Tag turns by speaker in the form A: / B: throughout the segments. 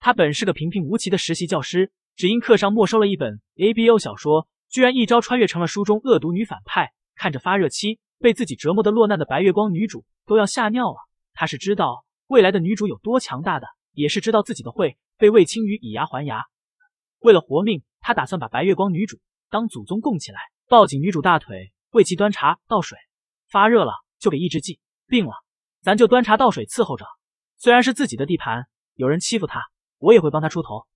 A: 他本是个平平无奇的实习教师，只因课上没收了一本 abo 小说，居然一招穿越成了书中恶毒女反派。看着发热期被自己折磨的落难的白月光女主，都要吓尿了。他是知道未来的女主有多强大的，也是知道自己的会被青鱼以牙还牙。为了活命，他打算把白月光女主当祖宗供起来，抱紧女主大腿，为其端茶倒水。发热了就给抑制剂，病了咱就端茶倒水伺候着。虽然是自己的地盘，有人欺负他。我也会帮他出头，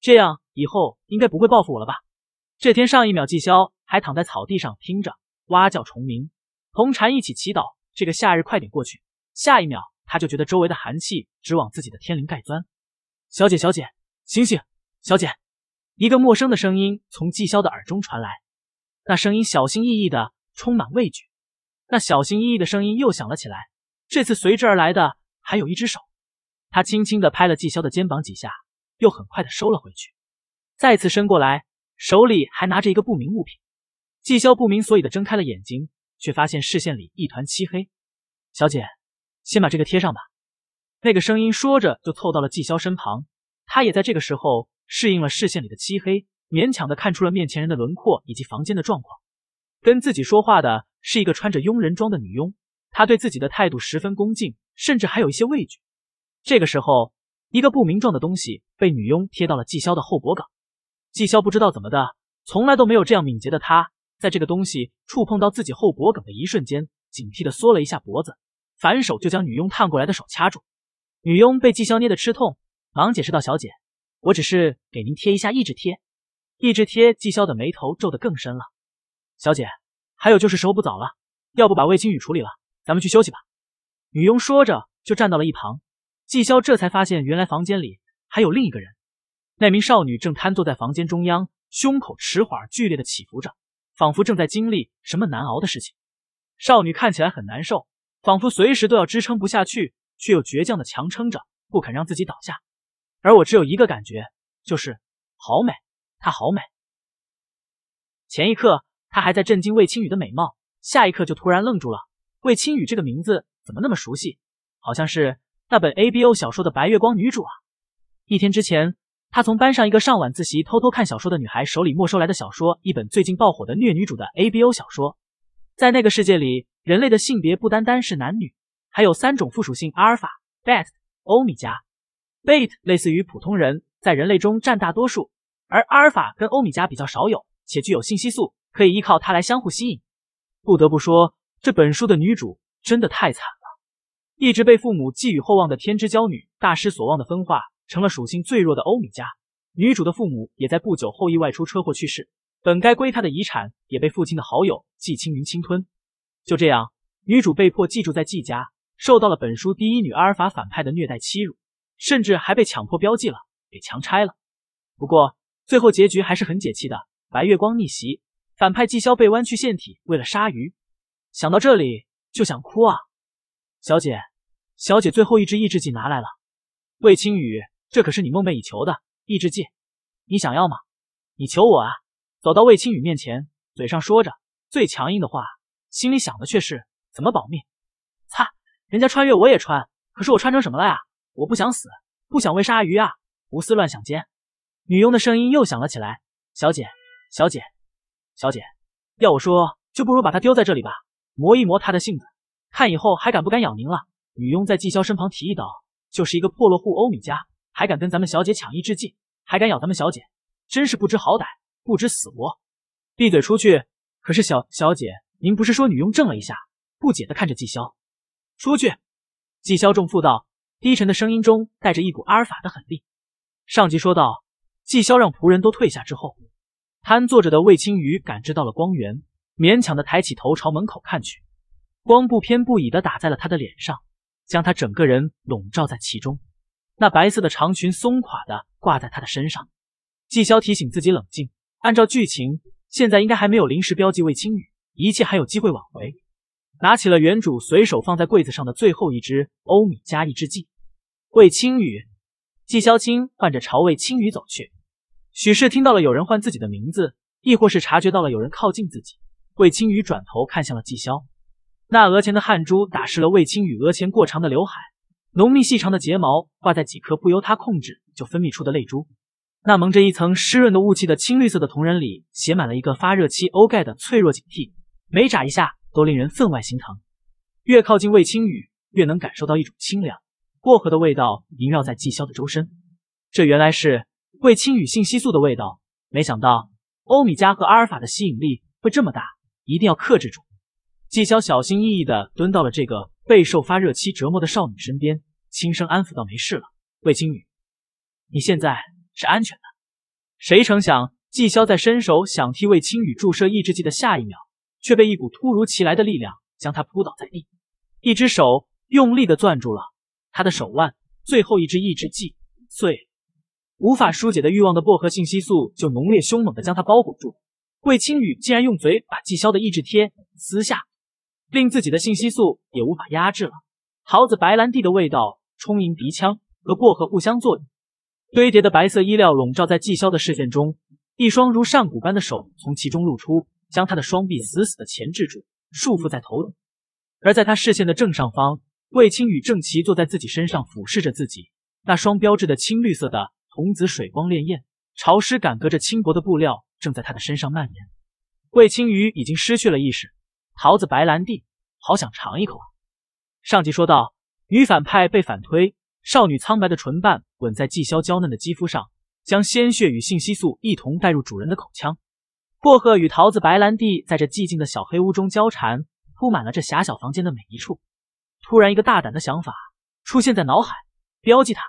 A: 这样以后应该不会报复我了吧？这天上一秒，纪萧还躺在草地上听着蛙叫虫鸣，同蝉一起祈祷这个夏日快点过去。下一秒，他就觉得周围的寒气直往自己的天灵盖钻。小姐，小姐，醒醒，小姐！一个陌生的声音从纪萧的耳中传来，那声音小心翼翼的，充满畏惧。那小心翼翼的声音又响了起来，这次随之而来的还有一只手。他轻轻的拍了纪萧的肩膀几下，又很快的收了回去，再次伸过来，手里还拿着一个不明物品。纪萧不明所以的睁开了眼睛，却发现视线里一团漆黑。小姐，先把这个贴上吧。那个声音说着就凑到了纪萧身旁，他也在这个时候适应了视线里的漆黑，勉强的看出了面前人的轮廓以及房间的状况。跟自己说话的是一个穿着佣人装的女佣，她对自己的态度十分恭敬，甚至还有一些畏惧。这个时候，一个不明状的东西被女佣贴到了纪潇的后脖梗。纪潇不知道怎么的，从来都没有这样敏捷的他，在这个东西触碰到自己后脖梗的一瞬间，警惕的缩了一下脖子，反手就将女佣探过来的手掐住。女佣被纪潇捏得吃痛，忙解释道：“小姐，我只是给您贴一下抑制贴。”抑制贴，纪潇的眉头皱得更深了。小姐，还有就是时候不早了，要不把魏清雨处理了，咱们去休息吧。”女佣说着就站到了一旁。纪潇这才发现，原来房间里还有另一个人。那名少女正瘫坐在房间中央，胸口迟缓剧烈的起伏着，仿佛正在经历什么难熬的事情。少女看起来很难受，仿佛随时都要支撑不下去，却又倔强的强撑着，不肯让自己倒下。而我只有一个感觉，就是好美，她好美。前一刻她还在震惊魏清雨的美貌，下一刻就突然愣住了。魏清雨这个名字怎么那么熟悉？好像是……那本 ABO 小说的白月光女主啊，一天之前，他从班上一个上晚自习偷偷看小说的女孩手里没收来的小说，一本最近爆火的虐女主的 ABO 小说。在那个世界里，人类的性别不单单是男女，还有三种附属性：阿尔法、Bet、欧米伽。b 塔 t 类似于普通人，在人类中占大多数，而阿尔法跟欧米伽比较少有，且具有信息素，可以依靠它来相互吸引。不得不说，这本书的女主真的太惨。一直被父母寄予厚望的天之娇女，大失所望的分化成了属性最弱的欧米伽。女主的父母也在不久后意外出车祸去世，本该归她的遗产也被父亲的好友季青云侵吞。就这样，女主被迫寄住在季家，受到了本书第一女阿尔法反派的虐待欺辱，甚至还被强迫标记了，给强拆了。不过最后结局还是很解气的，白月光逆袭，反派季萧被弯曲腺体喂了鲨鱼。想到这里就想哭啊！小姐，小姐，最后一支抑制剂拿来了。魏青雨，这可是你梦寐以求的抑制剂，你想要吗？你求我啊！走到魏青雨面前，嘴上说着最强硬的话，心里想的却是怎么保命。擦，人家穿越我也穿，可是我穿成什么了呀？我不想死，不想喂鲨鱼啊！胡思乱想间，女佣的声音又响了起来：“小姐，小姐，小姐，要我说，就不如把他丢在这里吧，磨一磨他的性子。”看以后还敢不敢咬您了？女佣在纪萧身旁提议道：“就是一个破落户欧米茄，还敢跟咱们小姐抢抑制剂，还敢咬咱们小姐，真是不知好歹，不知死活。”闭嘴，出去。可是小小姐，您不是说……女佣怔了一下，不解地看着纪萧。出去。纪萧重负道，低沉的声音中带着一股阿尔法的狠力。上集说道。纪萧让仆人都退下之后，瘫坐着的魏青鱼感知到了光源，勉强的抬起头朝门口看去。光不偏不倚的打在了他的脸上，将他整个人笼罩在其中。那白色的长裙松垮的挂在他的身上。纪萧提醒自己冷静，按照剧情，现在应该还没有临时标记魏青宇，一切还有机会挽回。拿起了原主随手放在柜子上的最后一只欧米伽抑制剂，魏青宇。纪萧轻唤着朝魏青宇走去。许是听到了有人唤自己的名字，亦或是察觉到了有人靠近自己，魏青宇转头看向了纪萧。那额前的汗珠打湿了卫青羽额前过长的刘海，浓密细长的睫毛挂在几颗不由他控制就分泌出的泪珠。那蒙着一层湿润的雾气的青绿色的瞳仁里，写满了一个发热期欧盖的脆弱警惕，每眨一下都令人分外心疼。越靠近魏青雨，越能感受到一种清凉薄荷的味道萦绕在季萧的周身。这原来是魏青雨信息素的味道。没想到欧米伽和阿尔法的吸引力会这么大，一定要克制住。纪潇小心翼翼地蹲到了这个备受发热期折磨的少女身边，轻声安抚道：“没事了，魏青雨，你现在是安全的。”谁成想，纪潇在伸手想替魏青雨注射抑制剂的下一秒，却被一股突如其来的力量将他扑倒在地，一只手用力地攥住了他的手腕。最后一只抑制剂碎，无法疏解的欲望的薄荷信息素就浓烈凶猛地将他包裹住。魏青雨竟然用嘴把纪潇的抑制贴撕下。令自己的信息素也无法压制了。桃子、白兰地的味道充盈鼻腔，和薄荷互相作用。堆叠的白色衣料笼罩在季潇的视线中，一双如扇骨般的手从其中露出，将他的双臂死死的钳制住，束缚在头顶。而在他视线的正上方，卫青与郑齐坐在自己身上，俯视着自己。那双标志的青绿色的童子水光潋滟，潮湿感隔着轻薄的布料正在他的身上蔓延。卫青羽已经失去了意识。桃子白兰地，好想尝一口啊！上集说到，女反派被反推，少女苍白的唇瓣吻在季萧娇嫩的肌肤上，将鲜血与信息素一同带入主人的口腔。薄荷与桃子白兰地在这寂静的小黑屋中交缠，铺满了这狭小房间的每一处。突然，一个大胆的想法出现在脑海，标记他，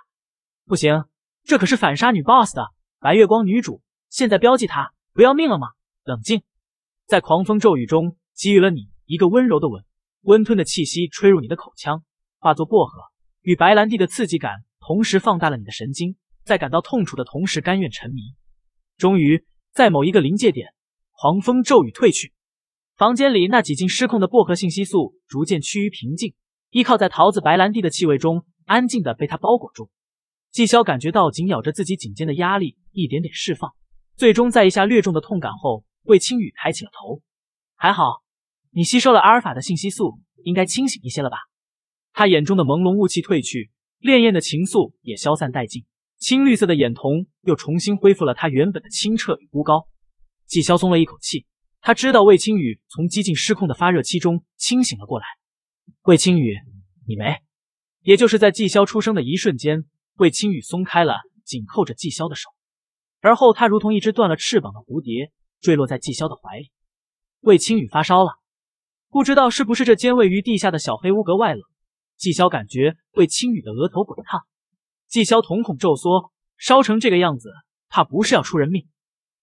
A: 不行，这可是反杀女 boss 的白月光女主，现在标记他不要命了吗？冷静，在狂风骤雨中。给予了你一个温柔的吻，温吞的气息吹入你的口腔，化作薄荷与白兰地的刺激感，同时放大了你的神经，在感到痛楚的同时甘愿沉迷。终于，在某一个临界点，狂风骤雨退去，房间里那几近失控的薄荷信息素逐渐趋于平静，依靠在桃子白兰地的气味中，安静的被它包裹住。季萧感觉到紧咬着自己颈肩的压力一点点释放，最终在一下略重的痛感后，魏青雨抬起了头，还好。你吸收了阿尔法的信息素，应该清醒一些了吧？他眼中的朦胧雾气褪去，潋焰的情愫也消散殆尽，青绿色的眼瞳又重新恢复了他原本的清澈与孤高。季萧松了一口气，他知道魏青雨从几近失控的发热期中清醒了过来。魏青雨，你没……也就是在季萧出生的一瞬间，魏青雨松开了紧扣着季萧的手，而后他如同一只断了翅膀的蝴蝶，坠落在季萧的怀里。魏青雨发烧了。不知道是不是这间位于地下的小黑屋格外冷，纪萧感觉魏青宇的额头滚烫。纪萧瞳孔骤缩，烧成这个样子，怕不是要出人命，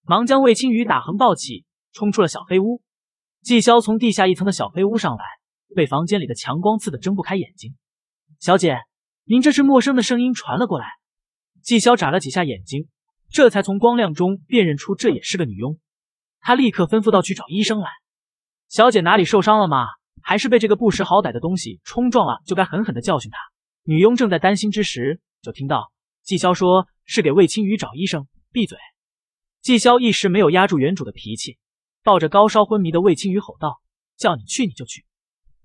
A: 忙将魏青宇打横抱起，冲出了小黑屋。纪萧从地下一层的小黑屋上来，被房间里的强光刺得睁不开眼睛。小姐，您这是陌生的声音传了过来。纪萧眨了几下眼睛，这才从光亮中辨认出这也是个女佣，他立刻吩咐道：“去找医生来。小姐哪里受伤了吗？还是被这个不识好歹的东西冲撞了？就该狠狠的教训他。女佣正在担心之时，就听到季潇说：“是给魏青雨找医生。”闭嘴！季潇一时没有压住原主的脾气，抱着高烧昏迷的魏青雨吼道：“叫你去你就去！”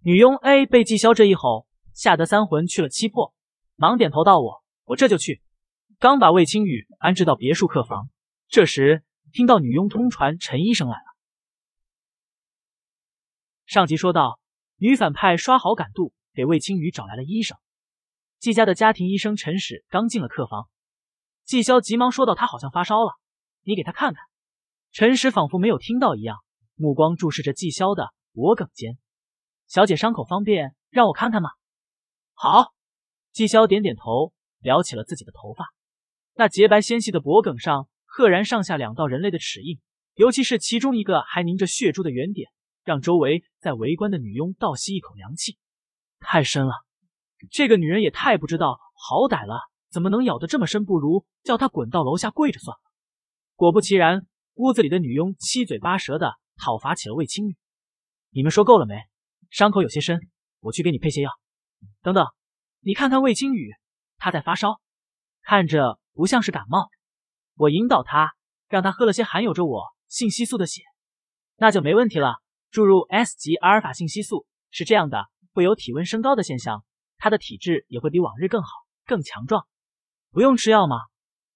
A: 女佣 A 被季潇这一吼吓得三魂去了七魄，忙点头道：“我我这就去。”刚把魏青雨安置到别墅客房，这时听到女佣通传陈医生来了。上集说到，女反派刷好感度，给魏青雨找来了医生。纪家的家庭医生陈史刚进了客房，纪潇急忙说道：“他好像发烧了，你给他看看。”陈史仿佛没有听到一样，目光注视着纪潇的脖颈间：“小姐伤口方便让我看看吗？”好，纪潇点点头，撩起了自己的头发。那洁白纤细的脖颈上，赫然上下两道人类的齿印，尤其是其中一个还凝着血珠的圆点。让周围在围观的女佣倒吸一口凉气，太深了！这个女人也太不知道好歹了，怎么能咬得这么深？不如叫她滚到楼下跪着算了。果不其然，屋子里的女佣七嘴八舌的讨伐起了卫青羽。你们说够了没？伤口有些深，我去给你配些药。等等，你看看卫青雨，他在发烧，看着不像是感冒。我引导他，让他喝了些含有着我信息素的血，那就没问题了。注入 S 级阿尔法信息素是这样的，会有体温升高的现象，他的体质也会比往日更好、更强壮。不用吃药吗？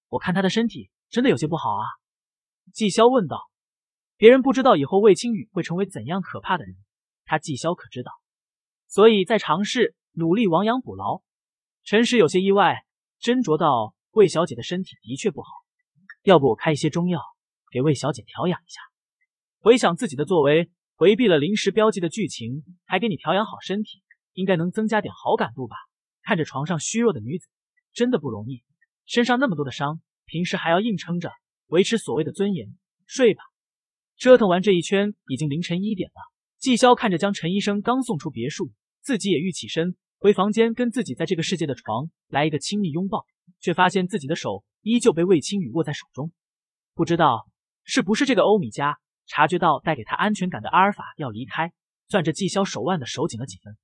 A: 我看他的身体真的有些不好啊。季萧问道。别人不知道以后魏青雨会成为怎样可怕的人，他季萧可知道，所以在尝试努力亡羊补牢。陈实有些意外，斟酌道：“魏小姐的身体的确不好，要不我开一些中药给魏小姐调养一下。”回想自己的作为。回避了临时标记的剧情，还给你调养好身体，应该能增加点好感度吧？看着床上虚弱的女子，真的不容易，身上那么多的伤，平时还要硬撑着维持所谓的尊严。睡吧。折腾完这一圈，已经凌晨一点了。季潇看着将陈医生刚送出别墅，自己也欲起身回房间跟自己在这个世界的床来一个亲密拥抱，却发现自己的手依旧被魏青雨握在手中，不知道是不是这个欧米茄。察觉到带给他安全感的阿尔法要离开，攥着季萧手腕的手紧了几分。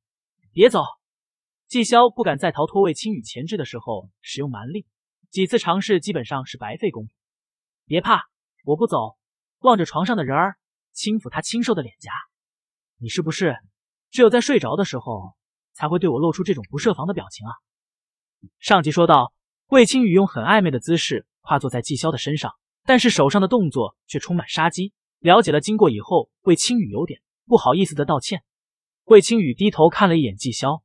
A: 别走！季萧不敢在逃脱魏清雨前置的时候使用蛮力，几次尝试基本上是白费功夫。别怕，我不走。望着床上的人儿，轻抚他清瘦的脸颊，你是不是只有在睡着的时候才会对我露出这种不设防的表情啊？上集说到，魏清雨用很暧昧的姿势跨坐在季萧的身上，但是手上的动作却充满杀机。了解了经过以后，魏青雨有点不好意思的道歉。魏青雨低头看了一眼纪萧，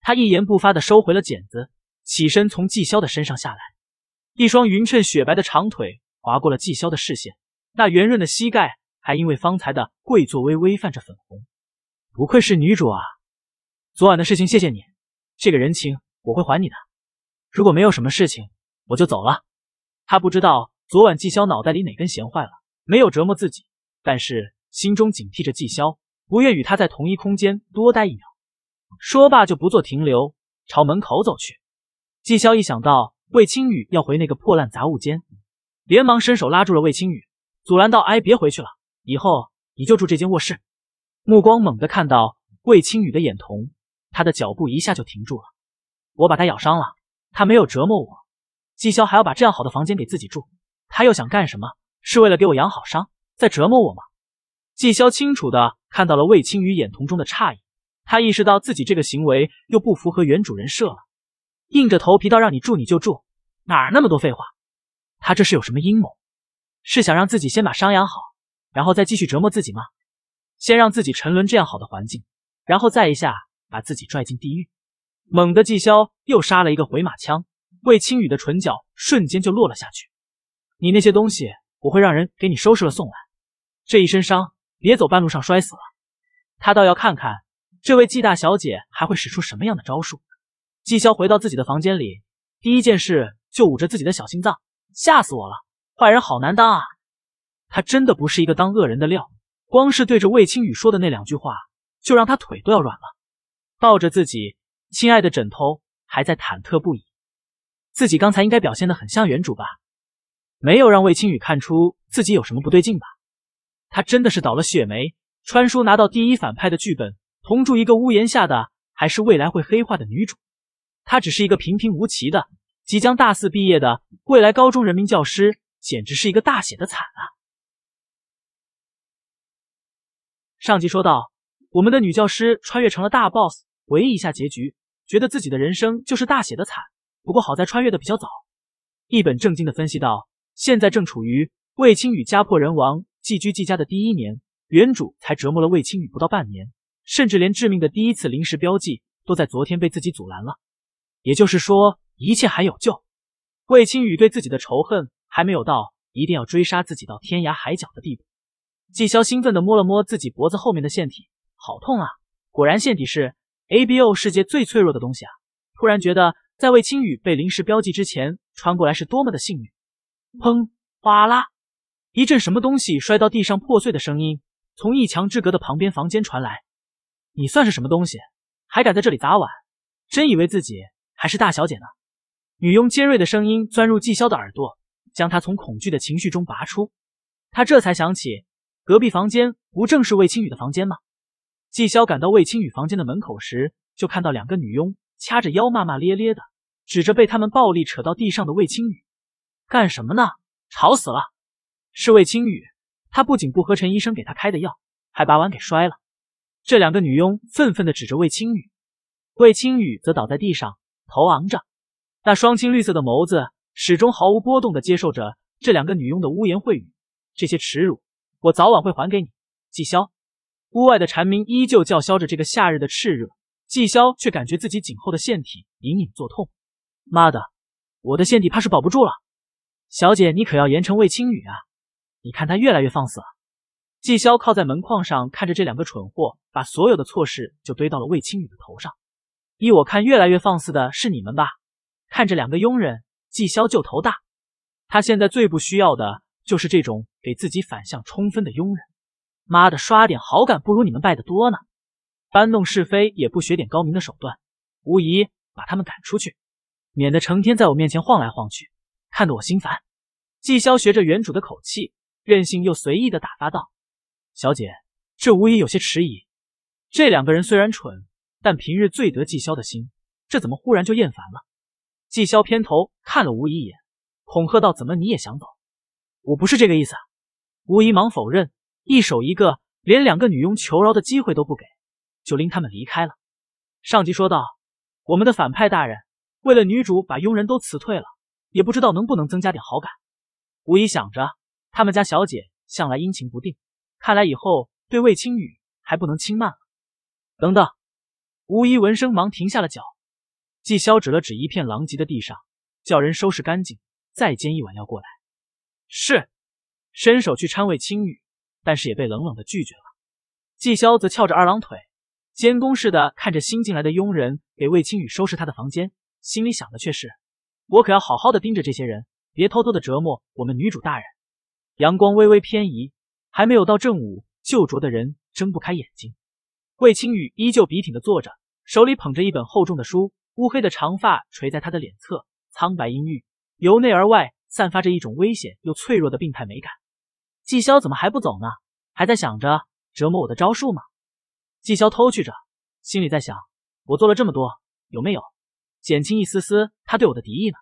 A: 他一言不发的收回了剪子，起身从纪萧的身上下来，一双匀称雪白的长腿划过了纪萧的视线，那圆润的膝盖还因为方才的跪坐微微泛着粉红。不愧是女主啊！昨晚的事情谢谢你，这个人情我会还你的。如果没有什么事情，我就走了。他不知道昨晚纪萧脑袋里哪根弦坏了。没有折磨自己，但是心中警惕着季萧，不愿与他在同一空间多待一秒。说罢就不做停留，朝门口走去。季萧一想到魏青雨要回那个破烂杂物间，连忙伸手拉住了魏青雨，阻拦道：“哎，别回去了，以后你就住这间卧室。”目光猛地看到魏青雨的眼瞳，他的脚步一下就停住了。我把他咬伤了，他没有折磨我。季萧还要把这样好的房间给自己住，他又想干什么？是为了给我养好伤，在折磨我吗？纪萧清楚的看到了魏青雨眼瞳中的诧异，他意识到自己这个行为又不符合原主人设了，硬着头皮道：“让你住你就住，哪儿那么多废话？”他这是有什么阴谋？是想让自己先把伤养好，然后再继续折磨自己吗？先让自己沉沦这样好的环境，然后再一下把自己拽进地狱？猛地，纪萧又杀了一个回马枪，魏青雨的唇角瞬间就落了下去。你那些东西。我会让人给你收拾了送来，这一身伤，别走半路上摔死了。他倒要看看这位季大小姐还会使出什么样的招数。季潇回到自己的房间里，第一件事就捂着自己的小心脏，吓死我了！坏人好难当啊，他真的不是一个当恶人的料。光是对着魏清雨说的那两句话，就让他腿都要软了。抱着自己亲爱的枕头，还在忐忑不已。自己刚才应该表现得很像原主吧？没有让魏青宇看出自己有什么不对劲吧？他真的是倒了血霉，穿书拿到第一反派的剧本，同住一个屋檐下的还是未来会黑化的女主，她只是一个平平无奇的即将大四毕业的未来高中人民教师，简直是一个大写的惨啊！上集说到，我们的女教师穿越成了大 boss，回忆一下结局，觉得自己的人生就是大写的惨。不过好在穿越的比较早，一本正经的分析道。现在正处于魏清雨家破人亡、寄居季家的第一年，原主才折磨了魏清雨不到半年，甚至连致命的第一次临时标记都在昨天被自己阻拦了。也就是说，一切还有救。魏清雨对自己的仇恨还没有到一定要追杀自己到天涯海角的地步。季潇兴奋地摸了摸自己脖子后面的腺体，好痛啊！果然，腺体是 ABO 世界最脆弱的东西啊！突然觉得，在魏清雨被临时标记之前穿过来是多么的幸运。砰！哗啦！一阵什么东西摔到地上破碎的声音从一墙之隔的旁边房间传来。你算是什么东西，还敢在这里砸碗？真以为自己还是大小姐呢？女佣尖锐的声音钻入季潇的耳朵，将他从恐惧的情绪中拔出。他这才想起，隔壁房间不正是魏清雨的房间吗？季潇赶到魏清雨房间的门口时，就看到两个女佣掐着腰骂骂咧咧的，指着被他们暴力扯到地上的魏清雨。干什么呢？吵死了！是魏青雨，他不仅不喝陈医生给他开的药，还把碗给摔了。这两个女佣愤愤地指着魏青雨，魏青雨则倒在地上，头昂着，那双青绿色的眸子始终毫无波动地接受着这两个女佣的污言秽语。这些耻辱，我早晚会还给你，纪萧。屋外的蝉鸣依旧叫嚣着这个夏日的炽热，纪萧却感觉自己颈后的腺体隐隐作痛。妈的，我的腺体怕是保不住了。小姐，你可要严惩魏青雨啊！你看他越来越放肆了。季萧靠在门框上，看着这两个蠢货，把所有的错事就堆到了魏青雨的头上。依我看，越来越放肆的是你们吧？看着两个佣人，季萧就头大。他现在最不需要的就是这种给自己反向冲分的佣人。妈的，刷点好感不如你们败的多呢。搬弄是非也不学点高明的手段，无疑把他们赶出去，免得成天在我面前晃来晃去。看得我心烦，纪萧学着原主的口气，任性又随意的打发道：“小姐，这无疑有些迟疑。这两个人虽然蠢，但平日最得纪萧的心，这怎么忽然就厌烦了？”纪萧偏头看了无疑一眼，恐吓道：“怎么你也想走？我不是这个意思。”啊。无疑忙否认，一手一个，连两个女佣求饶的机会都不给，就拎他们离开了。上集说道：“我们的反派大人为了女主，把佣人都辞退了。也不知道能不能增加点好感。吴一想着，他们家小姐向来阴晴不定，看来以后对魏青雨还不能轻慢了。等等，吴一闻声忙停下了脚。季萧指了指一片狼藉的地上，叫人收拾干净，再煎一碗药过来。是，伸手去搀魏青雨，但是也被冷冷的拒绝了。季萧则翘着二郎腿，监工似的看着新进来的佣人给魏青雨收拾他的房间，心里想的却是。我可要好好的盯着这些人，别偷偷的折磨我们女主大人。阳光微微偏移，还没有到正午，就着的人睁不开眼睛。魏青雨依旧笔挺的坐着，手里捧着一本厚重的书，乌黑的长发垂在他的脸侧，苍白阴郁，由内而外散发着一种危险又脆弱的病态美感。纪萧怎么还不走呢？还在想着折磨我的招数吗？纪萧偷觑着，心里在想：我做了这么多，有没有减轻一丝丝他对我的敌意呢？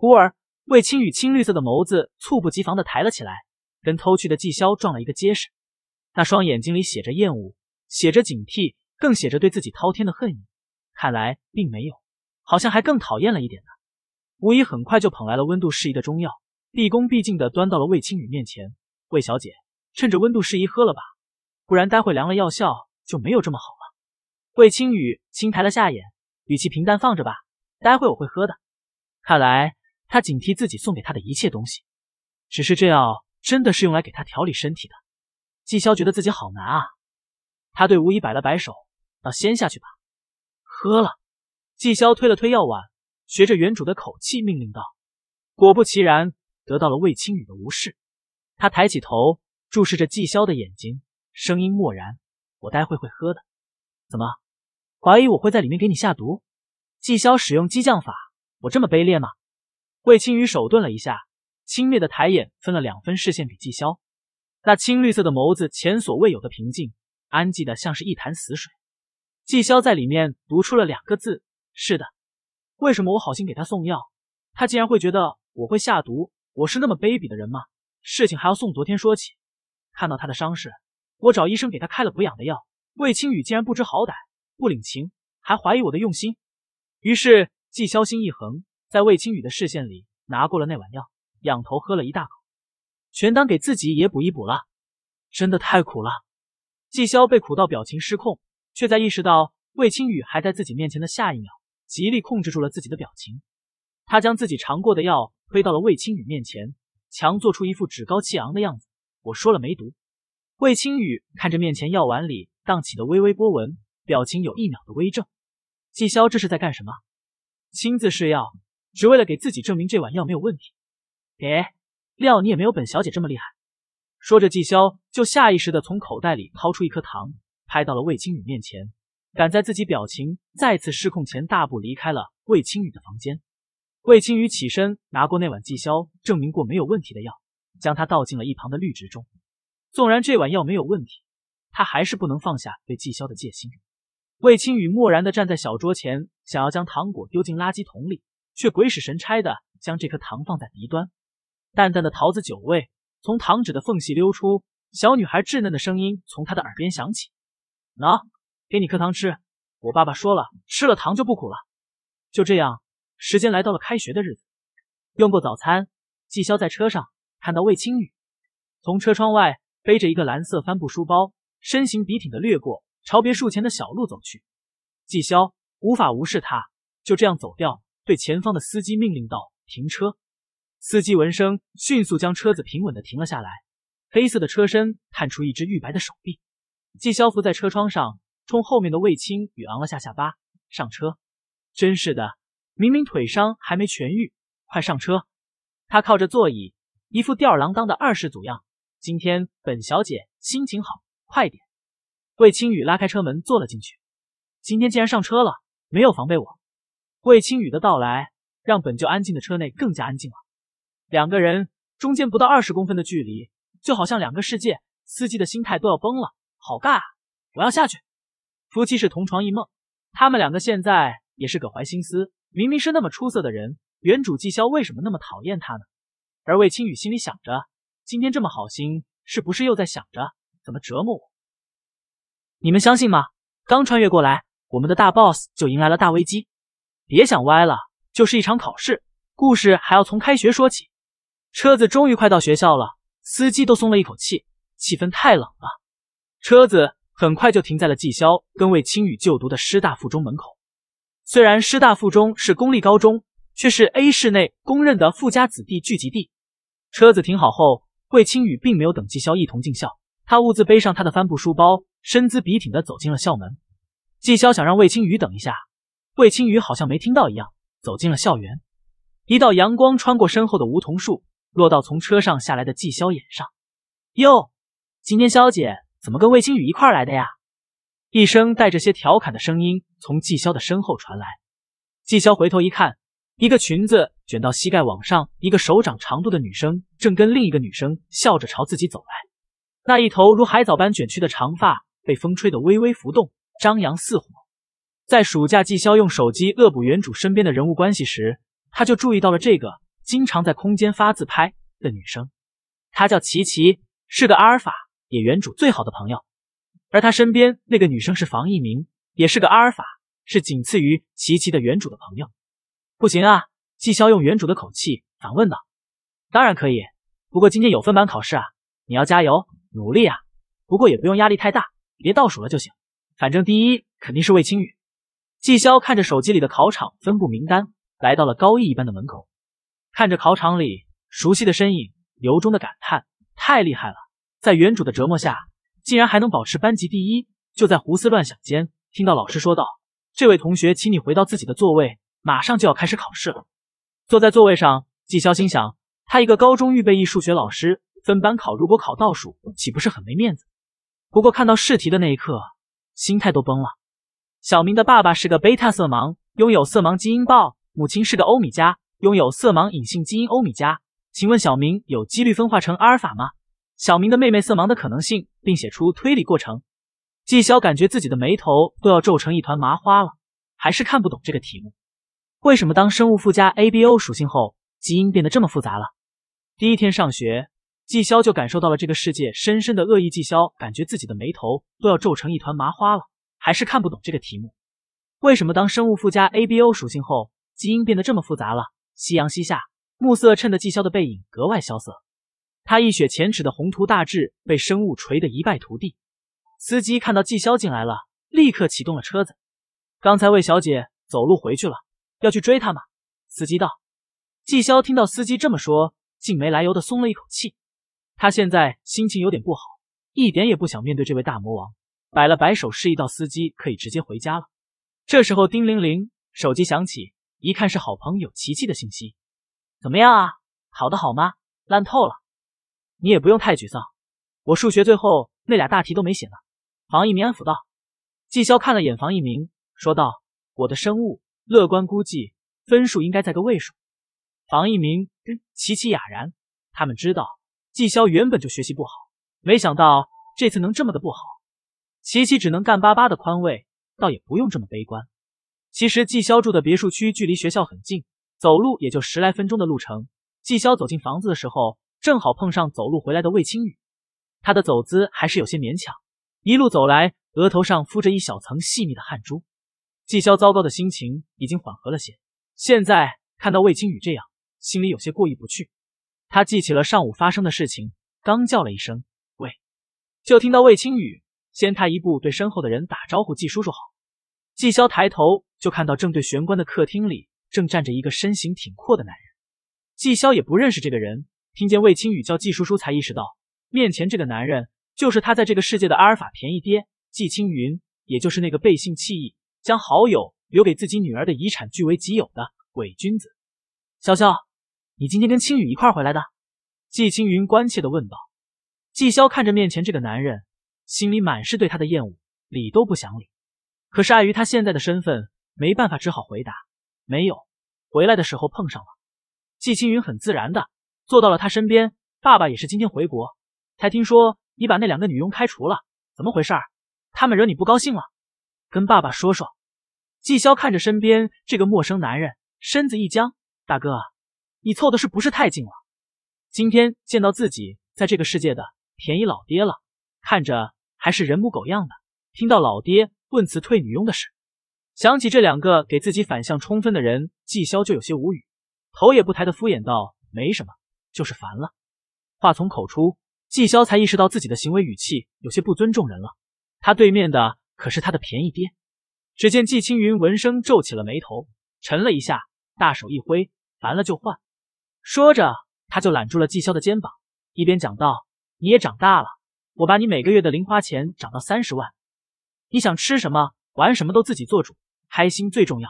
A: 忽而，卫青雨青绿色的眸子猝不及防的抬了起来，跟偷去的季萧撞了一个结实。那双眼睛里写着厌恶，写着警惕，更写着对自己滔天的恨意。看来并没有，好像还更讨厌了一点呢。吴医很快就捧来了温度适宜的中药，毕恭毕敬的端到了卫青雨面前。魏小姐，趁着温度适宜喝了吧，不然待会凉了，药效就没有这么好了。卫青雨轻抬了下眼，语气平淡：“放着吧，待会我会喝的。”看来。他警惕自己送给他的一切东西，只是这药真的是用来给他调理身体的。纪萧觉得自己好难啊，他对吴仪摆了摆手，那先下去吧。喝了。纪萧推了推药碗，学着原主的口气命令道：“果不其然，得到了魏青雨的无视。”他抬起头，注视着纪萧的眼睛，声音漠然：“我待会会喝的，怎么怀疑我会在里面给你下毒？”纪萧使用激将法：“我这么卑劣吗？”魏青雨手顿了一下，轻蔑的抬眼，分了两分视线比季萧，那青绿色的眸子前所未有的平静，安静的像是一潭死水。季萧在里面读出了两个字：是的。为什么我好心给他送药，他竟然会觉得我会下毒？我是那么卑鄙的人吗？事情还要从昨天说起。看到他的伤势，我找医生给他开了补养的药，魏青雨竟然不知好歹，不领情，还怀疑我的用心。于是季萧心一横。在魏青雨的视线里，拿过了那碗药，仰头喝了一大口，全当给自己也补一补了。真的太苦了，季潇被苦到表情失控，却在意识到魏青雨还在自己面前的下一秒，极力控制住了自己的表情。他将自己尝过的药推到了魏青雨面前，强做出一副趾高气昂的样子。我说了没毒。魏青雨看着面前药碗里荡起的微微波纹，表情有一秒的微怔。季潇这是在干什么？亲自试药。只为了给自己证明这碗药没有问题，别，料你也没有本小姐这么厉害。说着，纪萧就下意识的从口袋里掏出一颗糖，拍到了魏青雨面前，赶在自己表情再次失控前，大步离开了魏青雨的房间。魏青雨起身拿过那碗纪萧证明过没有问题的药，将它倒进了一旁的绿植中。纵然这碗药没有问题，他还是不能放下对纪萧的戒心。魏青雨漠然的站在小桌前，想要将糖果丢进垃圾桶里。却鬼使神差的将这颗糖放在鼻端，淡淡的桃子酒味从糖纸的缝隙溜出，小女孩稚嫩的声音从她的耳边响起：“喏，给你颗糖吃，我爸爸说了，吃了糖就不苦了。”就这样，时间来到了开学的日子。用过早餐，季潇在车上看到魏青雨从车窗外背着一个蓝色帆布书包，身形笔挺的掠过，朝别墅前的小路走去。季潇无法无视他，就这样走掉。对前方的司机命令道：“停车！”司机闻声，迅速将车子平稳的停了下来。黑色的车身探出一只玉白的手臂，既萧扶在车窗上，冲后面的魏青宇昂了下下巴：“上车！真是的，明明腿伤还没痊愈，快上车！”他靠着座椅，一副吊儿郎当的二世祖样。今天本小姐心情好，快点！魏青宇拉开车门，坐了进去。今天既然上车了，没有防备我。魏青雨的到来，让本就安静的车内更加安静了。两个人中间不到二十公分的距离，就好像两个世界。司机的心态都要崩了，好尬啊！我要下去。夫妻是同床异梦，他们两个现在也是各怀心思。明明是那么出色的人，原主纪萧为什么那么讨厌他呢？而魏青雨心里想着，今天这么好心，是不是又在想着怎么折磨我？你们相信吗？刚穿越过来，我们的大 boss 就迎来了大危机。别想歪了，就是一场考试。故事还要从开学说起。车子终于快到学校了，司机都松了一口气。气氛太冷了，车子很快就停在了季潇跟魏清雨就读的师大附中门口。虽然师大附中是公立高中，却是 A 市内公认的富家子弟聚集地。车子停好后，魏清雨并没有等季潇一同进校，他兀自背上他的帆布书包，身姿笔挺的走进了校门。季潇想让魏清雨等一下。魏青雨好像没听到一样，走进了校园。一道阳光穿过身后的梧桐树，落到从车上下来的季萧眼上。哟，今天萧姐怎么跟魏青雨一块来的呀？一声带着些调侃的声音从季萧的身后传来。季萧回头一看，一个裙子卷到膝盖往上一个手掌长度的女生正跟另一个女生笑着朝自己走来。那一头如海藻般卷曲的长发被风吹得微微浮动，张扬似火。在暑假，季肖用手机恶补原主身边的人物关系时，他就注意到了这个经常在空间发自拍的女生。她叫琪琪，是个阿尔法，也原主最好的朋友。而她身边那个女生是房一鸣，也是个阿尔法，是仅次于琪琪的原主的朋友。不行啊！季肖用原主的口气反问道：“当然可以，不过今天有分班考试啊，你要加油努力啊。不过也不用压力太大，别倒数了就行，反正第一肯定是魏青雨。”纪潇看着手机里的考场分布名单，来到了高一一班的门口，看着考场里熟悉的身影，由衷的感叹：太厉害了，在原主的折磨下，竟然还能保持班级第一。就在胡思乱想间，听到老师说道：“这位同学，请你回到自己的座位，马上就要开始考试了。”坐在座位上，纪潇心想：他一个高中预备役数学老师，分班考如果考倒数，岂不是很没面子？不过看到试题的那一刻，心态都崩了。小明的爸爸是个贝塔色盲，拥有色盲基因报，母亲是个欧米伽，拥有色盲隐性基因欧米伽。请问小明有几率分化成阿尔法吗？小明的妹妹色盲的可能性，并写出推理过程。季潇感觉自己的眉头都要皱成一团麻花了，还是看不懂这个题目。为什么当生物附加 ABO 属性后，基因变得这么复杂了？第一天上学，季潇就感受到了这个世界深深的恶意。季潇感觉自己的眉头都要皱成一团麻花了。还是看不懂这个题目，为什么当生物附加 ABO 属性后，基因变得这么复杂了？夕阳西下，暮色衬得纪萧的背影格外萧瑟。他一雪前耻的宏图大志被生物锤得一败涂地。司机看到纪萧进来了，立刻启动了车子。刚才魏小姐走路回去了，要去追她吗？司机道。纪萧听到司机这么说，竟没来由的松了一口气。他现在心情有点不好，一点也不想面对这位大魔王。摆了摆手，示意到司机可以直接回家了。这时候，丁玲玲手机响起，一看是好朋友琪琪的信息：“怎么样啊？考得好吗？烂透了！你也不用太沮丧，我数学最后那俩大题都没写呢。”房一鸣安抚道。季潇看了眼房一鸣，说道：“我的生物，乐观估计分数应该在个位数。”房一鸣、琪琪哑然。他们知道季潇原本就学习不好，没想到这次能这么的不好。琪琪只能干巴巴的宽慰，倒也不用这么悲观。其实纪潇住的别墅区距离学校很近，走路也就十来分钟的路程。纪潇走进房子的时候，正好碰上走路回来的魏清雨，他的走姿还是有些勉强，一路走来，额头上敷着一小层细密的汗珠。纪潇糟糕的心情已经缓和了些，现在看到魏清雨这样，心里有些过意不去。他记起了上午发生的事情，刚叫了一声“喂”，就听到魏清雨。先他一步对身后的人打招呼：“季叔叔好。”季潇抬头就看到正对玄关的客厅里正站着一个身形挺阔的男人。季潇也不认识这个人，听见魏青雨叫季叔叔，才意识到面前这个男人就是他在这个世界的阿尔法便宜爹——季青云，也就是那个背信弃义、将好友留给自己女儿的遗产据为己有的伪君子。潇潇，你今天跟青雨一块回来的？季青云关切地问道。季潇看着面前这个男人。心里满是对他的厌恶，理都不想理。可是碍于他现在的身份，没办法，只好回答：“没有。”回来的时候碰上了。季青云很自然的坐到了他身边。爸爸也是今天回国才听说你把那两个女佣开除了，怎么回事？他们惹你不高兴了？跟爸爸说说。季潇看着身边这个陌生男人，身子一僵：“大哥，你凑的是不是太近了？今天见到自己在这个世界的便宜老爹了，看着。”还是人模狗样的。听到老爹问辞退女佣的事，想起这两个给自己反向冲分的人，纪萧就有些无语，头也不抬的敷衍道：“没什么，就是烦了。”话从口出，纪萧才意识到自己的行为语气有些不尊重人了。他对面的可是他的便宜爹。只见纪青云闻声皱起了眉头，沉了一下，大手一挥：“烦了就换。”说着，他就揽住了纪萧的肩膀，一边讲道：“你也长大了。”我把你每个月的零花钱涨到三十万，你想吃什么玩什么都自己做主，开心最重要。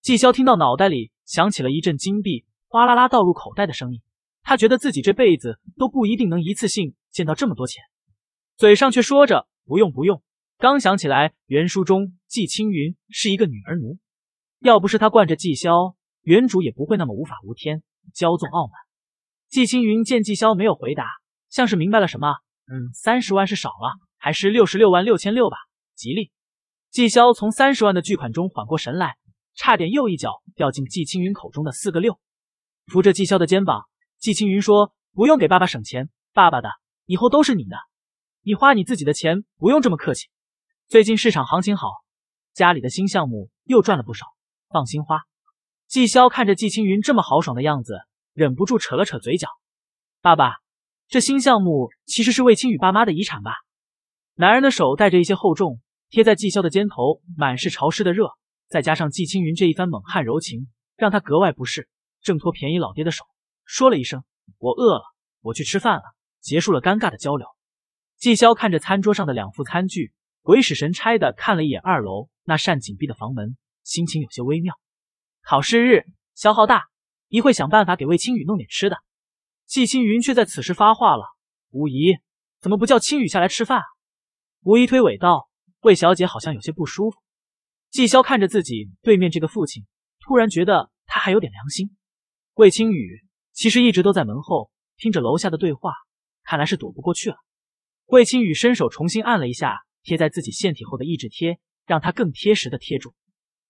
A: 季潇听到脑袋里响起了一阵金币哗啦啦倒入口袋的声音，他觉得自己这辈子都不一定能一次性见到这么多钱，嘴上却说着不用不用。刚想起来，原书中季青云是一个女儿奴，要不是他惯着季潇，原主也不会那么无法无天、骄纵傲慢。季青云见季潇没有回答，像是明白了什么。嗯，三十万是少了，还是六十六万六千六吧，吉利。季潇从三十万的巨款中缓过神来，差点又一脚掉进季青云口中的四个六。扶着季潇的肩膀，季青云说：“不用给爸爸省钱，爸爸的以后都是你的，你花你自己的钱，不用这么客气。最近市场行情好，家里的新项目又赚了不少，放心花。”季潇看着季青云这么豪爽的样子，忍不住扯了扯嘴角，爸爸。这新项目其实是魏青雨爸妈的遗产吧？男人的手带着一些厚重，贴在季潇的肩头，满是潮湿的热。再加上季青云这一番猛汉柔情，让他格外不适，挣脱便宜老爹的手，说了一声：“我饿了，我去吃饭了。”结束了尴尬的交流。季潇看着餐桌上的两副餐具，鬼使神差的看了一眼二楼那扇紧闭的房门，心情有些微妙。考试日，消耗大，一会想办法给魏青雨弄点吃的。季青云却在此时发话了：“无疑，怎么不叫青雨下来吃饭？”无疑推诿道：“魏小姐好像有些不舒服。”季潇看着自己对面这个父亲，突然觉得他还有点良心。魏青雨其实一直都在门后听着楼下的对话，看来是躲不过去了。魏青雨伸手重新按了一下贴在自己腺体后的抑制贴，让他更贴实的贴住。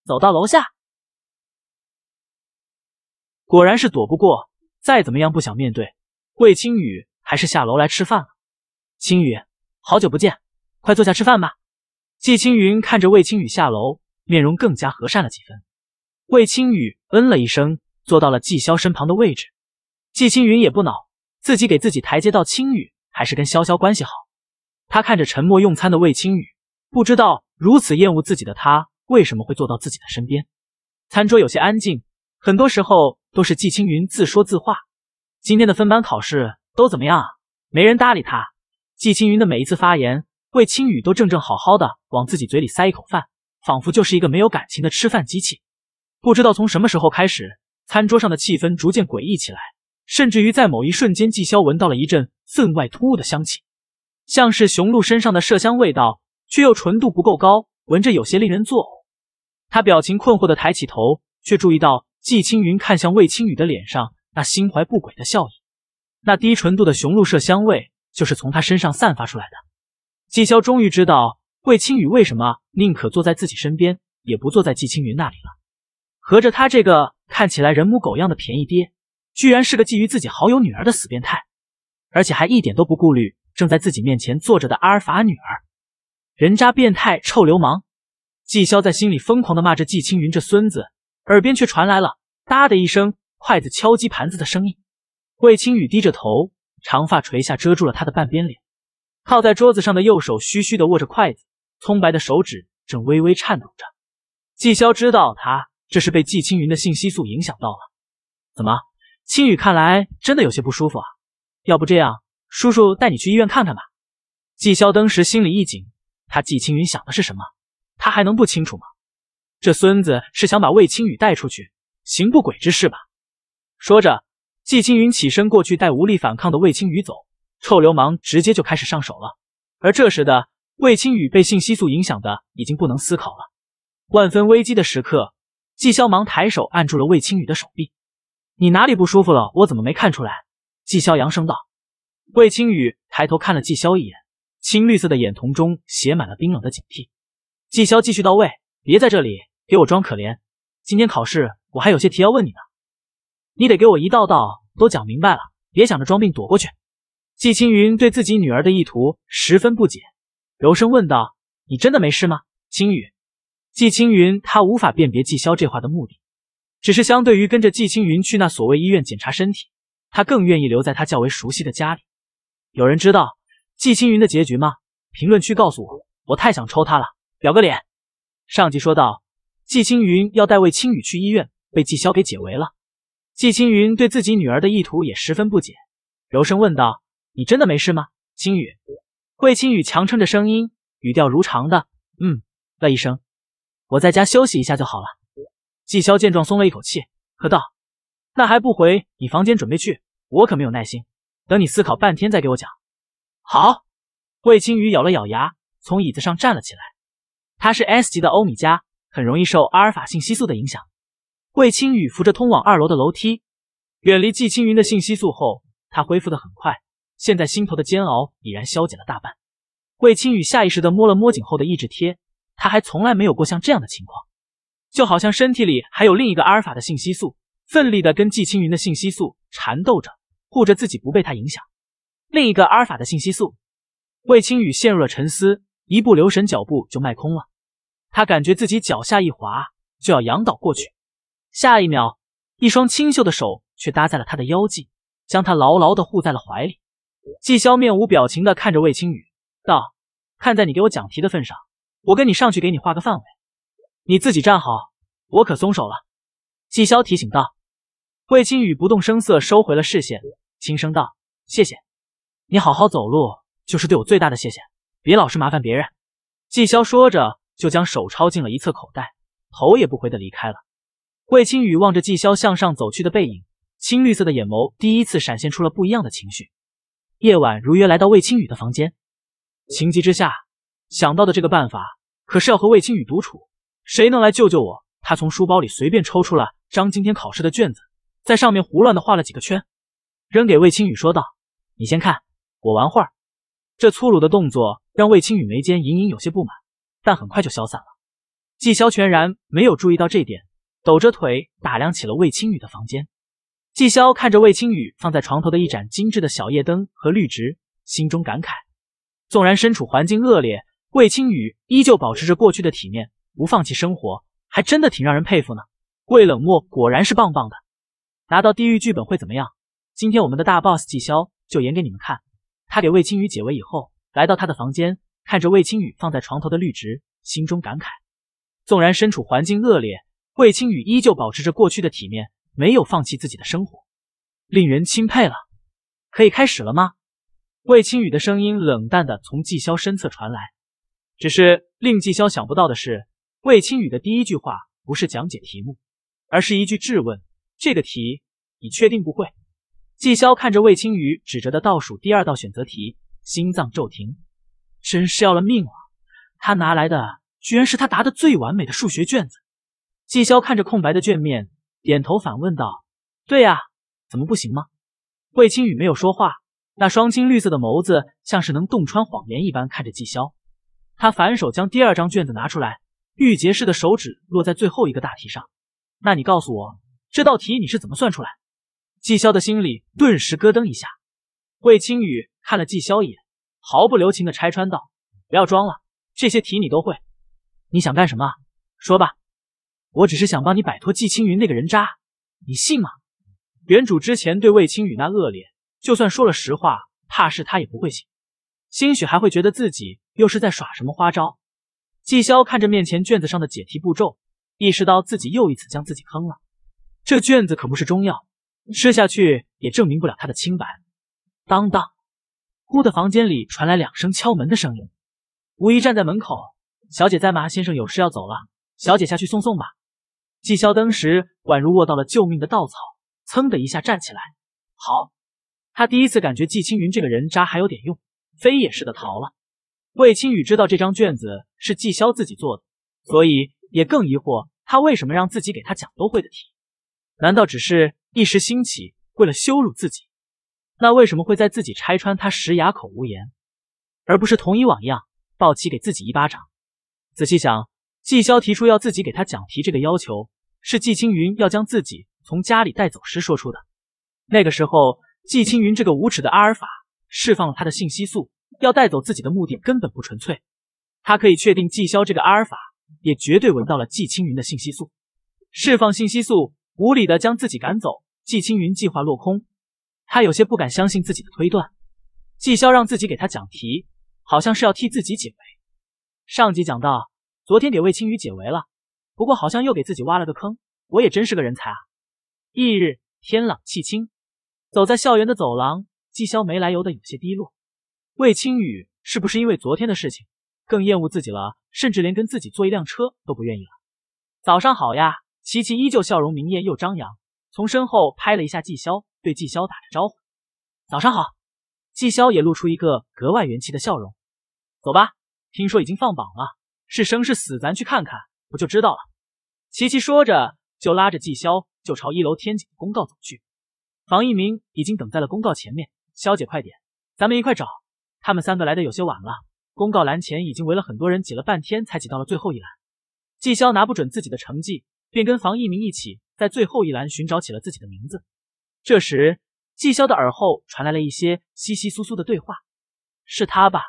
A: 走到楼下，果然是躲不过。再怎么样不想面对，魏青雨还是下楼来吃饭了。青雨，好久不见，快坐下吃饭吧。季青云看着魏青雨下楼，面容更加和善了几分。魏青雨嗯了一声，坐到了季潇身旁的位置。季青云也不恼，自己给自己台阶，到青雨还是跟潇潇关系好。他看着沉默用餐的魏青雨，不知道如此厌恶自己的他为什么会坐到自己的身边。餐桌有些安静，很多时候。都是季青云自说自话。今天的分班考试都怎么样啊？没人搭理他。季青云的每一次发言，魏青雨都正正好好的往自己嘴里塞一口饭，仿佛就是一个没有感情的吃饭机器。不知道从什么时候开始，餐桌上的气氛逐渐诡异起来，甚至于在某一瞬间，季萧闻到了一阵分外突兀的香气，像是雄鹿身上的麝香味道，却又纯度不够高，闻着有些令人作呕。他表情困惑的抬起头，却注意到。季青云看向魏青雨的脸上那心怀不轨的笑意，那低纯度的雄鹿麝香味就是从他身上散发出来的。季萧终于知道魏青雨为什么宁可坐在自己身边，也不坐在季青云那里了。合着他这个看起来人模狗样的便宜爹，居然是个觊觎自己好友女儿的死变态，而且还一点都不顾虑正在自己面前坐着的阿尔法女儿。人渣变态臭流氓！季萧在心里疯狂的骂着季青云这孙子。耳边却传来了“哒”的一声，筷子敲击盘子的声音。魏青雨低着头，长发垂下遮住了他的半边脸，靠在桌子上的右手虚虚的握着筷子，葱白的手指正微微颤抖着。季萧知道他这是被季青云的信息素影响到了。怎么，青雨看来真的有些不舒服啊？要不这样，叔叔带你去医院看看吧。季萧当时心里一紧，他季青云想的是什么，他还能不清楚吗？这孙子是想把魏青雨带出去行不轨之事吧？说着，季青云起身过去带无力反抗的魏青雨走。臭流氓直接就开始上手了。而这时的魏青雨被信息素影响的已经不能思考了。万分危机的时刻，季萧忙抬手按住了魏青雨的手臂：“你哪里不舒服了？我怎么没看出来？”季萧扬声道。魏青雨抬头看了季萧一眼，青绿色的眼瞳中写满了冰冷的警惕。季萧继续到位，别在这里。给我装可怜！今天考试，我还有些题要问你呢，你得给我一道道都讲明白了，别想着装病躲过去。季青云对自己女儿的意图十分不解，柔声问道：“你真的没事吗，青雨？”季青云他无法辨别季潇这话的目的，只是相对于跟着季青云去那所谓医院检查身体，他更愿意留在他较为熟悉的家里。有人知道季青云的结局吗？评论区告诉我，我太想抽他了，表个脸。上集说道。季青云要带魏青雨去医院，被季萧给解围了。季青云对自己女儿的意图也十分不解，柔声问道：“你真的没事吗，青雨？”魏青雨强撑着声音，语调如常的：“嗯。”了一声。我在家休息一下就好了。季萧见状松了一口气，喝道：“那还不回你房间准备去？我可没有耐心，等你思考半天再给我讲。”好。魏青雨咬了咬牙，从椅子上站了起来。他是 S 级的欧米伽。很容易受阿尔法信息素的影响。魏青雨扶着通往二楼的楼梯，远离季青云的信息素后，他恢复的很快。现在心头的煎熬已然消减了大半。魏青雨下意识的摸了摸颈后的抑制贴，他还从来没有过像这样的情况，就好像身体里还有另一个阿尔法的信息素，奋力的跟季青云的信息素缠斗着，护着自己不被他影响。另一个阿尔法的信息素，魏青雨陷入了沉思，一不留神脚步就迈空了。他感觉自己脚下一滑，就要仰倒过去。下一秒，一双清秀的手却搭在了他的腰际，将他牢牢地护在了怀里。季萧面无表情地看着魏清雨，道：“看在你给我讲题的份上，我跟你上去给你画个范围，你自己站好，我可松手了。”季萧提醒道。魏清雨不动声色收回了视线，轻声道：“谢谢，你好好走路就是对我最大的谢谢。别老是麻烦别人。”季萧说着。就将手抄进了一侧口袋，头也不回的离开了。魏青雨望着季潇向上走去的背影，青绿色的眼眸第一次闪现出了不一样的情绪。夜晚如约来到魏青雨的房间，情急之下想到的这个办法，可是要和魏青雨独处，谁能来救救我？他从书包里随便抽出了张今天考试的卷子，在上面胡乱的画了几个圈，扔给魏青雨说道：“你先看，我玩会儿。”这粗鲁的动作让魏青雨眉间隐隐有些不满。但很快就消散了。纪萧全然没有注意到这点，抖着腿打量起了魏青雨的房间。纪萧看着魏青雨放在床头的一盏精致的小夜灯和绿植，心中感慨：纵然身处环境恶劣，魏青雨依旧保持着过去的体面，不放弃生活，还真的挺让人佩服呢。魏冷漠果然是棒棒的。拿到地狱剧本会怎么样？今天我们的大 boss 纪萧就演给你们看。他给魏青雨解围以后，来到他的房间。看着魏青雨放在床头的绿植，心中感慨：纵然身处环境恶劣，魏青雨依旧保持着过去的体面，没有放弃自己的生活，令人钦佩了。可以开始了吗？魏青雨的声音冷淡的从季潇身侧传来。只是令季潇想不到的是，魏青雨的第一句话不是讲解题目，而是一句质问：这个题你确定不会？季潇看着魏青雨指着的倒数第二道选择题，心脏骤停。真是要了命了！他拿来的居然是他答的最完美的数学卷子。季潇看着空白的卷面，点头反问道：“对呀，怎么不行吗？”魏清雨没有说话，那双青绿色的眸子像是能洞穿谎言一般看着季潇。他反手将第二张卷子拿出来，玉洁似的手指落在最后一个大题上。那你告诉我，这道题你是怎么算出来？季潇的心里顿时咯噔一下。魏清雨看了季潇一眼。毫不留情的拆穿道：“不要装了，这些题你都会，你想干什么？说吧，我只是想帮你摆脱季青云那个人渣，你信吗？”原主之前对魏青雨那恶劣，就算说了实话，怕是他也不会信，兴许还会觉得自己又是在耍什么花招。季萧看着面前卷子上的解题步骤，意识到自己又一次将自己坑了。这卷子可不是中药，吃下去也证明不了他的清白。当当。忽的，房间里传来两声敲门的声音。吴仪站在门口：“小姐在吗？先生有事要走了，小姐下去送送吧。”季萧当时宛如握到了救命的稻草，噌的一下站起来：“好！”他第一次感觉季青云这个人渣还有点用，飞也似的逃了。魏青雨知道这张卷子是季萧自己做的，所以也更疑惑他为什么让自己给他讲都会的题，难道只是一时兴起，为了羞辱自己？那为什么会在自己拆穿他时哑口无言，而不是同以往一样抱起给自己一巴掌？仔细想，季萧提出要自己给他讲题这个要求，是季青云要将自己从家里带走时说出的。那个时候，季青云这个无耻的阿尔法释放了他的信息素，要带走自己的目的根本不纯粹。他可以确定，季萧这个阿尔法也绝对闻到了季青云的信息素，释放信息素，无理的将自己赶走，季青云计划落空。他有些不敢相信自己的推断，纪萧让自己给他讲题，好像是要替自己解围。上集讲到，昨天给魏青雨解围了，不过好像又给自己挖了个坑。我也真是个人才啊！翌日，天朗气清，走在校园的走廊，纪萧没来由的有些低落。魏青雨是不是因为昨天的事情更厌恶自己了？甚至连跟自己坐一辆车都不愿意了？早上好呀，琪琪依旧笑容明艳又张扬，从身后拍了一下纪萧。对纪萧打着招呼，早上好。纪萧也露出一个格外元气的笑容。走吧，听说已经放榜了，是生是死，咱去看看，不就知道了。琪琪说着，就拉着纪萧就朝一楼天井公告走去。房一鸣已经等在了公告前面，肖姐快点，咱们一块找。他们三个来的有些晚了，公告栏前已经围了很多人，挤了半天才挤到了最后一栏。纪萧拿不准自己的成绩，便跟房一鸣一起在最后一栏寻找起了自己的名字。这时，季潇的耳后传来了一些稀稀疏疏的对话：“是他吧？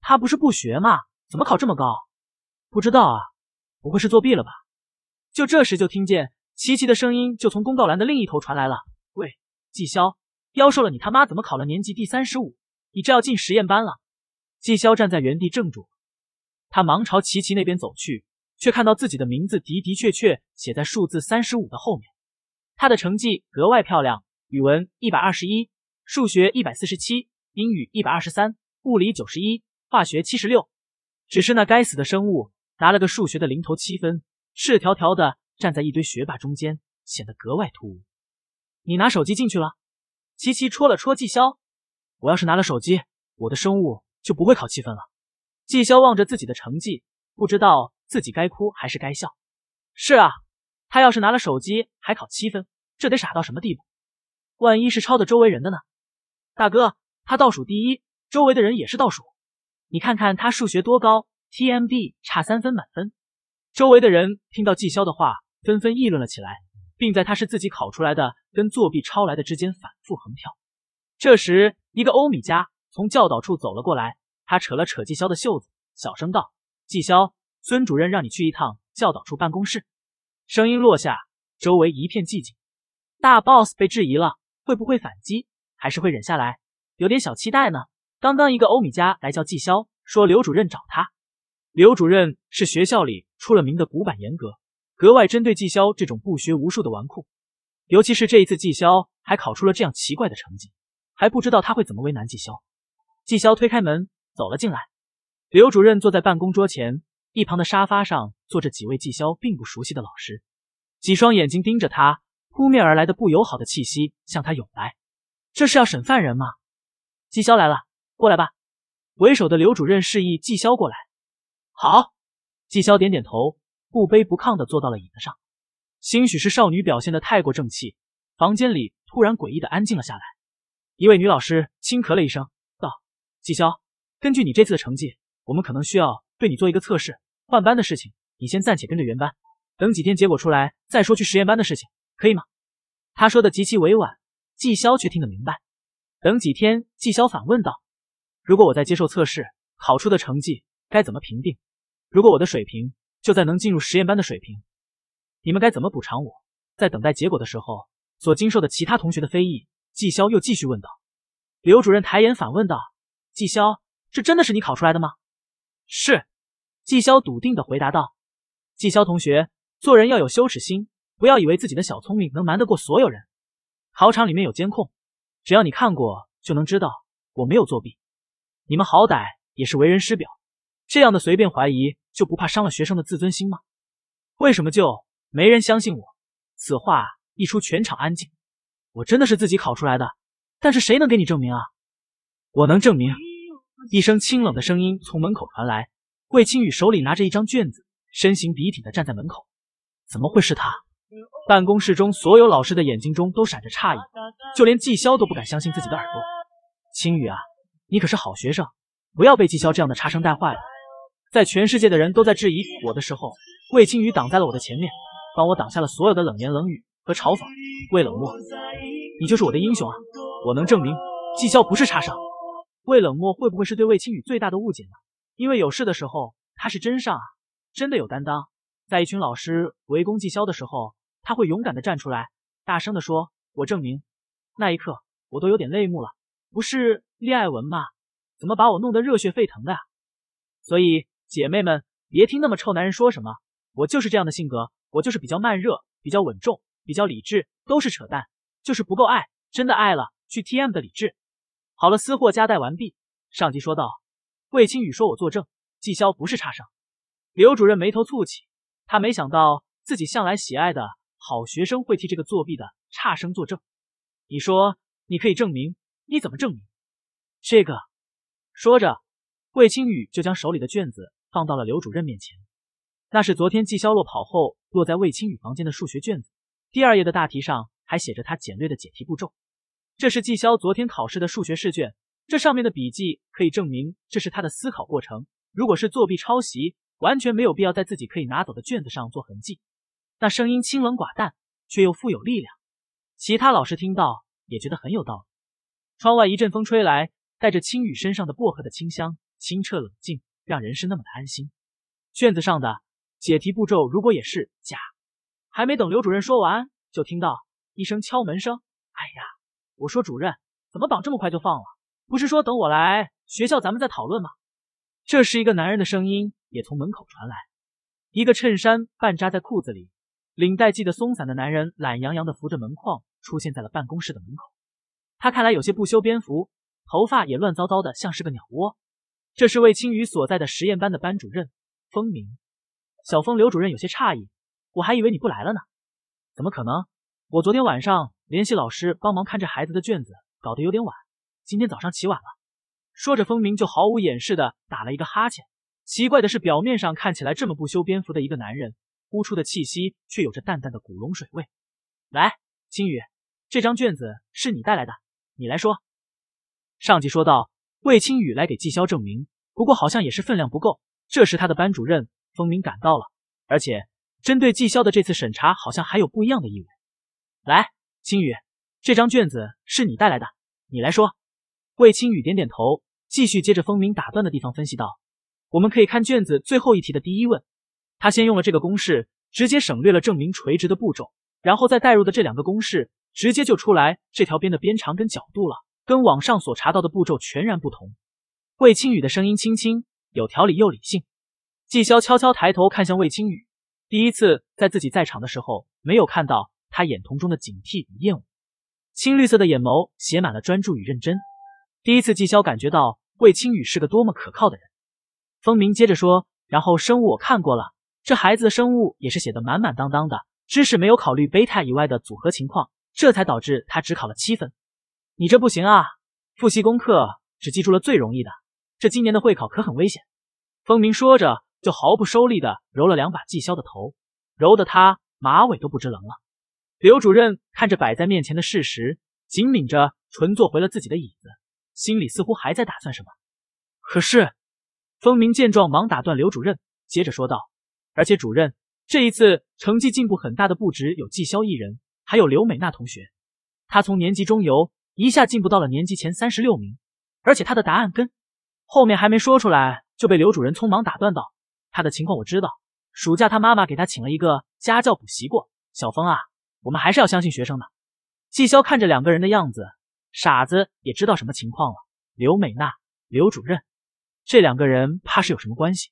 A: 他不是不学吗？怎么考这么高？不知道啊，不会是作弊了吧？”就这时，就听见琪琪的声音就从公告栏的另一头传来了：“喂，季潇，妖兽了，你他妈怎么考了年级第三十五？你这要进实验班了！”季潇站在原地怔住，他忙朝琪琪那边走去，却看到自己的名字的的确确写在数字三十五的后面。他的成绩格外漂亮，语文一百二十一，数学一百四十七，英语一百二十三，物理九十一，化学七十六。只是那该死的生物拿了个数学的零头七分，赤条条的站在一堆学霸中间，显得格外突兀。你拿手机进去了？琪琪戳了戳季潇，我要是拿了手机，我的生物就不会考七分了。季潇望着自己的成绩，不知道自己该哭还是该笑。是啊。他要是拿了手机还考七分，这得傻到什么地步？万一是抄的周围人的呢？大哥，他倒数第一，周围的人也是倒数。你看看他数学多高，TMD 差三分满分。周围的人听到纪潇的话，纷纷议论了起来，并在他是自己考出来的跟作弊抄来的之间反复横跳。这时，一个欧米茄从教导处走了过来，他扯了扯纪潇的袖子，小声道：“纪潇，孙主任让你去一趟教导处办公室。”声音落下，周围一片寂静。大 boss 被质疑了，会不会反击，还是会忍下来？有点小期待呢。刚刚一个欧米茄来叫季潇，说刘主任找他。刘主任是学校里出了名的古板严格，格外针对季潇这种不学无术的纨绔。尤其是这一次，季潇还考出了这样奇怪的成绩，还不知道他会怎么为难季潇。季潇推开门走了进来，刘主任坐在办公桌前。一旁的沙发上坐着几位纪霄并不熟悉的老师，几双眼睛盯着他，扑面而来的不友好的气息向他涌来。这是要审犯人吗？纪霄来了，过来吧。为首的刘主任示意纪霄过来。好，纪霄点点头，不卑不亢的坐到了椅子上。兴许是少女表现的太过正气，房间里突然诡异的安静了下来。一位女老师轻咳了一声，道：“纪霄，根据你这次的成绩，我们可能需要。”对你做一个测试，换班的事情你先暂且跟着原班，等几天结果出来再说去实验班的事情，可以吗？他说的极其委婉，季潇却听得明白。等几天，季潇反问道：“如果我在接受测试考出的成绩该怎么评定？如果我的水平就在能进入实验班的水平，你们该怎么补偿我在等待结果的时候所经受的其他同学的非议？”季潇又继续问道。刘主任抬眼反问道：“季潇，这真的是你考出来的吗？”是。纪潇笃定的回答道：“纪潇同学，做人要有羞耻心，不要以为自己的小聪明能瞒得过所有人。考场里面有监控，只要你看过就能知道我没有作弊。你们好歹也是为人师表，这样的随便怀疑就不怕伤了学生的自尊心吗？为什么就没人相信我？”此话一出，全场安静。我真的是自己考出来的，但是谁能给你证明啊？我能证明。”一声清冷的声音从门口传来。魏清雨手里拿着一张卷子，身形笔挺的站在门口。怎么会是他？办公室中所有老师的眼睛中都闪着诧异，就连纪潇都不敢相信自己的耳朵。清雨啊，你可是好学生，不要被纪潇这样的差生带坏了。在全世界的人都在质疑我的时候，魏清雨挡在了我的前面，帮我挡下了所有的冷言冷语和嘲讽。魏冷漠，你就是我的英雄啊！我能证明，纪潇不是差生。魏冷漠会不会是对魏清雨最大的误解呢？因为有事的时候，他是真上啊，真的有担当。在一群老师围攻季霄的时候，他会勇敢的站出来，大声的说：“我证明。”那一刻，我都有点泪目了。不是厉爱文吗？怎么把我弄得热血沸腾的啊？所以姐妹们，别听那么臭男人说什么，我就是这样的性格，我就是比较慢热，比较稳重，比较理智，都是扯淡，就是不够爱，真的爱了去 T M 的理智。好了，私货加带完毕，上集说道。魏青雨说：“我作证，季潇不是差生。”刘主任眉头蹙起，他没想到自己向来喜爱的好学生会替这个作弊的差生作证。你说，你可以证明？你怎么证明？这个。说着，魏青雨就将手里的卷子放到了刘主任面前。那是昨天季潇落跑后落在魏青雨房间的数学卷子，第二页的大题上还写着他简略的解题步骤。这是季潇昨天考试的数学试卷。这上面的笔记可以证明这是他的思考过程。如果是作弊抄袭，完全没有必要在自己可以拿走的卷子上做痕迹。那声音清冷寡淡，却又富有力量。其他老师听到也觉得很有道理。窗外一阵风吹来，带着青雨身上的薄荷的清香，清澈冷静，让人是那么的安心。卷子上的解题步骤如果也是假，还没等刘主任说完，就听到一声敲门声。哎呀，我说主任，怎么绑这么快就放了？不是说等我来学校咱们再讨论吗？这时，一个男人的声音也从门口传来。一个衬衫半扎在裤子里，领带系得松散的男人懒洋洋的扶着门框，出现在了办公室的门口。他看来有些不修边幅，头发也乱糟糟的，像是个鸟窝。这是魏青雨所在的实验班的班主任，风鸣小风。刘主任有些诧异：“我还以为你不来了呢，怎么可能？我昨天晚上联系老师帮忙看着孩子的卷子，搞得有点晚。”今天早上起晚了，说着风鸣就毫无掩饰的打了一个哈欠。奇怪的是，表面上看起来这么不修边幅的一个男人，呼出的气息却有着淡淡的古龙水味。来，青雨，这张卷子是你带来的，你来说。上级说道：“魏青雨来给季萧证明，不过好像也是分量不够。这时他的班主任风鸣赶到了，而且针对季萧的这次审查，好像还有不一样的意味。来，青雨，这张卷子是你带来的，你来说。魏青雨点点头，继续接着风鸣打断的地方分析道：“我们可以看卷子最后一题的第一问，他先用了这个公式，直接省略了证明垂直的步骤，然后再代入的这两个公式，直接就出来这条边的边长跟角度了，跟网上所查到的步骤全然不同。”魏青雨的声音轻轻，有条理又理性。季潇悄悄抬头看向魏青雨，第一次在自己在场的时候没有看到他眼瞳中的警惕与厌恶，青绿色的眼眸写满了专注与认真。第一次，季萧感觉到魏青雨是个多么可靠的人。风鸣接着说，然后生物我看过了，这孩子的生物也是写的满满当当的，知识没有考虑贝塔以外的组合情况，这才导致他只考了七分。你这不行啊，复习功课只记住了最容易的，这今年的会考可很危险。风鸣说着，就毫不收力的揉了两把季萧的头，揉得他马尾都不知棱了。刘主任看着摆在面前的事实，紧抿着唇，坐回了自己的椅子。心里似乎还在打算什么，可是，风明见状，忙打断刘主任，接着说道：“而且主任，这一次成绩进步很大的不只有季潇一人，还有刘美娜同学。她从年级中游一下进步到了年级前三十六名。而且她的答案跟……后面还没说出来，就被刘主任匆忙打断道：‘他的情况我知道，暑假他妈妈给他请了一个家教补习过。’小峰啊，我们还是要相信学生的。”季潇看着两个人的样子。傻子也知道什么情况了。刘美娜，刘主任，这两个人怕是有什么关系。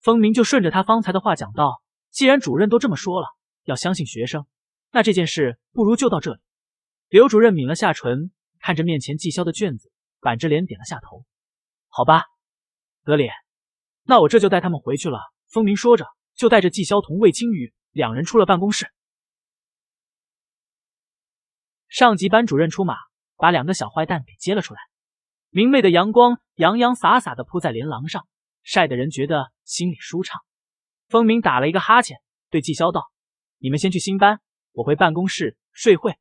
A: 风鸣就顺着他方才的话讲道：“既然主任都这么说了，要相信学生，那这件事不如就到这里。”刘主任抿了下唇，看着面前季潇的卷子，板着脸点了下头：“好吧，得嘞，那我这就带他们回去了。”风鸣说着，就带着季潇同魏青雨两人出了办公室。上级班主任出马。把两个小坏蛋给接了出来。明媚的阳光洋洋洒洒的铺在连廊上，晒的人觉得心里舒畅。风鸣打了一个哈欠，对纪潇道：“你们先去新班，我回办公室睡会。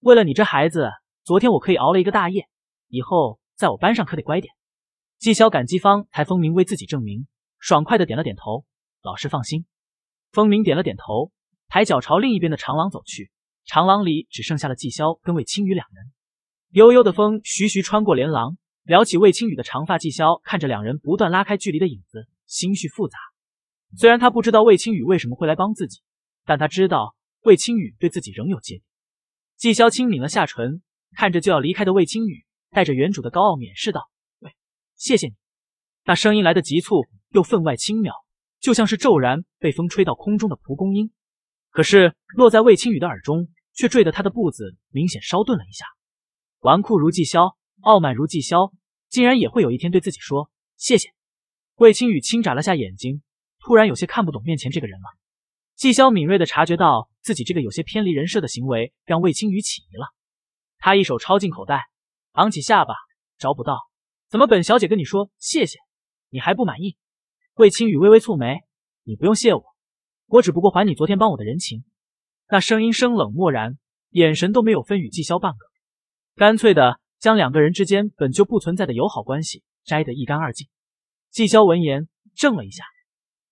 A: 为了你这孩子，昨天我可以熬了一个大夜。以后在我班上可得乖点。”纪潇感激方台风鸣为自己证明，爽快的点了点头：“老师放心。”风鸣点了点头，抬脚朝另一边的长廊走去。长廊里只剩下了纪潇跟魏青雨两人。悠悠的风徐徐穿过连廊，撩起魏青雨的长发。纪萧看着两人不断拉开距离的影子，心绪复杂。虽然他不知道魏青雨为什么会来帮自己，但他知道魏青雨对自己仍有芥蒂。纪萧轻抿了下唇，看着就要离开的魏青雨，带着原主的高傲蔑视道：“谢谢你。”那声音来得急促，又分外轻渺，就像是骤然被风吹到空中的蒲公英。可是落在魏青雨的耳中，却坠得他的步子明显稍顿了一下。纨绔如纪潇，傲慢如纪潇，竟然也会有一天对自己说谢谢。魏清雨轻眨了下眼睛，突然有些看不懂面前这个人了。季萧敏锐的察觉到自己这个有些偏离人设的行为让魏清雨起疑了，他一手抄进口袋，昂起下巴，找不到怎么本小姐跟你说谢谢，你还不满意？魏清雨微微蹙眉，你不用谢我，我只不过还你昨天帮我的人情。那声音生冷漠然，眼神都没有分与季萧半个。干脆的将两个人之间本就不存在的友好关系摘得一干二净。纪萧闻言怔了一下，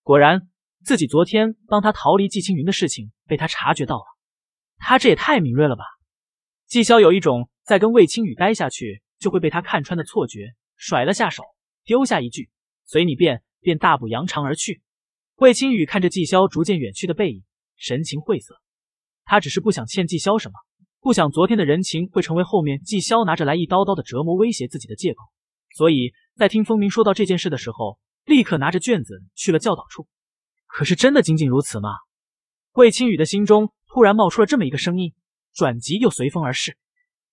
A: 果然自己昨天帮他逃离纪青云的事情被他察觉到了，他这也太敏锐了吧。纪萧有一种在跟魏青雨待下去就会被他看穿的错觉，甩了下手，丢下一句“随你便”，便大步扬长而去。魏青雨看着纪萧逐渐远去的背影，神情晦涩。他只是不想欠纪萧什么。不想昨天的人情会成为后面季萧拿着来一刀刀的折磨威胁自己的借口，所以在听风鸣说到这件事的时候，立刻拿着卷子去了教导处。可是真的仅仅如此吗？魏清雨的心中突然冒出了这么一个声音。转集又随风而逝。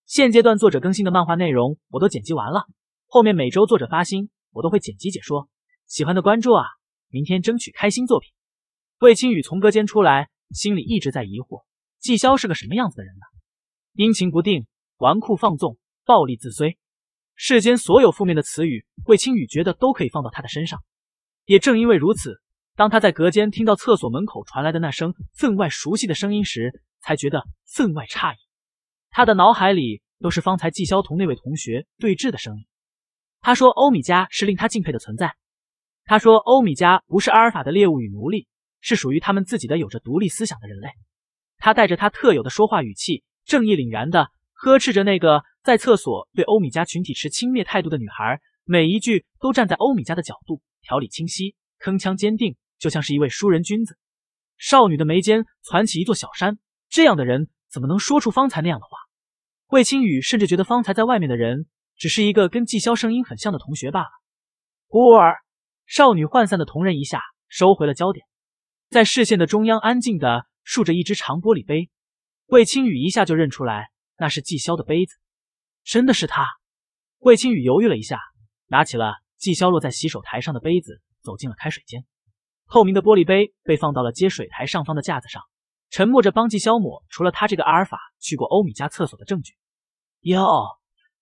A: 现阶段作者更新的漫画内容我都剪辑完了，后面每周作者发新，我都会剪辑解说。喜欢的关注啊！明天争取开新作品。魏清雨从隔间出来，心里一直在疑惑：季萧是个什么样子的人呢？阴晴不定，纨绔放纵，暴力自虽，世间所有负面的词语，魏青雨觉得都可以放到他的身上。也正因为如此，当他在隔间听到厕所门口传来的那声分外熟悉的声音时，才觉得分外诧异。他的脑海里都是方才季晓彤那位同学对峙的声音。他说：“欧米伽是令他敬佩的存在。”他说：“欧米伽不是阿尔法的猎物与奴隶，是属于他们自己的、有着独立思想的人类。”他带着他特有的说话语气。正义凛然的呵斥着那个在厕所对欧米伽群体持轻蔑态度的女孩，每一句都站在欧米伽的角度，条理清晰，铿锵坚定，就像是一位淑人君子。少女的眉间攒起一座小山，这样的人怎么能说出方才那样的话？魏清雨甚至觉得方才在外面的人只是一个跟季潇声音很像的同学罢了。孤儿少女涣散的瞳仁一下收回了焦点，在视线的中央安静的竖着一只长玻璃杯。魏清雨一下就认出来，那是季萧的杯子，真的是他。魏清雨犹豫了一下，拿起了季萧落在洗手台上的杯子，走进了开水间。透明的玻璃杯被放到了接水台上方的架子上，沉默着帮季萧抹除了他这个阿尔法去过欧米家厕所的证据。哟，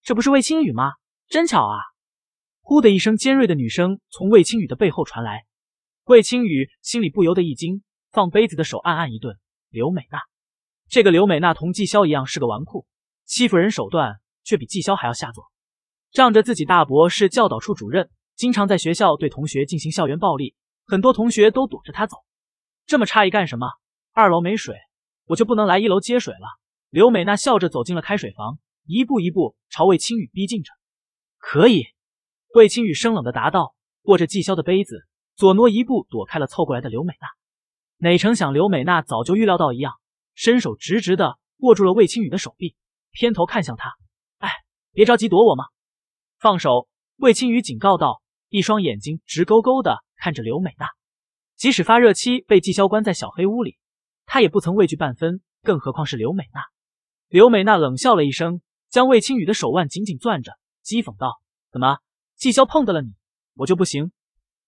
A: 这不是魏清雨吗？真巧啊！呼的一声，尖锐的女声从魏清雨的背后传来，魏清雨心里不由得一惊，放杯子的手暗暗一顿。刘美娜。这个刘美娜同纪萧一样是个纨绔，欺负人手段却比纪萧还要下作。仗着自己大伯是教导处主任，经常在学校对同学进行校园暴力，很多同学都躲着他走。这么诧异干什么？二楼没水，我就不能来一楼接水了。刘美娜笑着走进了开水房，一步一步朝魏清雨逼近着。可以。魏清雨生冷的答道，握着纪萧的杯子，左挪一步躲开了凑过来的刘美娜。哪成想刘美娜早就预料到一样。伸手直直的握住了魏青雨的手臂，偏头看向他：“哎，别着急躲我嘛。”放手，魏青雨警告道，一双眼睛直勾勾的看着刘美娜。即使发热期被季潇关在小黑屋里，他也不曾畏惧半分，更何况是刘美娜。刘美娜冷笑了一声，将魏青雨的手腕紧紧攥着，讥讽道：“怎么，季潇碰到了你，我就不行？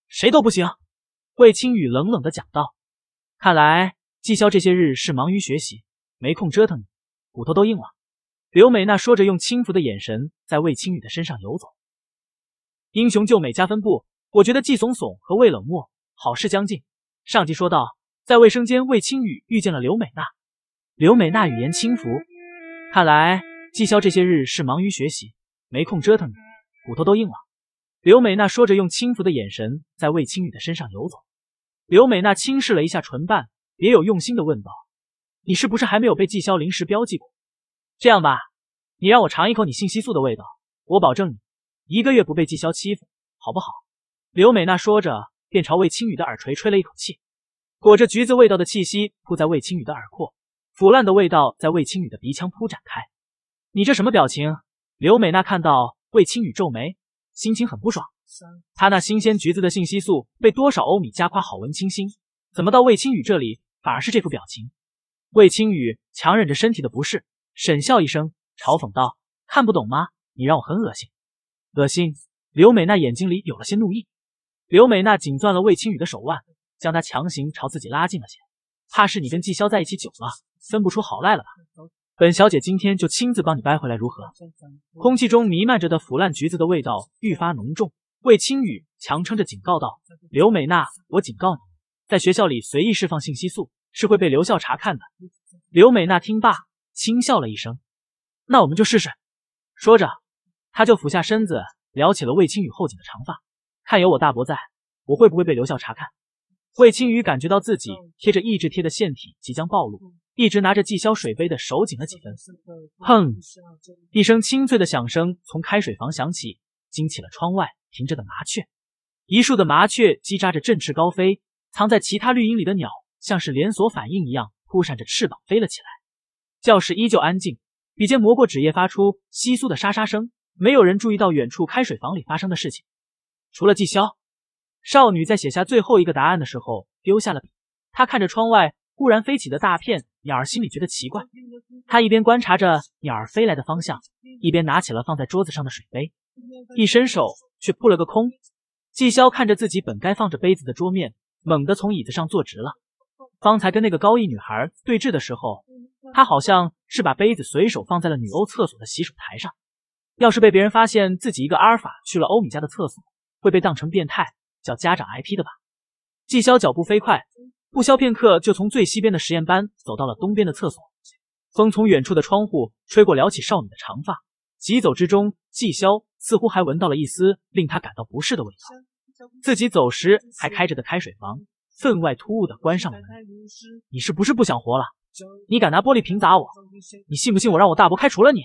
A: 谁都不行？”魏青雨冷冷的讲道：“看来。”纪萧这些日是忙于学习，没空折腾你，骨头都硬了。刘美娜说着，用轻浮的眼神在魏青雨的身上游走。英雄救美加分部，我觉得季怂怂和魏冷漠好事将近。上集说到，在卫生间，魏青雨遇见了刘美娜。刘美娜语言轻浮，看来纪萧这些日是忙于学习，没空折腾你，骨头都硬了。刘美娜说着，用轻浮的眼神在魏青雨的身上游走。刘美娜轻视了一下唇瓣。别有用心的问道：“你是不是还没有被季霄临时标记过？这样吧，你让我尝一口你信息素的味道，我保证你一个月不被季霄欺负，好不好？”刘美娜说着，便朝魏青雨的耳垂吹了一口气，裹着橘子味道的气息扑在魏青雨的耳廓，腐烂的味道在魏青雨的鼻腔铺展开。你这什么表情？刘美娜看到魏青雨皱眉，心情很不爽。她那新鲜橘子的信息素被多少欧米加夸好闻清新，怎么到魏青雨这里？反而是这副表情，魏青雨强忍着身体的不适，沈笑一声，嘲讽道：“看不懂吗？你让我很恶心。”恶心！刘美娜眼睛里有了些怒意。刘美娜紧攥了魏青雨的手腕，将他强行朝自己拉近了些。怕是你跟季潇在一起久了，分不出好赖了吧？本小姐今天就亲自帮你掰回来，如何？空气中弥漫着的腐烂橘子的味道愈发浓重。魏青雨强撑着警告道：“刘美娜，我警告你！”在学校里随意释放信息素是会被留校查看的。刘美娜听罢轻笑了一声：“那我们就试试。”说着，她就俯下身子撩起了魏清雨后颈的长发，看有我大伯在，我会不会被留校查看？魏清雨感觉到自己贴着抑制贴的腺体即将暴露，一直拿着季时水杯的手紧了几分。砰！一声清脆的响声从开水房响起，惊起了窗外停着的麻雀，一树的麻雀叽喳着振翅高飞。藏在其他绿荫里的鸟，像是连锁反应一样扑扇着翅膀飞了起来。教室依旧安静，笔尖磨过纸页发出窸窣的沙沙声。没有人注意到远处开水房里发生的事情，除了纪潇。少女在写下最后一个答案的时候丢下了笔，她看着窗外忽然飞起的大片鸟儿，心里觉得奇怪。她一边观察着鸟儿飞来的方向，一边拿起了放在桌子上的水杯，一伸手却扑了个空。纪潇看着自己本该放着杯子的桌面。猛地从椅子上坐直了。方才跟那个高一女孩对峙的时候，他好像是把杯子随手放在了女欧厕所的洗手台上。要是被别人发现自己一个阿尔法去了欧米伽的厕所，会被当成变态，叫家长挨批的吧？纪潇脚步飞快，不消片刻就从最西边的实验班走到了东边的厕所。风从远处的窗户吹过，撩起少女的长发。疾走之中，纪潇似乎还闻到了一丝令他感到不适的味道。自己走时还开着的开水房，分外突兀的关上了门。你是不是不想活了？你敢拿玻璃瓶砸我？你信不信我让我大伯开除了你？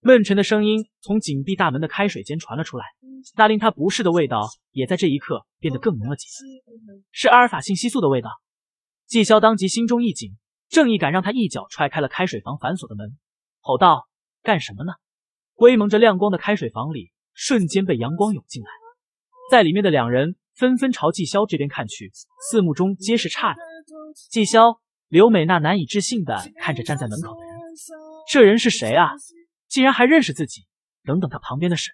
A: 闷沉的声音从紧闭大门的开水间传了出来，那令他不适的味道也在这一刻变得更浓了几分，是阿尔法信息素的味道。季潇当即心中一紧，正义感让他一脚踹开了开水房反锁的门，吼道：“干什么呢？”灰蒙着亮光的开水房里瞬间被阳光涌进来。在里面的两人纷纷朝纪萧这边看去，四目中皆是诧异。纪萧、刘美娜难以置信的看着站在门口的人：“这人是谁啊？竟然还认识自己？”等等，他旁边的是……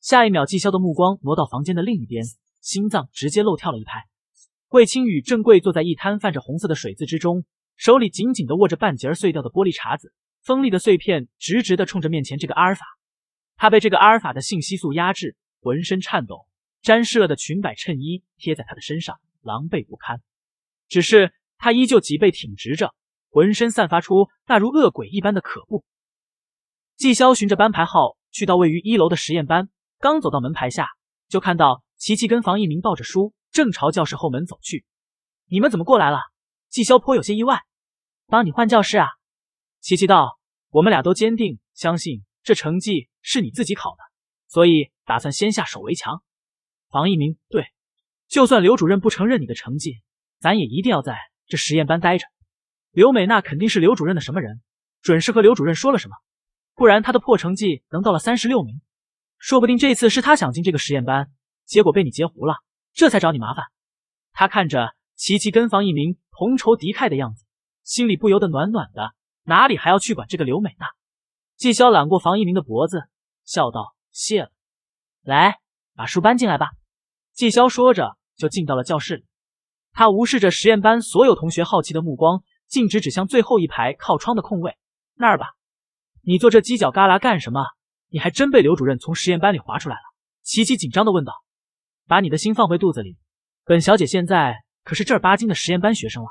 A: 下一秒，纪萧的目光挪到房间的另一边，心脏直接漏跳了一拍。魏清雨正跪坐在一滩泛着红色的水渍之中，手里紧紧地握着半截碎掉的玻璃碴子，锋利的碎片直直地冲着面前这个阿尔法。他被这个阿尔法的信息素压制，浑身颤抖。沾湿了的裙摆、衬衣贴在他的身上，狼狈不堪。只是他依旧脊背挺直着，浑身散发出那如恶鬼一般的可怖。季潇循着班牌号去到位于一楼的实验班，刚走到门牌下，就看到琪琪跟房一鸣抱着书正朝教室后门走去。“你们怎么过来了？”季潇颇有些意外。“帮你换教室啊。”琪琪道，“我们俩都坚定相信这成绩是你自己考的，所以打算先下手为强。”房一鸣对，就算刘主任不承认你的成绩，咱也一定要在这实验班待着。刘美娜肯定是刘主任的什么人，准是和刘主任说了什么，不然她的破成绩能到了三十六名？说不定这次是她想进这个实验班，结果被你截胡了，这才找你麻烦。他看着琪琪跟房一鸣同仇敌忾的样子，心里不由得暖暖的，哪里还要去管这个刘美娜？纪潇揽过房一鸣的脖子，笑道：“谢了，来把书搬进来吧。”纪潇说着，就进到了教室里。他无视着实验班所有同学好奇的目光，径直指向最后一排靠窗的空位：“那儿吧，你坐这犄角旮旯干什么？你还真被刘主任从实验班里划出来了。”琪琪紧张地问道：“把你的心放回肚子里，本小姐现在可是正儿八经的实验班学生了。”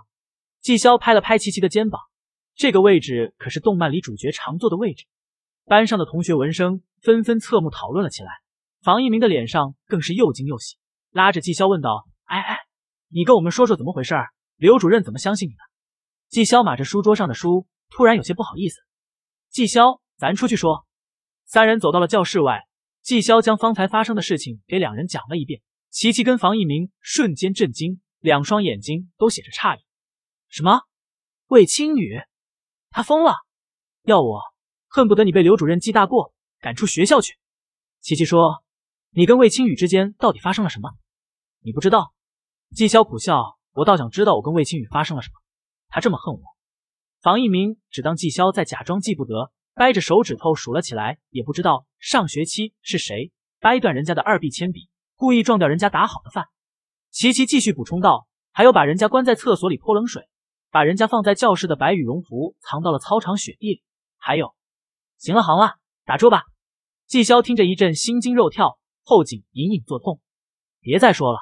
A: 纪潇拍了拍琪琪的肩膀：“这个位置可是动漫里主角常坐的位置。”班上的同学闻声纷纷侧目讨论了起来，房一鸣的脸上更是又惊又喜。拉着季潇问道：“哎哎，你跟我们说说怎么回事？刘主任怎么相信你的？”季潇码着书桌上的书，突然有些不好意思。季潇，咱出去说。三人走到了教室外，季潇将方才发生的事情给两人讲了一遍。琪琪跟房一鸣瞬间震惊，两双眼睛都写着诧异。什么？魏青雨，他疯了！要我恨不得你被刘主任记大过，赶出学校去。琪琪说：“你跟魏青雨之间到底发生了什么？”你不知道，季萧苦笑。我倒想知道我跟魏清雨发生了什么。他这么恨我。房一鸣只当季萧在假装记不得，掰着手指头数了起来。也不知道上学期是谁掰断人家的二 B 铅笔，故意撞掉人家打好的饭。琪琪继续补充道：“还有把人家关在厕所里泼冷水，把人家放在教室的白羽绒服藏到了操场雪地里。还有……行了行了，打住吧。”季萧听着一阵心惊肉跳，后颈隐隐作痛。别再说了。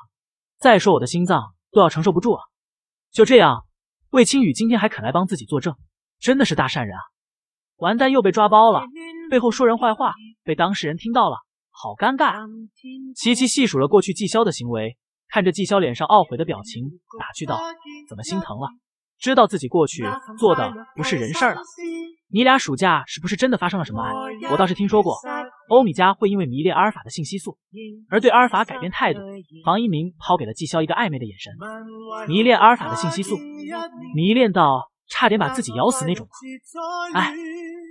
A: 再说我的心脏都要承受不住了。就这样，魏青雨今天还肯来帮自己作证，真的是大善人啊！完蛋，又被抓包了，背后说人坏话，被当事人听到了，好尴尬啊！琪琪细数了过去季潇的行为，看着季潇脸上懊悔的表情，打趣道：“怎么心疼了？知道自己过去做的不是人事了？你俩暑假是不是真的发生了什么？我倒是听说过。”欧米茄会因为迷恋阿尔法的信息素而对阿尔法改变态度。黄一鸣抛给了纪潇一个暧昧的眼神。迷恋阿尔法的信息素，迷恋到差点把自己咬死那种吗？哎，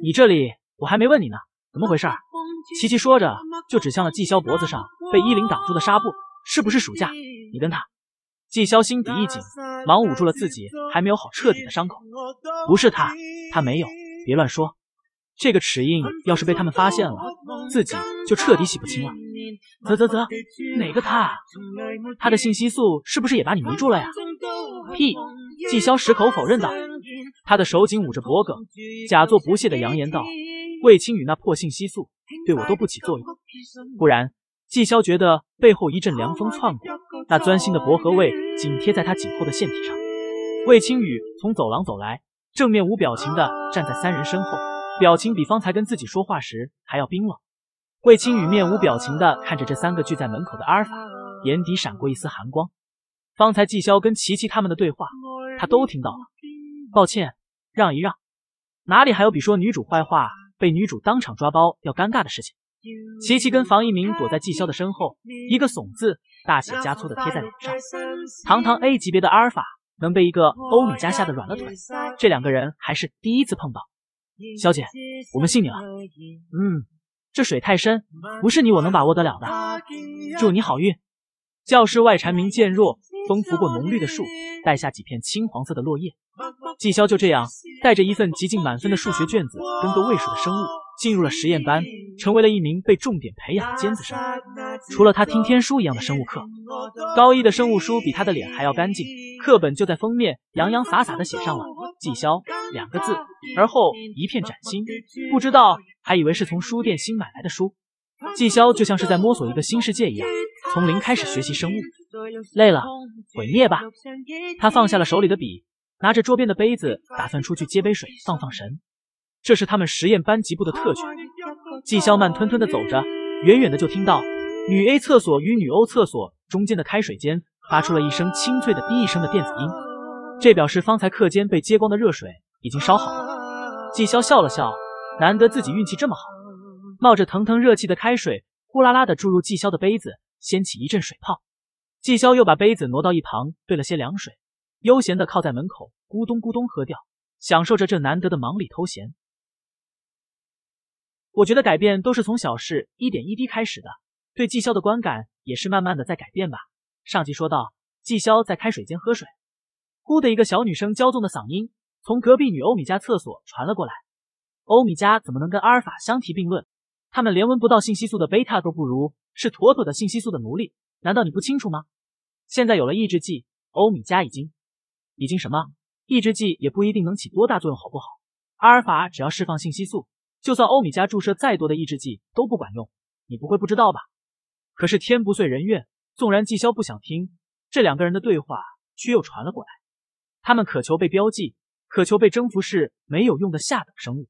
A: 你这里我还没问你呢，怎么回事？琪琪说着就指向了纪潇脖子上被衣领挡住的纱布，是不是暑假你跟他？纪潇心底一紧，忙捂住了自己还没有好彻底的伤口。不是他，他没有，别乱说。这个齿印要是被他们发现了，自己就彻底洗不清了。啧啧啧，哪个他啊？他的信息素是不是也把你迷住了呀？屁！季萧矢口否认道，他的手紧捂着脖颈，假作不屑的扬言道：“魏清宇那破信息素对我都不起作用。”忽然，季萧觉得背后一阵凉风窜过，那钻心的薄荷味紧贴在他颈后的腺体上。魏清宇从走廊走来，正面无表情的站在三人身后。表情比方才跟自己说话时还要冰冷。魏清雨面无表情地看着这三个聚在门口的阿尔法，眼底闪过一丝寒光。方才季萧跟琪琪他们的对话，他都听到了。抱歉，让一让。哪里还有比说女主坏话被女主当场抓包要尴尬的事情？琪琪跟房一鸣躲在季萧的身后，一个怂字大写加粗的贴在脸上。堂堂 A 级别的阿尔法，能被一个欧米伽吓得软了腿，这两个人还是第一次碰到。小姐，我们信你了。嗯，这水太深，不是你我能把握得了的。祝你好运。教室外蝉鸣渐弱，风拂过浓绿的树，带下几片青黄色的落叶。季潇就这样带着一份极尽满分的数学卷子，跟个位数的生物。进入了实验班，成为了一名被重点培养的尖子生。除了他听天书一样的生物课，高一的生物书比他的脸还要干净，课本就在封面洋洋洒洒的写上了“季萧”两个字，而后一片崭新，不知道还以为是从书店新买来的书。季萧就像是在摸索一个新世界一样，从零开始学习生物。累了，毁灭吧。他放下了手里的笔，拿着桌边的杯子，打算出去接杯水，放放神。这是他们实验班级部的特权。季肖慢吞吞的走着，远远的就听到女 A 厕所与女 O 厕所中间的开水间发出了一声清脆的滴一声的电子音，这表示方才课间被接光的热水已经烧好了。季肖笑了笑，难得自己运气这么好，冒着腾腾热气的开水呼啦啦的注入季肖的杯子，掀起一阵水泡。季肖又把杯子挪到一旁，兑了些凉水，悠闲的靠在门口，咕咚咕咚喝掉，享受着这难得的忙里偷闲。我觉得改变都是从小事一点一滴开始的，对纪潇的观感也是慢慢的在改变吧。上集说到，纪潇在开水间喝水，忽的一个小女生骄纵的嗓音从隔壁女欧米家厕所传了过来。欧米伽怎么能跟阿尔法相提并论？他们连闻不到信息素的贝塔都不如，是妥妥的信息素的奴隶。难道你不清楚吗？现在有了抑制剂，欧米伽已经已经什么？抑制剂也不一定能起多大作用，好不好？阿尔法只要释放信息素。就算欧米茄注射再多的抑制剂都不管用，你不会不知道吧？可是天不遂人愿，纵然纪萧不想听，这两个人的对话却又传了过来。他们渴求被标记，渴求被征服，是没有用的下等生物。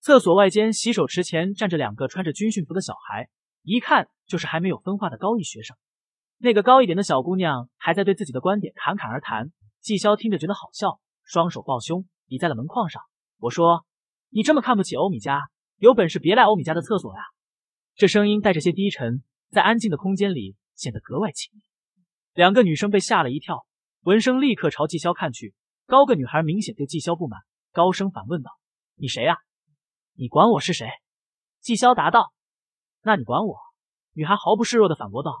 A: 厕所外间洗手池前站着两个穿着军训服的小孩，一看就是还没有分化的高一学生。那个高一点的小姑娘还在对自己的观点侃侃而谈，纪萧听着觉得好笑，双手抱胸倚在了门框上。我说。你这么看不起欧米伽，有本事别来欧米伽的厕所呀！这声音带着些低沉，在安静的空间里显得格外亲密。两个女生被吓了一跳，闻声立刻朝纪潇看去。高个女孩明显对纪潇不满，高声反问道：“你谁啊？你管我是谁？”纪潇答道：“那你管我？”女孩毫不示弱地反驳道：“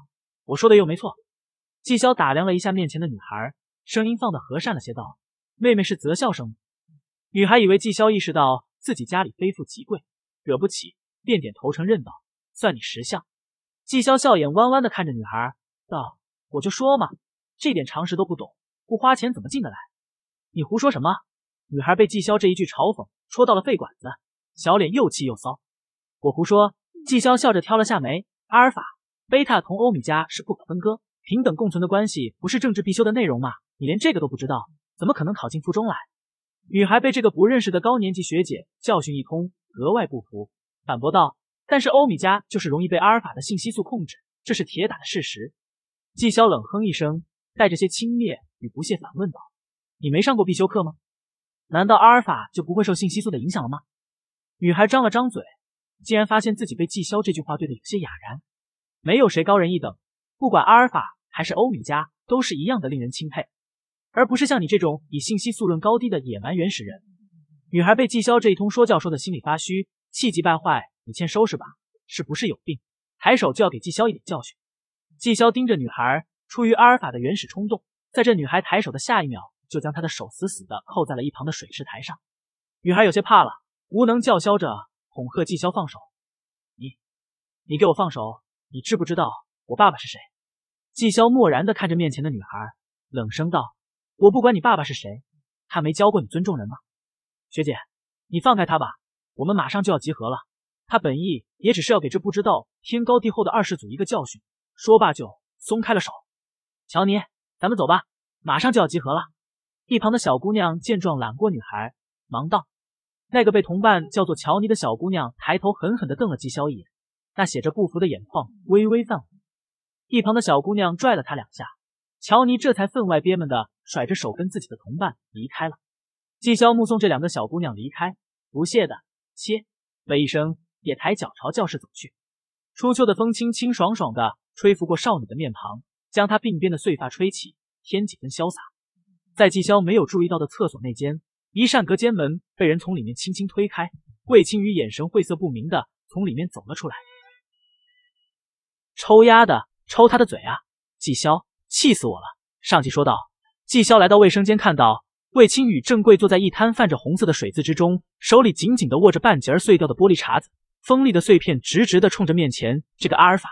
A: 我说的又没错。”纪潇打量了一下面前的女孩，声音放的和善了些，道：“妹妹是择校生。”女孩以为纪潇意识到。自己家里非富即贵，惹不起，便点头承认道：“算你识相。”季潇笑眼弯弯的看着女孩道：“我就说嘛，这点常识都不懂，不花钱怎么进得来？”你胡说什么？女孩被季潇这一句嘲讽戳到了肺管子，小脸又气又骚。我胡说。”季潇笑着挑了下眉：“阿尔法、贝塔同欧米伽是不可分割、平等共存的关系，不是政治必修的内容吗？你连这个都不知道，怎么可能考进附中来？”女孩被这个不认识的高年级学姐教训一通，格外不服，反驳道：“但是欧米伽就是容易被阿尔法的信息素控制，这是铁打的事实。”季潇冷哼一声，带着些轻蔑与不屑反问道：“你没上过必修课吗？难道阿尔法就不会受信息素的影响了吗？”女孩张了张嘴，竟然发现自己被季潇这句话怼的有些哑然。没有谁高人一等，不管阿尔法还是欧米伽，都是一样的令人钦佩。而不是像你这种以信息素论高低的野蛮原始人。女孩被纪萧这一通说教说的心里发虚，气急败坏，你欠收拾吧？是不是有病？抬手就要给纪萧一点教训。纪萧盯着女孩，出于阿尔法的原始冲动，在这女孩抬手的下一秒，就将她的手死死的扣在了一旁的水池台上。女孩有些怕了，无能叫嚣着恐吓纪萧放手。你，你给我放手！你知不知道我爸爸是谁？纪萧漠然的看着面前的女孩，冷声道。我不管你爸爸是谁，他没教过你尊重人吗？学姐，你放开他吧，我们马上就要集合了。他本意也只是要给这不知道天高地厚的二世祖一个教训。说罢就松开了手。乔尼，咱们走吧，马上就要集合了。一旁的小姑娘见状揽过女孩，忙道：“那个被同伴叫做乔尼的小姑娘抬头狠狠的瞪了季萧一眼，那写着不服的眼眶微微泛红。”一旁的小姑娘拽了他两下。乔尼这才分外憋闷的甩着手跟自己的同伴离开了。季萧目送这两个小姑娘离开，不屑的切了一声，也抬脚朝教室走去。初秋的风清清爽爽的吹拂过少女的面庞，将她鬓边的碎发吹起，添几分潇洒。在季萧没有注意到的厕所内间，一扇隔间门被人从里面轻轻推开，魏清雨眼神晦涩不明的从里面走了出来。抽丫的，抽他的嘴啊！季萧。气死我了！上集说到，季萧来到卫生间，看到魏清与正跪坐在一滩泛着红色的水渍之中，手里紧紧的握着半截碎掉的玻璃碴子，锋利的碎片直直的冲着面前这个阿尔法。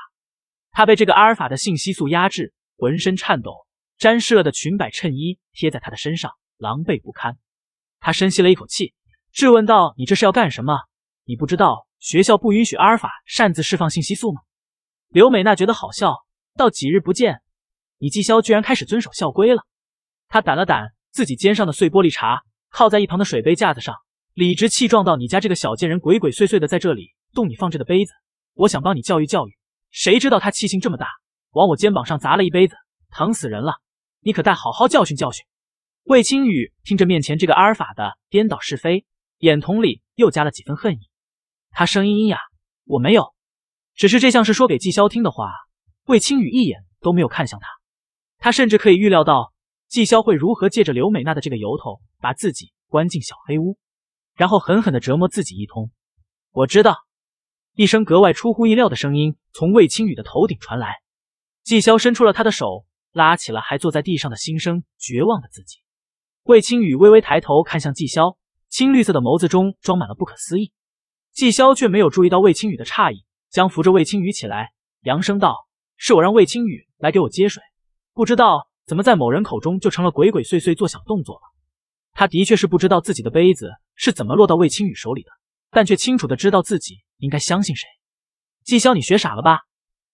A: 他被这个阿尔法的信息素压制，浑身颤抖，沾湿了的裙摆、衬衣贴在他的身上，狼狈不堪。他深吸了一口气，质问道：“你这是要干什么？你不知道学校不允许阿尔法擅自释放信息素吗？”刘美娜觉得好笑，到几日不见。”你季萧居然开始遵守校规了？他掸了掸自己肩上的碎玻璃碴，靠在一旁的水杯架子上，理直气壮道：“你家这个小贱人，鬼鬼祟祟的在这里动你放着的杯子，我想帮你教育教育。”谁知道他气性这么大，往我肩膀上砸了一杯子，疼死人了！你可得好好教训教训。魏青雨听着面前这个阿尔法的颠倒是非，眼瞳里又加了几分恨意。他声音阴哑：“我没有，只是这像是说给季萧听的话。”魏青雨一眼都没有看向他。他甚至可以预料到季萧会如何借着刘美娜的这个由头把自己关进小黑屋，然后狠狠的折磨自己一通。我知道，一声格外出乎意料的声音从魏青雨的头顶传来。季萧伸出了他的手，拉起了还坐在地上的心生绝望的自己。魏青雨微微抬头看向季萧，青绿色的眸子中装满了不可思议。季萧却没有注意到魏青雨的诧异，将扶着魏青雨起来，扬声道：“是我让魏青雨来给我接水。”不知道怎么在某人口中就成了鬼鬼祟祟做小动作了。他的确是不知道自己的杯子是怎么落到魏青雨手里的，但却清楚的知道自己应该相信谁。纪潇，你学傻了吧？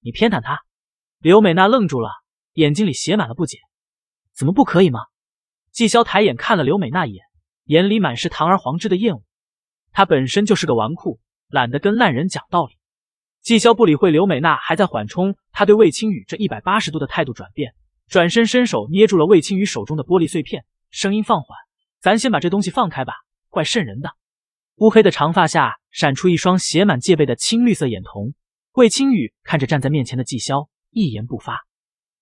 A: 你偏袒他？刘美娜愣住了，眼睛里写满了不解。怎么不可以吗？纪潇抬眼看了刘美娜一眼，眼里满是堂而皇之的厌恶。他本身就是个纨绔，懒得跟烂人讲道理。纪潇不理会刘美娜，还在缓冲他对魏青雨这一百八十度的态度转变。转身伸手捏住了魏清雨手中的玻璃碎片，声音放缓：“咱先把这东西放开吧，怪渗人的。”乌黑的长发下闪出一双写满戒备的青绿色眼瞳。魏清雨看着站在面前的纪潇，一言不发。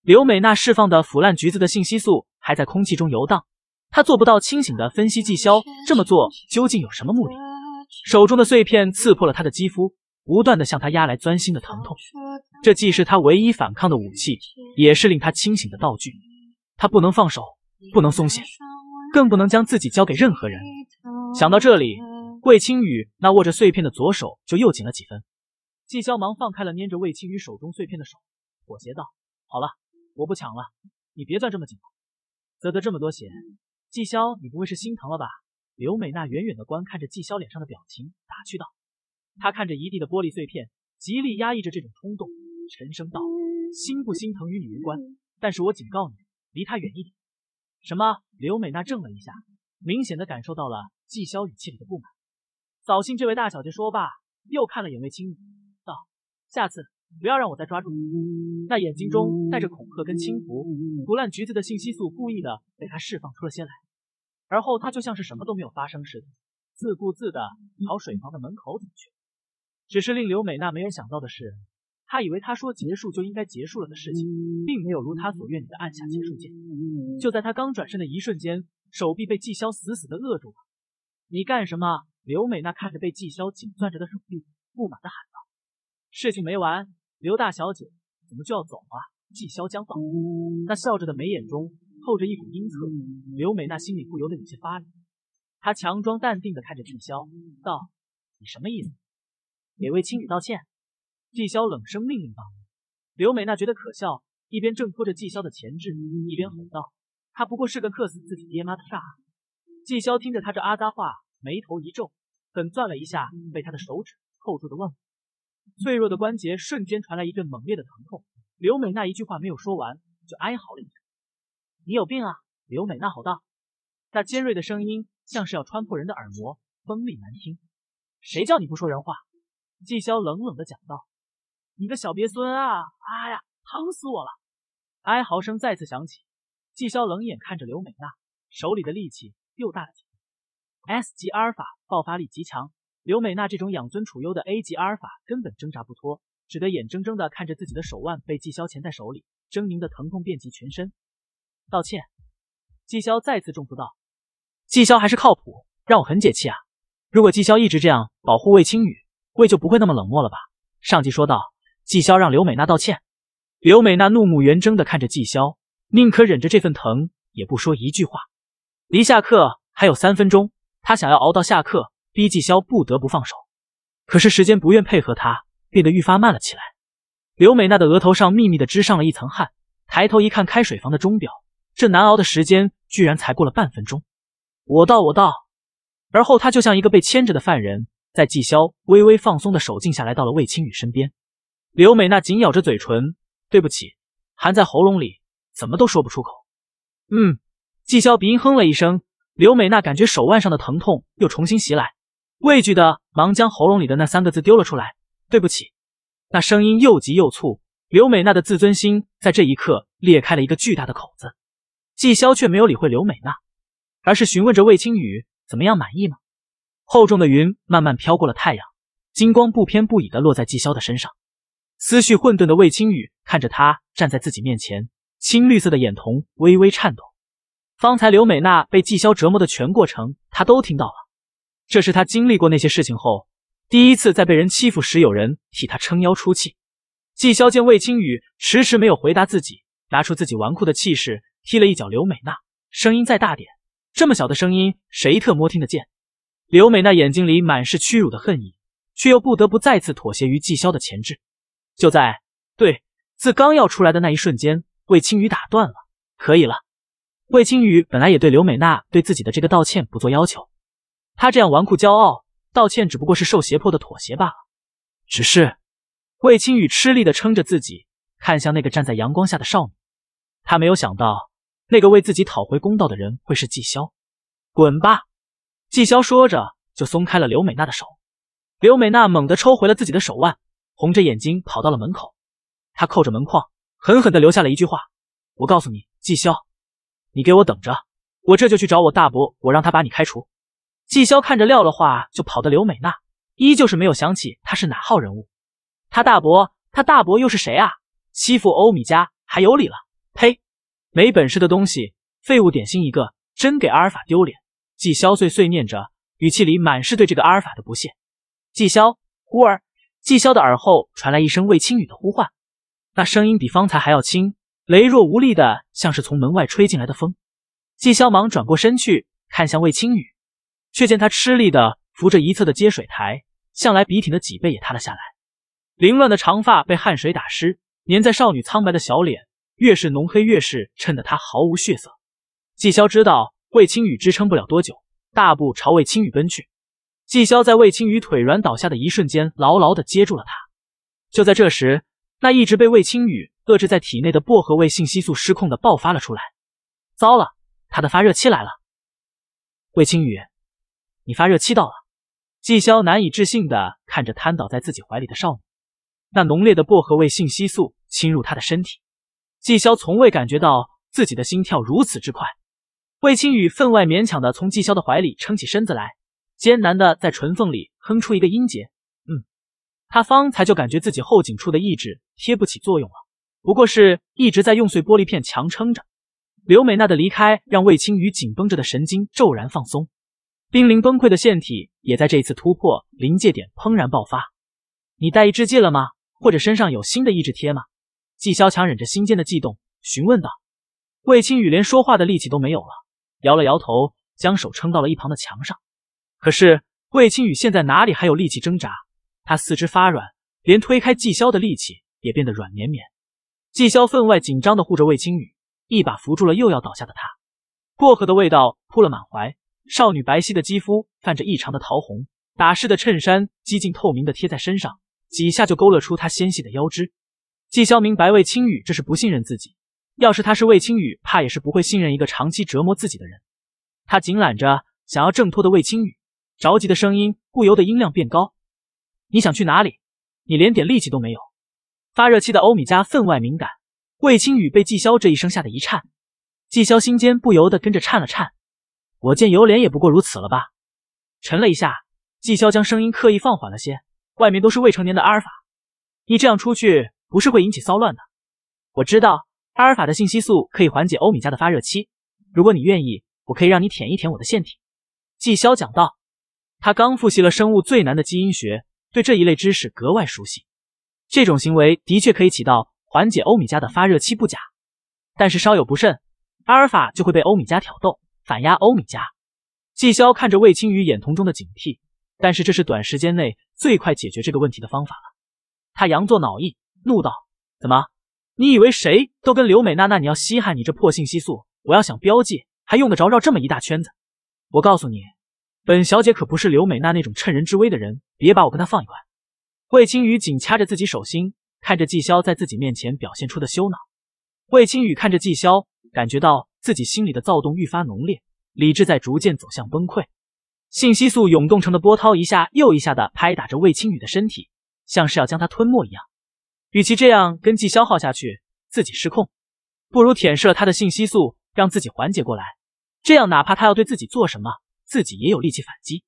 A: 刘美娜释放的腐烂橘子的信息素还在空气中游荡，她做不到清醒的分析纪潇这么做究竟有什么目的。手中的碎片刺破了他的肌肤，不断的向他压来，钻心的疼痛。这既是他唯一反抗的武器，也是令他清醒的道具。他不能放手，不能松懈，更不能将自己交给任何人。想到这里，魏清雨那握着碎片的左手就又紧了几分。季萧忙放开了捏着魏清雨手中碎片的手，妥协道：“好了，我不抢了，你别攥这么紧了。”啧啧，这么多血，季萧，你不会是心疼了吧？刘美娜远远的观看着季萧脸上的表情，打趣道。她看着一地的玻璃碎片，极力压抑着这种冲动。沉声道：“心不心疼与你无关，但是我警告你，离他远一点。”什么？刘美娜怔了一下，明显的感受到了季萧语气里的不满。扫兴，这位大小姐说罢，又看了眼魏青云，道：“下次不要让我再抓住你。”那眼睛中带着恐吓跟轻浮，腐烂橘子的信息素故意的被他释放出了些来。而后他就像是什么都没有发生似的，自顾自的朝水房的门口走去。只是令刘美娜没有想到的是。他以为他说结束就应该结束了的事情，并没有如他所愿地按下结束键。就在他刚转身的一瞬间，手臂被季萧死死地扼住了。你干什么？刘美娜看着被季萧紧攥着的手臂，不满地喊道：“事情没完，刘大小姐怎么就要走啊？”季萧将道，那笑着的眉眼中透着一股阴恻。刘美娜心里不由得有些发凉，她强装淡定地看着季萧，道：“你什么意思？给位青女道歉。”纪萧冷声命令道：“刘美娜觉得可笑，一边挣脱着纪萧的钳制，一边吼道：‘他不过是个克死自己爹妈的渣。’”纪萧听着他这阿杂话，眉头一皱，狠攥了一下被他的手指扣住的腕骨，脆弱的关节瞬间传来一阵猛烈的疼痛。刘美娜一句话没有说完，就哀嚎了一声：“你有病啊！”刘美娜吼道，那尖锐的声音像是要穿破人的耳膜，锋利难听。谁叫你不说人话？纪萧冷冷的讲道。你个小鳖孙啊！哎呀，疼死我了！哀嚎声再次响起，纪萧冷眼看着刘美娜手里的力气又大了几分。S 级阿尔法爆发力极强，刘美娜这种养尊处优的 A 级阿尔法根本挣扎不脱，只得眼睁睁的看着自己的手腕被纪萧钳在手里，狰狞的疼痛遍及全身。道歉，纪萧再次重复道。纪萧还是靠谱，让我很解气啊！如果纪萧一直这样保护魏清雨，魏就不会那么冷漠了吧？上集说道。纪潇让刘美娜道歉，刘美娜怒目圆睁地看着纪潇，宁可忍着这份疼也不说一句话。离下课还有三分钟，她想要熬到下课，逼纪潇不得不放手。可是时间不愿配合她，变得愈发慢了起来。刘美娜的额头上密密的织上了一层汗，抬头一看，开水房的钟表，这难熬的时间居然才过了半分钟。我到，我到。而后她就像一个被牵着的犯人，在纪潇微微放松的手劲下来到了魏清雨身边。刘美娜紧咬着嘴唇，对不起，含在喉咙里，怎么都说不出口。嗯，纪萧鼻哼了一声，刘美娜感觉手腕上的疼痛又重新袭来，畏惧的忙将喉咙里的那三个字丢了出来：“对不起。”那声音又急又促。刘美娜的自尊心在这一刻裂开了一个巨大的口子。纪萧却没有理会刘美娜，而是询问着魏青雨：“怎么样，满意吗？”厚重的云慢慢飘过了太阳，金光不偏不倚的落在纪萧的身上。思绪混沌的魏青雨看着他站在自己面前，青绿色的眼瞳微微颤抖。方才刘美娜被季萧折磨的全过程，他都听到了。这是他经历过那些事情后，第一次在被人欺负时有人替他撑腰出气。季萧见魏青雨迟迟没有回答自己，拿出自己纨绔的气势踢了一脚刘美娜，声音再大点，这么小的声音谁特么听得见？刘美娜眼睛里满是屈辱的恨意，却又不得不再次妥协于季萧的钳制。就在对字刚要出来的那一瞬间，魏青雨打断了。可以了。魏青雨本来也对刘美娜对自己的这个道歉不做要求，他这样纨绔骄傲，道歉只不过是受胁迫的妥协罢了。只是魏青雨吃力的撑着自己，看向那个站在阳光下的少女，他没有想到那个为自己讨回公道的人会是纪潇。滚吧！纪潇说着就松开了刘美娜的手，刘美娜猛地抽回了自己的手腕。红着眼睛跑到了门口，他扣着门框，狠狠地留下了一句话：“我告诉你，纪潇，你给我等着，我这就去找我大伯，我让他把你开除。”纪潇看着撂了话就跑的刘美娜，依旧是没有想起他是哪号人物。他大伯，他大伯又是谁啊？欺负欧米伽还有理了？呸！没本事的东西，废物点心一个，真给阿尔法丢脸。纪潇碎碎念着，语气里满是对这个阿尔法的不屑。纪潇，忽而。纪萧的耳后传来一声魏青雨的呼唤，那声音比方才还要轻，羸弱无力的，像是从门外吹进来的风。纪萧忙转过身去，看向魏青雨，却见他吃力的扶着一侧的接水台，向来笔挺的脊背也塌了下来，凌乱的长发被汗水打湿，粘在少女苍白的小脸，越是浓黑，越是衬得她毫无血色。纪萧知道魏青雨支撑不了多久，大步朝魏青雨奔去。季萧在魏青雨腿软倒下的一瞬间，牢牢地接住了他。就在这时，那一直被魏青雨遏制在体内的薄荷味信息素失控的爆发了出来。糟了，他的发热期来了！魏青雨，你发热期到了！季萧难以置信地看着瘫倒在自己怀里的少女，那浓烈的薄荷味信息素侵入他的身体。季萧从未感觉到自己的心跳如此之快。魏青雨分外勉强地从季萧的怀里撑起身子来。艰难的在唇缝里哼出一个音节，嗯。他方才就感觉自己后颈处的意志贴不起作用了，不过是一直在用碎玻璃片强撑着。刘美娜的离开让魏青宇紧绷着的神经骤然放松，濒临崩溃的腺体也在这一次突破临界点，砰然爆发。你带抑制剂了吗？或者身上有新的抑制贴吗？季萧强忍着心间的悸动询问道。魏青宇连说话的力气都没有了，摇了摇头，将手撑到了一旁的墙上。可是魏青雨现在哪里还有力气挣扎？他四肢发软，连推开季萧的力气也变得软绵绵。季萧分外紧张地护着魏青雨，一把扶住了又要倒下的他。薄荷的味道扑了满怀，少女白皙的肌肤泛着异常的桃红，打湿的衬衫几近透明的贴在身上，几下就勾勒出她纤细的腰肢。季萧明白魏青雨这是不信任自己，要是他是魏青雨，怕也是不会信任一个长期折磨自己的人。他紧揽着想要挣脱的魏青雨。着急的声音不由得音量变高。你想去哪里？你连点力气都没有。发热期的欧米伽分外敏感。魏青雨被纪萧这一声吓得一颤，纪萧心间不由得跟着颤了颤。我见尤莲也不过如此了吧？沉了一下，纪萧将声音刻意放缓了些。外面都是未成年的阿尔法，你这样出去不是会引起骚乱的。我知道阿尔法的信息素可以缓解欧米伽的发热期，如果你愿意，我可以让你舔一舔我的腺体。纪萧讲道。他刚复习了生物最难的基因学，对这一类知识格外熟悉。这种行为的确可以起到缓解欧米伽的发热期，不假。但是稍有不慎，阿尔法就会被欧米伽挑逗，反压欧米伽。纪潇看着魏青雨眼瞳中的警惕，但是这是短时间内最快解决这个问题的方法了。他佯作恼意，怒道：“怎么？你以为谁都跟刘美娜娜你要稀罕你这破信息素？我要想标记，还用得着绕这么一大圈子？我告诉你。”本小姐可不是刘美娜那种趁人之危的人，别把我跟她放一块。魏青雨紧掐着自己手心，看着季潇在自己面前表现出的羞恼。魏青雨看着季潇，感觉到自己心里的躁动愈发浓烈，理智在逐渐走向崩溃。信息素涌动成的波涛，一下又一下的拍打着魏青雨的身体，像是要将他吞没一样。与其这样跟季潇耗下去，自己失控，不如舔舐他的信息素，让自己缓解过来。这样，哪怕他要对自己做什么。自己也有力气反击。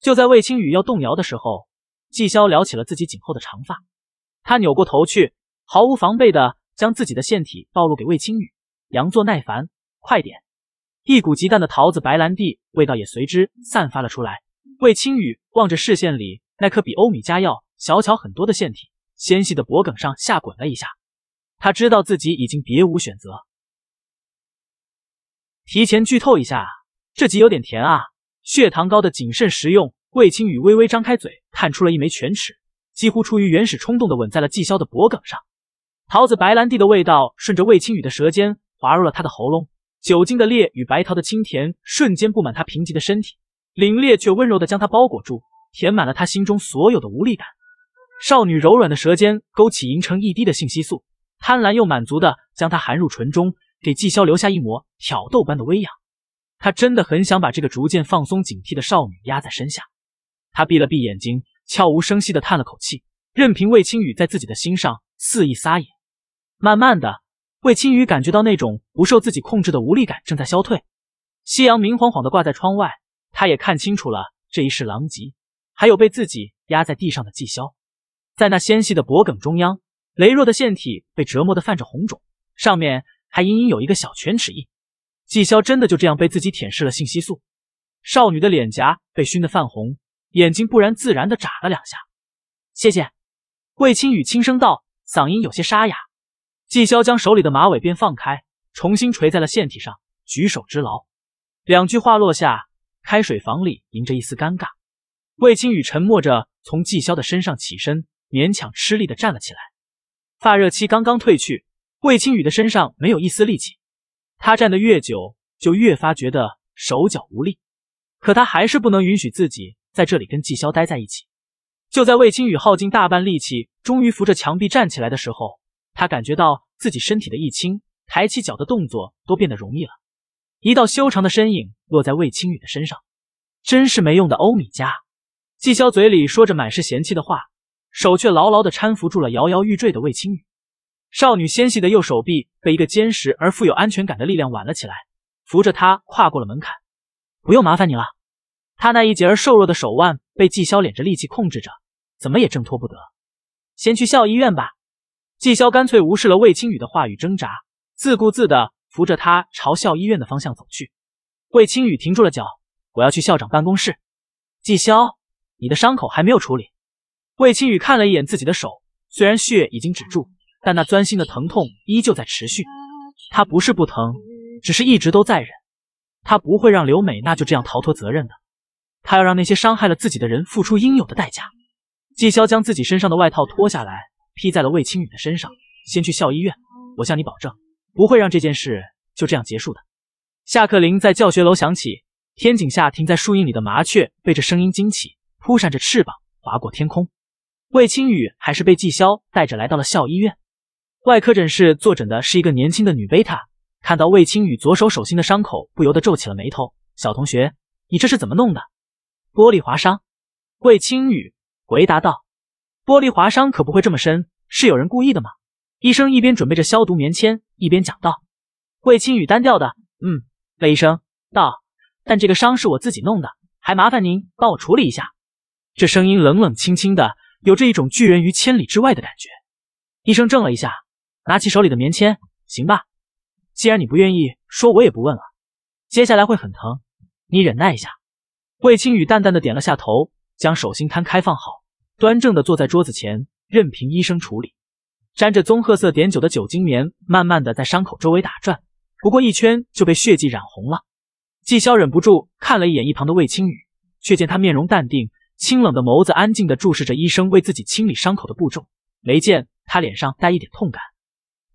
A: 就在魏青雨要动摇的时候，季萧撩起了自己颈后的长发，他扭过头去，毫无防备的将自己的腺体暴露给魏青雨。杨作耐烦，快点！一股极淡的桃子白兰地味道也随之散发了出来。魏青雨望着视线里那颗比欧米茄要小巧很多的腺体，纤细的脖梗上下滚了一下。他知道自己已经别无选择。提前剧透一下啊，这集有点甜啊。血糖高的，谨慎食用。魏青雨微微张开嘴，探出了一枚犬齿，几乎出于原始冲动的吻在了纪潇的脖颈上。桃子白兰地的味道顺着魏青雨的舌尖滑入了他的喉咙，酒精的烈与白桃的清甜瞬间布满他贫瘠的身体，凛冽却温柔的将他包裹住，填满了他心中所有的无力感。少女柔软的舌尖勾起银成一滴的信息素，贪婪又满足的将它含入唇中，给纪潇留下一抹挑逗般的微痒。他真的很想把这个逐渐放松警惕的少女压在身下。他闭了闭眼睛，悄无声息的叹了口气，任凭魏青雨在自己的心上肆意撒野。慢慢的，魏青雨感觉到那种不受自己控制的无力感正在消退。夕阳明晃晃的挂在窗外，他也看清楚了这一世狼藉，还有被自己压在地上的季萧，在那纤细的脖梗中央，羸弱的腺体被折磨的泛着红肿，上面还隐隐有一个小犬齿印。纪萧真的就这样被自己舔舐了信息素，少女的脸颊被熏得泛红，眼睛不然自然的眨了两下。谢谢，魏清雨轻声道，嗓音有些沙哑。纪萧将手里的马尾辫放开，重新垂在了腺体上，举手之劳。两句话落下，开水房里迎着一丝尴尬。魏清雨沉默着从纪萧的身上起身，勉强吃力的站了起来。发热期刚刚褪去，魏清雨的身上没有一丝力气。他站得越久，就越发觉得手脚无力，可他还是不能允许自己在这里跟季萧待在一起。就在魏青雨耗尽大半力气，终于扶着墙壁站起来的时候，他感觉到自己身体的一轻，抬起脚的动作都变得容易了。一道修长的身影落在魏青雨的身上，真是没用的欧米茄！季萧嘴里说着满是嫌弃的话，手却牢牢地搀扶住了摇摇欲坠的魏青雨。少女纤细的右手臂被一个坚实而富有安全感的力量挽了起来，扶着她跨过了门槛。不用麻烦你了，她那一截儿瘦弱的手腕被季潇敛着力气控制着，怎么也挣脱不得。先去校医院吧。季潇干脆无视了魏青雨的话语，挣扎，自顾自的扶着她朝校医院的方向走去。魏青雨停住了脚：“我要去校长办公室。”季潇，你的伤口还没有处理。魏青雨看了一眼自己的手，虽然血已经止住。但那钻心的疼痛依旧在持续，他不是不疼，只是一直都在忍。他不会让刘美娜就这样逃脱责任的，他要让那些伤害了自己的人付出应有的代价。季潇将自己身上的外套脱下来，披在了魏青雨的身上，先去校医院。我向你保证，不会让这件事就这样结束的。下课铃在教学楼响起，天井下停在树荫里的麻雀被这声音惊起，扑闪着翅膀划过天空。魏青雨还是被季潇带着来到了校医院。外科诊室坐诊的是一个年轻的女贝塔，看到魏青雨左手手心的伤口，不由得皱起了眉头。小同学，你这是怎么弄的？玻璃划伤。魏青雨回答道。玻璃划伤可不会这么深，是有人故意的吗？医生一边准备着消毒棉签，一边讲道。魏青雨单调的，嗯。贝医生道。但这个伤是我自己弄的，还麻烦您帮我处理一下。这声音冷冷清清的，有着一种拒人于千里之外的感觉。医生怔了一下。拿起手里的棉签，行吧，既然你不愿意说，我也不问了。接下来会很疼，你忍耐一下。魏清雨淡淡的点了下头，将手心摊开放好，端正的坐在桌子前，任凭医生处理。沾着棕褐色碘酒的酒精棉慢慢的在伤口周围打转，不过一圈就被血迹染红了。纪萧忍不住看了一眼一旁的魏清雨，却见他面容淡定，清冷的眸子安静的注视着医生为自己清理伤口的步骤，没见他脸上带一点痛感。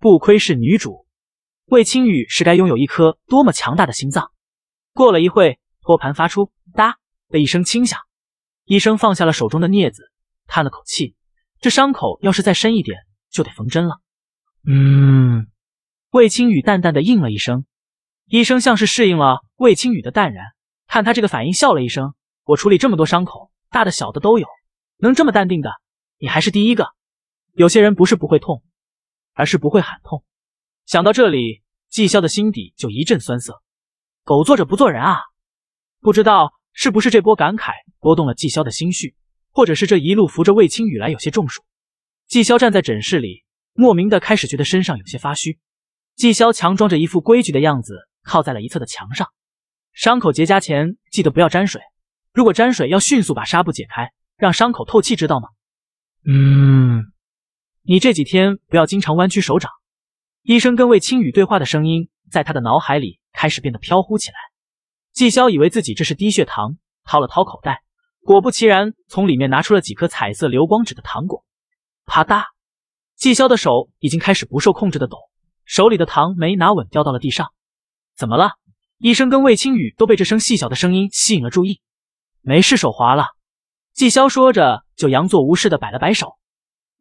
A: 不愧是女主，魏清雨是该拥有一颗多么强大的心脏。过了一会，托盘发出“哒”的一声轻响，医生放下了手中的镊子，叹了口气：“这伤口要是再深一点，就得缝针了。”嗯，魏清雨淡淡的应了一声。医生像是适应了魏清雨的淡然，看他这个反应，笑了一声：“我处理这么多伤口，大的小的都有，能这么淡定的，你还是第一个。有些人不是不会痛。”而是不会喊痛。想到这里，季萧的心底就一阵酸涩。狗坐着不做人啊！不知道是不是这波感慨拨动了季萧的心绪，或者是这一路扶着魏清雨来有些中暑，季萧站在诊室里，莫名的开始觉得身上有些发虚。季萧强装着一副规矩的样子，靠在了一侧的墙上。伤口结痂前，记得不要沾水。如果沾水，要迅速把纱布解开，让伤口透气，知道吗？嗯。你这几天不要经常弯曲手掌。医生跟魏青雨对话的声音在他的脑海里开始变得飘忽起来。季潇以为自己这是低血糖，掏了掏口袋，果不其然从里面拿出了几颗彩色流光纸的糖果。啪嗒！季潇的手已经开始不受控制的抖，手里的糖没拿稳，掉到了地上。怎么了？医生跟魏青雨都被这声细小的声音吸引了注意。没事，手滑了。季潇说着就佯作无事的摆了摆手。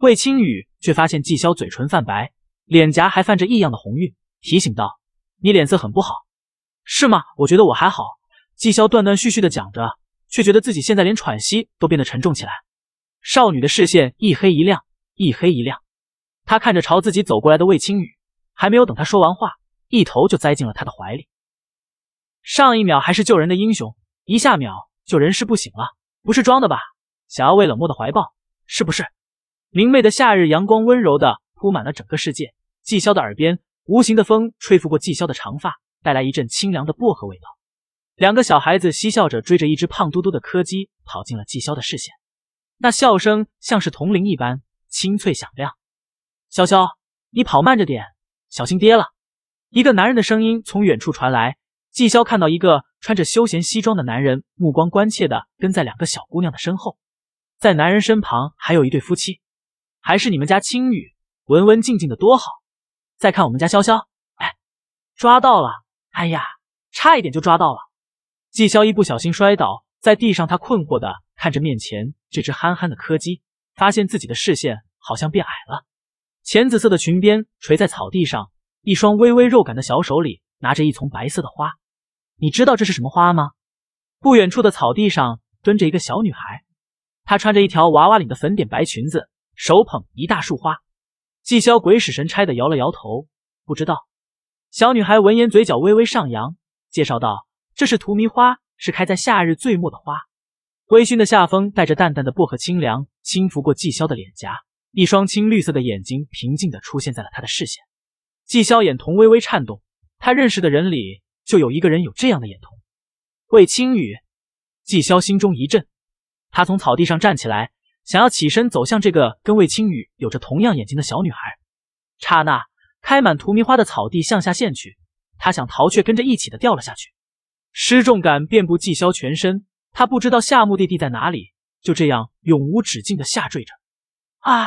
A: 魏青雨却发现纪萧嘴唇泛白，脸颊还泛着异样的红晕，提醒道：“你脸色很不好，是吗？”“我觉得我还好。”纪萧断断续续的讲着，却觉得自己现在连喘息都变得沉重起来。少女的视线一黑一亮，一黑一亮，她看着朝自己走过来的魏青雨，还没有等她说完话，一头就栽进了他的怀里。上一秒还是救人的英雄，一下秒就人事不省了，不是装的吧？想要魏冷漠的怀抱，是不是？明媚的夏日阳光温柔的铺满了整个世界。季萧的耳边，无形的风吹拂过季萧的长发，带来一阵清凉的薄荷味道。两个小孩子嬉笑着追着一只胖嘟嘟的柯基跑进了季萧的视线，那笑声像是铜铃一般清脆响亮。潇潇，你跑慢着点，小心跌了。一个男人的声音从远处传来。季萧看到一个穿着休闲西装的男人，目光关切地跟在两个小姑娘的身后。在男人身旁还有一对夫妻。还是你们家青羽文文静静的多好，再看我们家潇潇，哎，抓到了！哎呀，差一点就抓到了。季潇一不小心摔倒在地上，他困惑的看着面前这只憨憨的柯基，发现自己的视线好像变矮了。浅紫色的裙边垂在草地上，一双微微肉感的小手里拿着一丛白色的花。你知道这是什么花吗？不远处的草地上蹲着一个小女孩，她穿着一条娃娃领的粉点白裙子。手捧一大束花，季萧鬼使神差的摇了摇头，不知道。小女孩闻言，嘴角微微上扬，介绍道：“这是荼蘼花，是开在夏日最末的花。”微醺的夏风带着淡淡的薄荷清凉，轻拂过季萧的脸颊，一双青绿色的眼睛平静的出现在了他的视线。季萧眼瞳微微颤动，他认识的人里就有一个人有这样的眼瞳，魏青雨。季萧心中一震，他从草地上站起来。想要起身走向这个跟魏青雨有着同样眼睛的小女孩，刹那，开满荼蘼花的草地向下陷去，她想逃却跟着一起的掉了下去，失重感遍布纪萧全身，他不知道下目的地在哪里，就这样永无止境的下坠着。啊！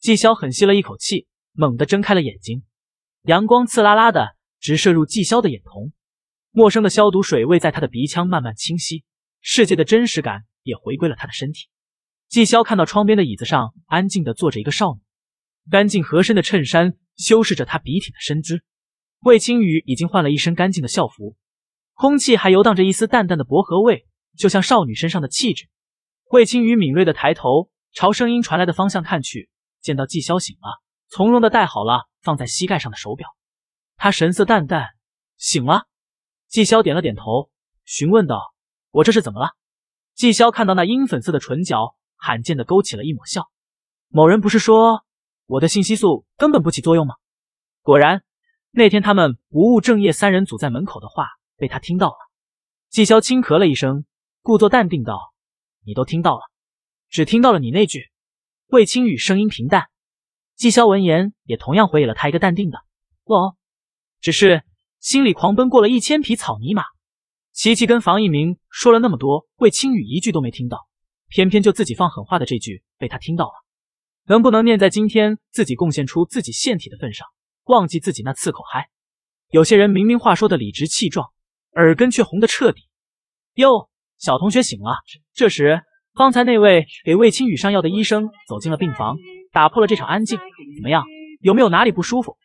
A: 纪萧狠吸了一口气，猛地睁开了眼睛，阳光刺啦啦的直射入纪萧的眼瞳，陌生的消毒水味在他的鼻腔慢慢清晰，世界的真实感也回归了他的身体。纪萧看到窗边的椅子上安静的坐着一个少女，干净合身的衬衫修饰着她笔挺的身姿。魏青雨已经换了一身干净的校服，空气还游荡着一丝淡淡的薄荷味，就像少女身上的气质。魏青雨敏锐的抬头，朝声音传来的方向看去，见到纪萧醒了，从容的戴好了放在膝盖上的手表。他神色淡淡，醒了。纪萧点了点头，询问道：“我这是怎么了？”纪萧看到那樱粉色的唇角。罕见的勾起了一抹笑。某人不是说我的信息素根本不起作用吗？果然，那天他们不务正业，三人组在门口的话被他听到了。季萧轻咳了一声，故作淡定道：“你都听到了？只听到了你那句。”魏青雨声音平淡。季萧闻言，也同样回以了他一个淡定的“哦”。只是心里狂奔过了一千匹草泥马。琪琪跟房一鸣说了那么多，魏青雨一句都没听到。偏偏就自己放狠话的这句被他听到了，能不能念在今天自己贡献出自己腺体的份上，忘记自己那刺口嗨？有些人明明话说的理直气壮，耳根却红得彻底。哟，小同学醒了。这时，方才那位给魏青宇上药的医生走进了病房，打破了这场安静。怎么样，有没有哪里不舒服？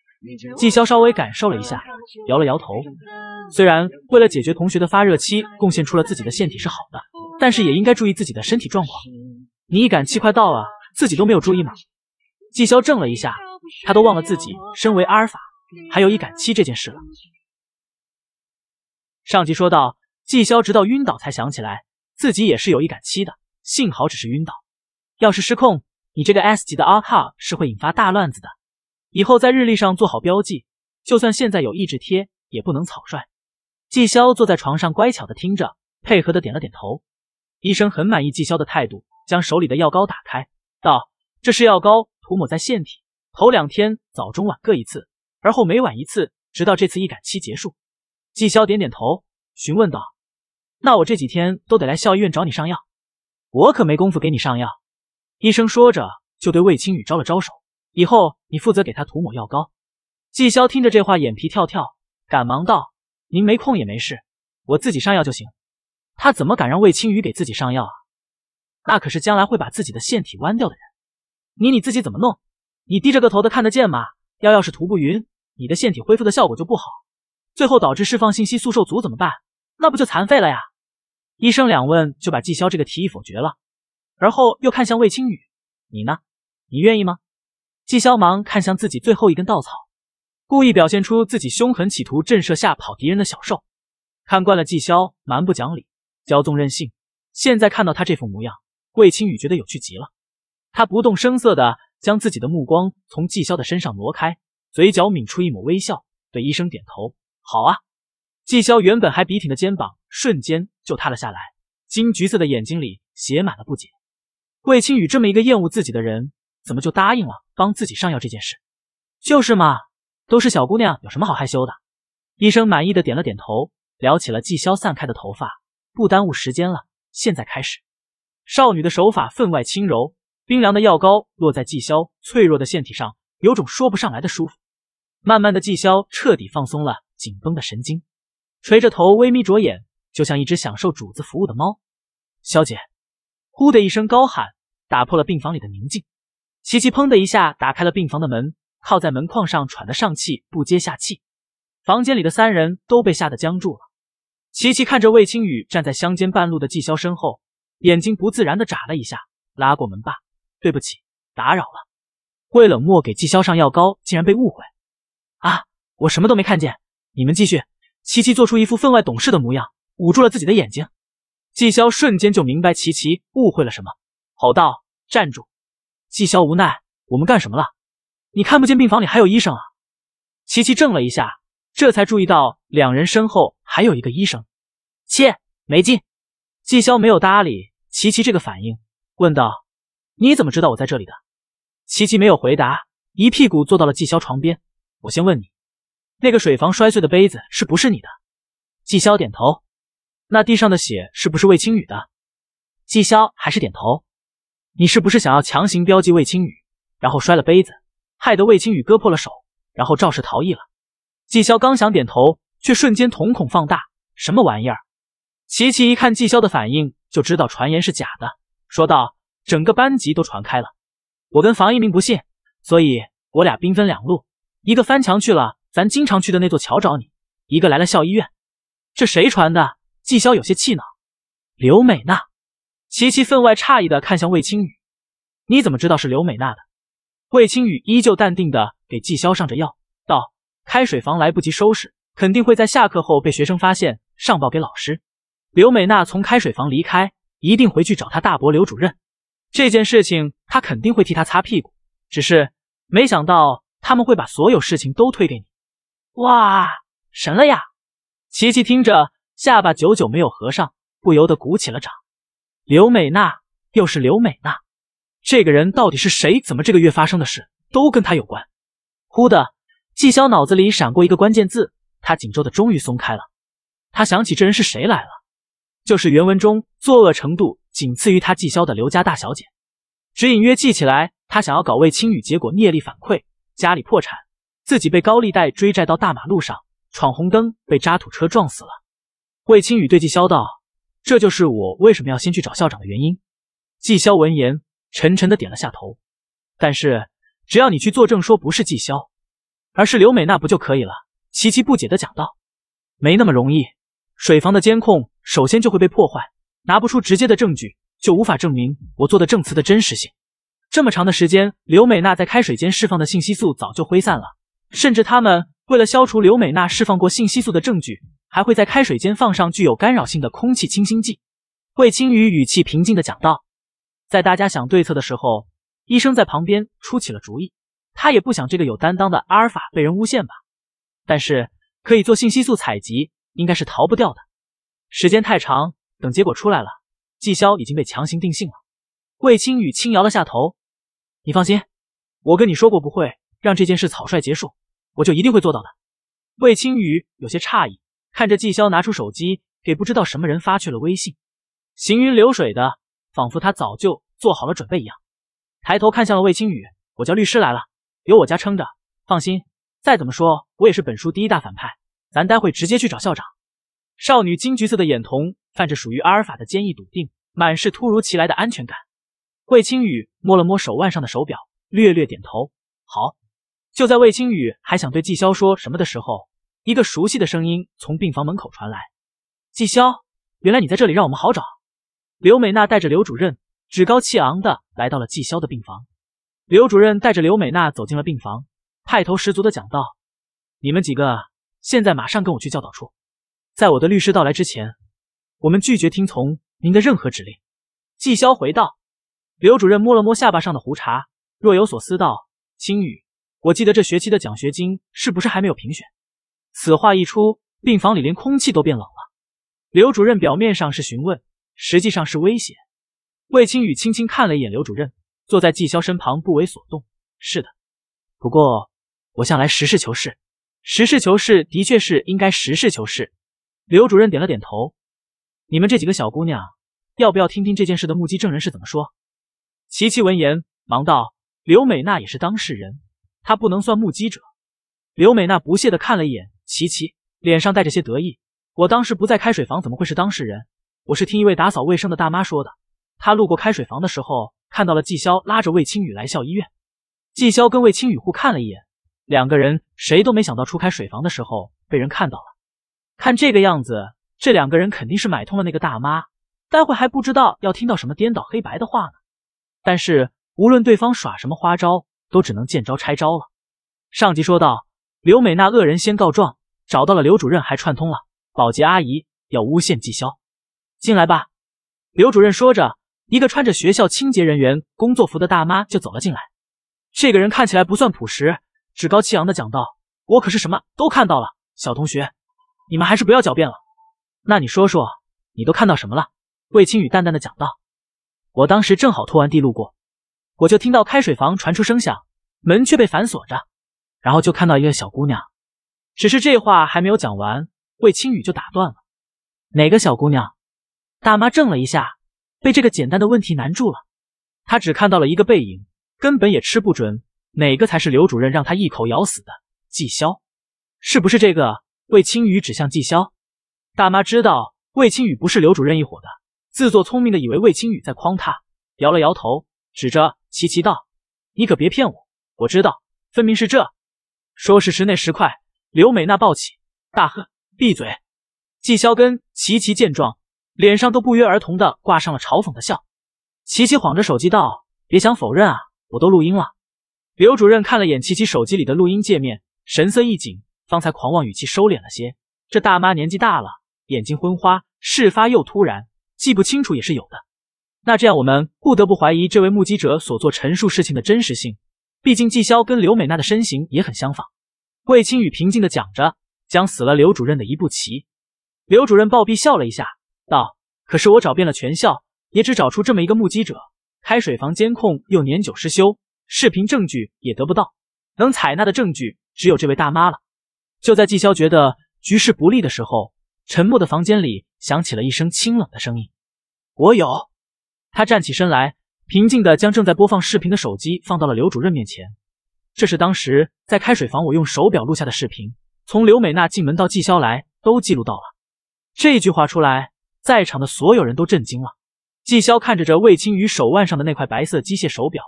A: 季潇稍微感受了一下，摇了摇头。虽然为了解决同学的发热期，贡献出了自己的腺体是好的。但是也应该注意自己的身体状况。你一感期快到了，自己都没有注意吗？纪萧怔了一下，他都忘了自己身为阿尔法还有一感期这件事了。上集说到，纪萧直到晕倒才想起来自己也是有一感期的，幸好只是晕倒，要是失控，你这个 S 级的阿尔法是会引发大乱子的。以后在日历上做好标记，就算现在有抑制贴，也不能草率。纪萧坐在床上，乖巧的听着，配合的点了点头。医生很满意纪潇的态度，将手里的药膏打开，道：“这是药膏，涂抹在腺体，头两天早中晚各一次，而后每晚一次，直到这次易感期结束。”纪潇点点头，询问道：“那我这几天都得来校医院找你上药？我可没工夫给你上药。”医生说着，就对魏青雨招了招手，以后你负责给他涂抹药膏。纪潇听着这话，眼皮跳跳，赶忙道：“您没空也没事，我自己上药就行。”他怎么敢让魏青雨给自己上药啊？那可是将来会把自己的腺体弯掉的人。你你自己怎么弄？你低着个头的看得见吗？药要是涂不匀，你的腺体恢复的效果就不好，最后导致释放信息素受阻怎么办？那不就残废了呀？医生两问就把纪潇这个提议否决了，而后又看向魏青雨：“你呢？你愿意吗？”纪潇忙看向自己最后一根稻草，故意表现出自己凶狠，企图震慑吓跑敌人的小兽。看惯了纪潇蛮不讲理。骄纵任性，现在看到他这副模样，魏清雨觉得有趣极了。他不动声色的将自己的目光从纪潇的身上挪开，嘴角抿出一抹微笑，对医生点头：“好啊。”纪潇原本还笔挺的肩膀瞬间就塌了下来，金橘色的眼睛里写满了不解。魏清雨这么一个厌恶自己的人，怎么就答应了帮自己上药这件事？就是嘛，都是小姑娘，有什么好害羞的？医生满意的点了点头，撩起了纪潇散开的头发。不耽误时间了，现在开始。少女的手法分外轻柔，冰凉的药膏落在季萧脆弱的腺体上，有种说不上来的舒服。慢慢的，季萧彻底放松了紧绷的神经，垂着头，微眯着眼，就像一只享受主子服务的猫。小姐，呼的一声高喊，打破了病房里的宁静。琪琪砰的一下打开了病房的门，靠在门框上喘得上气不接下气。房间里的三人都被吓得僵住了。琪琪看着魏青雨站在乡间半路的季潇身后，眼睛不自然的眨了一下，拉过门把：“对不起，打扰了。”魏冷漠给季潇上药膏，竟然被误会。啊！我什么都没看见，你们继续。琪琪做出一副分外懂事的模样，捂住了自己的眼睛。季潇瞬间就明白琪琪误会了什么，吼道：“站住！”季潇无奈：“我们干什么了？你看不见病房里还有医生啊？”琪琪怔了一下，这才注意到两人身后还有一个医生。切，没劲。季萧没有搭理琪琪这个反应，问道：“你怎么知道我在这里的？”琪琪没有回答，一屁股坐到了季萧床边。我先问你，那个水房摔碎的杯子是不是你的？季萧点头。那地上的血是不是魏青雨的？季萧还是点头。你是不是想要强行标记魏青雨，然后摔了杯子，害得魏青雨割破了手，然后肇事逃逸了？季萧刚想点头，却瞬间瞳孔放大，什么玩意儿？琪琪一看季潇的反应，就知道传言是假的，说道：“整个班级都传开了，我跟房一鸣不信，所以我俩兵分两路，一个翻墙去了咱经常去的那座桥找你，一个来了校医院。这谁传的？”季潇有些气恼。刘美娜，琪琪分外诧异的看向魏清雨：“你怎么知道是刘美娜的？”魏清雨依旧淡定的给季潇上着药，道：“开水房来不及收拾，肯定会在下课后被学生发现，上报给老师。”刘美娜从开水房离开，一定回去找她大伯刘主任。这件事情他肯定会替他擦屁股。只是没想到他们会把所有事情都推给你。哇，神了呀！琪琪听着，下巴久久没有合上，不由得鼓起了掌。刘美娜，又是刘美娜，这个人到底是谁？怎么这个月发生的事都跟他有关？忽的，纪潇脑子里闪过一个关键字，他紧皱的终于松开了。他想起这人是谁来了。就是原文中作恶程度仅次于他纪萧的刘家大小姐，只隐约记起来，他想要搞魏青雨，结果聂力反馈，家里破产，自己被高利贷追债到大马路上，闯红灯被渣土车撞死了。魏青雨对纪潇道：“这就是我为什么要先去找校长的原因。”纪潇闻言，沉沉的点了下头。但是只要你去作证说不是纪潇，而是刘美娜不就可以了？琪琪不解的讲道：“没那么容易。”水房的监控首先就会被破坏，拿不出直接的证据，就无法证明我做的证词的真实性。这么长的时间，刘美娜在开水间释放的信息素早就挥散了，甚至他们为了消除刘美娜释放过信息素的证据，还会在开水间放上具有干扰性的空气清新剂。魏青雨语气平静的讲道。在大家想对策的时候，医生在旁边出起了主意。他也不想这个有担当的阿尔法被人诬陷吧，但是可以做信息素采集。应该是逃不掉的，时间太长，等结果出来了，季萧已经被强行定性了。魏青雨轻摇了下头，你放心，我跟你说过不会让这件事草率结束，我就一定会做到的。魏青雨有些诧异，看着季萧拿出手机给不知道什么人发去了微信，行云流水的，仿佛他早就做好了准备一样。抬头看向了魏青雨，我叫律师来了，有我家撑着，放心。再怎么说，我也是本书第一大反派。咱待会直接去找校长。少女金橘色的眼瞳泛着属于阿尔法的坚毅笃定，满是突如其来的安全感。魏青雨摸了摸手腕上的手表，略略点头，好。就在魏青雨还想对季潇说什么的时候，一个熟悉的声音从病房门口传来：“季潇，原来你在这里，让我们好找。”刘美娜带着刘主任趾高气昂的来到了季潇的病房。刘主任带着刘美娜走进了病房，派头十足的讲道：“你们几个。”现在马上跟我去教导处，在我的律师到来之前，我们拒绝听从您的任何指令。”纪潇回道。刘主任摸了摸下巴上的胡茬，若有所思道：“青雨，我记得这学期的奖学金是不是还没有评选？”此话一出，病房里连空气都变冷了。刘主任表面上是询问，实际上是威胁。魏青雨轻轻看了一眼刘主任，坐在纪潇身旁，不为所动。“是的，不过我向来实事求是。”实事求是，的确是应该实事求是。刘主任点了点头。你们这几个小姑娘，要不要听听这件事的目击证人是怎么说？琪琪闻言，忙道：“刘美娜也是当事人，她不能算目击者。”刘美娜不屑的看了一眼琪琪，脸上带着些得意。我当时不在开水房，怎么会是当事人？我是听一位打扫卫生的大妈说的。她路过开水房的时候，看到了季潇拉着魏清雨来校医院。季潇跟魏清雨互看了一眼。两个人谁都没想到，初开水房的时候被人看到了。看这个样子，这两个人肯定是买通了那个大妈，待会还不知道要听到什么颠倒黑白的话呢。但是无论对方耍什么花招，都只能见招拆招了。上集说到，刘美娜恶人先告状，找到了刘主任，还串通了保洁阿姨，要诬陷纪萧。进来吧，刘主任说着，一个穿着学校清洁人员工作服的大妈就走了进来。这个人看起来不算朴实。趾高气昂的讲道：“我可是什么都看到了，小同学，你们还是不要狡辩了。那你说说，你都看到什么了？”魏青雨淡淡的讲道：“我当时正好拖完地路过，我就听到开水房传出声响，门却被反锁着，然后就看到一个小姑娘。只是这话还没有讲完，魏青雨就打断了：‘哪个小姑娘？’大妈怔了一下，被这个简单的问题难住了。她只看到了一个背影，根本也吃不准。”哪个才是刘主任让他一口咬死的？季潇，是不是这个？魏青雨指向季潇，大妈知道魏青雨不是刘主任一伙的，自作聪明的以为魏青雨在诓他，摇了摇头，指着琪琪道：“你可别骗我，我知道，分明是这。”说时迟，那时快，刘美娜抱起大喝：“闭嘴！”季潇跟琪琪见状，脸上都不约而同的挂上了嘲讽的笑。琪琪晃着手机道：“别想否认啊，我都录音了。”刘主任看了眼琪琪手机里的录音界面，神色一紧，方才狂妄语气收敛了些。这大妈年纪大了，眼睛昏花，事发又突然，记不清楚也是有的。那这样，我们不得不怀疑这位目击者所做陈述事情的真实性。毕竟季潇跟刘美娜的身形也很相仿。魏清雨平静地讲着，将死了刘主任的一步棋。刘主任暴毙笑了一下，道：“可是我找遍了全校，也只找出这么一个目击者。开水房监控又年久失修。”视频证据也得不到，能采纳的证据只有这位大妈了。就在季潇觉得局势不利的时候，沉默的房间里响起了一声清冷的声音：“我有。”他站起身来，平静地将正在播放视频的手机放到了刘主任面前。这是当时在开水房我用手表录下的视频，从刘美娜进门到季潇来都记录到了。这句话出来，在场的所有人都震惊了。季潇看着这魏清宇手腕上的那块白色机械手表。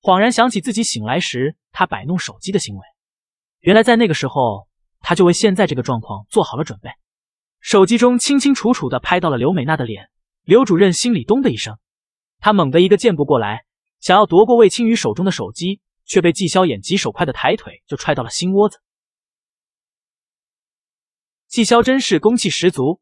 A: 恍然想起自己醒来时，他摆弄手机的行为。原来在那个时候，他就为现在这个状况做好了准备。手机中清清楚楚地拍到了刘美娜的脸。刘主任心里咚的一声，他猛地一个箭步过来，想要夺过魏青雨手中的手机，却被纪萧眼疾手快的抬腿就踹到了心窝子。纪萧真是攻气十足，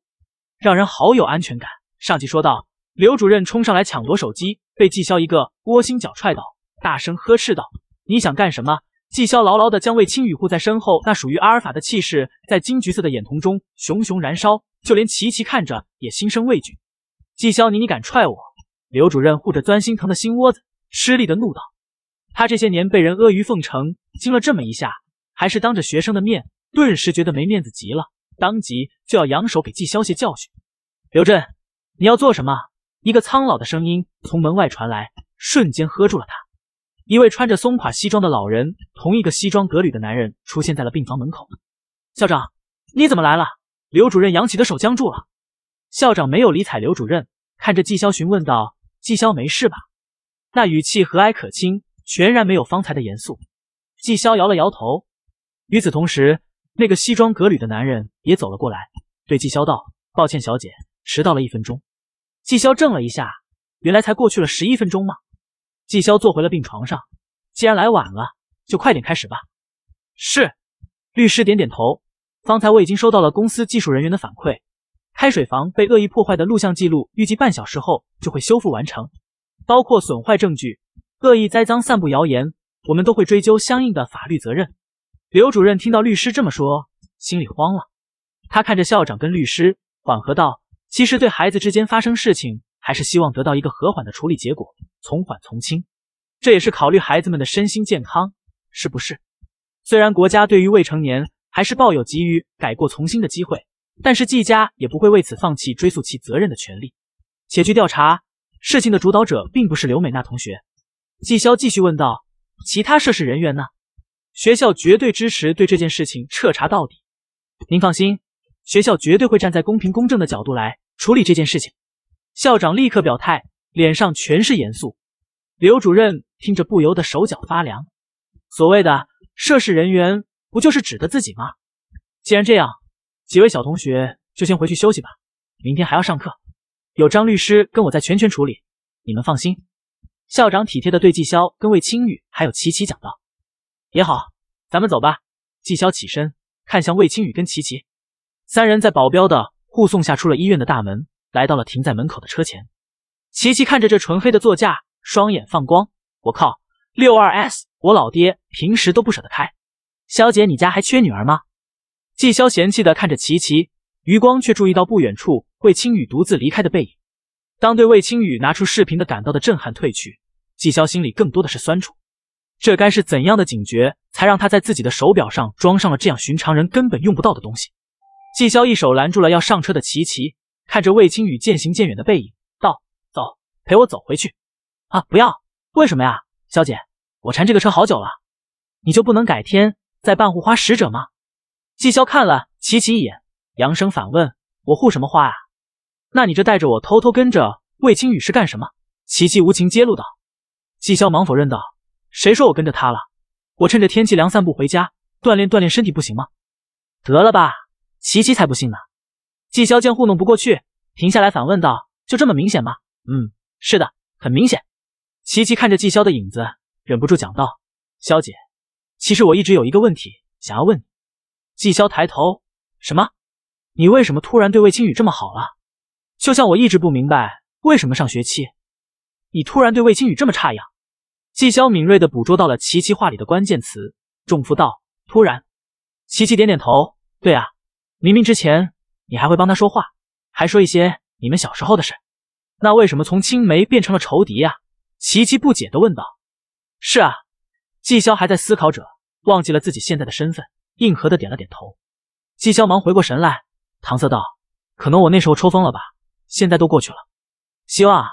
A: 让人好有安全感。上集说到，刘主任冲上来抢夺手机，被纪萧一个窝心脚踹倒。大声呵斥道：“你想干什么？”季萧牢牢地将魏清雨护在身后，那属于阿尔法的气势在金橘色的眼瞳中熊熊燃烧，就连琪琪看着也心生畏惧。季萧，你你敢踹我！刘主任护着钻心疼的心窝子，吃力地怒道：“他这些年被人阿谀奉承，惊了这么一下，还是当着学生的面，顿时觉得没面子极了，当即就要扬手给季萧些教训。”刘震，你要做什么？一个苍老的声音从门外传来，瞬间喝住了他。一位穿着松垮西装的老人，同一个西装革履的男人出现在了病房门口。校长，你怎么来了？刘主任扬起的手僵住了。校长没有理睬刘主任，看着季潇询问道：“季潇没事吧？”那语气和蔼可亲，全然没有方才的严肃。季潇摇了摇头。与此同时，那个西装革履的男人也走了过来，对季潇道：“抱歉，小姐，迟到了一分钟。”季潇怔了一下，原来才过去了十一分钟吗？纪萧坐回了病床上，既然来晚了，就快点开始吧。是，律师点点头。方才我已经收到了公司技术人员的反馈，开水房被恶意破坏的录像记录预计半小时后就会修复完成，包括损坏证据、恶意栽赃、散布谣言，我们都会追究相应的法律责任。刘主任听到律师这么说，心里慌了。他看着校长跟律师，缓和道：“其实对孩子之间发生事情，还是希望得到一个和缓的处理结果。”从缓从轻，这也是考虑孩子们的身心健康，是不是？虽然国家对于未成年还是抱有给予改过从新的机会，但是纪家也不会为此放弃追溯其责任的权利。且据调查，事情的主导者并不是刘美娜同学。纪潇继续问道：“其他涉事人员呢？”学校绝对支持对这件事情彻查到底。您放心，学校绝对会站在公平公正的角度来处理这件事情。校长立刻表态。脸上全是严肃，刘主任听着不由得手脚发凉。所谓的涉事人员不就是指的自己吗？既然这样，几位小同学就先回去休息吧，明天还要上课。有张律师跟我在全权处理，你们放心。校长体贴的对纪潇、跟魏青雨还有琪琪讲道：“也好，咱们走吧。”纪潇起身，看向魏青雨跟琪琪，三人在保镖的护送下出了医院的大门，来到了停在门口的车前。琪琪看着这纯黑的座驾，双眼放光。我靠，六二 S，我老爹平时都不舍得开。肖姐，你家还缺女儿吗？季萧嫌弃的看着琪琪，余光却注意到不远处魏青雨独自离开的背影。当对魏青雨拿出视频的感到的震撼褪去，季萧心里更多的是酸楚。这该是怎样的警觉，才让他在自己的手表上装上了这样寻常人根本用不到的东西？季萧一手拦住了要上车的琪琪，看着魏青雨渐行渐远的背影。陪我走回去啊！不要，为什么呀，小姐？我馋这个车好久了，你就不能改天再扮护花使者吗？季萧看了琪琪一眼，扬声反问：“我护什么花啊？那你这带着我偷偷跟着魏青雨是干什么？”琪琪无情揭露道。季萧忙否认道：“谁说我跟着他了？我趁着天气凉散步回家，锻炼锻炼身体，不行吗？”得了吧，琪琪才不信呢。季萧见糊弄不过去，停下来反问道：“就这么明显吗？”嗯。是的，很明显。琪琪看着季潇的影子，忍不住讲道：“肖姐，其实我一直有一个问题想要问你。”季潇抬头：“什么？你为什么突然对魏清雨这么好了？就像我一直不明白为什么上学期你突然对魏清雨这么差一样。”季萧敏锐地捕捉到了琪琪话里的关键词，重复道：“突然。”琪琪点点头：“对啊，明明之前你还会帮他说话，还说一些你们小时候的事。”那为什么从青梅变成了仇敌呀？琪琪不解地问道。是啊，季萧还在思考着，忘记了自己现在的身份，硬核的点了点头。季萧忙回过神来，搪塞道：“可能我那时候抽风了吧，现在都过去了。希望啊，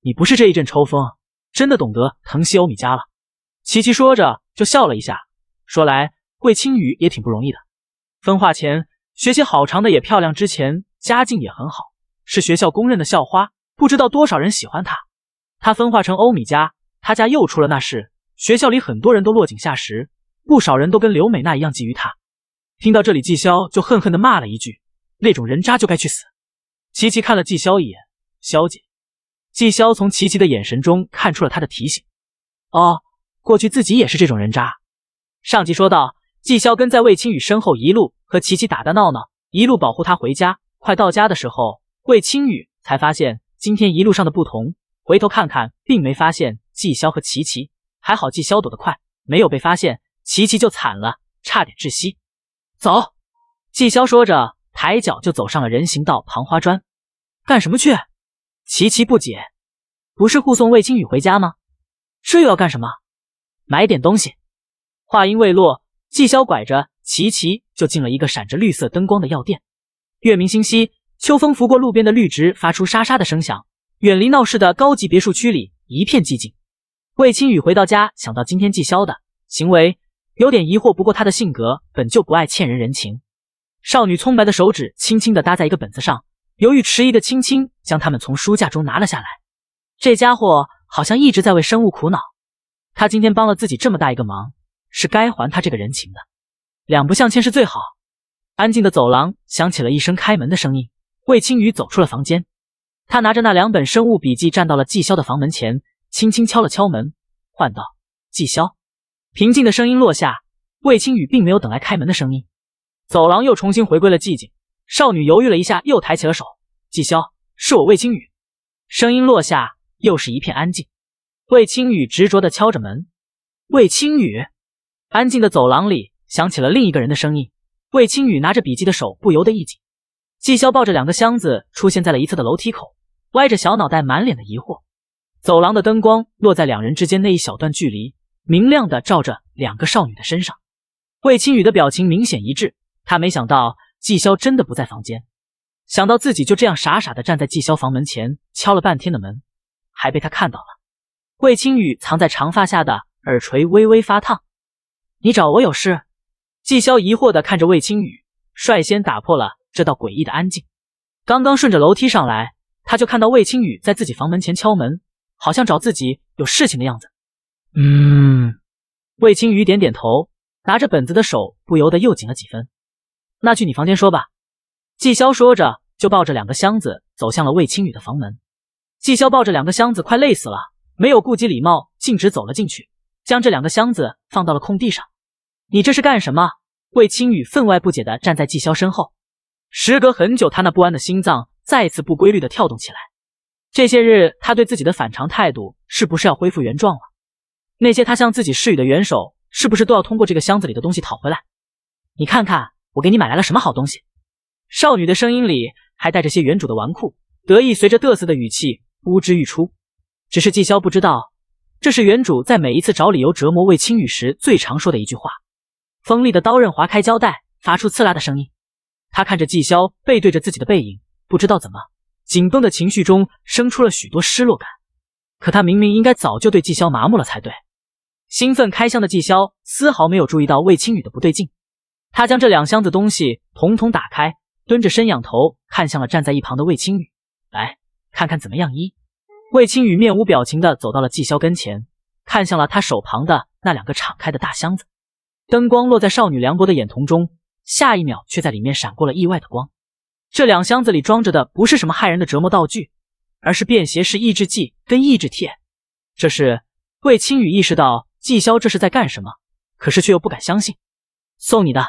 A: 你不是这一阵抽风，真的懂得疼惜欧米伽了。”琪琪说着就笑了一下，说来魏青雨也挺不容易的，分化前学习好，长的也漂亮，之前家境也很好，是学校公认的校花。不知道多少人喜欢他，他分化成欧米茄，他家又出了那事，学校里很多人都落井下石，不少人都跟刘美娜一样觊觎他。听到这里，纪潇就恨恨的骂了一句：“那种人渣就该去死。”琪琪看了纪潇一眼，萧姐。纪潇从琪琪的眼神中看出了他的提醒。哦，过去自己也是这种人渣。上集说到，纪潇跟在魏青雨身后一路和琪琪打打闹闹，一路保护她回家。快到家的时候，魏青雨才发现。今天一路上的不同，回头看看，并没发现季萧和琪琪。还好季萧躲得快，没有被发现，琪琪就惨了，差点窒息。走，季萧说着，抬脚就走上了人行道旁花砖。干什么去？琪琪不解，不是护送魏青雨回家吗？这又要干什么？买点东西。话音未落，季萧拐着琪琪就进了一个闪着绿色灯光的药店。月明星稀。秋风拂过路边的绿植，发出沙沙的声响。远离闹市的高级别墅区里一片寂静。魏清雨回到家，想到今天季潇的行为，有点疑惑。不过他的性格本就不爱欠人人情。少女葱白的手指轻轻的搭在一个本子上，犹豫迟疑的轻轻将它们从书架中拿了下来。这家伙好像一直在为生物苦恼。他今天帮了自己这么大一个忙，是该还他这个人情的。两不相欠是最好。安静的走廊响起了一声开门的声音。魏青雨走出了房间，他拿着那两本生物笔记，站到了季潇的房门前，轻轻敲了敲门，唤道：“季潇。”平静的声音落下，魏青雨并没有等来开门的声音，走廊又重新回归了寂静。少女犹豫了一下，又抬起了手：“季潇，是我，魏青雨。”声音落下，又是一片安静。魏青雨执着地敲着门。魏青雨，安静的走廊里响起了另一个人的声音。魏青雨拿着笔记的手不由得一紧。纪潇抱着两个箱子出现在了一侧的楼梯口，歪着小脑袋，满脸的疑惑。走廊的灯光落在两人之间那一小段距离，明亮的照着两个少女的身上。魏青雨的表情明显一滞，他没想到纪潇真的不在房间。想到自己就这样傻傻的站在纪潇房门前敲了半天的门，还被他看到了，魏青雨藏在长发下的耳垂微微发烫。你找我有事？纪潇疑惑的看着魏青雨，率先打破了。这道诡异的安静，刚刚顺着楼梯上来，他就看到魏青雨在自己房门前敲门，好像找自己有事情的样子。嗯，魏青雨点点头，拿着本子的手不由得又紧了几分。那去你房间说吧。季潇说着，就抱着两个箱子走向了魏青雨的房门。季潇抱着两个箱子快累死了，没有顾及礼貌，径直走了进去，将这两个箱子放到了空地上。你这是干什么？魏青雨分外不解的站在季潇身后。时隔很久，他那不安的心脏再次不规律的跳动起来。这些日，他对自己的反常态度是不是要恢复原状了？那些他向自己施予的援手，是不是都要通过这个箱子里的东西讨回来？你看看，我给你买来了什么好东西？少女的声音里还带着些原主的纨绔得意，随着嘚瑟的语气呼之欲出。只是纪萧不知道，这是原主在每一次找理由折磨魏青雨时最常说的一句话。锋利的刀刃划开胶带，发出刺啦的声音。他看着季萧背对着自己的背影，不知道怎么，紧绷的情绪中生出了许多失落感。可他明明应该早就对季萧麻木了才对。兴奋开箱的季萧丝毫没有注意到魏青雨的不对劲，他将这两箱子东西统统打开，蹲着身仰头看向了站在一旁的魏青雨，来看看怎么样。一，魏青雨面无表情的走到了季萧跟前，看向了他手旁的那两个敞开的大箱子，灯光落在少女凉薄的眼瞳中。下一秒却在里面闪过了意外的光，这两箱子里装着的不是什么害人的折磨道具，而是便携式抑制剂跟抑制贴。这是魏青雨意识到季潇这是在干什么，可是却又不敢相信。送你的，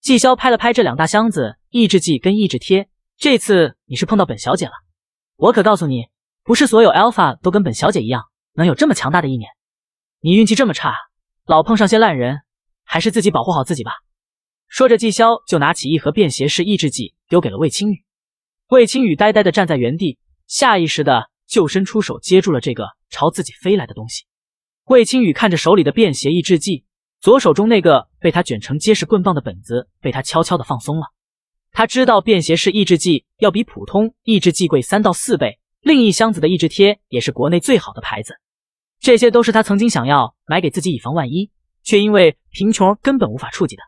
A: 季潇拍了拍这两大箱子抑制剂跟抑制贴。这次你是碰到本小姐了，我可告诉你，不是所有 Alpha 都跟本小姐一样能有这么强大的意念。你运气这么差，老碰上些烂人，还是自己保护好自己吧。说着，纪萧就拿起一盒便携式抑制剂，丢给了魏青雨。魏青雨呆呆地站在原地，下意识的就伸出手接住了这个朝自己飞来的东西。魏青雨看着手里的便携抑制剂，左手中那个被他卷成结实棍棒的本子被他悄悄的放松了。他知道便携式抑制剂要比普通抑制剂贵三到四倍，另一箱子的抑制贴也是国内最好的牌子。这些都是他曾经想要买给自己以防万一，却因为贫穷根本无法触及的。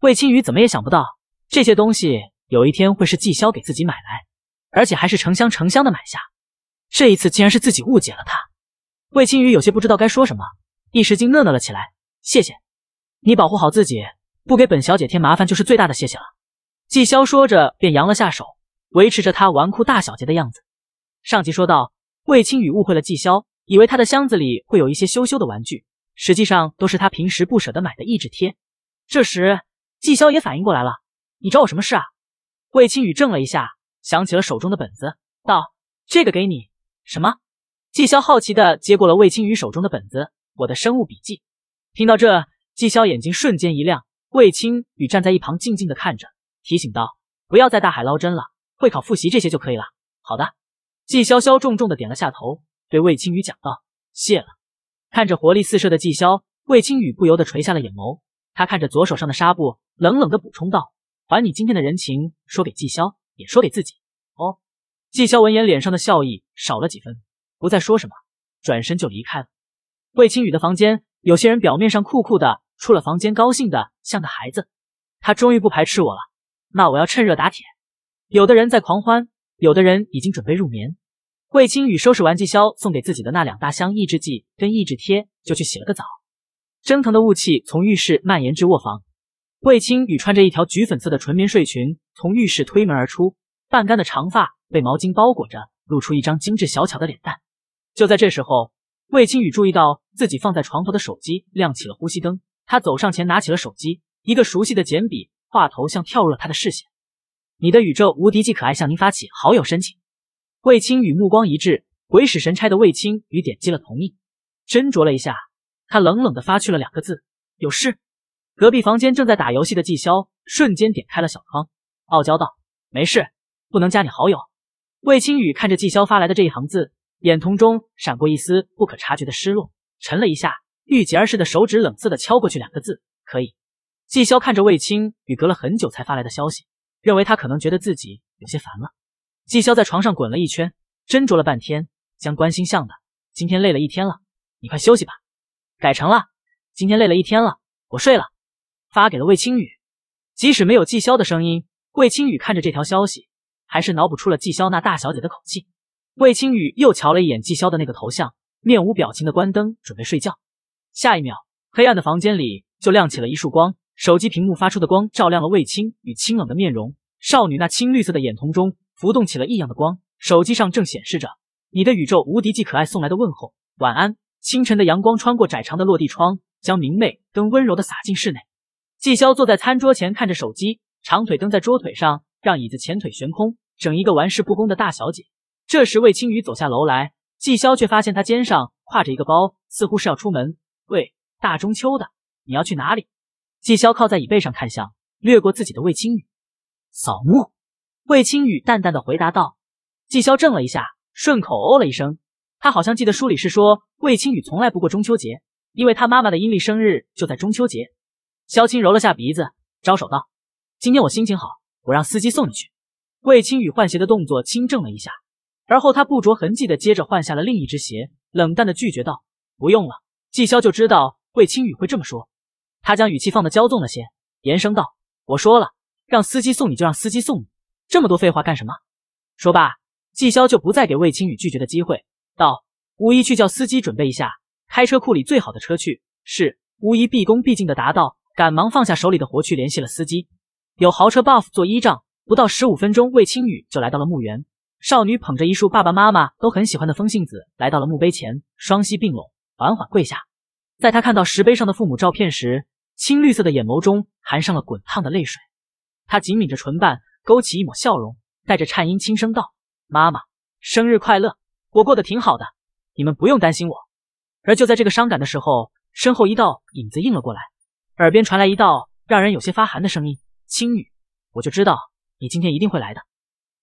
A: 魏青雨怎么也想不到，这些东西有一天会是季萧给自己买来，而且还是成箱成箱的买下。这一次竟然是自己误解了他。魏青雨有些不知道该说什么，一时竟讷讷了起来。谢谢，你保护好自己，不给本小姐添麻烦就是最大的谢谢了。季萧说着便扬了下手，维持着他纨绔大小姐的样子。上集说到，魏青雨误会了季萧，以为他的箱子里会有一些羞羞的玩具，实际上都是他平时不舍得买的益智贴。这时。纪萧也反应过来了，你找我什么事啊？魏青雨怔了一下，想起了手中的本子，道：“这个给你。”什么？纪萧好奇的接过了魏青雨手中的本子，我的生物笔记。听到这，纪萧眼睛瞬间一亮。魏青雨站在一旁静静的看着，提醒道：“不要再大海捞针了，会考复习这些就可以了。”好的。纪萧萧重重的点了下头，对魏青雨讲道：“谢了。”看着活力四射的纪萧，魏青雨不由得垂下了眼眸。他看着左手上的纱布。冷冷的补充道：“还你今天的人情，说给季萧，也说给自己。”哦。季萧闻言，脸上的笑意少了几分，不再说什么，转身就离开了。魏清雨的房间，有些人表面上酷酷的，出了房间，高兴的像个孩子。他终于不排斥我了，那我要趁热打铁。有的人在狂欢，有的人已经准备入眠。魏清雨收拾完季萧送给自己的那两大箱抑制剂跟抑制贴，就去洗了个澡。蒸腾的雾气从浴室蔓延至卧房。卫青雨穿着一条橘粉色的纯棉睡裙，从浴室推门而出，半干的长发被毛巾包裹着，露出一张精致小巧的脸蛋。就在这时候，卫青雨注意到自己放在床头的手机亮起了呼吸灯，他走上前拿起了手机，一个熟悉的简笔话头像跳入了他的视线：“你的宇宙无敌既可爱向您发起好友申请。”卫青雨目光一滞，鬼使神差的卫青雨点击了同意，斟酌了一下，他冷冷的发去了两个字：“有事。”隔壁房间正在打游戏的季潇瞬间点开了小窗，傲娇道：“没事，不能加你好友。”魏清雨看着季潇发来的这一行字，眼瞳中闪过一丝不可察觉的失落，沉了一下，郁结似的手指冷色的敲过去两个字：“可以。”季潇看着魏清雨隔了很久才发来的消息，认为他可能觉得自己有些烦了。季潇在床上滚了一圈，斟酌了半天，将关心向的“今天累了一天了，你快休息吧”改成了“今天累了一天了，我睡了。”发给了魏青雨，即使没有季潇的声音，魏青雨看着这条消息，还是脑补出了季潇那大小姐的口气。魏青雨又瞧了一眼季潇的那个头像，面无表情的关灯准备睡觉。下一秒，黑暗的房间里就亮起了一束光，手机屏幕发出的光照亮了魏青与清冷的面容。少女那青绿色的眼瞳中浮动起了异样的光，手机上正显示着“你的宇宙无敌既可爱送来的问候，晚安”。清晨的阳光穿过窄长的落地窗，将明媚跟温柔的洒进室内。纪潇坐在餐桌前，看着手机，长腿蹬在桌腿上，让椅子前腿悬空，整一个玩世不恭的大小姐。这时，魏青雨走下楼来，纪潇却发现他肩上挎着一个包，似乎是要出门。喂，大中秋的，你要去哪里？纪潇靠在椅背上看向掠过自己的魏青雨，扫墓。魏青雨淡淡的回答道。纪潇怔了一下，顺口哦了一声。他好像记得书里是说魏青雨从来不过中秋节，因为他妈妈的阴历生日就在中秋节。萧青揉了下鼻子，招手道：“今天我心情好，我让司机送你去。”魏青雨换鞋的动作轻正了一下，而后他不着痕迹的接着换下了另一只鞋，冷淡的拒绝道：“不用了。”季萧就知道魏青雨会这么说，他将语气放的骄纵了些，言声道：“我说了，让司机送你就让司机送你，这么多废话干什么？”说罢，季萧就不再给魏青雨拒绝的机会，道：“乌一去叫司机准备一下，开车库里最好的车去。”是乌一毕恭毕敬的答道。赶忙放下手里的活去联系了司机，有豪车 buff 做依仗，不到十五分钟，魏青雨就来到了墓园。少女捧着一束爸爸妈妈都很喜欢的风信子，来到了墓碑前，双膝并拢，缓缓跪下。在她看到石碑上的父母照片时，青绿色的眼眸中含上了滚烫的泪水。她紧抿着唇瓣，勾起一抹笑容，带着颤音轻声道：“妈妈，生日快乐！我过得挺好的，你们不用担心我。”而就在这个伤感的时候，身后一道影子映了过来。耳边传来一道让人有些发寒的声音：“青羽，我就知道你今天一定会来的。”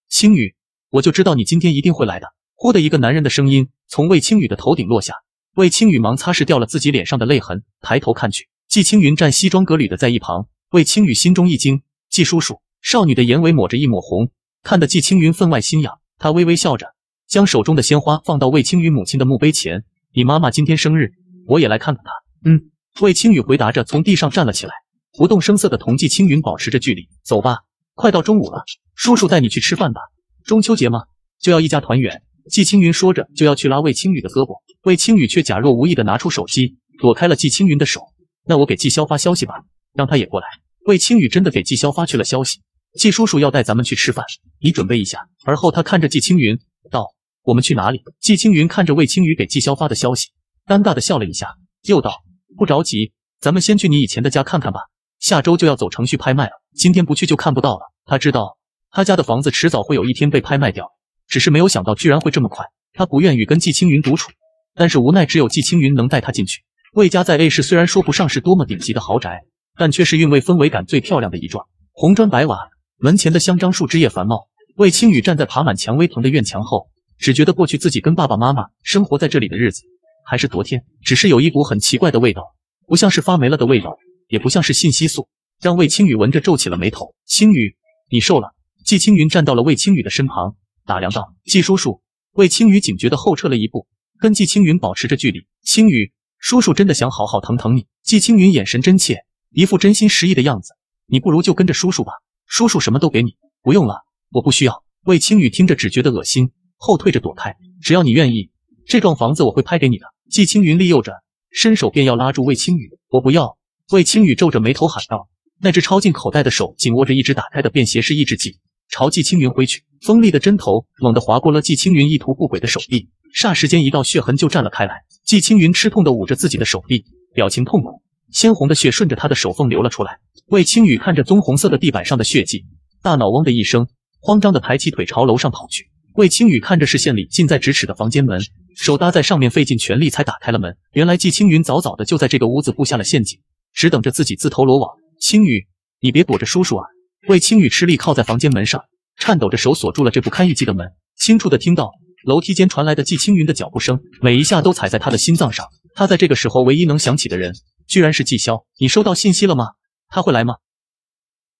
B: 青羽，我就知道你今天一定会来的。忽的一个男人的声音从魏青羽的头顶落下。魏青羽忙擦拭掉了自己脸上的泪痕，抬头看去，季青云站西装革履的在一旁。魏青羽心中一惊，季叔叔。少女的眼尾抹着一抹红，看得季青云分外心痒。他微微笑着，将手中的鲜花放到魏青云母亲的墓碑前。你妈妈今天生日，我也来看看她。嗯。魏青雨回答着，从地上站了起来，不动声色的同季青云保持着距离。走吧，快到中午了，叔叔带你去吃饭吧。中秋节嘛，就要一家团圆。季青云说着就要去拉魏青雨的胳膊，魏青雨却假若无意的拿出手机，躲开了季青云的手。那我给季潇发消息吧，让他也过来。魏青雨真的给季潇发去了消息。季叔叔要带咱们去吃饭，你准备一下。而后他看着季青云道：“我们去哪里？”季青云看着魏青雨给季潇发的消息，尴尬的笑了一下，又道。不着急，咱们先去你以前的家看看吧。下周就要走程序拍卖了，今天不去就看不到了。他知道他家的房子迟早会有一天被拍卖掉，只是没有想到居然会这么快。他不愿意跟季青云独处，但是无奈只有季青云能带他进去。魏家在 A 市虽然说不上是多么顶级的豪宅，但却是韵味氛围感最漂亮的一幢。红砖白瓦，门前的香樟树枝叶繁茂。魏青雨站在爬满蔷薇藤的院墙后，只觉得过去自己跟爸爸妈妈生活在这里的日子。还是昨天，只是有一股很奇怪的味道，不像是发霉了的味道，也不像是信息素，让魏青雨闻着皱起了眉头。青雨，你瘦了。季青云站到了魏青雨的身旁，打量道。季叔叔。魏青雨警觉的后撤了一步，跟季青云保持着距离。青雨，叔叔真的想好好疼疼你。季青云眼神真切，一副真心实意的样子。你不如就跟着叔叔吧，叔叔什么都给你。不用了，我不需要。魏青雨听着只觉得恶心，后退着躲开。只要你愿意。这幢房子我会拍给你的，季青云利诱着，伸手便要拉住魏青雨。我不要！魏青雨皱着眉头喊道。那只抄进口袋的手紧握着一只打开的便携式抑制剂，朝季青云挥去，锋利的针头猛地划过了季青云意图不轨的手臂，霎时间一道血痕就绽了开来。季青云吃痛的捂着自己的手臂，表情痛苦，鲜红的血顺着他的手缝流了出来。魏青雨看着棕红色的地板上的血迹，大脑嗡的一声，慌张的抬起腿朝楼上跑去。魏青雨看着视线里近在咫尺的房间门。手搭在上面，费尽全力才打开了门。原来季青云早早的就在这个屋子布下了陷阱，只等着自己自投罗网。青雨，你别躲着叔叔啊！魏青雨吃力靠在房间门上，颤抖着手锁住了这不堪一击的门。清楚的听到楼梯间传来的季青云的脚步声，每一下都踩在他的心脏上。他在这个时候唯一能想起的人，居然是季萧。你收到信息了吗？他会来吗？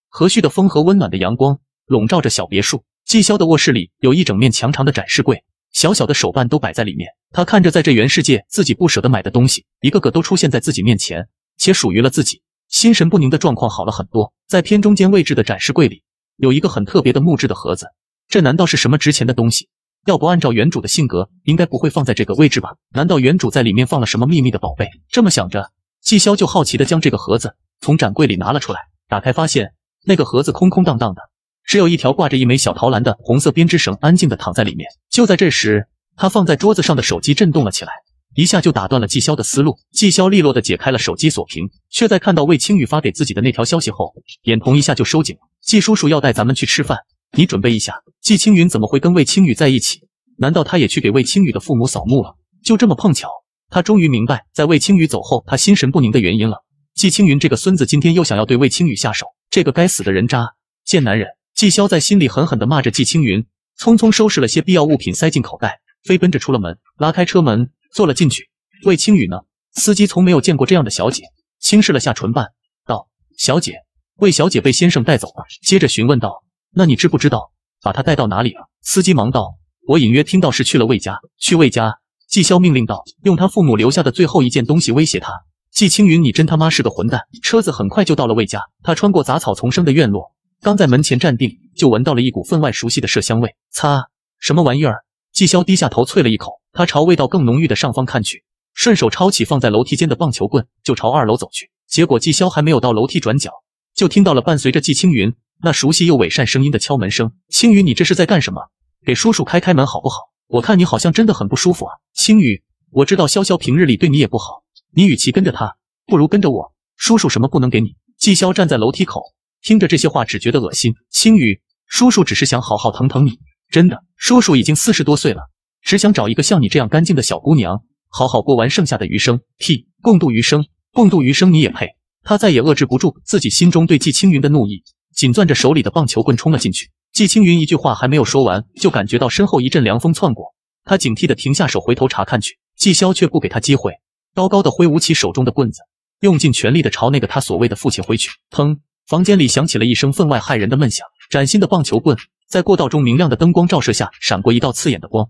B: 和煦的风和温暖的阳光笼罩着小别墅。季萧的卧室里有一整面墙长的展示柜。小小的手办都摆在里面，他看着在这原世界自己不舍得买的东西，一个个都出现在自己面前，且属于了自己，心神不宁的状况好了很多。在偏中间位置的展示柜里，有一个很特别的木质的盒子，这难道是什么值钱的东西？要不按照原主的性格，应该不会放在这个位置吧？难道原主在里面放了什么秘密的宝贝？这么想着，季萧就好奇的将这个盒子从展柜里拿了出来，打开发现那个盒子空空荡荡的。只有一条挂着一枚小桃篮的红色编织绳，安静的躺在里面。就在这时，他放在桌子上的手机震动了起来，一下就打断了纪潇的思路。纪潇利落的解开了手机锁屏，却在看到魏青雨发给自己的那条消息后，眼瞳一下就收紧了。纪叔叔要带咱们去吃饭，你准备一下。纪青云怎么会跟魏青雨在一起？难道他也去给魏青雨的父母扫墓了？就这么碰巧，他终于明白在魏青雨走后，他心神不宁的原因了。纪青云这个孙子，今天又想要对魏青雨下手，这个该死的人渣，贱男人！纪潇在心里狠狠地骂着纪青云，匆匆收拾了些必要物品，塞进口袋，飞奔着出了门，拉开车门坐了进去。魏青雨呢？司机从没有见过这样的小姐，轻视了下唇瓣，道：“小姐，魏小姐被先生带走了。”接着询问道：“那你知不知道把她带到哪里了？”司机忙道：“我隐约听到是去了魏家。”去魏家！纪潇命令道：“用他父母留下的最后一件东西威胁他！”纪青云，你真他妈是个混蛋！车子很快就到了魏家，他穿过杂草丛生的院落。刚在门前站定，就闻到了一股分外熟悉的麝香味。擦，什么玩意儿？季萧低下头啐了一口，他朝味道更浓郁的上方看去，顺手抄起放在楼梯间的棒球棍，就朝二楼走去。结果季潇还没有到楼梯转角，就听到了伴随着季青云那熟悉又伪善声音的敲门声：“青云，你这是在干什么？给叔叔开开门好不好？我看你好像真的很不舒服啊。”青云，我知道潇潇平日里对你也不好，你与其跟着他，不如跟着我。叔叔什么不能给你？季潇站在楼梯口。听着这些话，只觉得恶心。青雨叔叔只是想好好疼疼你，真的。叔叔已经四十多岁了，只想找一个像你这样干净的小姑娘，好好过完剩下的余生。替共度余生，共度余生，你也配？他再也遏制不住自己心中对季青云的怒意，紧攥着手里的棒球棍冲了进去。季青云一句话还没有说完，就感觉到身后一阵凉风窜过，他警惕的停下手，回头查看去。季萧却不给他机会，高高的挥舞起手中的棍子，用尽全力的朝那个他所谓的父亲挥去。砰！房间里响起了一声分外骇人的闷响，崭新的棒球棍在过道中明亮的灯光照射下，闪过一道刺眼的光。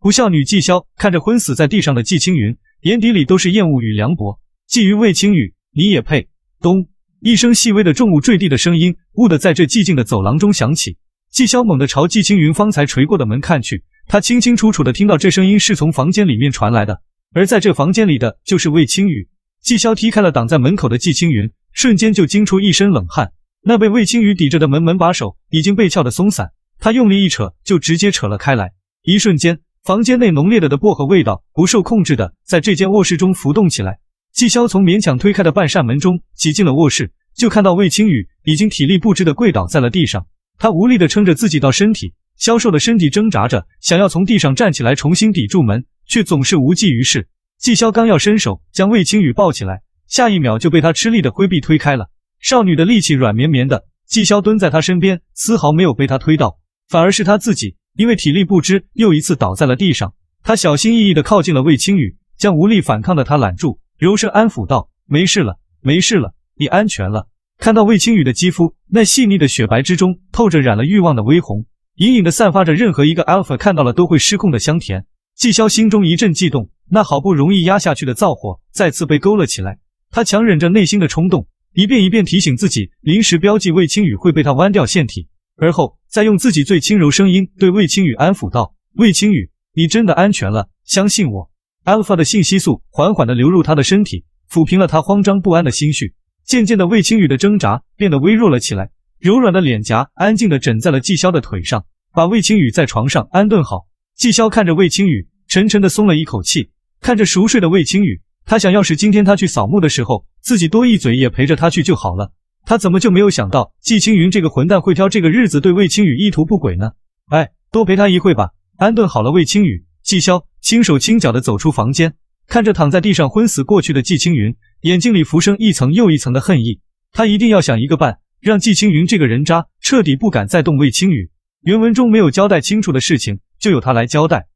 B: 不孝女季潇看着昏死在地上的季青云，眼底里都是厌恶与凉
C: 薄。觊觎魏青雨，你也配？咚！一声细微的重物坠地的声音，兀地在这寂静的走廊中响起。季潇猛地朝季青云方才垂过的门看去，他清清楚楚地听到这声音是从房间里面传来的，而在这房间里的就是魏青雨。季潇踢开了挡在门口的季青云。瞬间就惊出一身冷汗，那被魏清雨抵着的门门把手已经被撬得松散，他用力一扯，就直接扯了开来。一瞬间，房间内浓烈的的薄荷味道不受控制的在这间卧室中浮动起来。季潇从勉强推开的半扇门中挤进了卧室，就看到魏清雨已经体力不支的跪倒在了地上，他无力的撑着自己，到身体消瘦的身体挣扎着，想要从地上站起来重新抵住门，却总是无济于事。季潇刚要伸手将魏清雨抱起来。下一秒就被他吃力的挥臂推开了，少女的力气软绵绵的，季萧蹲在她身边，丝毫没有被她推到，反而是他自己因为体力不支，又一次倒在了地上。他小心翼翼的靠近了魏清雨，将无力反抗的他揽住，柔声安抚道：“没事了，没事了，你安全了。”看到魏清雨的肌肤那细腻的雪白之中透着染了欲望的微红，隐隐的散发着任何一个 alpha 看到了都会失控的香甜，季萧心中一阵悸动，那好不容易压下去的燥火再次被勾了起来。他强忍着内心的冲动，一遍一遍提醒自己，临时标记魏清宇会被他弯掉腺体，而后，再用自己最轻柔声音对魏清宇安抚道：“魏清宇，你真的安全了，相信我。” Alpha 的信息素缓缓的流入他的身体，抚平了他慌张不安的心绪。渐渐的，魏清宇的挣扎变得微弱了起来，柔软的脸颊安静的枕在了季潇的腿上，把魏清宇在床上安顿好。季潇看着魏清宇，沉沉的松了一口气，看着熟睡的魏清宇。他想，要是今天他去扫墓的时候，自己多一嘴也陪着他去就好了。他怎么就没有想到季青云这个混蛋会挑这个日子对魏青雨意图不轨呢？哎，多陪他一会吧，安顿好了魏青雨，季潇轻手轻脚的走出房间，看着躺在地上昏死过去的季青云，眼睛里浮生一层又一层的恨意。他一定要想一个办，让季青云这个人渣彻底不敢再动魏青雨。原文中没有交代清楚的事情，就由他来交代。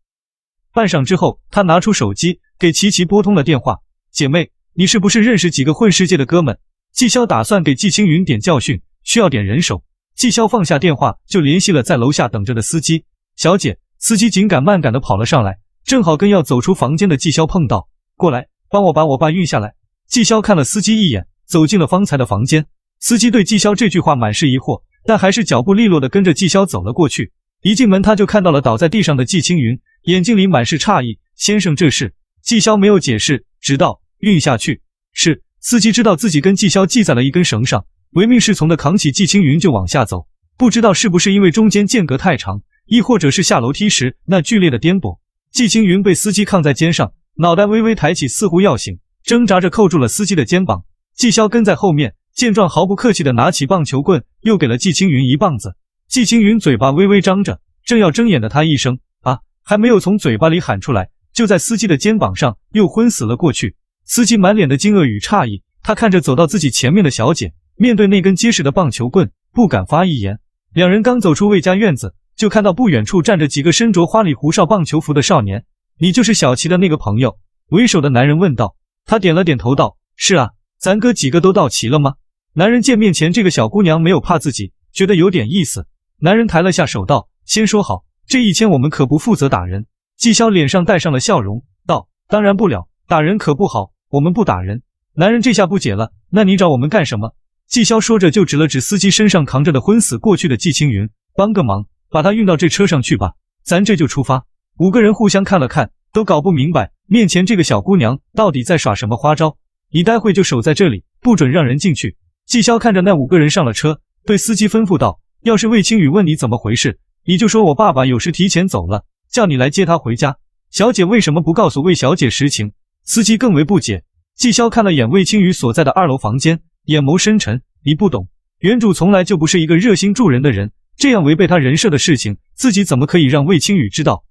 C: 半晌之后，他拿出手机给琪琪拨通了电话。姐妹，你是不是认识几个混世界的哥们？纪潇打算给季青云点教训，需要点人手。纪潇放下电话，就联系了在楼下等着的司机。小姐，司机紧赶慢赶的跑了上来，正好跟要走出房间的季潇碰到。过来，帮我把我爸运下来。季潇看了司机一眼，走进了方才的房间。司机对纪潇这句话满是疑惑，但还是脚步利落的跟着纪潇走了过去。一进门，他就看到了倒在地上的季青云，眼睛里满是诧异。先生，这是？纪潇没有解释，直到。运下去是司机知道自己跟季霄系在了一根绳上，唯命是从的扛起季青云就往下走。不知道是不是因为中间间隔太长，亦或者是下楼梯时那剧烈的颠簸，季青云被司机扛在肩上，脑袋微微抬起，似乎要醒，挣扎着扣住了司机的肩膀。季霄跟在后面，见状毫不客气的拿起棒球棍，又给了季青云一棒子。季青云嘴巴微微张着，正要睁眼的他一声啊，还没有从嘴巴里喊出来，就在司机的肩膀上又昏死了过去。司机满脸的惊愕与诧异，他看着走到自己前面的小姐，面对那根结实的棒球棍，不敢发一言。两人刚走出魏家院子，就看到不远处站着几个身着花里胡哨棒球服的少年。你就是小齐的那个朋友？为首的男人问道。他点了点头，道：“是啊，咱哥几个都到齐了吗？”男人见面前这个小姑娘没有怕自己，觉得有点意思。男人抬了下手，道：“先说好，这一千我们可不负责打人。”季潇脸上带上了笑容，道：“当然不了，打人可不好。”我们不打人，男人这下不解了。那你找我们干什么？季潇说着就指了指司机身上扛着的昏死过去的季青云，帮个忙，把他运到这车上去吧。咱这就出发。五个人互相看了看，都搞不明白面前这个小姑娘到底在耍什么花招。你待会就守在这里，不准让人进去。季潇看着那五个人上了车，对司机吩咐道：“要是魏青雨问你怎么回事，你就说我爸爸有事提前走了，叫你来接他回家。小姐为什么不告诉魏小姐实情？”司机更为不解，纪潇看了眼魏青雨所在的二楼房间，眼眸深沉。你不懂，原主从来就不是一个热心助人的人，这样违背他人设的事情，自己怎么可以让魏青雨知道？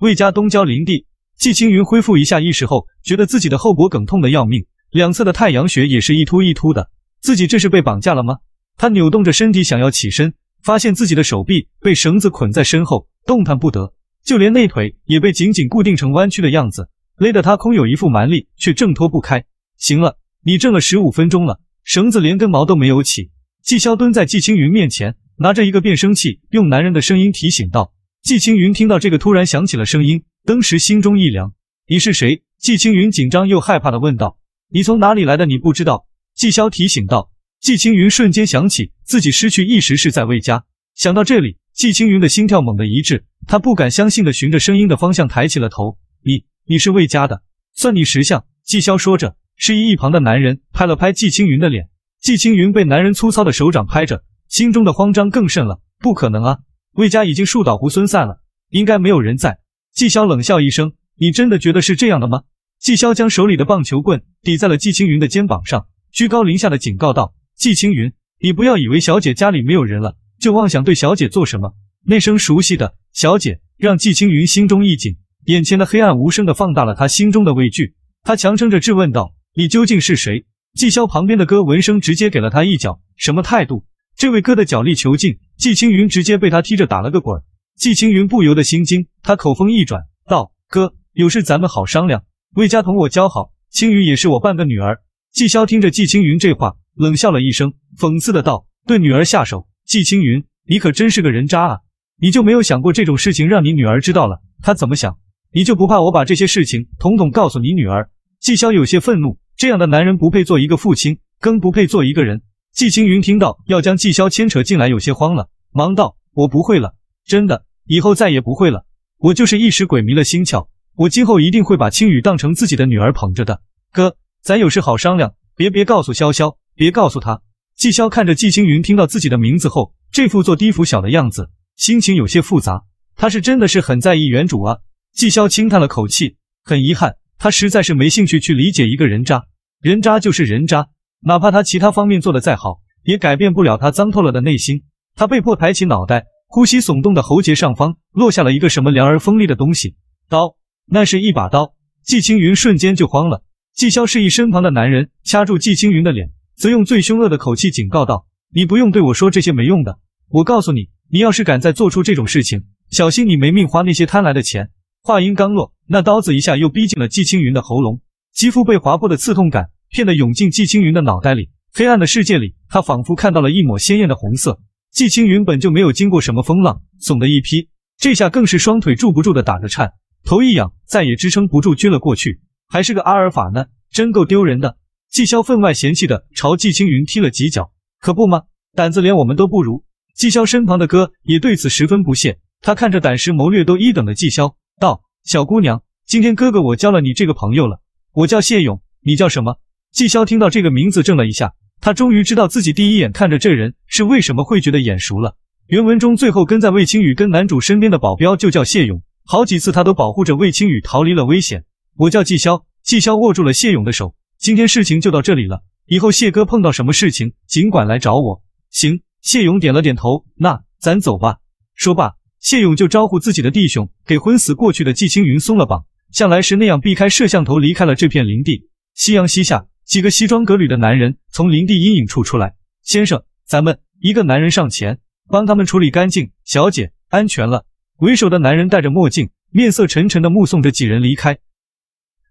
C: 魏家东郊林地，季青云恢复一下意识后，觉得自己的后脖梗痛得要命，两侧的太阳穴也是一突一突的。自己这是被绑架了吗？他扭动着身体想要起身，发现自己的手臂被绳子捆在身后，动弹不得，就连内腿也被紧紧固定成弯曲的样子。勒得他空有一副蛮力，却挣脱不开。行了，你挣了十五分钟了，绳子连根毛都没有起。季萧蹲在季青云面前，拿着一个变声器，用男人的声音提醒道：“季青云，听到这个突然响起了声音，登时心中一凉。你是谁？”季青云紧张又害怕的问道：“你从哪里来的？你不知道？”季萧提醒道。季青云瞬间想起自己失去意识是在魏家，想到这里，季青云的心跳猛地一滞，他不敢相信的循着声音的方向抬起了头。你你是魏家的，算你识相。”纪萧说着，示意一旁的男人拍了拍纪青云的脸。纪青云被男人粗糙的手掌拍着，心中的慌张更甚了。不可能啊，魏家已经树倒猢狲散了，应该没有人在。纪萧冷笑一声：“你真的觉得是这样的吗？”纪萧将手里的棒球棍抵在了纪青云的肩膀上，居高临下的警告道：“纪青云，你不要以为小姐家里没有人了，就妄想对小姐做什么。”那声熟悉的“小姐”，让纪青云心中一紧。眼前的黑暗无声的放大了他心中的畏惧。他强撑着质问道：“你究竟是谁？”纪萧旁边的哥闻声直接给了他一脚，什么态度？这位哥的脚力遒劲，纪青云直接被他踢着打了个滚。纪青云不由得心惊，他口风一转道：“哥，有事咱们好商量。魏家同我交好，青云也是我半个女儿。”纪萧听着纪青云这话，冷笑了一声，讽刺的道：“对女儿下手，纪青云，你可真是个人渣啊！你就没有想过这种事情让你女儿知道了，她怎么想？”你就不怕我把这些事情统统告诉你女儿？季萧有些愤怒，这样的男人不配做一个父亲，更不配做一个人。纪青云听到要将季萧牵扯进来，有些慌了，忙道：“我不会了，真的，以后再也不会了。我就是一时鬼迷了心窍，我今后一定会把青雨当成自己的女儿捧着的。哥，咱有事好商量，别别告诉潇潇，别告诉他。”季萧看着季青云听到自己的名字后这副做低俯小的样子，心情有些复杂。他是真的是很在意原主啊。纪潇轻叹了口气，很遗憾，他实在是没兴趣去理解一个人渣。人渣就是人渣，哪怕他其他方面做的再好，也改变不了他脏透了的内心。他被迫抬起脑袋，呼吸耸动的喉结上方落下了一个什么凉而锋利的东西——刀。那是一把刀。纪青云瞬间就慌了。纪潇示意身旁的男人掐住纪青云的脸，则用最凶恶的口气警告道：“你不用对我说这些没用的，我告诉你，你要是敢再做出这种事情，小心你没命花那些贪来的钱。”话音刚落，那刀子一下又逼近了季青云的喉咙，肌肤被划破的刺痛感骗得涌进季青云的脑袋里。黑暗的世界里，他仿佛看到了一抹鲜艳的红色。季青云本就没有经过什么风浪，怂的一批，这下更是双腿住不住的打着颤，头一仰，再也支撑不住，撅了过去。还是个阿尔法呢，真够丢人的。季萧分外嫌弃的朝季青云踢了几脚，可不吗？胆子连我们都不如。季萧身旁的哥也对此十分不屑，他看着胆识谋略都一等的季萧。道：“小姑娘，今天哥哥我交了你这个朋友了。我叫谢勇，你叫什么？”纪萧听到这个名字怔了一下，他终于知道自己第一眼看着这人是为什么会觉得眼熟了。原文中最后跟在魏清雨跟男主身边的保镖就叫谢勇，好几次他都保护着魏清雨逃离了危险。我叫纪萧，纪萧握住了谢勇的手。今天事情就到这里了，以后谢哥碰到什么事情尽管来找我。行，谢勇点了点头。那咱走吧。说罢。谢勇就招呼自己的弟兄，给昏死过去的季青云松了绑，像来时那样避开摄像头离开了这片林地。夕阳西下，几个西装革履的男人从林地阴影处出来。先生，咱们一个男人上前帮他们处理干净，小姐安全了。为首的男人戴着墨镜，面色沉沉的目送着几人离开。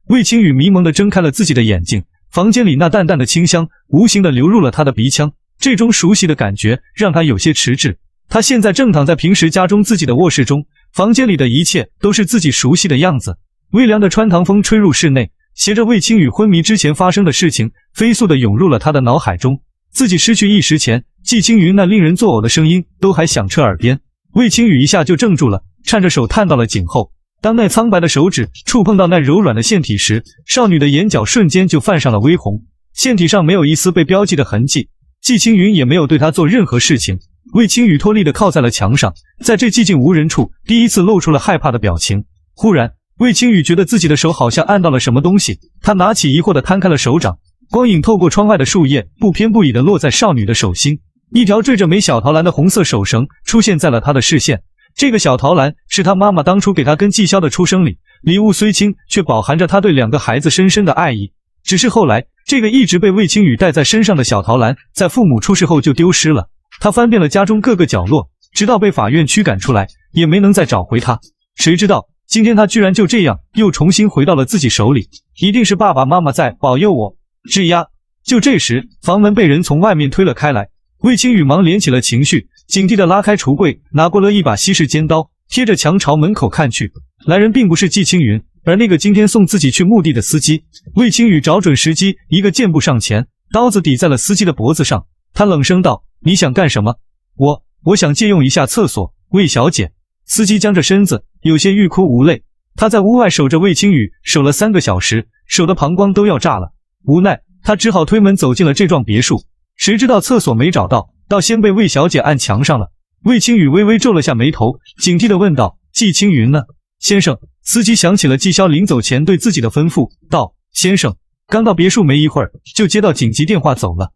C: 魏青雨迷蒙的睁开了自己的眼睛，房间里那淡淡的清香无形的流入了他的鼻腔，这种熟悉的感觉让他有些迟滞。他现在正躺在平时家中自己的卧室中，房间里的一切都是自己熟悉的样子。微凉的穿堂风吹入室内，携着魏清雨昏迷之前发生的事情，飞速的涌入了他的脑海中。自己失去意识前，季青云那令人作呕的声音都还响彻耳边。魏清雨一下就怔住了，颤着手探到了颈后。当那苍白的手指触碰到那柔软的腺体时，少女的眼角瞬间就泛上了微红。腺体上没有一丝被标记的痕迹，季青云也没有对她做任何事情。魏青雨脱力的靠在了墙上，在这寂静无人处，第一次露出了害怕的表情。忽然，魏青雨觉得自己的手好像按到了什么东西，他拿起疑惑的摊开了手掌，光影透过窗外的树叶，不偏不倚的落在少女的手心，一条缀着枚小桃篮的红色手绳出现在了他的视线。这个小桃篮是他妈妈当初给他跟季潇的出生礼礼物，虽轻，却饱含着他对两个孩子深深的爱意。只是后来，这个一直被魏青雨戴在身上的小桃篮，在父母出事后就丢失了。他翻遍了家中各个角落，直到被法院驱赶出来，也没能再找回他。谁知道今天他居然就这样又重新回到了自己手里，一定是爸爸妈妈在保佑我。吱呀，就这时，房门被人从外面推了开来。魏青雨忙敛起了情绪，警惕地拉开橱柜，拿过了一把西式尖刀，贴着墙朝门口看去。来人并不是季青云，而那个今天送自己去墓地的司机。魏青雨找准时机，一个箭步上前，刀子抵在了司机的脖子上，他冷声道。你想干什么？我我想借用一下厕所。魏小姐，司机僵着身子，有些欲哭无泪。他在屋外守着魏清雨，守了三个小时，守的膀胱都要炸了。无奈，他只好推门走进了这幢别墅。谁知道厕所没找到，倒先被魏小姐按墙上了。魏清雨微微皱了下眉头，警惕的问道：“季青云呢？”先生，司机想起了季潇临走前对自己的吩咐，道：“先生刚到别墅没一会儿，就接到紧急电话走了。”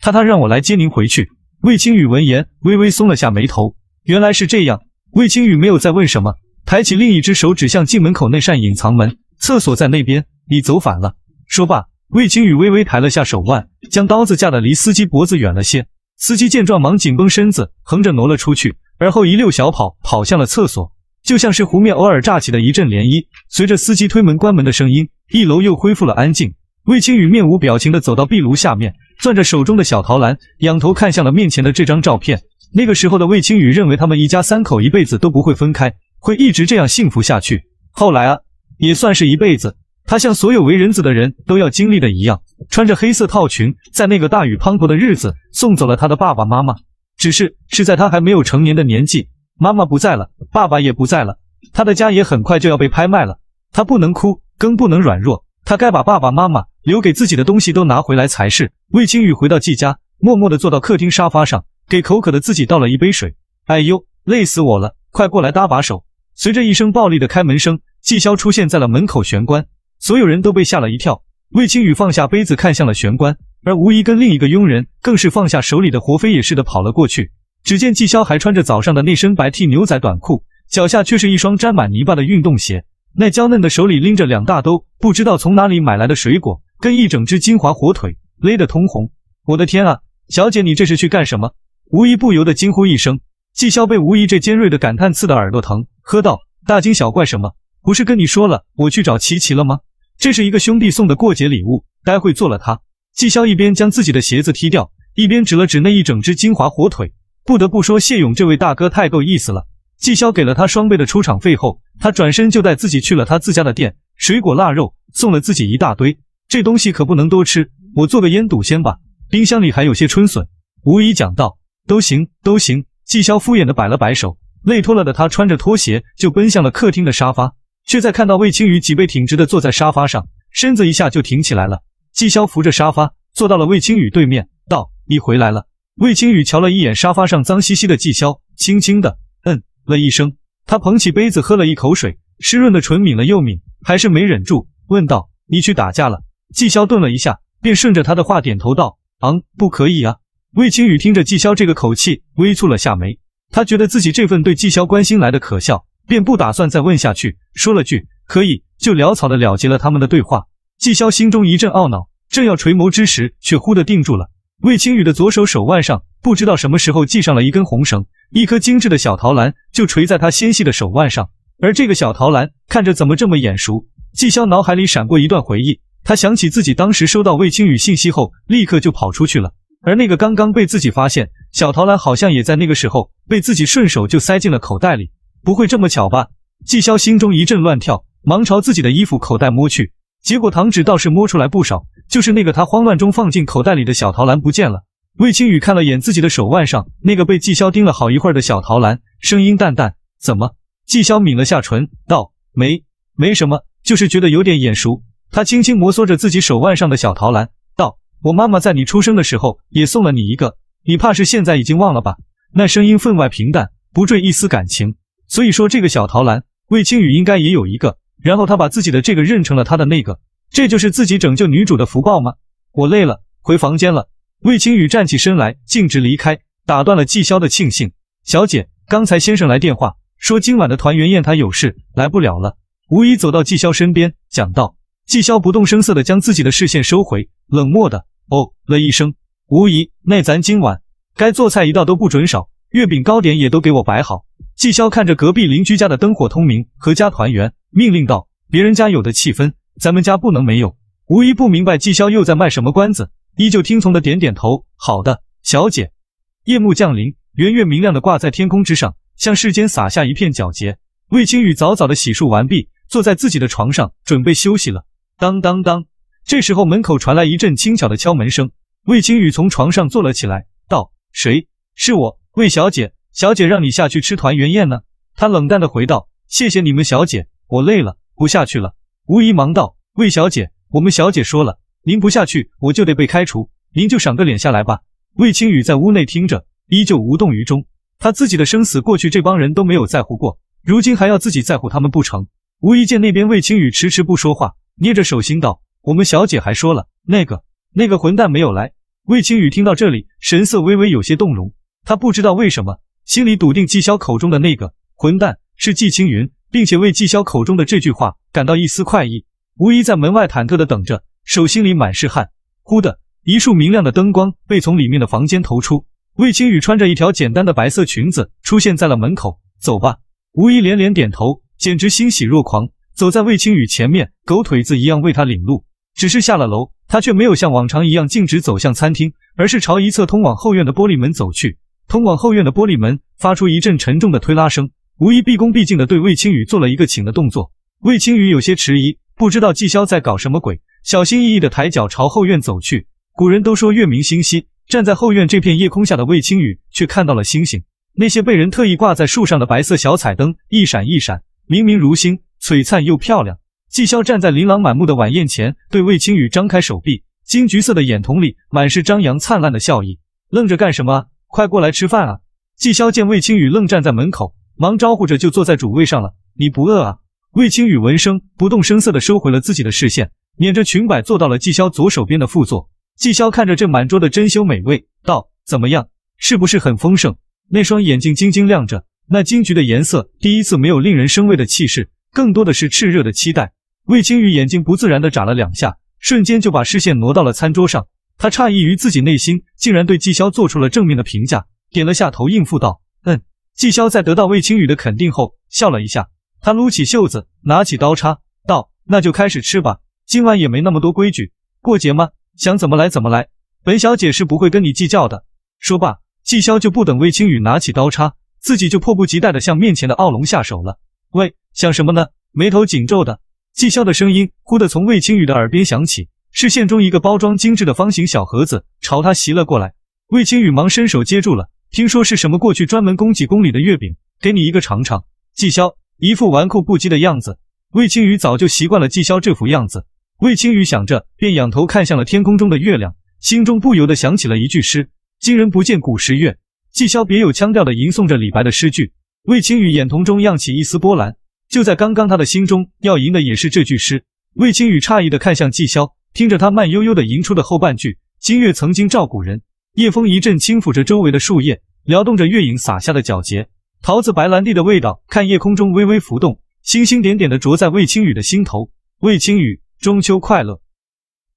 C: 他他让我来接您回去。魏清宇闻言微微松了下眉头，原来是这样。魏清宇没有再问什么，抬起另一只手指向进门口那扇隐藏门，厕所在那边，你走反了。说罢，魏清宇微微抬了下手腕，将刀子架得离司机脖子远了些。司机见状，忙紧绷身子，横着挪了出去，而后一溜小跑跑向了厕所，就像是湖面偶尔炸起的一阵涟漪。随着司机推门关门的声音，一楼又恢复了安静。魏青雨面无表情地走到壁炉下面，攥着手中的小陶篮，仰头看向了面前的这张照片。那个时候的魏青雨认为，他们一家三口一辈子都不会分开，会一直这样幸福下去。后来啊，也算是一辈子。他像所有为人子的人都要经历的一样，穿着黑色套裙，在那个大雨滂沱的日子，送走了他的爸爸妈妈。只是是在他还没有成年的年纪，妈妈不在了，爸爸也不在了，他的家也很快就要被拍卖了。他不能哭，更不能软弱。他该把爸爸妈妈。留给自己的东西都拿回来才是。魏清雨回到季家，默默地坐到客厅沙发上，给口渴的自己倒了一杯水。哎呦，累死我了！快过来搭把手。随着一声暴力的开门声，季潇出现在了门口玄关，所有人都被吓了一跳。魏清雨放下杯子，看向了玄关，而吴仪跟另一个佣人更是放下手里的活，飞也似的跑了过去。只见季潇还穿着早上的那身白 T 牛仔短裤，脚下却是一双沾满泥巴的运动鞋，那娇嫩的手里拎着两大兜，不知道从哪里买来的水果。跟一整只金华火腿勒得通红，我的天啊，小姐你这是去干什么？吴仪不由得惊呼一声。季萧被吴仪这尖锐的感叹刺得耳朵疼，喝道：“大惊小怪什么？不是跟你说了，我去找琪琪了吗？”这是一个兄弟送的过节礼物，待会做了它。”季萧一边将自己的鞋子踢掉，一边指了指那一整只金华火腿。不得不说，谢勇这位大哥太够意思了。季萧给了他双倍的出场费后，他转身就带自己去了他自家的店，水果腊肉送了自己一大堆。这东西可不能多吃，我做个烟肚先吧。冰箱里还有些春笋。吴姨讲道：“都行，都行。”季潇敷衍的摆了摆手，累脱了的他穿着拖鞋就奔向了客厅的沙发，却在看到魏清雨脊背挺直的坐在沙发上，身子一下就挺起来了。季潇扶着沙发坐到了魏清雨对面，道：“你回来了。”魏清雨瞧了一眼沙发上脏兮兮的季潇，轻轻的嗯了一声。他捧起杯子喝了一口水，湿润的唇抿了又抿，还是没忍住，问道：“你去打架了？”纪霄顿了一下，便顺着他的话点头道：“嗯，不可以啊。”魏清雨听着纪霄这个口气，微蹙了下眉，他觉得自己这份对纪霄关心来的可笑，便不打算再问下去，说了句“可以”，就潦草的了结了他们的对话。纪霄心中一阵懊恼，正要垂眸之时，却忽的定住了。魏清雨的左手手腕上，不知道什么时候系上了一根红绳，一颗精致的小桃篮就垂在他纤细的手腕上，而这个小桃篮看着怎么这么眼熟？纪霄脑海里闪过一段回忆。他想起自己当时收到魏清雨信息后，立刻就跑出去了。而那个刚刚被自己发现小桃篮，好像也在那个时候被自己顺手就塞进了口袋里。不会这么巧吧？季潇心中一阵乱跳，忙朝自己的衣服口袋摸去。结果糖纸倒是摸出来不少，就是那个他慌乱中放进口袋里的小桃篮不见了。魏清雨看了眼自己的手腕上那个被季潇盯了好一会儿的小桃篮，声音淡淡：“怎么？”季潇抿了下唇，道：“没，没什么，就是觉得有点眼熟。”他轻轻摩挲着自己手腕上的小桃篮，道：“我妈妈在你出生的时候也送了你一个，你怕是现在已经忘了吧？”那声音分外平淡，不坠一丝感情。所以说，这个小桃篮，魏清雨应该也有一个。然后他把自己的这个认成了他的那个，这就是自己拯救女主的福报吗？我累了，回房间了。魏清雨站起身来，径直离开，打断了季潇的庆幸。小姐，刚才先生来电话说今晚的团圆宴他有事来不了了。吴仪走到季潇身边，讲道。纪萧不动声色地将自己的视线收回，冷漠的哦了一声。无疑，那咱今晚该做菜一道都不准少，月饼糕点也都给我摆好。纪萧看着隔壁邻居家的灯火通明，阖家团圆，命令道：“别人家有的气氛，咱们家不能没有。”无疑不明白纪萧又在卖什么关子，依旧听从的点点头。好的，小姐。夜幕降临，圆月明亮的挂在天空之上，向世间洒下一片皎洁。魏清雨早早的洗漱完毕，坐在自己的床上，准备休息了。当当当！这时候门口传来一阵轻巧的敲门声。魏清雨从床上坐了起来，道：“谁？”“是我，魏小姐。小姐让你下去吃团圆宴呢。”他冷淡的回道：“谢谢你们，小姐，我累了，不下去了。”吴姨忙道：“魏小姐，我们小姐说了，您不下去，我就得被开除。您就赏个脸下来吧。”魏清雨在屋内听着，依旧无动于衷。他自己的生死过去，这帮人都没有在乎过，如今还要自己在乎他们不成？吴姨见那边魏清雨迟迟不说话。捏着手心道：“我们小姐还说了，那个那个混蛋没有来。”魏清雨听到这里，神色微微有些动容。他不知道为什么，心里笃定纪萧口中的那个混蛋是纪青云，并且为纪萧口中的这句话感到一丝快意。吴一在门外忐忑的等着，手心里满是汗。忽的一束明亮的灯光被从里面的房间投出，魏清雨穿着一条简单的白色裙子出现在了门口。走吧，吴一连连点头，简直欣喜若狂。走在魏青宇前面，狗腿子一样为他领路。只是下了楼，他却没有像往常一样径直走向餐厅，而是朝一侧通往后院的玻璃门走去。通往后院的玻璃门发出一阵沉重的推拉声，无疑毕恭毕敬的对魏青宇做了一个请的动作。魏青宇有些迟疑，不知道纪萧在搞什么鬼，小心翼翼的抬脚朝后院走去。古人都说月明星稀，站在后院这片夜空下的魏青宇却看到了星星。那些被人特意挂在树上的白色小彩灯，一闪一闪，明明如星。璀璨又漂亮，纪萧站在琳琅满目的晚宴前，对魏清雨张开手臂，金橘色的眼瞳里满是张扬灿烂的笑意。愣着干什么？快过来吃饭啊！纪萧见魏清雨愣站在门口，忙招呼着就坐在主位上了。你不饿啊？魏清雨闻声不动声色的收回了自己的视线，捻着裙摆坐到了纪萧左手边的副座。纪萧看着这满桌的珍馐美味，道：“怎么样？是不是很丰盛？”那双眼睛晶晶亮着，那金橘的颜色第一次没有令人生畏的气势。更多的是炽热的期待。魏青雨眼睛不自然地眨了两下，瞬间就把视线挪到了餐桌上。他诧异于自己内心竟然对纪潇做出了正面的评价，点了下头应付道：“嗯。”纪潇在得到魏青雨的肯定后，笑了一下，他撸起袖子，拿起刀叉道：“那就开始吃吧，今晚也没那么多规矩，过节吗？想怎么来怎么来，本小姐是不会跟你计较的。”说罢，纪潇就不等魏青雨拿起刀叉，自己就迫不及待地向面前的奥龙下手了。喂！想什么呢？眉头紧皱的，季萧的声音忽地从魏青雨的耳边响起，视线中一个包装精致的方形小盒子朝他袭了过来。魏青雨忙伸手接住了。听说是什么过去专门供给宫里的月饼，给你一个尝尝。季萧一副纨绔不羁的样子，魏青雨早就习惯了季萧这副样子。魏青雨想着，便仰头看向了天空中的月亮，心中不由得想起了一句诗：今人不见古时月。季萧别有腔调地吟诵着李白的诗句，魏青雨眼瞳中漾起一丝波澜。就在刚刚，他的心中要吟的也是这句诗。魏清宇诧异的看向季萧，听着他慢悠悠的吟出的后半句：“今月曾经照古人。”夜风一阵轻抚着周围的树叶，撩动着月影洒下的皎洁。桃子白兰地的味道，看夜空中微微浮动，星星点点的灼在魏清宇的心头。魏清宇，中秋快乐！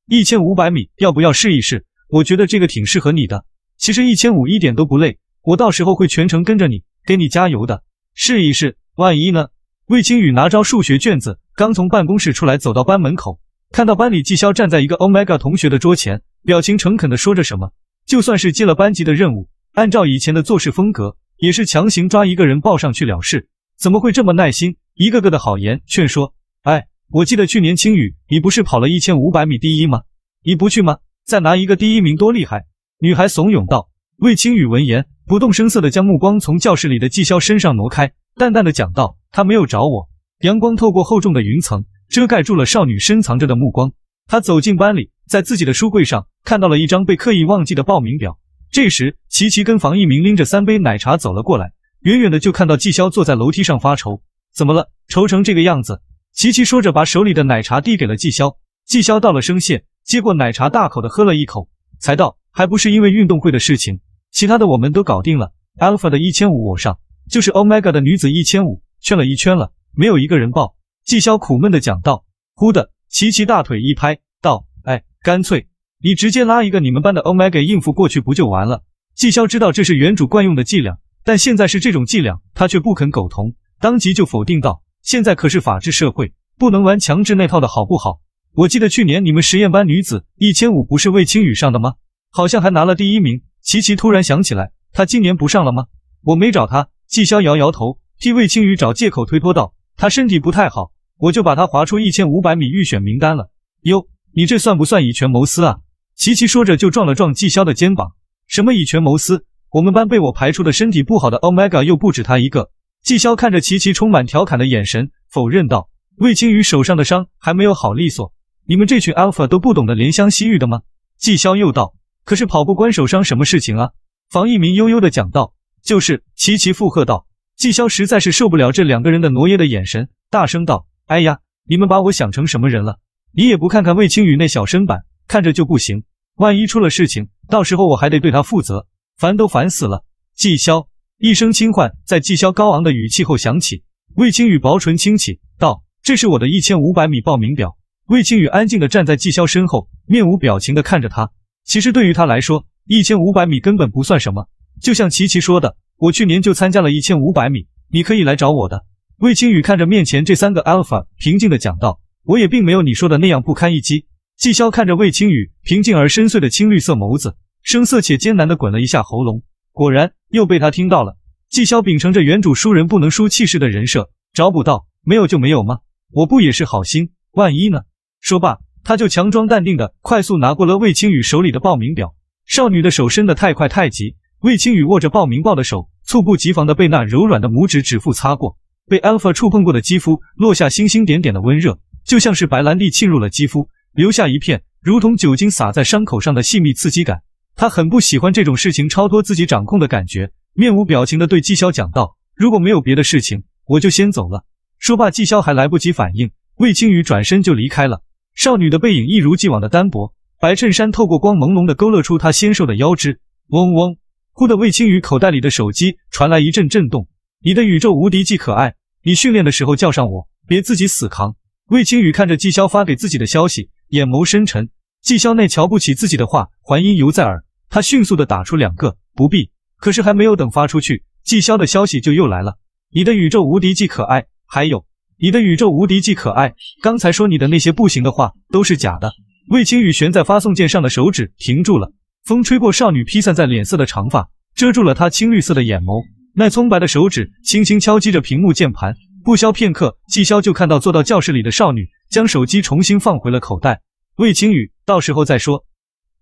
C: 一千五百米，要不要试一试？我觉得这个挺适合你的。其实一千五一点都不累，我到时候会全程跟着你，给你加油的。试一试，万一呢？魏青雨拿着数学卷子，刚从办公室出来，走到班门口，看到班里纪潇站在一个 Omega 同学的桌前，表情诚恳的说着什么。就算是接了班级的任务，按照以前的做事风格，也是强行抓一个人报上去了事，怎么会这么耐心，一个个的好言劝说？哎，我记得去年青雨你不是跑了一千五百米第一吗？你不去吗？再拿一个第一名多厉害！女孩怂恿道。魏青雨闻言，不动声色的将目光从教室里的纪潇身上挪开，淡淡的讲道。他没有找我。阳光透过厚重的云层，遮盖住了少女深藏着的目光。他走进班里，在自己的书柜上看到了一张被刻意忘记的报名表。这时，琪琪跟房一鸣拎着三杯奶茶走了过来，远远的就看到纪潇坐在楼梯上发愁。怎么了？愁成这个样子？琪琪说着，把手里的奶茶递给了纪潇。纪潇道了声谢，接过奶茶，大口的喝了一口，才道：“还不是因为运动会的事情。其他的我们都搞定了，Alpha 的一千五我上，就是 Omega 的女子一千五。”劝了一圈了，没有一个人报。季潇苦闷的讲道。忽的，齐齐大腿一拍，道：“哎，干脆你直接拉一个你们班的 Omega 应付过去不就完了？”季潇知道这是原主惯用的伎俩，但现在是这种伎俩，他却不肯苟同，当即就否定道：“现在可是法治社会，不能玩强制那套的好不好？”我记得去年你们实验班女子一千五不是魏清雨上的吗？好像还拿了第一名。琪琪突然想起来，她今年不上了吗？我没找她。季潇摇摇头。替魏青宇找借口推脱道：“他身体不太好，我就把他划出一千五百米预选名单了。”哟，你这算不算以权谋私啊？琪琪说着就撞了撞季潇的肩膀。什么以权谋私？我们班被我排除的身体不好的 Omega 又不止他一个。季潇看着琪琪充满调侃的眼神，否认道：“魏青宇手上的伤还没有好利索，你们这群 Alpha 都不懂得怜香惜玉的吗？”季潇又道：“可是跑步关手伤什么事情啊？”房一鸣悠悠的讲道：“就是。”琪琪附和道。纪萧实在是受不了这两个人的挪耶的眼神，大声道：“哎呀，你们把我想成什么人了？你也不看看魏清宇那小身板，看着就不行。万一出了事情，到时候我还得对他负责，烦都烦死了。”纪萧一声轻唤，在季萧高昂的语气后响起。魏清宇薄唇轻启道：“这是我的一千五百米报名表。”魏清宇安静地站在季萧身后，面无表情地看着他。其实对于他来说，一千五百米根本不算什么，就像琪琪说的。我去年就参加了一千五百米，你可以来找我的。魏青雨看着面前这三个 Alpha，平静的讲道：“我也并没有你说的那样不堪一击。”季潇看着魏青雨平静而深邃的青绿色眸子，声色且艰难的滚了一下喉咙，果然又被他听到了。季潇秉承着原主输人不能输气势的人设，找补到没有就没有吗？我不也是好心，万一呢？说罢，他就强装淡定的快速拿过了魏青雨手里的报名表。少女的手伸得太快太急，魏青雨握着报名报的手。猝不及防的被那柔软的拇指指腹擦过，被 Alpha 触碰过的肌肤落下星星点点的温热，就像是白兰地浸入了肌肤，留下一片如同酒精洒在伤口上的细密刺激感。他很不喜欢这种事情超脱自己掌控的感觉，面无表情的对纪潇讲道：“如果没有别的事情，我就先走了。”说罢，纪潇还来不及反应，魏清雨转身就离开了。少女的背影一如既往的单薄，白衬衫透过光朦胧的勾勒出她纤瘦的腰肢。嗡嗡。忽的，魏青雨口袋里的手机传来一阵震动。你的宇宙无敌既可爱，你训练的时候叫上我，别自己死扛。魏青雨看着季潇发给自己的消息，眼眸深沉。季潇那瞧不起自己的话，还音犹在耳。他迅速的打出两个不必，可是还没有等发出去，季潇的消息就又来了。你的宇宙无敌既可爱，还有你的宇宙无敌既可爱，刚才说你的那些不行的话都是假的。魏青雨悬在发送键上的手指停住了。风吹过少女披散在脸色的长发，遮住了她青绿色的眼眸。那葱白的手指轻轻敲击着屏幕键盘，不消片刻，纪潇就看到坐到教室里的少女将手机重新放回了口袋。魏青雨，到时候再说。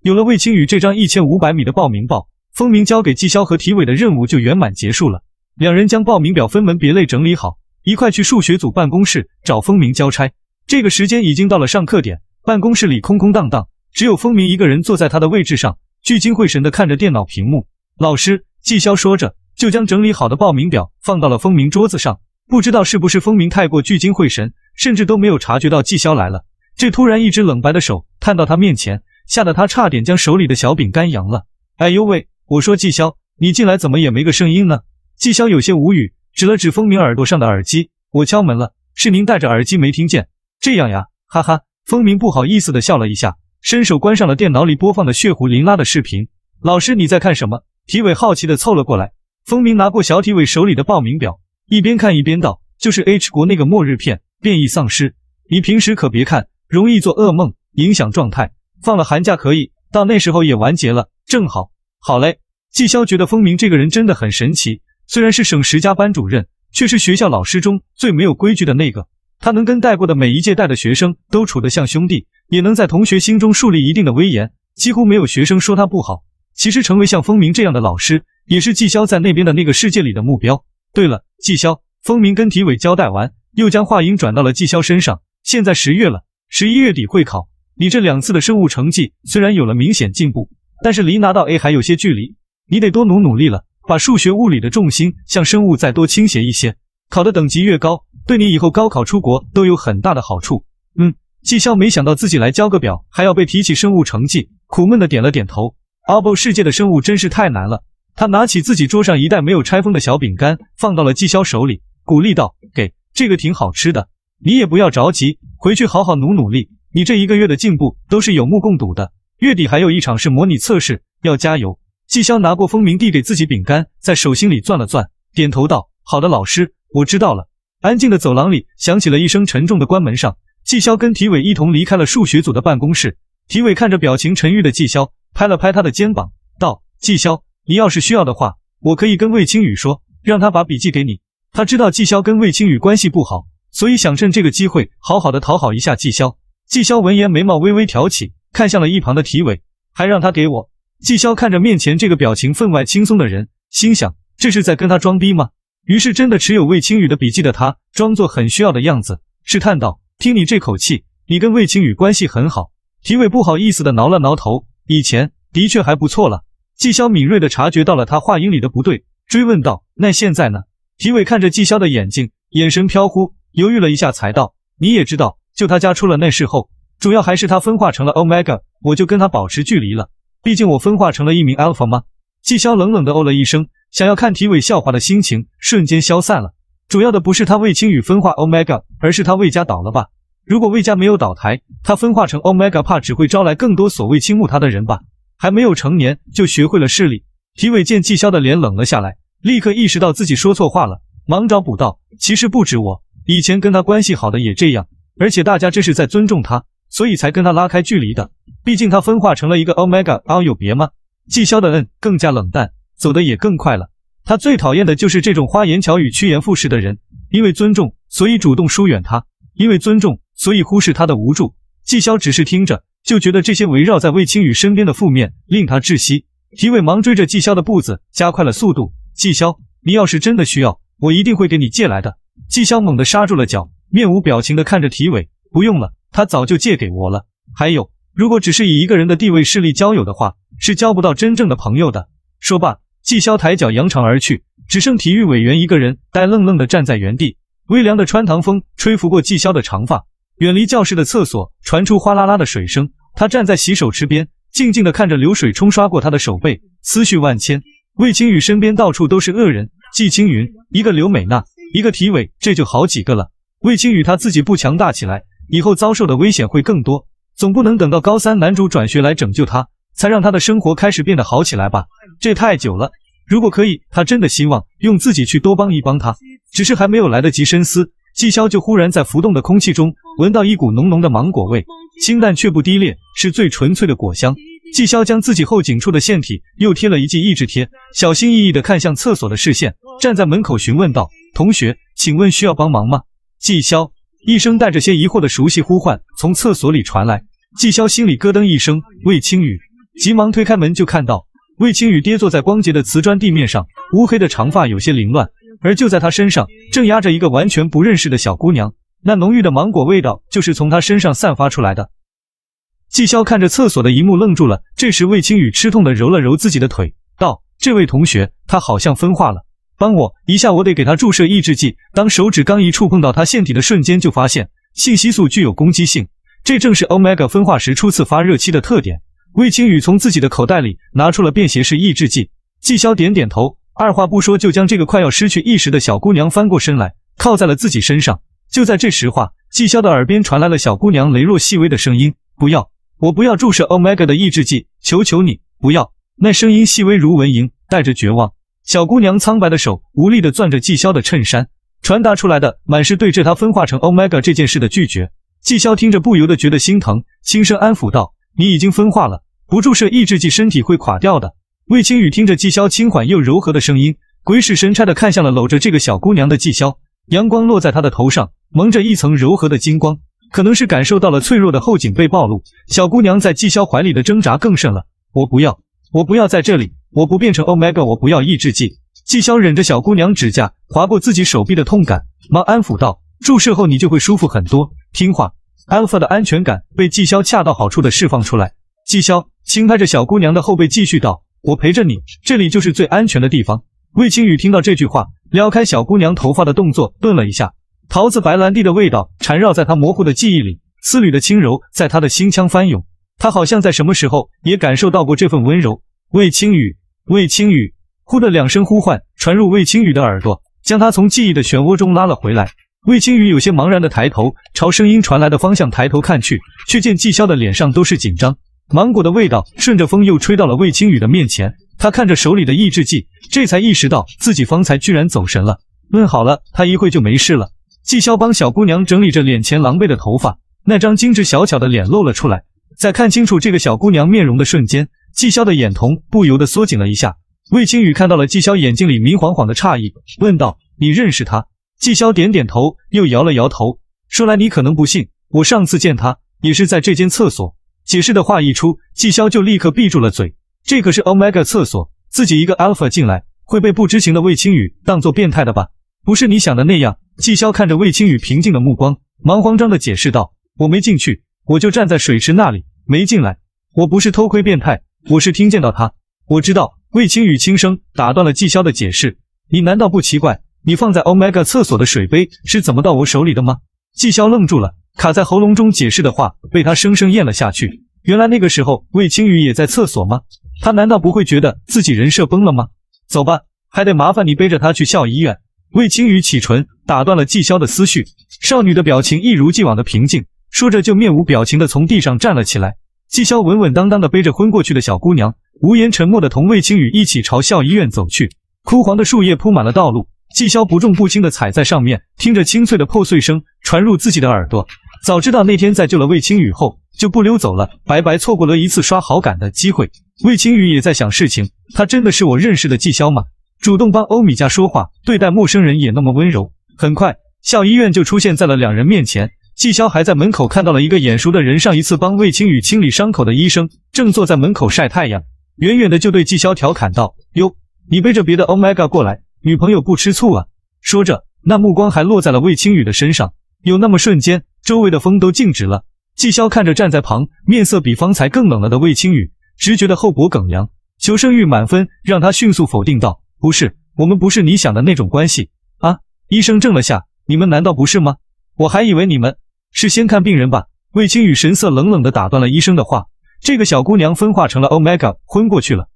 C: 有了魏青雨这张一千五百米的报名报，风鸣交给纪潇和体委的任务就圆满结束了。两人将报名表分门别类整理好，一块去数学组办公室找风鸣交差。这个时间已经到了上课点，办公室里空空荡荡，只有风鸣一个人坐在他的位置上。聚精会神地看着电脑屏幕，老师季潇说着，就将整理好的报名表放到了风鸣桌子上。不知道是不是风鸣太过聚精会神，甚至都没有察觉到季潇来了。这突然一只冷白的手探到他面前，吓得他差点将手里的小饼干扬了。哎呦喂，我说季潇，你进来怎么也没个声音呢？季潇有些无语，指了指风鸣耳朵上的耳机：“我敲门了，是您戴着耳机没听见。”这样呀，哈哈，风鸣不好意思的笑了一下。伸手关上了电脑里播放的血狐林拉的视频。老师，你在看什么？体委好奇的凑了过来。风鸣拿过小体委手里的报名表，一边看一边道：“就是 H 国那个末日片，变异丧尸。你平时可别看，容易做噩梦，影响状态。放了寒假可以，到那时候也完结了，正好。”好嘞。季潇觉得风明这个人真的很神奇，虽然是省十佳班主任，却是学校老师中最没有规矩的那个。他能跟带过的每一届带的学生都处得像兄弟，也能在同学心中树立一定的威严，几乎没有学生说他不好。其实，成为像风明这样的老师，也是季骁在那边的那个世界里的目标。对了，季潇，风明跟体委交代完，又将话音转到了季潇身上。现在十月了，十一月底会考，你这两次的生物成绩虽然有了明显进步，但是离拿到 A 还有些距离，你得多努努力了，把数学、物理的重心向生物再多倾斜一些，考的等级越高。对你以后高考出国都有很大的好处。嗯，纪潇没想到自己来交个表还要被提起生物成绩，苦闷的点了点头。阿布世界的生物真是太难了。他拿起自己桌上一袋没有拆封的小饼干，放到了纪潇手里，鼓励道：“给这个挺好吃的，你也不要着急，回去好好努努力。你这一个月的进步都是有目共睹的。月底还有一场是模拟测试，要加油。”纪潇拿过蜂茗递给自己饼干，在手心里攥了攥，点头道：“好的，老师，我知道了。”安静的走廊里响起了一声沉重的关门声。纪潇跟体伟一同离开了数学组的办公室。体伟看着表情沉郁的纪潇，拍了拍他的肩膀，道：“纪潇，你要是需要的话，我可以跟魏清宇说，让他把笔记给你。他知道纪潇跟魏清宇关系不好，所以想趁这个机会好好的讨好一下纪潇。纪潇闻言，眉毛微微挑起，看向了一旁的体伟，还让他给我。纪潇看着面前这个表情分外轻松的人，心想：这是在跟他装逼吗？于是，真的持有魏青雨的笔记的他，装作很需要的样子，试探道：“听你这口气，你跟魏青雨关系很好。”体委不好意思的挠了挠头：“以前的确还不错了。”纪潇敏锐的察觉到了他话音里的不对，追问道：“那现在呢？”体委看着纪潇的眼睛，眼神飘忽，犹豫了一下才道：“你也知道，就他家出了那事后，主要还是他分化成了 Omega，我就跟他保持距离了。毕竟我分化成了一名 Alpha 嘛。”纪潇冷冷的哦了一声。想要看体委笑话的心情瞬间消散了。主要的不是他魏清宇分化 Omega，而是他魏家倒了吧？如果魏家没有倒台，他分化成 Omega，怕只会招来更多所谓倾慕他的人吧？还没有成年就学会了势利。体委见纪潇的脸冷了下来，立刻意识到自己说错话了，忙找补道：“其实不止我，以前跟他关系好的也这样。而且大家这是在尊重他，所以才跟他拉开距离的。毕竟他分化成了一个 Omega，有别吗？”纪潇的嗯更加冷淡。走的也更快了。他最讨厌的就是这种花言巧语、趋炎附势的人。因为尊重，所以主动疏远他；因为尊重，所以忽视他的无助。季萧只是听着，就觉得这些围绕在魏清雨身边的负面令他窒息。体委忙追着季萧的步子，加快了速度。季萧，你要是真的需要，我一定会给你借来的。季萧猛地刹住了脚，面无表情的看着体委：“不用了，他早就借给我了。还有，如果只是以一个人的地位、势力交友的话，是交不到真正的朋友的。”说罢。纪潇抬脚扬长而去，只剩体育委员一个人呆愣愣地站在原地。微凉的穿堂风吹拂过纪潇的长发，远离教室的厕所传出哗啦啦的水声。他站在洗手池边，静静地看着流水冲刷过他的手背，思绪万千。魏清宇身边到处都是恶人，季青云一个，刘美娜一个，体委这就好几个了。魏清宇他自己不强大起来，以后遭受的危险会更多。总不能等到高三男主转学来拯救他。才让他的生活开始变得好起来吧，这太久了。如果可以，他真的希望用自己去多帮一帮他。只是还没有来得及深思，季潇就忽然在浮动的空气中闻到一股浓浓的芒果味，清淡却不低劣，是最纯粹的果香。季潇将自己后颈处的腺体又贴了一剂抑制贴，小心翼翼地看向厕所的视线，站在门口询问道：“同学，请问需要帮忙吗？”季潇一声带着些疑惑的熟悉呼唤从厕所里传来，季潇心里咯噔一声，魏清雨。急忙推开门，就看到魏青雨跌坐在光洁的瓷砖地面上，乌黑的长发有些凌乱，而就在他身上正压着一个完全不认识的小姑娘，那浓郁的芒果味道就是从他身上散发出来的。季潇看着厕所的一幕愣住了。这时，魏青雨吃痛的揉了揉自己的腿，道：“这位同学，他好像分化了，帮我一下，我得给他注射抑制剂。”当手指刚一触碰到他腺体的瞬间，就发现信息素具有攻击性，这正是 omega 分化时初次发热期的特点。魏清雨从自己的口袋里拿出了便携式抑制剂，纪萧点点头，二话不说就将这个快要失去意识的小姑娘翻过身来，靠在了自己身上。就在这时，话纪萧的耳边传来了小姑娘羸弱细微的声音：“不要，我不要注射 Omega 的抑制剂，求求你不要。”那声音细微如蚊蝇，带着绝望。小姑娘苍白的手无力地攥着纪萧的衬衫，传达出来的满是对这她分化成 Omega 这件事的拒绝。纪萧听着不由得觉得心疼，轻声安抚道：“你已经分化了。”不注射抑制剂，身体会垮掉的。魏清雨听着季萧轻缓又柔和的声音，鬼使神差的看向了搂着这个小姑娘的季萧。阳光落在她的头上，蒙着一层柔和的金光。可能是感受到了脆弱的后颈被暴露，小姑娘在季萧怀里的挣扎更甚了。我不要，我不要在这里，我不变成 Omega，我不要抑制剂。季萧忍着小姑娘指甲划过自己手臂的痛感，忙安抚道：“注射后你就会舒服很多，听话。” Alpha 的安全感被季萧恰到好处的释放出来。纪萧轻拍着小姑娘的后背，继续道：“我陪着你，这里就是最安全的地方。”魏青雨听到这句话，撩开小姑娘头发的动作顿了一下。桃子白兰地的味道缠绕在他模糊的记忆里，丝缕的轻柔在他的心腔翻涌。他好像在什么时候也感受到过这份温柔。魏青雨，魏青雨，忽的两声呼唤传入魏青雨的耳朵，将他从记忆的漩涡中拉了回来。魏青雨有些茫然的抬头，朝声音传来的方向抬头看去，却见纪萧的脸上都是紧张。芒果的味道顺着风又吹到了魏青雨的面前，他看着手里的抑制剂，这才意识到自己方才居然走神了。问好了，他一会就没事了。季潇帮小姑娘整理着脸前狼狈的头发，那张精致小巧的脸露了出来。在看清楚这个小姑娘面容的瞬间，季潇的眼瞳不由得缩紧了一下。魏青雨看到了季潇眼睛里明晃晃的诧异，问道：“你认识她？”季潇点点头，又摇了摇头，说：“来，你可能不信，我上次见她也是在这间厕所。”解释的话一出，纪潇就立刻闭住了嘴。这可是 Omega 厕所，自己一个 Alpha 进来会被不知情的魏清雨当做变态的吧？不是你想的那样。纪潇看着魏清雨平静的目光，忙慌张的解释道：“我没进去，我就站在水池那里，没进来。我不是偷窥变态，我是听见到他。”我知道。魏清雨轻声打断了纪潇的解释：“你难道不奇怪，你放在 Omega 浴所的水杯是怎么到我手里的吗？”纪潇愣住了。卡在喉咙中解释的话被他生生咽了下去。原来那个时候魏青雨也在厕所吗？他难道不会觉得自己人设崩了吗？走吧，还得麻烦你背着他去校医院。魏青雨启唇打断了季潇的思绪，少女的表情一如既往的平静，说着就面无表情的从地上站了起来。季潇稳稳当当的背着昏过去的小姑娘，无言沉默的同魏青雨一起朝校医院走去。枯黄的树叶铺满了道路，季潇不重不轻的踩在上面，听着清脆的破碎声传入自己的耳朵。早知道那天在救了魏青雨后就不溜走了，白白错过了一次刷好感的机会。魏青雨也在想事情，他真的是我认识的纪潇吗？主动帮欧米伽说话，对待陌生人也那么温柔。很快，校医院就出现在了两人面前。纪潇还在门口看到了一个眼熟的人，上一次帮魏青雨清理伤口的医生，正坐在门口晒太阳。远远的就对纪潇调侃道：“哟，你背着别的 Omega 过来，女朋友不吃醋啊？”说着，那目光还落在了魏青雨的身上。有那么瞬间，周围的风都静止了。纪萧看着站在旁、面色比方才更冷了的魏清雨，直觉得后脖梗凉，求生欲满分，让他迅速否定道：“不是，我们不是你想的那种关系啊！”医生怔了下：“你们难道不是吗？我还以为你们是先看病人吧？”魏清雨神色冷冷的打断了医生的话：“这个小姑娘分化成了 Omega，昏过去了，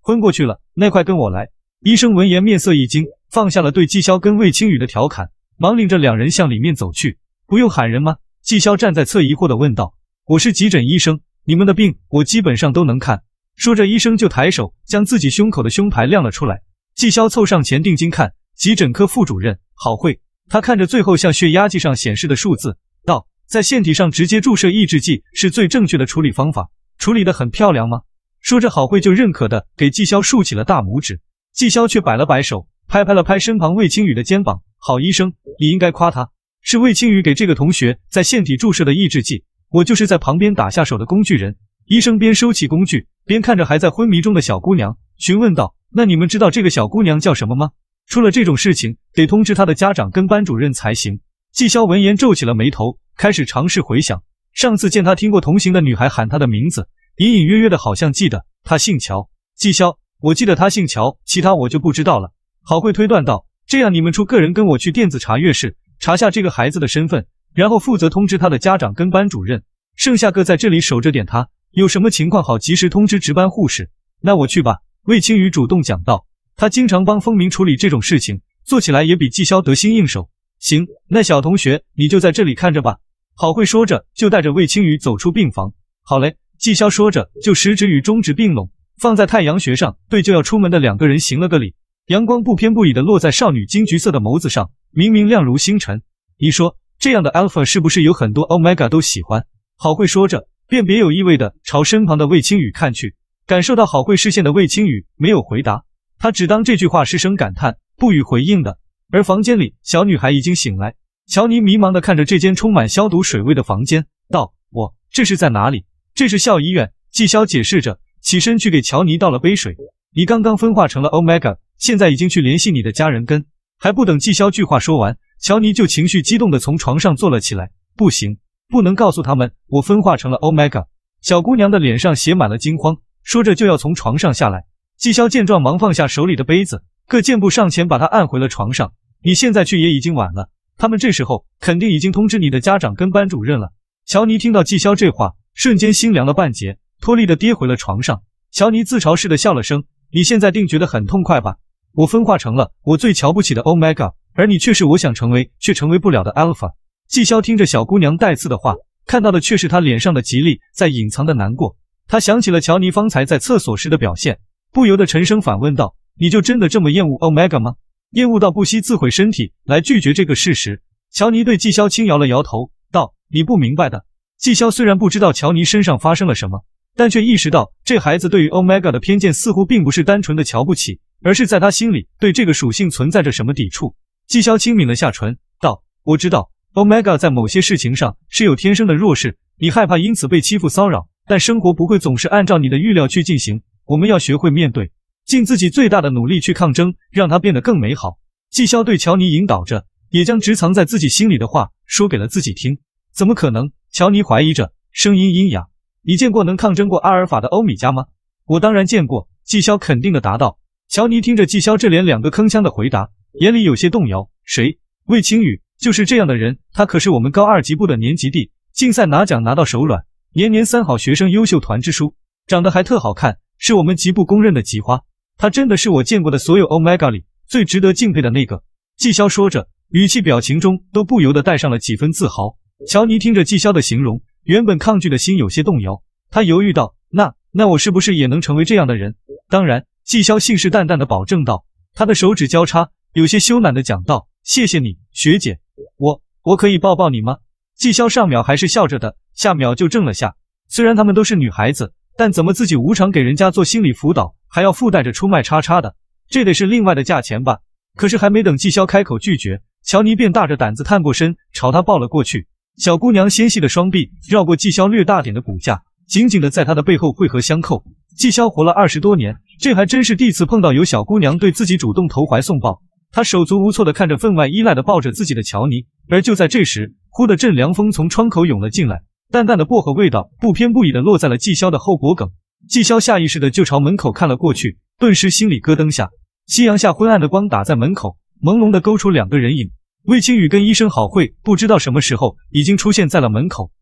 C: 昏过去了。那快跟我来！”医生闻言面色一惊。放下了对季萧跟魏青雨的调侃，忙领着两人向里面走去。不用喊人吗？季萧站在侧疑惑的问道。我是急诊医生，你们的病我基本上都能看。说着，医生就抬手将自己胸口的胸牌亮了出来。季萧凑上前定睛看，急诊科副主任郝慧。他看着最后向血压计上显示的数字，道：在腺体上直接注射抑制剂是最正确的处理方法。处理的很漂亮吗？说着，郝慧就认可的给季萧竖起了大拇指。季萧却摆了摆手。拍拍了拍身旁魏青雨的肩膀，好医生，你应该夸他。是魏青雨给这个同学在腺体注射的抑制剂，我就是在旁边打下手的工具人。医生边收起工具边看着还在昏迷中的小姑娘，询问道：“那你们知道这个小姑娘叫什么吗？”出了这种事情，得通知她的家长跟班主任才行。季潇闻言皱起了眉头，开始尝试回想上次见他听过同行的女孩喊她的名字，隐隐约约的好像记得她姓乔。季潇，我记得她姓乔，其他我就不知道了。郝慧推断道：“这样，你们出个人跟我去电子查阅室查下这个孩子的身份，然后负责通知他的家长跟班主任，剩下个在这里守着点，他有什么情况好及时通知值班护士。”“那我去吧。”魏青宇主动讲道，他经常帮风鸣处理这种事情，做起来也比季潇得心应手。行，那小同学你就在这里看着吧。”郝慧说着就带着魏青宇走出病房。“好嘞。”季潇说着就食指与中指并拢放在太阳穴上，对就要出门的两个人行了个礼。阳光不偏不倚的落在少女金橘色的眸子上，明明亮如星辰。你说这样的 alpha 是不是有很多 omega 都喜欢？好慧说着，便别有意味的朝身旁的魏清雨看去。感受到好慧视线的魏清雨没有回答，他只当这句话是声感叹，不予回应的。而房间里，小女孩已经醒来，乔尼迷茫的看着这间充满消毒水味的房间，道：“我这是在哪里？”这是校医院。纪潇解释着，起身去给乔尼倒了杯水。你刚刚分化成了 omega。现在已经去联系你的家人，跟还不等纪霄句话说完，乔尼就情绪激动的从床上坐了起来。不行，不能告诉他们，我分化成了。Oh my god！小姑娘的脸上写满了惊慌，说着就要从床上下来。纪霄见状，忙放下手里的杯子，个健步上前把她按回了床上。你现在去也已经晚了，他们这时候肯定已经通知你的家长跟班主任了。乔尼听到纪霄这话，瞬间心凉了半截，脱力的跌回了床上。乔尼自嘲似的笑了声，你现在定觉得很痛快吧？我分化成了我最瞧不起的 Omega，而你却是我想成为却成为不了的 Alpha。纪萧听着小姑娘带刺的话，看到的却是她脸上的极力在隐藏的难过。他想起了乔尼方才在厕所时的表现，不由得沉声反问道：“你就真的这么厌恶 Omega 吗？厌恶到不惜自毁身体来拒绝这个事实？”乔尼对纪萧轻摇了摇头，道：“你不明白的。”纪萧虽然不知道乔尼身上发生了什么，但却意识到这孩子对于 Omega 的偏见似乎并不是单纯的瞧不起。而是在他心里对这个属性存在着什么抵触？季萧轻抿了下唇，道：“我知道，Omega 在某些事情上是有天生的弱势，你害怕因此被欺负骚扰，但生活不会总是按照你的预料去进行。我们要学会面对，尽自己最大的努力去抗争，让它变得更美好。”季萧对乔尼引导着，也将直藏在自己心里的话说给了自己听。怎么可能？乔尼怀疑着，声音阴哑：“你见过能抗争过阿尔法的欧米伽吗？”我当然见过，季萧肯定的答道。乔尼听着纪萧这连两个铿锵的回答，眼里有些动摇。谁？魏青雨就是这样的人。他可是我们高二级部的年级第竞赛拿奖拿到手软，年年三好学生、优秀团支书，长得还特好看，是我们级部公认的级花。他真的是我见过的所有 Omega 里最值得敬佩的那个。纪萧说着，语气、表情中都不由得带上了几分自豪。乔尼听着纪萧的形容，原本抗拒的心有些动摇。他犹豫道：“那那我是不是也能成为这样的人？”当然。纪潇信誓旦旦的保证道，他的手指交叉，有些羞赧的讲道：“谢谢你，学姐，我我可以抱抱你吗？”纪潇上秒还是笑着的，下秒就怔了下。虽然他们都是女孩子，但怎么自己无偿给人家做心理辅导，还要附带着出卖叉叉的，这得是另外的价钱吧？可是还没等纪潇开口拒绝，乔尼便大着胆子探过身朝他抱了过去。小姑娘纤细的双臂绕过纪潇略大点的骨架，紧紧的在他的背后汇合相扣。纪潇活了二十多年。这还真是第一次碰到有小姑娘对自己主动投怀送抱，他手足无措的看着分外依赖的抱着自己的乔尼，而就在这时，忽的阵凉风从窗口涌了进来，淡淡的薄荷味道不偏不倚的落在了季潇的后脖颈，季潇下意识的就朝门口看了过去，顿时心里咯噔下。夕阳下昏暗的光打在门口，朦胧的勾出两个人影，魏清雨跟医生郝慧不知道什么时候已经出现在了门口。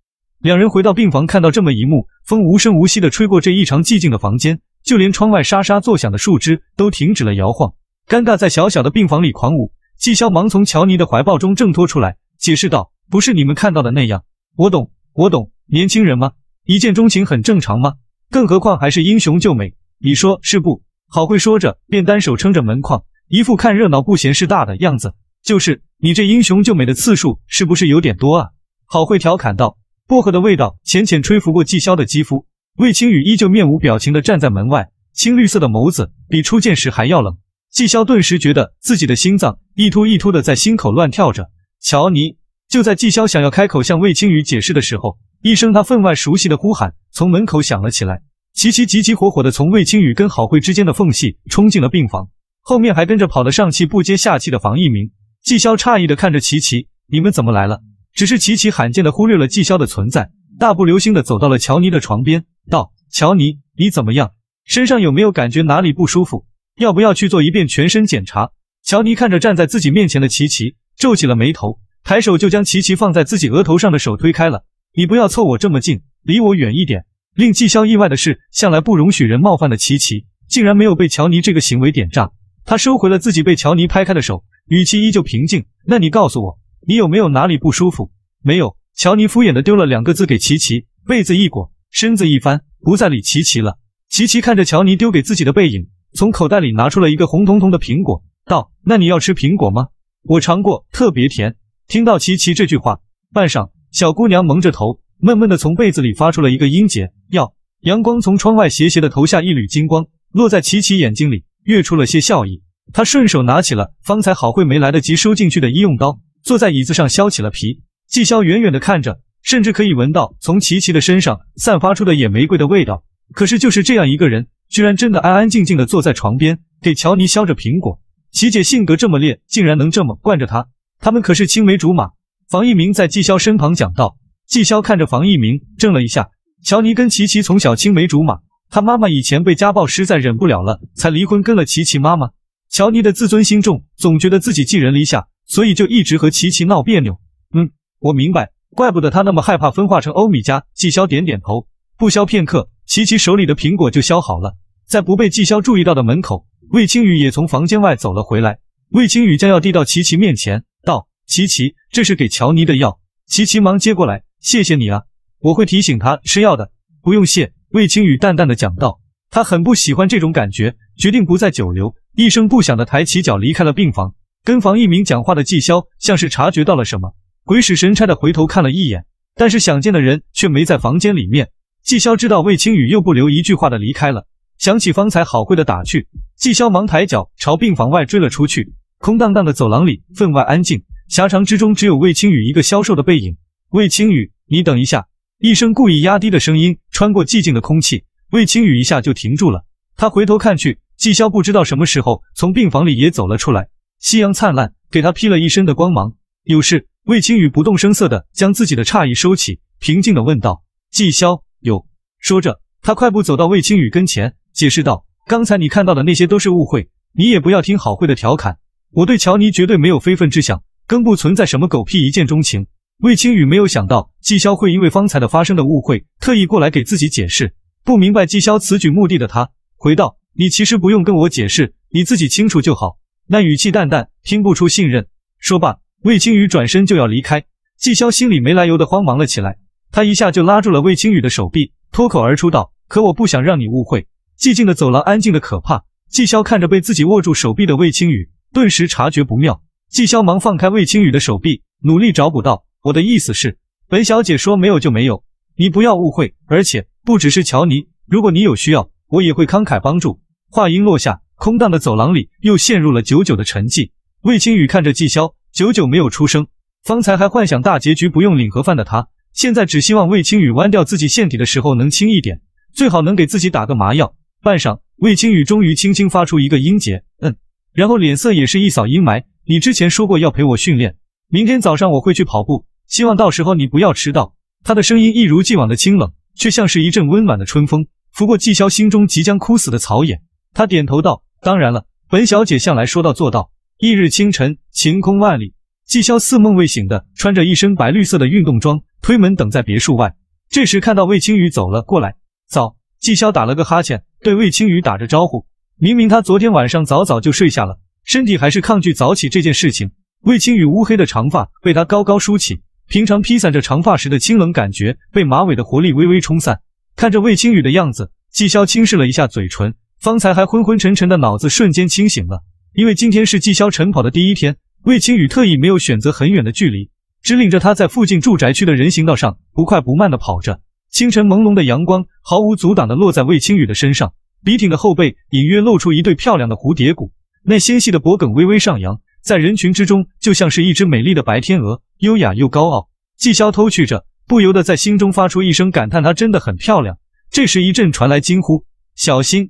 C: 两人回到病房，看到这么一幕，风无声无息的吹过这异常寂静的房间。就连窗外沙沙作响的树枝都停止了摇晃，尴尬在小小的病房里狂舞。纪萧忙从乔尼的怀抱中挣脱出来，解释道：“不是你们看到的那样，我懂，我懂，年轻人嘛，一见钟情很正常嘛，更何况还是英雄救美，你说是不？”郝慧说着，便单手撑着门框，一副看热闹不嫌事大的样子。就是你这英雄救美的次数是不是有点多啊？”郝慧调侃道。薄荷的味道浅浅吹拂过纪萧的肌肤。魏清雨依旧面无表情的站在门外，青绿色的眸子比初见时还要冷。纪萧顿时觉得自己的心脏一突一突的在心口乱跳着。乔尼，就在纪萧想要开口向魏清雨解释的时候，一声他分外熟悉的呼喊从门口响了起来。琪琪急急火火的从魏清雨跟郝慧之间的缝隙冲进了病房，后面还跟着跑了上气不接下气的房一鸣。纪萧诧异的看着琪琪，你们怎么来了？只是琪琪罕见的忽略了纪萧的存在，大步流星的走到了乔尼的床边。道：“乔尼，你怎么样？身上有没有感觉哪里不舒服？要不要去做一遍全身检查？”乔尼看着站在自己面前的琪琪，皱起了眉头，抬手就将琪琪放在自己额头上的手推开了。“你不要凑我这么近，离我远一点。”令季潇意外的是，向来不容许人冒犯的琪琪，竟然没有被乔尼这个行为点炸。他收回了自己被乔尼拍开的手，语气依旧平静。“那你告诉我，你有没有哪里不舒服？”“没有。”乔尼敷衍的丢了两个字给琪琪，被子一裹。身子一翻，不再理琪琪了。琪琪看着乔尼丢给自己的背影，从口袋里拿出了一个红彤彤的苹果，道：“那你要吃苹果吗？我尝过，特别甜。”听到琪琪这句话，半晌，小姑娘蒙着头，闷闷的从被子里发出了一个音节。要阳光从窗外斜斜的投下一缕金光，落在琪琪眼睛里，跃出了些笑意。她顺手拿起了方才好会没来得及收进去的医用刀，坐在椅子上削起了皮。季萧远远的看着。甚至可以闻到从琪琪的身上散发出的野玫瑰的味道。可是，就是这样一个人，居然真的安安静静的坐在床边，给乔尼削着苹果。琪姐性格这么烈，竟然能这么惯着他。他们可是青梅竹马。房一鸣在季潇身旁讲道。季潇看着房一鸣，怔了一下。乔尼跟琪琪从小青梅竹马，他妈妈以前被家暴，实在忍不了了，才离婚跟了琪琪妈妈。乔尼的自尊心重，总觉得自己寄人篱下，所以就一直和琪琪闹别扭。嗯，我明白。怪不得他那么害怕分化成欧米伽。季萧点点头，不消片刻，琪琪手里的苹果就削好了。在不被季萧注意到的门口，魏青雨也从房间外走了回来。魏青雨将药递到琪琪面前，道：“琪琪，这是给乔尼的药。”琪琪忙接过来，谢谢你啊，我会提醒他吃药的。不用谢。魏青雨淡淡的讲道。他很不喜欢这种感觉，决定不再久留，一声不响的抬起脚离开了病房。跟房一鸣讲话的季萧像是察觉到了什么。鬼使神差的回头看了一眼，但是想见的人却没在房间里面。季潇知道魏清宇又不留一句话的离开了，想起方才好会的打趣，季潇忙抬脚朝病房外追了出去。空荡荡的走廊里分外安静，狭长之中只有魏清宇一个消瘦的背影。魏清宇，你等一下！一声故意压低的声音穿过寂静的空气，魏清宇一下就停住了。他回头看去，季潇不知道什么时候从病房里也走了出来。夕阳灿烂，给他披了一身的光芒。有事。魏清宇不动声色地将自己的诧异收起，平静地问道：“季霄有。”说着，他快步走到魏清宇跟前，解释道：“刚才你看到的那些都是误会，你也不要听郝慧的调侃。我对乔尼绝对没有非分之想，更不存在什么狗屁一见钟情。”魏清宇没有想到季霄会因为方才的发生的误会，特意过来给自己解释。不明白季霄此举目的的他，回道：“你其实不用跟我解释，你自己清楚就好。”那语气淡淡，听不出信任。说罢。魏清雨转身就要离开，季潇心里没来由的慌忙了起来，他一下就拉住了魏清雨的手臂，脱口而出道：“可我不想让你误会。”寂静的走廊，安静的可怕。季潇看着被自己握住手臂的魏清雨，顿时察觉不妙，季潇忙放开魏清雨的手臂，努力找补到。我的意思是，本小姐说没有就没有，你不要误会。而且不只是乔尼，如果你有需要，我也会慷慨帮助。话音落下，空荡的走廊里又陷入了久久的沉寂。魏清雨看着季萧。久久没有出声，方才还幻想大结局不用领盒饭的他，现在只希望魏清雨弯掉自己腺体的时候能轻一点，最好能给自己打个麻药。半晌，魏清雨终于轻轻发出一个音节，嗯，然后脸色也是一扫阴霾。你之前说过要陪我训练，明天早上我会去跑步，希望到时候你不要迟到。他的声音一如既往的清冷，却像是一阵温暖的春风，拂过季萧心中即将枯死的草野。他点头道：“当然了，本小姐向来说到做到。”翌日清晨，晴空万里。季潇似梦未醒的穿着一身白绿色的运动装，推门等在别墅外。这时看到魏青雨走了过来，早。季潇打了个哈欠，对魏青雨打着招呼。明明他昨天晚上早早就睡下了，身体还是抗拒早起这件事情。魏青雨乌黑的长发被他高高梳起，平常披散着长发时的清冷感觉被马尾的活力微微冲散。看着魏青雨的样子，季潇轻视了一下嘴唇，方才还昏昏沉沉的脑子瞬间清醒了。因为今天是季萧晨跑的第一天，魏清雨特意没有选择很远的距离，只领着他在附近住宅区的人行道上不快不慢地跑着。清晨朦胧的阳光毫无阻挡地落在魏清雨的身上，笔挺的后背隐约露出一对漂亮的蝴蝶骨，那纤细的脖梗微微上扬，在人群之中就像是一只美丽的白天鹅，优雅又高傲。季萧偷觑着，不由得在心中发出一声感叹：她真的很漂亮。这时一阵传来惊呼：“小心！”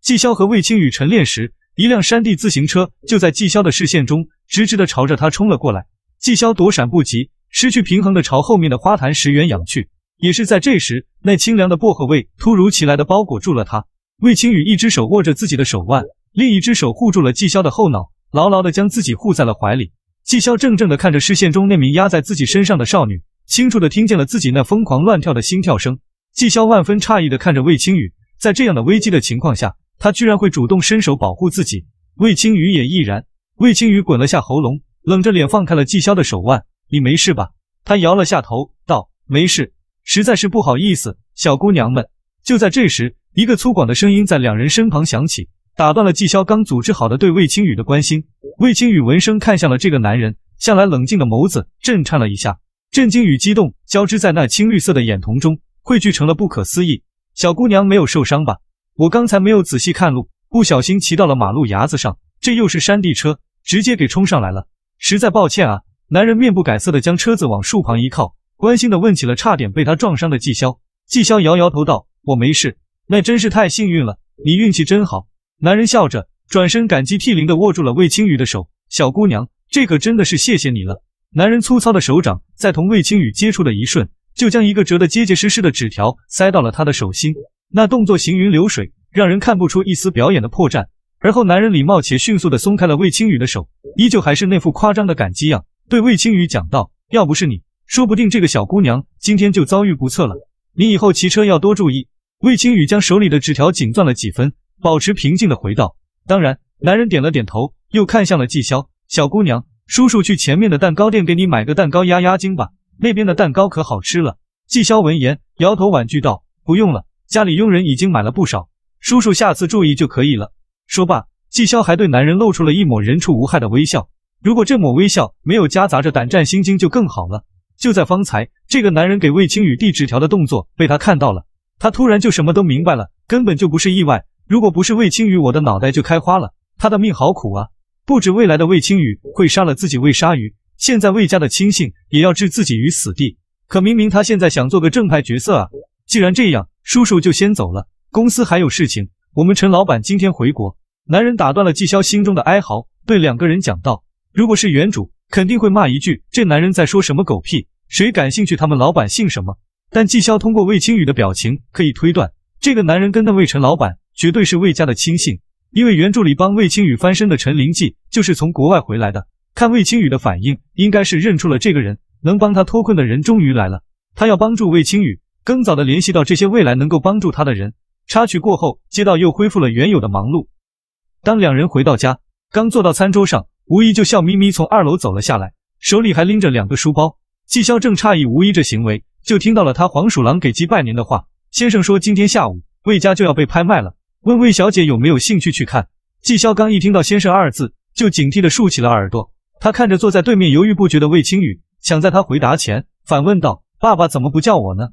C: 季萧和魏清雨晨练时。一辆山地自行车就在纪潇的视线中，直直的朝着他冲了过来。纪潇躲闪不及，失去平衡的朝后面的花坛石原仰去。也是在这时，那清凉的薄荷味突如其来的包裹住了他。魏清雨一只手握着自己的手腕，另一只手护住了纪潇的后脑，牢牢的将自己护在了怀里。纪潇怔怔的看着视线中那名压在自己身上的少女，清楚的听见了自己那疯狂乱跳的心跳声。纪潇万分诧异的看着魏清雨，在这样的危机的情况下。他居然会主动伸手保护自己，魏清雨也毅然。魏清雨滚了下喉咙，冷着脸放开了季潇的手腕：“你没事吧？”他摇了下头，道：“没事，实在是不好意思，小姑娘们。”就在这时，一个粗犷的声音在两人身旁响起，打断了季潇刚组织好的对魏清雨的关心。魏清雨闻声看向了这个男人，向来冷静的眸子震颤了一下，震惊与激动交织在那青绿色的眼瞳中，汇聚成了不可思议。小姑娘没有受伤吧？我刚才没有仔细看路，不小心骑到了马路牙子上。这又是山地车，直接给冲上来了。实在抱歉啊！男人面不改色的将车子往树旁一靠，关心的问起了差点被他撞伤的纪潇。纪潇摇摇头道：“我没事，那真是太幸运了，你运气真好。”男人笑着转身，感激涕零的握住了魏青雨的手。小姑娘，这可真的是谢谢你了。男人粗糙的手掌在同魏青雨接触的一瞬，就将一个折得结结实实的纸条塞到了他的手心。那动作行云流水，让人看不出一丝表演的破绽。而后，男人礼貌且迅速地松开了魏青雨的手，依旧还是那副夸张的感激样，对魏青雨讲道：“要不是你，说不定这个小姑娘今天就遭遇不测了。你以后骑车要多注意。”魏青雨将手里的纸条紧攥了几分，保持平静地回道：“当然。”男人点了点头，又看向了季潇：“小姑娘，叔叔去前面的蛋糕店给你买个蛋糕压压惊吧，那边的蛋糕可好吃了。”季潇闻言摇头婉拒道：“不用了。”家里佣人已经买了不少，叔叔下次注意就可以了。说罢，季萧还对男人露出了一抹人畜无害的微笑。如果这抹微笑没有夹杂着胆战心惊，就更好了。就在方才，这个男人给魏清雨递纸条的动作被他看到了，他突然就什么都明白了，根本就不是意外。如果不是魏清雨，我的脑袋就开花了。他的命好苦啊！不止未来的魏清雨会杀了自己喂鲨鱼，现在魏家的亲信也要置自己于死地。可明明他现在想做个正派角色啊！既然这样。叔叔就先走了，公司还有事情。我们陈老板今天回国。男人打断了纪潇心中的哀嚎，对两个人讲道：“如果是原主，肯定会骂一句这男人在说什么狗屁，谁感兴趣？他们老板姓什么？”但纪潇通过魏清宇的表情可以推断，这个男人跟那位陈老板绝对是魏家的亲信，因为原著里帮魏清宇翻身的陈灵记就是从国外回来的。看魏清宇的反应，应该是认出了这个人，能帮他脱困的人终于来了，他要帮助魏清宇。更早的联系到这些未来能够帮助他的人。插曲过后，街道又恢复了原有的忙碌。当两人回到家，刚坐到餐桌上，吴一就笑眯眯从二楼走了下来，手里还拎着两个书包。季潇正诧异吴一这行为，就听到了他黄鼠狼给鸡拜年的话：“先生说今天下午魏家就要被拍卖了，问魏小姐有没有兴趣去看。”季潇刚一听到“先生”二字，就警惕的竖起了耳朵。他看着坐在对面犹豫不决的魏清雨，想在他回答前反问道：“爸爸怎么不叫我呢？”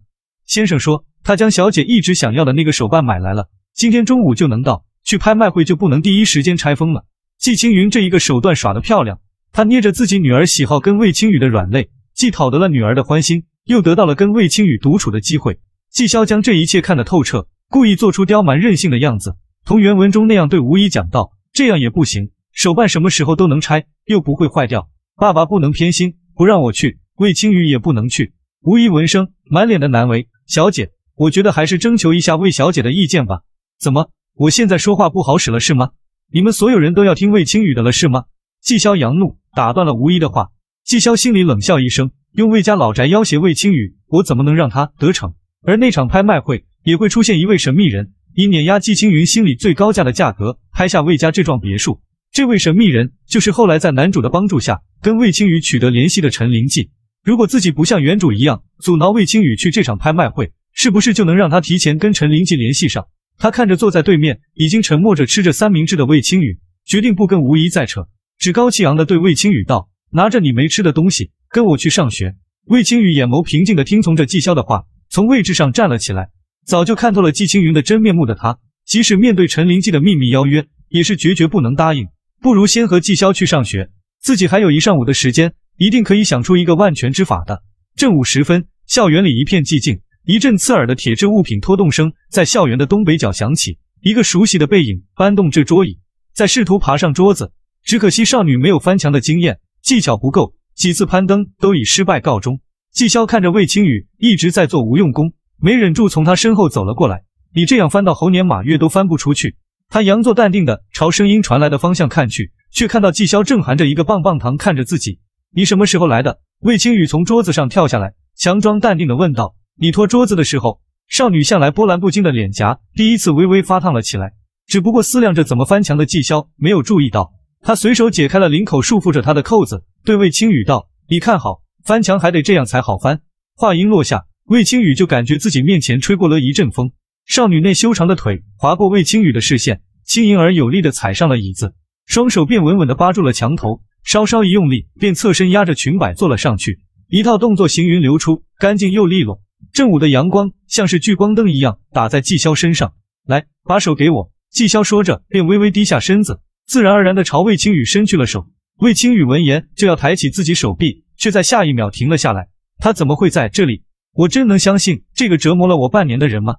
C: 先生说，他将小姐一直想要的那个手办买来了，今天中午就能到。去拍卖会就不能第一时间拆封了。季青云这一个手段耍得漂亮，他捏着自己女儿喜好跟魏青雨的软肋，既讨得了女儿的欢心，又得到了跟魏青雨独处的机会。季潇将这一切看得透彻，故意做出刁蛮任性的样子，同原文中那样对吴一讲道：“这样也不行，手办什么时候都能拆，又不会坏掉。爸爸不能偏心，不让我去，魏青雨也不能去。”吴一闻声，满脸的难为。小姐，我觉得还是征求一下魏小姐的意见吧。怎么，我现在说话不好使了是吗？你们所有人都要听魏青雨的了是吗？纪潇扬怒打断了吴一的话。纪潇心里冷笑一声，用魏家老宅要挟魏青雨，我怎么能让他得逞？而那场拍卖会也会出现一位神秘人，以碾压纪青云心里最高价的价格拍下魏家这幢别墅。这位神秘人就是后来在男主的帮助下跟魏青雨取得联系的陈灵纪。如果自己不像原主一样阻挠魏青雨去这场拍卖会，是不是就能让他提前跟陈林记联系上？他看着坐在对面、已经沉默着吃着三明治的魏青雨，决定不跟吴仪再扯，趾高气扬的对魏青雨道：“拿着你没吃的东西，跟我去上学。”魏青雨眼眸平静的听从着季潇的话，从位置上站了起来。早就看透了季青云的真面目的他，即使面对陈林记的秘密邀约，也是决绝不能答应。不如先和季潇去上学，自己还有一上午的时间。一定可以想出一个万全之法的。正午时分，校园里一片寂静，一阵刺耳的铁质物品拖动声在校园的东北角响起，一个熟悉的背影搬动着桌椅，在试图爬上桌子，只可惜少女没有翻墙的经验，技巧不够，几次攀登都以失败告终。季潇看着魏清雨一直在做无用功，没忍住从他身后走了过来，你这样翻到猴年马月都翻不出去。他佯作淡定的朝声音传来的方向看去，却看到季潇正含着一个棒棒糖看着自己。你什么时候来的？魏清雨从桌子上跳下来，强装淡定的问道。你拖桌子的时候，少女向来波澜不惊的脸颊，第一次微微发烫了起来。只不过思量着怎么翻墙的季潇没有注意到，他随手解开了领口束缚着他的扣子，对魏清雨道：“你看好，翻墙还得这样才好翻。”话音落下，魏清雨就感觉自己面前吹过了一阵风，少女那修长的腿划过魏清雨的视线，轻盈而有力的踩上了椅子，双手便稳稳的扒住了墙头。稍稍一用力，便侧身压着裙摆坐了上去，一套动作行云流出，干净又利落。正午的阳光像是聚光灯一样打在季萧身上，来，把手给我。”季萧说着，便微微低下身子，自然而然地朝魏清宇伸去了手。魏清宇闻言就要抬起自己手臂，却在下一秒停了下来。他怎么会在这里？我真能相信这个折磨了我半年的人吗？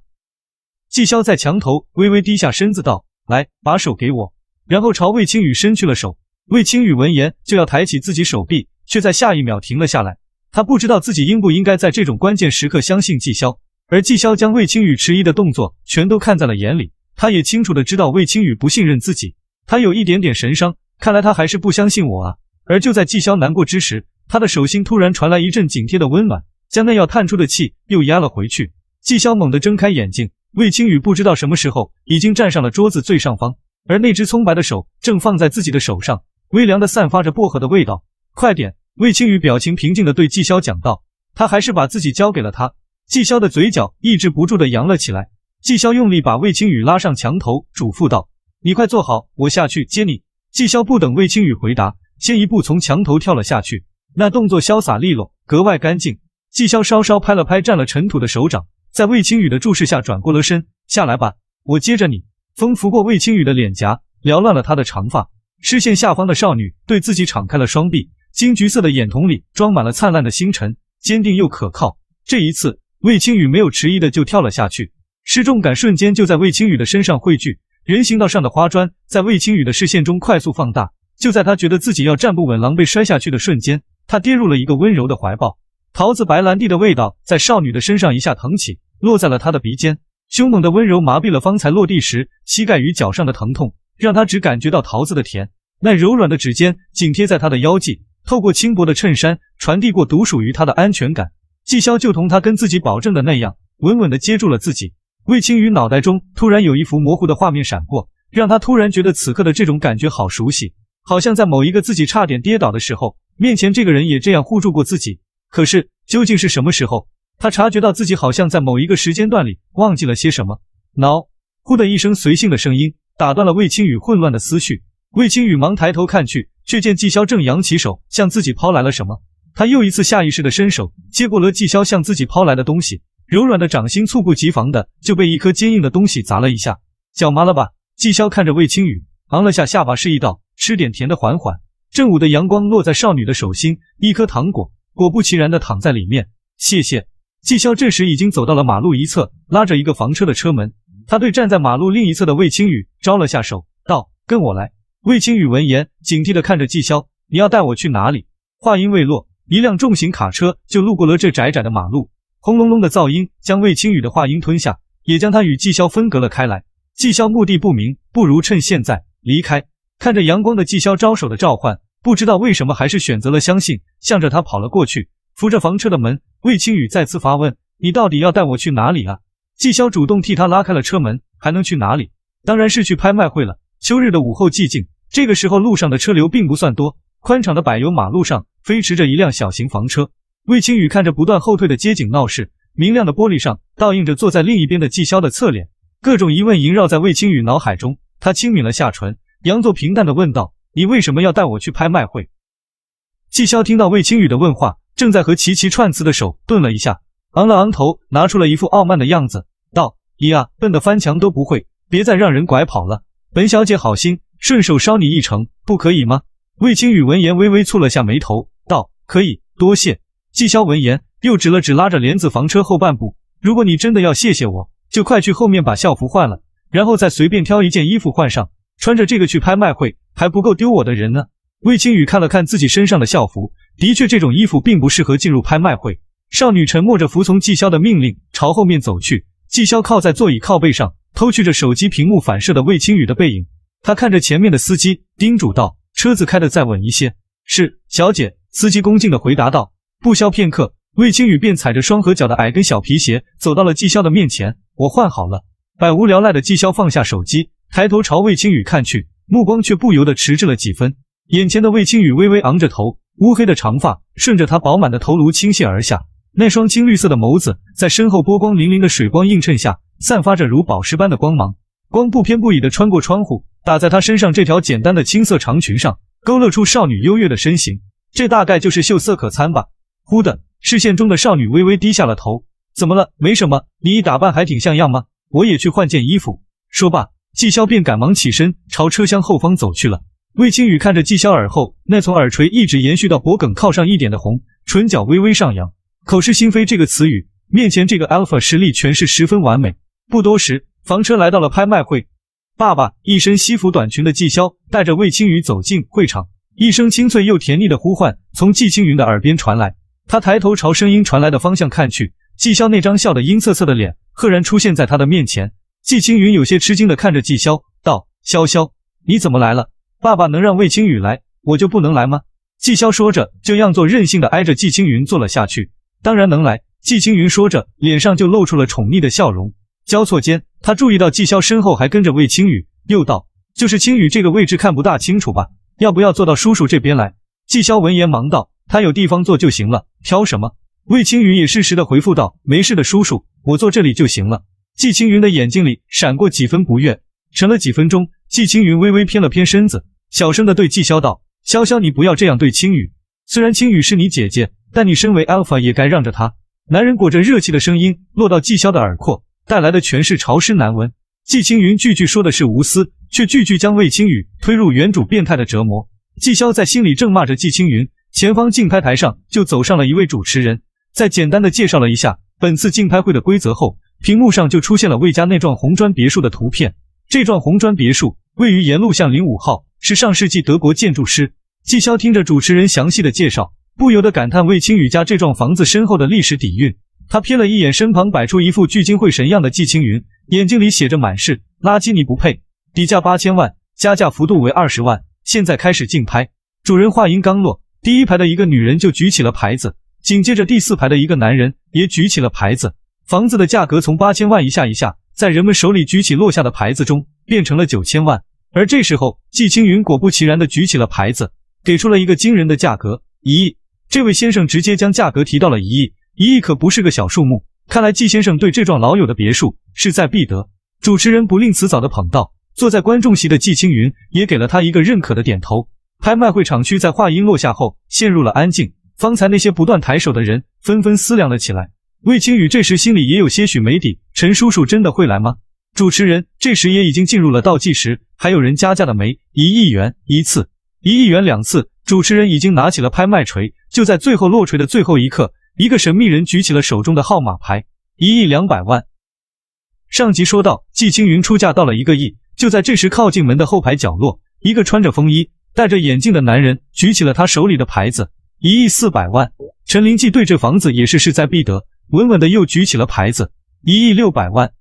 C: 季萧在墙头微微低下身子，道：“来，把手给我。”然后朝魏清宇伸去了手。魏清宇闻言就要抬起自己手臂，却在下一秒停了下来。他不知道自己应不应该在这种关键时刻相信季潇，而季潇将魏清宇迟疑的动作全都看在了眼里，他也清楚的知道魏清宇不信任自己。他有一点点神伤，看来他还是不相信我啊。而就在季潇难过之时，他的手心突然传来一阵紧贴的温暖，将那要叹出的气又压了回去。季潇猛地睁开眼睛，魏清宇不知道什么时候已经站上了桌子最上方，而那只葱白的手正放在自己的手上。微凉的，散发着薄荷的味道。快点！魏青雨表情平静的对纪潇讲道：“他还是把自己交给了他。”纪潇的嘴角抑制不住的扬了起来。纪潇用力把魏青雨拉上墙头，嘱咐道：“你快坐好，我下去接你。”纪潇不等魏青雨回答，先一步从墙头跳了下去。那动作潇洒利落，格外干净。纪潇稍稍拍了拍沾了尘土的手掌，在魏青雨的注视下转过了身：“下来吧，我接着你。”风拂过魏青雨的脸颊，撩乱了他的长发。视线下方的少女对自己敞开了双臂，金橘色的眼瞳里装满了灿烂的星辰，坚定又可靠。这一次，魏青雨没有迟疑的就跳了下去，失重感瞬间就在魏青雨的身上汇聚。人行道上的花砖在魏青雨的视线中快速放大。就在他觉得自己要站不稳、狼狈摔下去的瞬间，他跌入了一个温柔的怀抱。桃子白兰地的味道在少女的身上一下腾起，落在了他的鼻尖。凶猛的温柔麻痹了方才落地时膝盖与脚上的疼痛。让他只感觉到桃子的甜，那柔软的指尖紧贴在他的腰际，透过轻薄的衬衫传递过独属于他的安全感。纪萧就同他跟自己保证的那样，稳稳地接住了自己。魏青雨脑袋中突然有一幅模糊的画面闪过，让他突然觉得此刻的这种感觉好熟悉，好像在某一个自己差点跌倒的时候，面前这个人也这样护住过自己。可是究竟是什么时候？他察觉到自己好像在某一个时间段里忘记了些什么。挠，呼的一声，随性的声音。打断了魏清宇混乱的思绪，魏清宇忙抬头看去，却见纪萧正扬起手向自己抛来了什么。他又一次下意识的伸手接过了纪萧向自己抛来的东西，柔软的掌心猝不及防的就被一颗坚硬的东西砸了一下，脚麻了吧？纪萧看着魏清宇，昂了下下巴，示意道：“吃点甜的，缓缓。”正午的阳光落在少女的手心，一颗糖果果不其然的躺在里面。谢谢。纪萧这时已经走到了马路一侧，拉着一个房车的车门。他对站在马路另一侧的魏青雨招了下手，道：“跟我来。”魏青雨闻言，警惕地看着纪潇：“你要带我去哪里？”话音未落，一辆重型卡车就路过了这窄窄的马路，轰隆隆的噪音将魏青雨的话音吞下，也将他与纪潇分隔了开来。纪潇目的不明，不如趁现在离开。看着阳光的纪潇招手的召唤，不知道为什么还是选择了相信，向着他跑了过去。扶着房车的门，魏青雨再次发问：“你到底要带我去哪里啊？”季萧主动替他拉开了车门，还能去哪里？当然是去拍卖会了。秋日的午后寂静，这个时候路上的车流并不算多，宽敞的柏油马路上飞驰着一辆小型房车。魏青雨看着不断后退的街景闹市，明亮的玻璃上倒映着坐在另一边的季萧的侧脸，各种疑问萦绕在魏青雨脑海中。他轻抿了下唇，佯作平淡地问道：“你为什么要带我去拍卖会？”季萧听到魏青雨的问话，正在和琪琪串词的手顿了一下。昂了昂头，拿出了一副傲慢的样子，道：“你啊，笨的翻墙都不会，别再让人拐跑了。本小姐好心，顺手捎你一程，不可以吗？”魏清宇闻言微微蹙了下眉头，道：“可以，多谢。”季萧闻言又指了指拉着帘子房车后半部，如果你真的要谢谢我，就快去后面把校服换了，然后再随便挑一件衣服换上，穿着这个去拍卖会还不够丢我的人呢。魏清宇看了看自己身上的校服，的确这种衣服并不适合进入拍卖会。少女沉默着，服从季萧的命令，朝后面走去。季萧靠在座椅靠背上，偷觑着手机屏幕反射的魏清雨的背影。他看着前面的司机，叮嘱道：“车子开得再稳一些。”“是，小姐。”司机恭敬地回答道。不消片刻，魏清雨便踩着双合脚的矮跟小皮鞋，走到了季萧的面前。“我换好了。”百无聊赖的季萧放下手机，抬头朝魏清雨看去，目光却不由得迟滞了几分。眼前的魏清雨微微昂着头，乌黑的长发顺着他饱满的头颅倾泻而下。那双青绿色的眸子，在身后波光粼粼的水光映衬下，散发着如宝石般的光芒。光不偏不倚地穿过窗户，打在她身上这条简单的青色长裙上，勾勒出少女优越的身形。这大概就是秀色可餐吧。忽的，视线中的少女微微低下了头。怎么了？没什么。你一打扮还挺像样嘛。我也去换件衣服。说罢，季萧便赶忙起身，朝车厢后方走去了。魏清雨看着季萧耳后那从耳垂一直延续到脖梗靠上一点的红，唇角微微上扬。口是心非这个词语，面前这个 Alpha 实力诠释十分完美。不多时，房车来到了拍卖会。爸爸一身西服短裙的纪潇带着魏青雨走进会场，一声清脆又甜腻的呼唤从纪青云的耳边传来。他抬头朝声音传来的方向看去，纪潇那张笑得阴恻恻的脸赫然出现在他的面前。纪青云有些吃惊的看着纪潇，道：“潇潇，你怎么来了？爸爸能让魏青雨来，我就不能来吗？”纪潇说着，就让座任性的挨着纪青云坐了下去。当然能来，季青云说着，脸上就露出了宠溺的笑容。交错间，他注意到季潇身后还跟着魏青雨，又道：“就是青雨这个位置看不大清楚吧？要不要坐到叔叔这边来？”季潇闻言忙道：“他有地方坐就行了，挑什么？”魏青雨也适时的回复道：“没事的，叔叔，我坐这里就行了。”季青云的眼睛里闪过几分不悦。沉了几分钟，季青云微微偏了偏身子，小声的对季潇道：“潇潇，你不要这样对青雨。虽然青雨是你姐姐。”但你身为 Alpha 也该让着他。男人裹着热气的声音落到季潇的耳廓，带来的全是潮湿难闻。季青云句句说的是无私，却句句将魏青雨推入原主变态的折磨。季潇在心里正骂着季青云，前方竞拍台上就走上了一位主持人，在简单的介绍了一下本次竞拍会的规则后，屏幕上就出现了魏家那幢红砖别墅的图片。这幢红砖别墅位于沿路巷零五号，是上世纪德国建筑师。季潇听着主持人详细的介绍。不由得感叹魏清宇家这幢房子深厚的历史底蕴。他瞥了一眼身旁摆出一副聚精会神样的季青云，眼睛里写着满是垃圾，你不配。底价八千万，加价幅度为二十万，现在开始竞拍。主人话音刚落，第一排的一个女人就举起了牌子，紧接着第四排的一个男人也举起了牌子。房子的价格从八千万一下一下在人们手里举起落下的牌子中变成了九千万。而这时候，季青云果不其然地举起了牌子，给出了一个惊人的价格，一亿。这位先生直接将价格提到了一亿，一亿可不是个小数目。看来季先生对这幢老友的别墅势在必得。主持人不吝辞藻的捧道，坐在观众席的季青云也给了他一个认可的点头。拍卖会场区在话音落下后陷入了安静，方才那些不断抬手的人纷纷思量了起来。魏青雨这时心里也有些许没底，陈叔叔真的会来吗？主持人这时也已经进入了倒计时，还有人加价的没？一亿元一次，一亿元两次。主持人已经拿起了拍卖锤，就在最后落锤的最后一刻，一个神秘人举起了手中的号码牌，一亿两百万。上集说到，季青云出价到了一个亿。就在这时，靠近门的后排角落，一个穿着风衣、戴着眼镜的男人举起了他手里的牌子，一亿四百万。陈林记对这房子也是势在必得，稳稳的又举起了牌子，一亿六百万。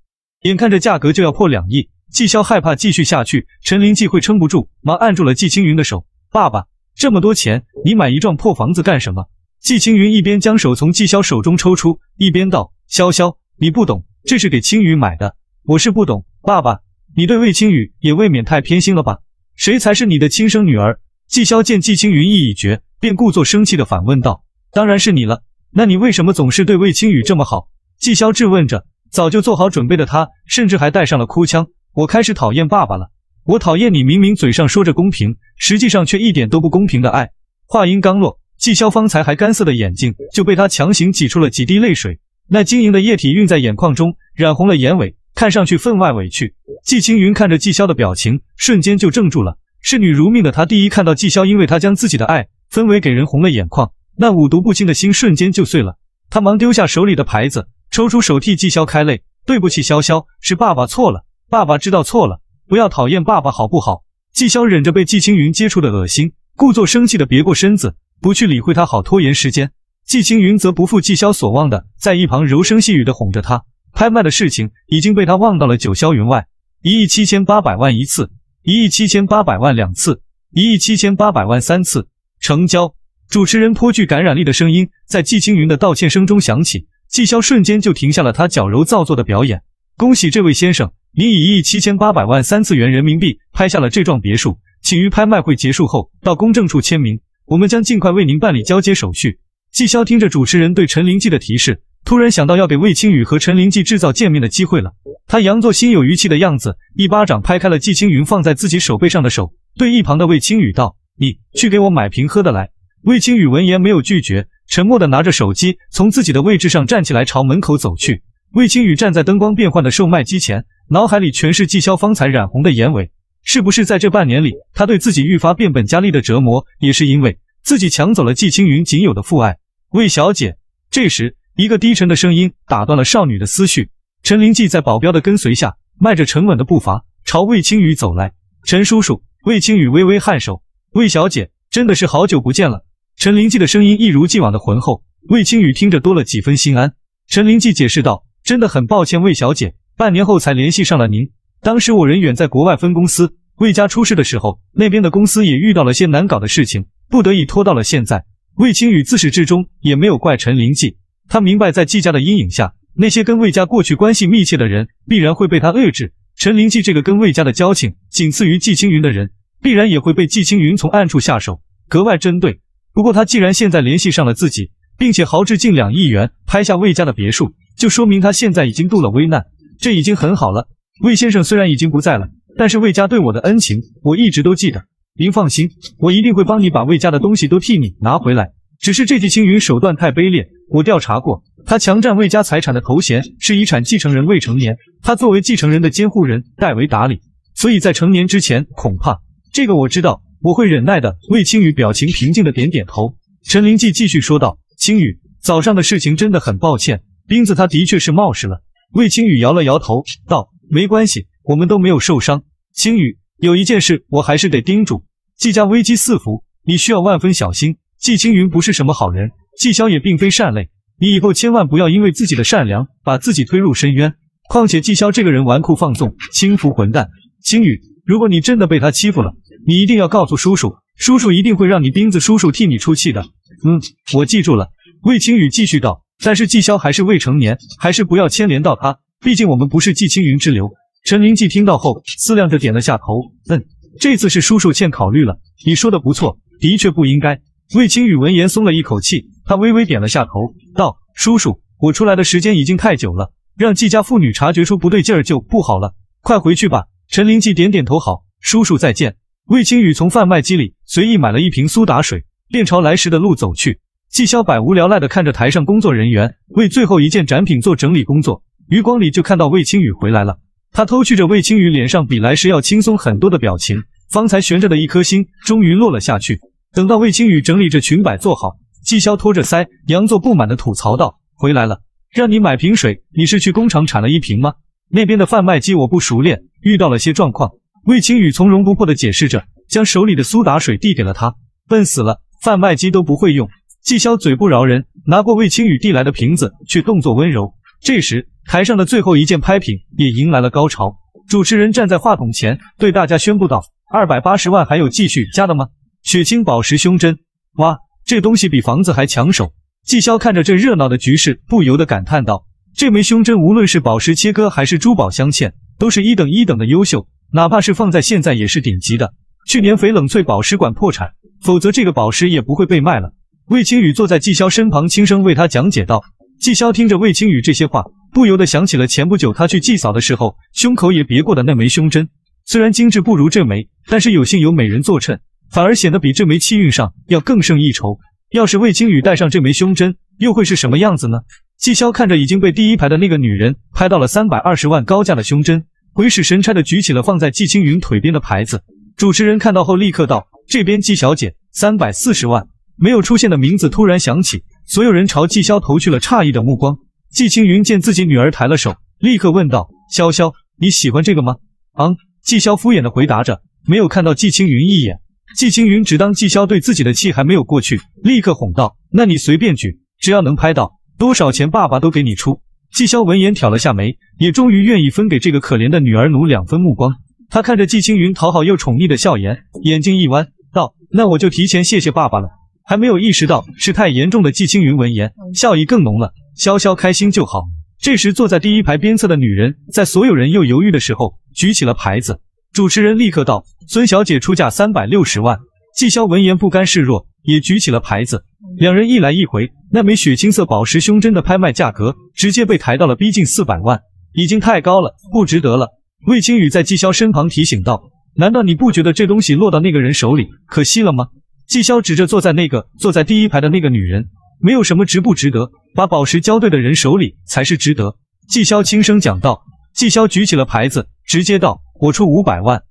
C: 眼看着价格就要破两亿，季潇害怕继续下去，陈林记会撑不住，忙按住了季青云的手，爸爸。这么多钱，你买一幢破房子干什么？季青云一边将手从季潇手中抽出，一边道：“潇潇，你不懂，这是给青云买的。我是不懂，爸爸，你对魏青雨也未免太偏心了吧？谁才是你的亲生女儿？”季潇见季青云意已决，便故作生气的反问道：“当然是你了。那你为什么总是对魏青雨这么好？”季潇质问着，早就做好准备的他，甚至还带上了哭腔：“我开始讨厌爸爸了。”我讨厌你，明明嘴上说着公平，实际上却一点都不公平的爱。话音刚落，季萧方才还干涩的眼睛就被他强行挤出了几滴泪水，那晶莹的液体晕在眼眶中，染红了眼尾，看上去分外委屈。季青云看着季萧的表情，瞬间就怔住了。视女如命的他，第一看到季萧，因为他将自己的爱分为给人红了眼眶，那五毒不侵的心瞬间就碎了。他忙丢下手里的牌子，抽出手替季萧开泪。对不起，萧萧，是爸爸错了，爸爸知道错了。不要讨厌爸爸好不好？纪萧忍着被季青云接触的恶心，故作生气的别过身子，不去理会他，好拖延时间。季青云则不负季萧所望的，在一旁柔声细语的哄着他。拍卖的事情已经被他忘到了九霄云外。一亿七千八百万一次，一亿七千八百万两次，一亿七千八百万三次，成交。主持人颇具感染力的声音在季青云的道歉声中响起，季萧瞬间就停下了他矫揉造作的表演。恭喜这位先生。您以一亿七千八百万三次元人民币拍下了这幢别墅，请于拍卖会结束后到公证处签名，我们将尽快为您办理交接手续。纪潇听着主持人对陈林记的提示，突然想到要给魏青宇和陈林记制造见面的机会了。他佯作心有余悸的样子，一巴掌拍开了纪青云放在自己手背上的手，对一旁的魏青宇道：“你去给我买瓶喝的来。”魏青宇闻言没有拒绝，沉默的拿着手机从自己的位置上站起来，朝门口走去。魏青雨站在灯光变幻的售卖机前，脑海里全是季萧方才染红的眼尾。是不是在这半年里，他对自己愈发变本加厉的折磨，也是因为自己抢走了季青云仅有的父爱？魏小姐。这时，一个低沉的声音打断了少女的思绪。陈灵纪在保镖的跟随下，迈着沉稳的步伐朝魏青雨走来。陈叔叔。魏青雨微微颔首。魏小姐，真的是好久不见了。陈灵纪的声音一如既往的浑厚，魏青雨听着多了几分心安。陈灵纪解释道。真的很抱歉，魏小姐，半年后才联系上了您。当时我人远在国外分公司，魏家出事的时候，那边的公司也遇到了些难搞的事情，不得已拖到了现在。魏清雨自始至终也没有怪陈林记，他明白在季家的阴影下，那些跟魏家过去关系密切的人必然会被他遏制。陈林记这个跟魏家的交情仅次于季青云的人，必然也会被季青云从暗处下手，格外针对。不过他既然现在联系上了自己，并且豪掷近两亿元拍下魏家的别墅。就说明他现在已经渡了危难，这已经很好了。魏先生虽然已经不在了，但是魏家对我的恩情，我一直都记得。您放心，我一定会帮你把魏家的东西都替你拿回来。只是这季青云手段太卑劣，我调查过，他强占魏家财产的头衔是遗产继承人未成年，他作为继承人的监护人代为打理，所以在成年之前恐怕……这个我知道，我会忍耐的。魏青雨表情平静的点点头。陈灵记继续说道：“青雨，早上的事情真的很抱歉。”斌子，他的确是冒失了。魏青雨摇了摇头，道：“没关系，我们都没有受伤。青雨，有一件事我还是得叮嘱。季家危机四伏，你需要万分小心。季青云不是什么好人，季萧也并非善类。你以后千万不要因为自己的善良把自己推入深渊。况且季萧这个人纨绔放纵、轻浮混蛋。青雨，如果你真的被他欺负了，你一定要告诉叔叔，叔叔一定会让你斌子叔叔替你出气的。嗯，我记住了。”魏青雨继续道。但是纪萧还是未成年，还是不要牵连到他。毕竟我们不是纪青云之流。陈林纪听到后，思量着点了下头，嗯，这次是叔叔欠考虑了。你说的不错，的确不应该。魏青雨闻言松了一口气，他微微点了下头，道：“叔叔，我出来的时间已经太久了，让季家妇女察觉出不对劲儿就不好了。快回去吧。”陈林纪点点头，好，叔叔再见。魏青雨从贩卖机里随意买了一瓶苏打水，便朝来时的路走去。纪萧百无聊赖的看着台上工作人员为最后一件展品做整理工作，余光里就看到魏清宇回来了。他偷觑着魏清宇脸上比来时要轻松很多的表情，方才悬着的一颗心终于落了下去。等到魏清宇整理着裙摆坐好，纪萧托着腮，佯作不满的吐槽道：“回来了，让你买瓶水，你是去工厂产了一瓶吗？那边的贩卖机我不熟练，遇到了些状况。”魏清宇从容不迫的解释着，将手里的苏打水递给了他：“笨死了，贩卖机都不会用。”纪潇嘴不饶人，拿过魏清雨递来的瓶子，却动作温柔。这时，台上的最后一件拍品也迎来了高潮。主持人站在话筒前，对大家宣布道：“二百八十万，还有继续加的吗？”血清宝石胸针，哇，这东西比房子还抢手。纪潇看着这热闹的局势，不由得感叹道：“这枚胸针无论是宝石切割还是珠宝镶嵌，都是一等一等的优秀，哪怕是放在现在也是顶级的。去年翡冷翠宝石馆破产，否则这个宝石也不会被卖了。”魏青雨坐在季潇身旁，轻声为他讲解道。季潇听着魏青雨这些话，不由得想起了前不久他去祭扫的时候，胸口也别过的那枚胸针。虽然精致不如这枚，但是有幸有美人作衬，反而显得比这枚气韵上要更胜一筹。要是魏青雨戴上这枚胸针，又会是什么样子呢？季潇看着已经被第一排的那个女人拍到了三百二十万高价的胸针，鬼使神差的举起了放在季青云腿边的牌子。主持人看到后，立刻道：“这边季小姐，三百四十万。”没有出现的名字突然响起，所有人朝纪潇投去了诧异的目光。纪青云见自己女儿抬了手，立刻问道：“潇潇，你喜欢这个吗？”“嗯。”纪潇敷衍的回答着，没有看到纪青云一眼。纪青云只当纪潇对自己的气还没有过去，立刻哄道：“那你随便举，只要能拍到，多少钱爸爸都给你出。”纪潇闻言挑了下眉，也终于愿意分给这个可怜的女儿奴两分目光。他看着纪青云讨好又宠溺的笑颜，眼睛一弯，道：“那我就提前谢谢爸爸了。”还没有意识到事态严重的季青云闻言笑意更浓了。潇潇开心就好。这时坐在第一排边侧的女人，在所有人又犹豫的时候，举起了牌子。主持人立刻道：“孙小姐出价三百六十万。”季潇闻言不甘示弱，也举起了牌子。两人一来一回，那枚血青色宝石胸针的拍卖价格直接被抬到了逼近四百万，已经太高了，不值得了。魏青雨在季潇身旁提醒道：“难道你不觉得这东西落到那个人手里，可惜了吗？”纪萧指着坐在那个坐在第一排的那个女人，没有什么值不值得，把宝石交对的人手里才是值得。纪萧轻声讲道。纪萧举起了牌子，直接道：“我出五百万。”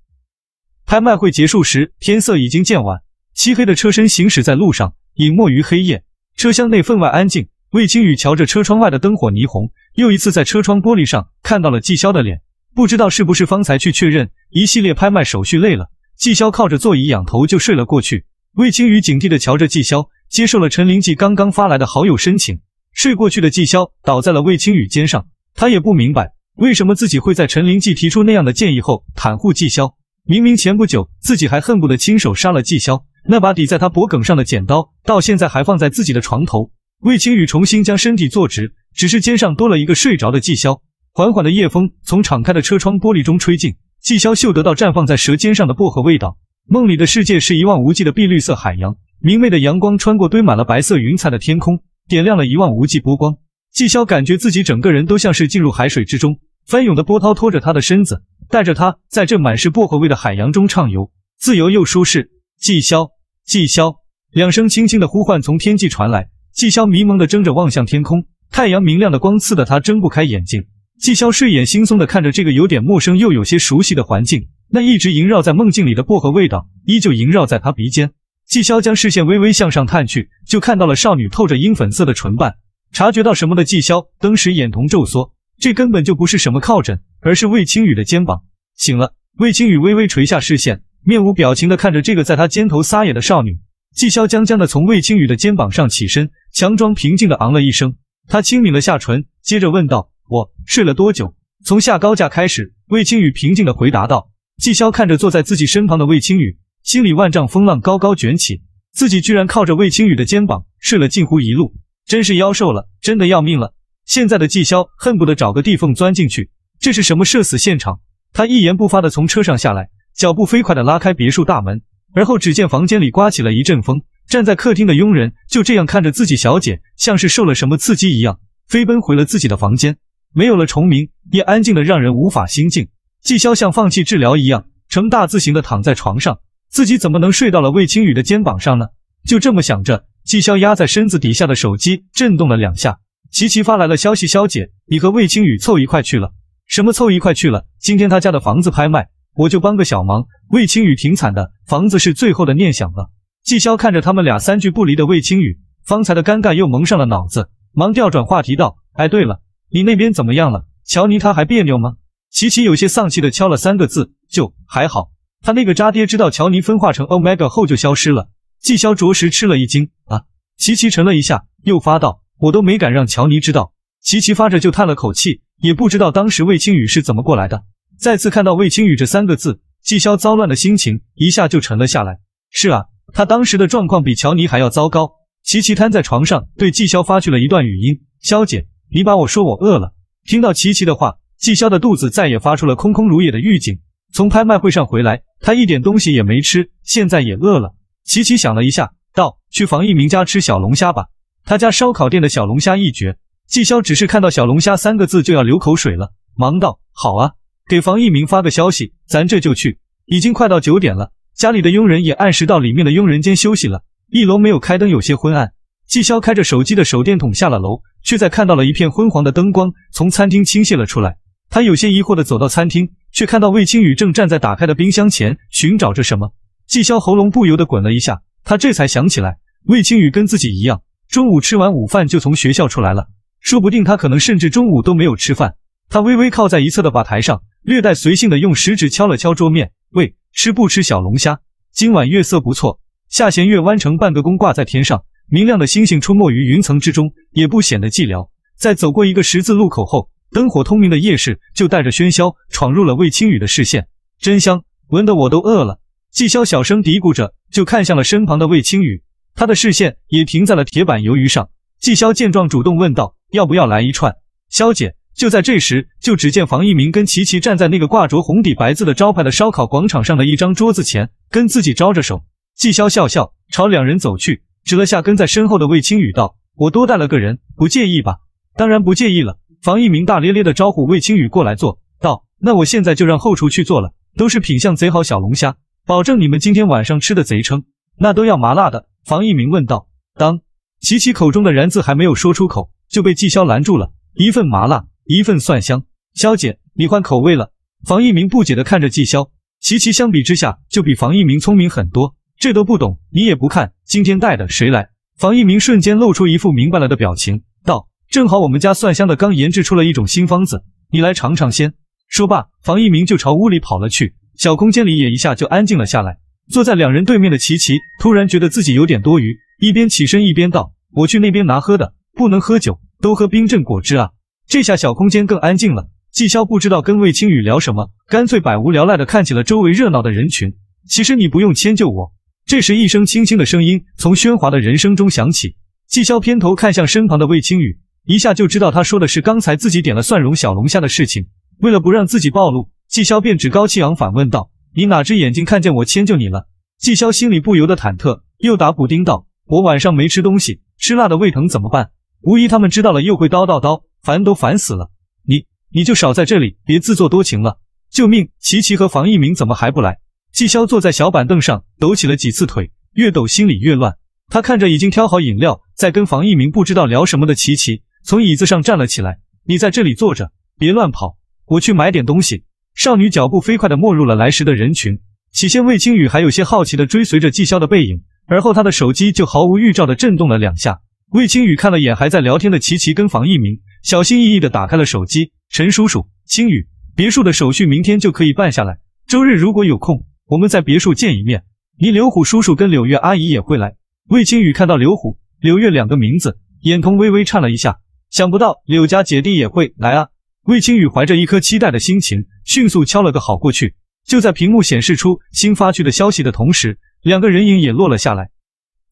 C: 拍卖会结束时，天色已经渐晚，漆黑的车身行驶在路上，隐没于黑夜。车厢内分外安静。魏清雨瞧着车窗外的灯火霓虹，又一次在车窗玻璃上看到了纪萧的脸。不知道是不是方才去确认一系列拍卖手续累了，纪萧靠着座椅仰头就睡了过去。魏清宇警惕地瞧着纪潇，接受了陈灵纪刚刚发来的好友申请。睡过去的纪潇倒在了魏清宇肩上，他也不明白为什么自己会在陈灵纪提出那样的建议后袒护纪潇。明明前不久自己还恨不得亲手杀了纪潇，那把抵在他脖颈上的剪刀到现在还放在自己的床头。魏清宇重新将身体坐直，只是肩上多了一个睡着的季潇。缓缓的夜风从敞开的车窗玻璃中吹进，季潇嗅得到绽放在舌尖上的薄荷味道。梦里的世界是一望无际的碧绿色海洋，明媚的阳光穿过堆满了白色云彩的天空，点亮了一望无际波光。季萧感觉自己整个人都像是进入海水之中，翻涌的波涛拖着他的身子，带着他在这满是薄荷味的海洋中畅游，自由又舒适。季萧，季萧，两声轻轻的呼唤从天际传来。季萧迷蒙的睁着望向天空，太阳明亮的光刺得他睁不开眼睛。季萧睡眼惺忪的看着这个有点陌生又有些熟悉的环境。那一直萦绕在梦境里的薄荷味道依旧萦绕在他鼻尖。季萧将视线微微向上探去，就看到了少女透着樱粉色的唇瓣。察觉到什么的季萧，登时眼瞳骤缩。这根本就不是什么靠枕，而是魏青雨的肩膀。醒了。魏青雨微微垂下视线，面无表情的看着这个在他肩头撒野的少女。季萧将将的从魏青雨的肩膀上起身，强装平静的昂了一声。他轻抿了下唇，接着问道：“我睡了多久？”从下高架开始。魏青雨平静的回答道。纪萧看着坐在自己身旁的魏清雨，心里万丈风浪高高卷起，自己居然靠着魏清雨的肩膀睡了近乎一路，真是妖兽了，真的要命了。现在的纪萧恨不得找个地缝钻进去，这是什么社死现场？他一言不发的从车上下来，脚步飞快的拉开别墅大门，而后只见房间里刮起了一阵风，站在客厅的佣人就这样看着自己小姐，像是受了什么刺激一样，飞奔回了自己的房间，没有了虫鸣，也安静的让人无法心静。纪潇像放弃治疗一样，呈大字形的躺在床上，自己怎么能睡到了魏清宇的肩膀上呢？就这么想着，纪潇压在身子底下的手机震动了两下，琪琪发来了消息：萧姐，你和魏清宇凑一块去了？什么凑一块去了？今天他家的房子拍卖，我就帮个小忙。魏清宇挺惨的，房子是最后的念想了。纪潇看着他们俩三句不离的魏清宇，方才的尴尬又蒙上了脑子，忙调转话题道：哎，对了，你那边怎么样了？乔尼他还别扭吗？琪琪有些丧气的敲了三个字，就还好。他那个渣爹知道乔尼分化成 Omega 后就消失了。纪潇着实吃了一惊啊！琪琪沉了一下，又发道：“我都没敢让乔尼知道。”琪琪发着就叹了口气，也不知道当时魏清宇是怎么过来的。再次看到魏清宇这三个字，纪潇糟乱的心情一下就沉了下来。是啊，他当时的状况比乔尼还要糟糕。琪琪瘫在床上，对纪潇发去了一段语音：“肖姐，你把我说我饿了。”听到琪琪的话。季潇的肚子再也发出了空空如也的预警。从拍卖会上回来，他一点东西也没吃，现在也饿了。琪琪想了一下，道：“去房一明家吃小龙虾吧，他家烧烤店的小龙虾一绝。”季潇只是看到小龙虾三个字就要流口水了，忙道：“好啊，给房一明发个消息，咱这就去。”已经快到九点了，家里的佣人也按时到里面的佣人间休息了。一楼没有开灯，有些昏暗。季潇开着手机的手电筒下了楼，却在看到了一片昏黄的灯光从餐厅倾泻了出来。他有些疑惑的走到餐厅，却看到魏清宇正站在打开的冰箱前寻找着什么。季萧喉咙不由得滚了一下，他这才想起来，魏清宇跟自己一样，中午吃完午饭就从学校出来了，说不定他可能甚至中午都没有吃饭。他微微靠在一侧的吧台上，略带随性的用食指敲了敲桌面：“喂，吃不吃小龙虾？今晚月色不错，下弦月弯成半个弓挂在天上，明亮的星星出没于云层之中，也不显得寂寥。”在走过一个十字路口后。灯火通明的夜市就带着喧嚣闯入了魏青雨的视线，真香，闻得我都饿了。季潇小声嘀咕着，就看向了身旁的魏青雨，他的视线也停在了铁板鱿鱼上。季潇见状，主动问道：“要不要来一串？”萧姐。就在这时，就只见房一鸣跟琪琪站在那个挂着红底白字的招牌的烧烤广场上的一张桌子前，跟自己招着手。季潇笑笑，朝两人走去，指了下跟在身后的魏青雨，道：“我多带了个人，不介意吧？”“当然不介意了。”房一鸣大咧咧的招呼魏清雨过来坐，道：“那我现在就让后厨去做了，都是品相贼好小龙虾，保证你们今天晚上吃的贼撑。那都要麻辣的。”房一鸣问道。当琪琪口中的“然”字还没有说出口，就被纪潇拦住了。一份麻辣，一份蒜香。肖姐，你换口味了？房一鸣不解的看着纪潇。琪琪相比之下就比房一鸣聪明很多，这都不懂，你也不看今天带的谁来？房一鸣瞬间露出一副明白了的表情，道。正好我们家蒜香的刚研制出了一种新方子，你来尝尝先。说罢，房一鸣就朝屋里跑了去，小空间里也一下就安静了下来。坐在两人对面的琪琪突然觉得自己有点多余，一边起身一边道：“我去那边拿喝的，不能喝酒，都喝冰镇果汁啊。”这下小空间更安静了。纪潇不知道跟魏清雨聊什么，干脆百无聊赖的看起了周围热闹的人群。其实你不用迁就我。这时，一声轻轻的声音从喧哗的人声中响起。纪潇偏头看向身旁的魏清雨。一下就知道他说的是刚才自己点了蒜蓉小龙虾的事情。为了不让自己暴露，季潇便趾高气昂反问道：“你哪只眼睛看见我迁就你了？”季潇心里不由得忐忑，又打补丁道：“我晚上没吃东西，吃辣的胃疼怎么办？”无疑他们知道了又会叨叨叨，烦都烦死了。你你就少在这里，别自作多情了。救命！琪琪和房一鸣怎么还不来？季潇坐在小板凳上，抖起了几次腿，越抖心里越乱。他看着已经挑好饮料，在跟房一鸣不知道聊什么的琪琪。从椅子上站了起来，你在这里坐着，别乱跑，我去买点东西。少女脚步飞快的没入了来时的人群。起先魏青雨还有些好奇的追随着季潇的背影，而后他的手机就毫无预兆的震动了两下。魏青雨看了眼还在聊天的琪琪跟房一鸣，小心翼翼的打开了手机。陈叔叔，青雨，别墅的手续明天就可以办下来，周日如果有空，我们在别墅见一面。你刘虎叔叔跟柳月阿姨也会来。魏青雨看到刘虎、柳月两个名字，眼瞳微微颤了一下。想不到柳家姐弟也会来啊！魏清宇怀着一颗期待的心情，迅速敲了个好过去。就在屏幕显示出新发去的消息的同时，两个人影也落了下来。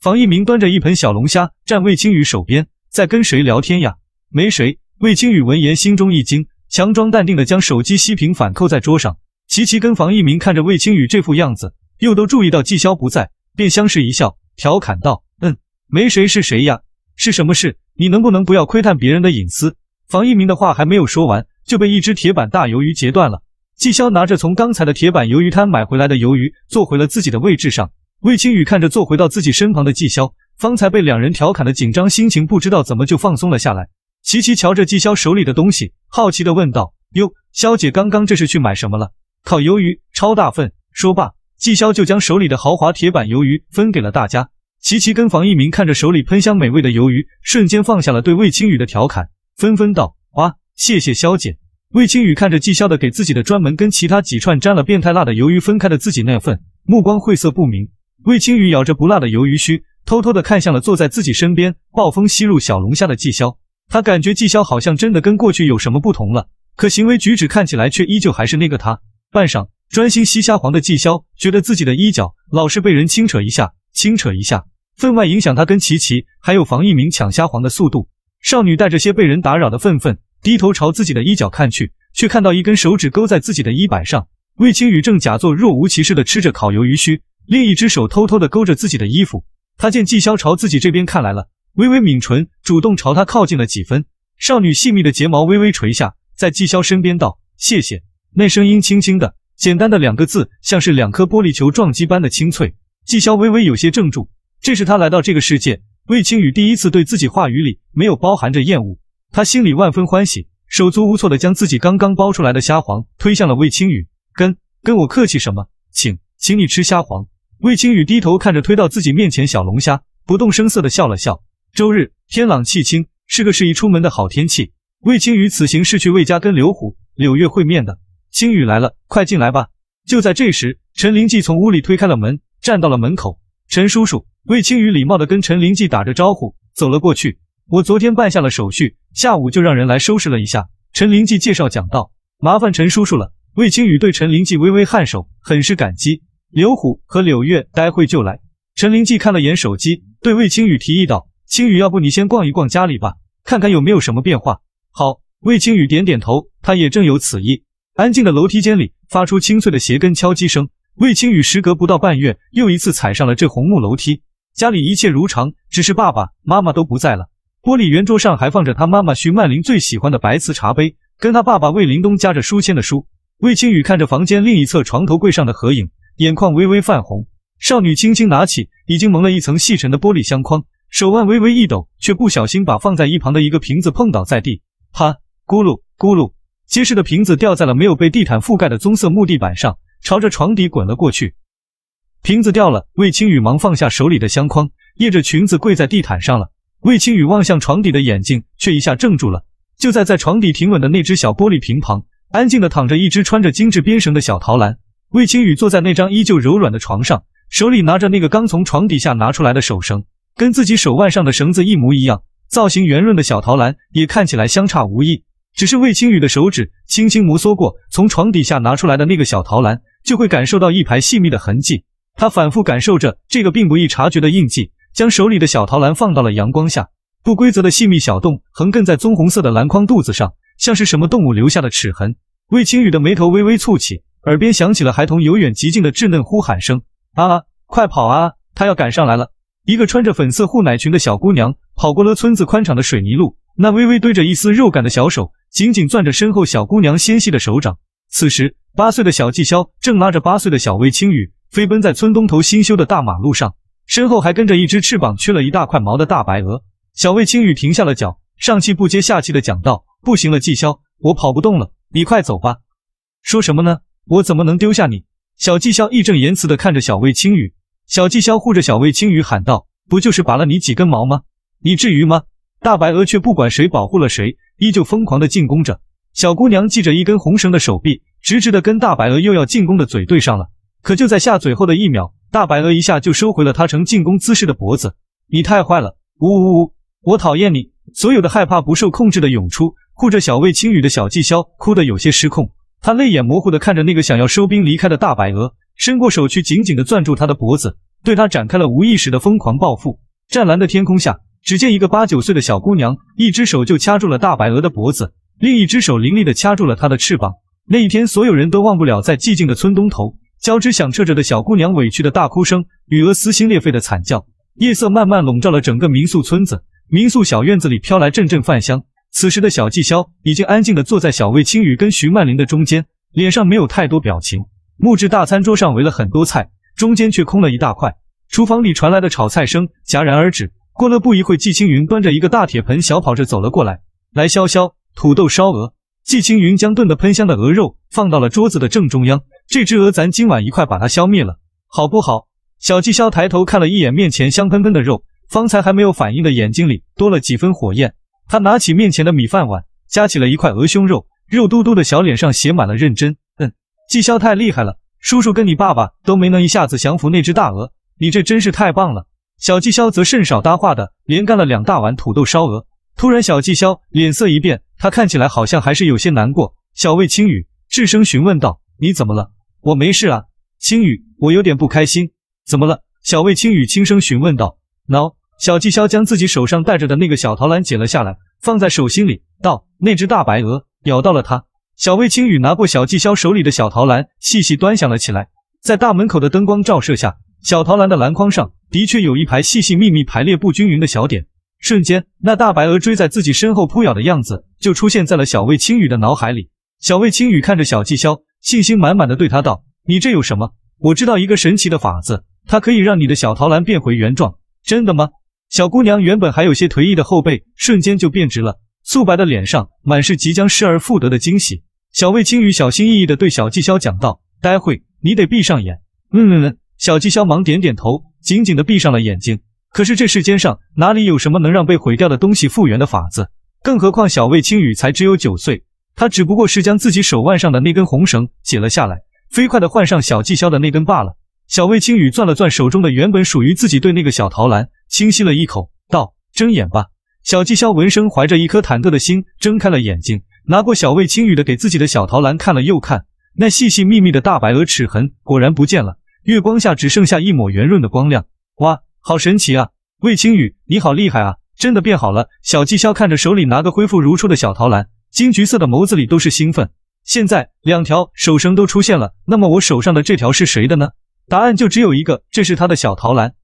C: 房一鸣端着一盆小龙虾站魏清宇手边，在跟谁聊天呀？没谁。魏清宇闻言心中一惊，强装淡定的将手机息屏反扣在桌上。齐齐跟房一鸣看着魏清宇这副样子，又都注意到季潇不在，便相视一笑，调侃道：“嗯，没谁是谁呀？是什么事？”你能不能不要窥探别人的隐私？房一鸣的话还没有说完，就被一只铁板大鱿鱼截断了。纪潇拿着从刚才的铁板鱿鱼摊买回来的鱿鱼，坐回了自己的位置上。魏清雨看着坐回到自己身旁的纪潇，方才被两人调侃的紧张心情，不知道怎么就放松了下来。琪琪瞧着纪潇手里的东西，好奇的问道：“哟，肖姐，刚刚这是去买什么了？烤鱿鱼，超大份。”说罢，纪潇就将手里的豪华铁板鱿鱼分给了大家。琪琪跟房一鸣看着手里喷香美味的鱿鱼，瞬间放下了对魏青雨的调侃，纷纷道：“啊，谢谢肖姐。”魏青雨看着季潇的给自己的专门跟其他几串沾了变态辣的鱿鱼分开的自己那份，目光晦涩不明。魏青雨咬着不辣的鱿鱼须，偷偷的看向了坐在自己身边暴风吸入小龙虾的季潇，他感觉季潇好像真的跟过去有什么不同了，可行为举止看起来却依旧还是那个他。半晌，专心吸虾黄的季潇觉得自己的衣角老是被人轻扯一下，轻扯一下。分外影响他跟琪琪还有房一鸣抢虾皇的速度。少女带着些被人打扰的愤愤，低头朝自己的衣角看去，却看到一根手指勾在自己的衣摆上。魏清宇正假作若无其事的吃着烤鱿鱼须，另一只手偷偷的勾着自己的衣服。他见纪潇朝自己这边看来了，微微抿唇，主动朝他靠近了几分。少女细密的睫毛微微垂下，在纪潇身边道：“谢谢。”那声音轻轻的，简单的两个字，像是两颗玻璃球撞击般的清脆。纪潇微微有些怔住。这是他来到这个世界，魏清宇第一次对自己话语里没有包含着厌恶，他心里万分欢喜，手足无措的将自己刚刚剥出来的虾黄推向了魏清宇，跟跟我客气什么，请请你吃虾黄。魏清宇低头看着推到自己面前小龙虾，不动声色的笑了笑。周日天朗气清，是个适宜出门的好天气。魏清宇此行是去魏家跟刘虎、柳月会面的。清宇来了，快进来吧。就在这时，陈灵纪从屋里推开了门，站到了门口，陈叔叔。魏青雨礼貌地跟陈林记打着招呼，走了过去。我昨天办下了手续，下午就让人来收拾了一下。陈林记介绍讲道：“麻烦陈叔叔了。”魏青雨对陈林记微微颔首，很是感激。刘虎和柳月待会就来。陈林记看了眼手机，对魏青雨提议道：“青雨，要不你先逛一逛家里吧，看看有没有什么变化。”好。魏青雨点点头，他也正有此意。安静的楼梯间里，发出清脆的鞋跟敲击声。魏青雨时隔不到半月，又一次踩上了这红木楼梯。家里一切如常，只是爸爸妈妈都不在了。玻璃圆桌上还放着他妈妈徐曼玲最喜欢的白瓷茶杯，跟他爸爸魏林东夹着书签的书。魏清宇看着房间另一侧床头柜上的合影，眼眶微微泛红。少女轻轻拿起已经蒙了一层细尘的玻璃相框，手腕微微一抖，却不小心把放在一旁的一个瓶子碰倒在地，啪咕噜咕噜，结实的瓶子掉在了没有被地毯覆盖的棕色木地板上，朝着床底滚了过去。瓶子掉了，魏清雨忙放下手里的香框，掖着裙子跪在地毯上了。魏清雨望向床底的眼睛，却一下怔住了。就在在床底平稳的那只小玻璃瓶旁，安静的躺着一只穿着精致编绳的小陶篮。魏清雨坐在那张依旧柔软的床上，手里拿着那个刚从床底下拿出来的手绳，跟自己手腕上的绳子一模一样。造型圆润的小陶篮也看起来相差无异，只是魏清雨的手指轻轻摩挲过从床底下拿出来的那个小陶篮，就会感受到一排细密的痕迹。他反复感受着这个并不易察觉的印记，将手里的小陶篮放到了阳光下，不规则的细密小洞横亘在棕红色的篮筐肚子上，像是什么动物留下的齿痕。魏青雨的眉头微微蹙起，耳边响起了孩童由远及近的稚嫩呼喊声：“啊，快跑啊！他要赶上来了！”一个穿着粉色护奶裙的小姑娘跑过了村子宽敞的水泥路，那微微堆着一丝肉感的小手紧紧攥着身后小姑娘纤细的手掌。此时，八岁的小季潇正拉着八岁的小魏青雨。飞奔在村东头新修的大马路上，身后还跟着一只翅膀缺了一大块毛的大白鹅。小魏青雨停下了脚，上气不接下气的讲道：“不行了，季骁，我跑不动了，你快走吧。”“说什么呢？我怎么能丢下你？”小季骁义正言辞的看着小魏青雨。小季骁护着小魏青雨喊道：“不就是拔了你几根毛吗？你至于吗？”大白鹅却不管谁保护了谁，依旧疯狂的进攻着。小姑娘系着一根红绳的手臂，直直的跟大白鹅又要进攻的嘴对上了。可就在下嘴后的一秒，大白鹅一下就收回了它呈进攻姿势的脖子。你太坏了！呜呜呜！我讨厌你！所有的害怕不受控制的涌出，护着小魏青雨的小纪萧哭得有些失控。他泪眼模糊的看着那个想要收兵离开的大白鹅，伸过手去紧紧的攥住他的脖子，对他展开了无意识的疯狂报复。湛蓝的天空下，只见一个八九岁的小姑娘，一只手就掐住了大白鹅的脖子，另一只手凌厉的掐住了它的翅膀。那一天，所有人都忘不了在寂静的村东头。交织响彻着的小姑娘委屈的大哭声，雨娥撕心裂肺的惨叫。夜色慢慢笼罩了整个民宿村子，民宿小院子里飘来阵阵饭香。此时的小季潇已经安静地坐在小魏青雨跟徐曼玲的中间，脸上没有太多表情。木质大餐桌上围了很多菜，中间却空了一大块。厨房里传来的炒菜声戛然而止。过了不一会，季青云端着一个大铁盆，小跑着走了过来，来潇潇，土豆烧鹅。季青云将炖得喷香的鹅肉放到了桌子的正中央。这只鹅，咱今晚一块把它消灭了，好不好？小季枭抬头看了一眼面前香喷喷的肉，方才还没有反应的眼睛里多了几分火焰。他拿起面前的米饭碗，夹起了一块鹅胸肉，肉嘟嘟的小脸上写满了认真。嗯，季枭太厉害了，叔叔跟你爸爸都没能一下子降服那只大鹅，你这真是太棒了。小季枭则甚少搭话的，连干了两大碗土豆烧鹅。突然，小季枭脸色一变。他看起来好像还是有些难过。小卫青雨智声询问道：“你怎么了？”“我没事啊。”青雨，我有点不开心。”“怎么了？”小卫青雨轻声询问道。喏，小季萧将自己手上戴着的那个小陶篮解了下来，放在手心里，道：“那只大白鹅咬到了它。”小卫青雨拿过小季萧手里的小陶篮，细细端详了起来。在大门口的灯光照射下，小陶篮的篮筐上的确有一排细细密密、排列不均匀的小点。瞬间，那大白鹅追在自己身后扑咬的样子就出现在了小魏青雨的脑海里。小魏青雨看着小季萧，信心满满的对他道：“你这有什么？我知道一个神奇的法子，它可以让你的小桃篮变回原状。真的吗？”小姑娘原本还有些颓意的后背，瞬间就变直了，素白的脸上满是即将失而复得的惊喜。小魏青雨小心翼翼的对小季萧讲道：“待会你得闭上眼。”“嗯嗯嗯。”小季萧忙点点头，紧紧的闭上了眼睛。可是这世间上哪里有什么能让被毁掉的东西复原的法子？更何况小魏青雨才只有九岁，他只不过是将自己手腕上的那根红绳解了下来，飞快地换上小季萧的那根罢了。小魏青雨攥了攥手中的原本属于自己对那个小桃篮，轻吸了一口，道：“睁眼吧。”小季萧闻声，怀着一颗忐忑的心睁开了眼睛，拿过小魏青雨的给自己的小桃篮看了又看，那细细密密的大白鹅齿痕果然不见了，月光下只剩下一抹圆润的光亮。哇！好神奇啊，魏青雨，你好厉害啊！真的变好了。小纪萧看着手里拿个恢复如初的小桃篮，金橘色的眸子里都是兴奋。现在两条手绳都出现了，那么我手上的这条是谁的呢？答案就只有一个，这是他的小桃篮。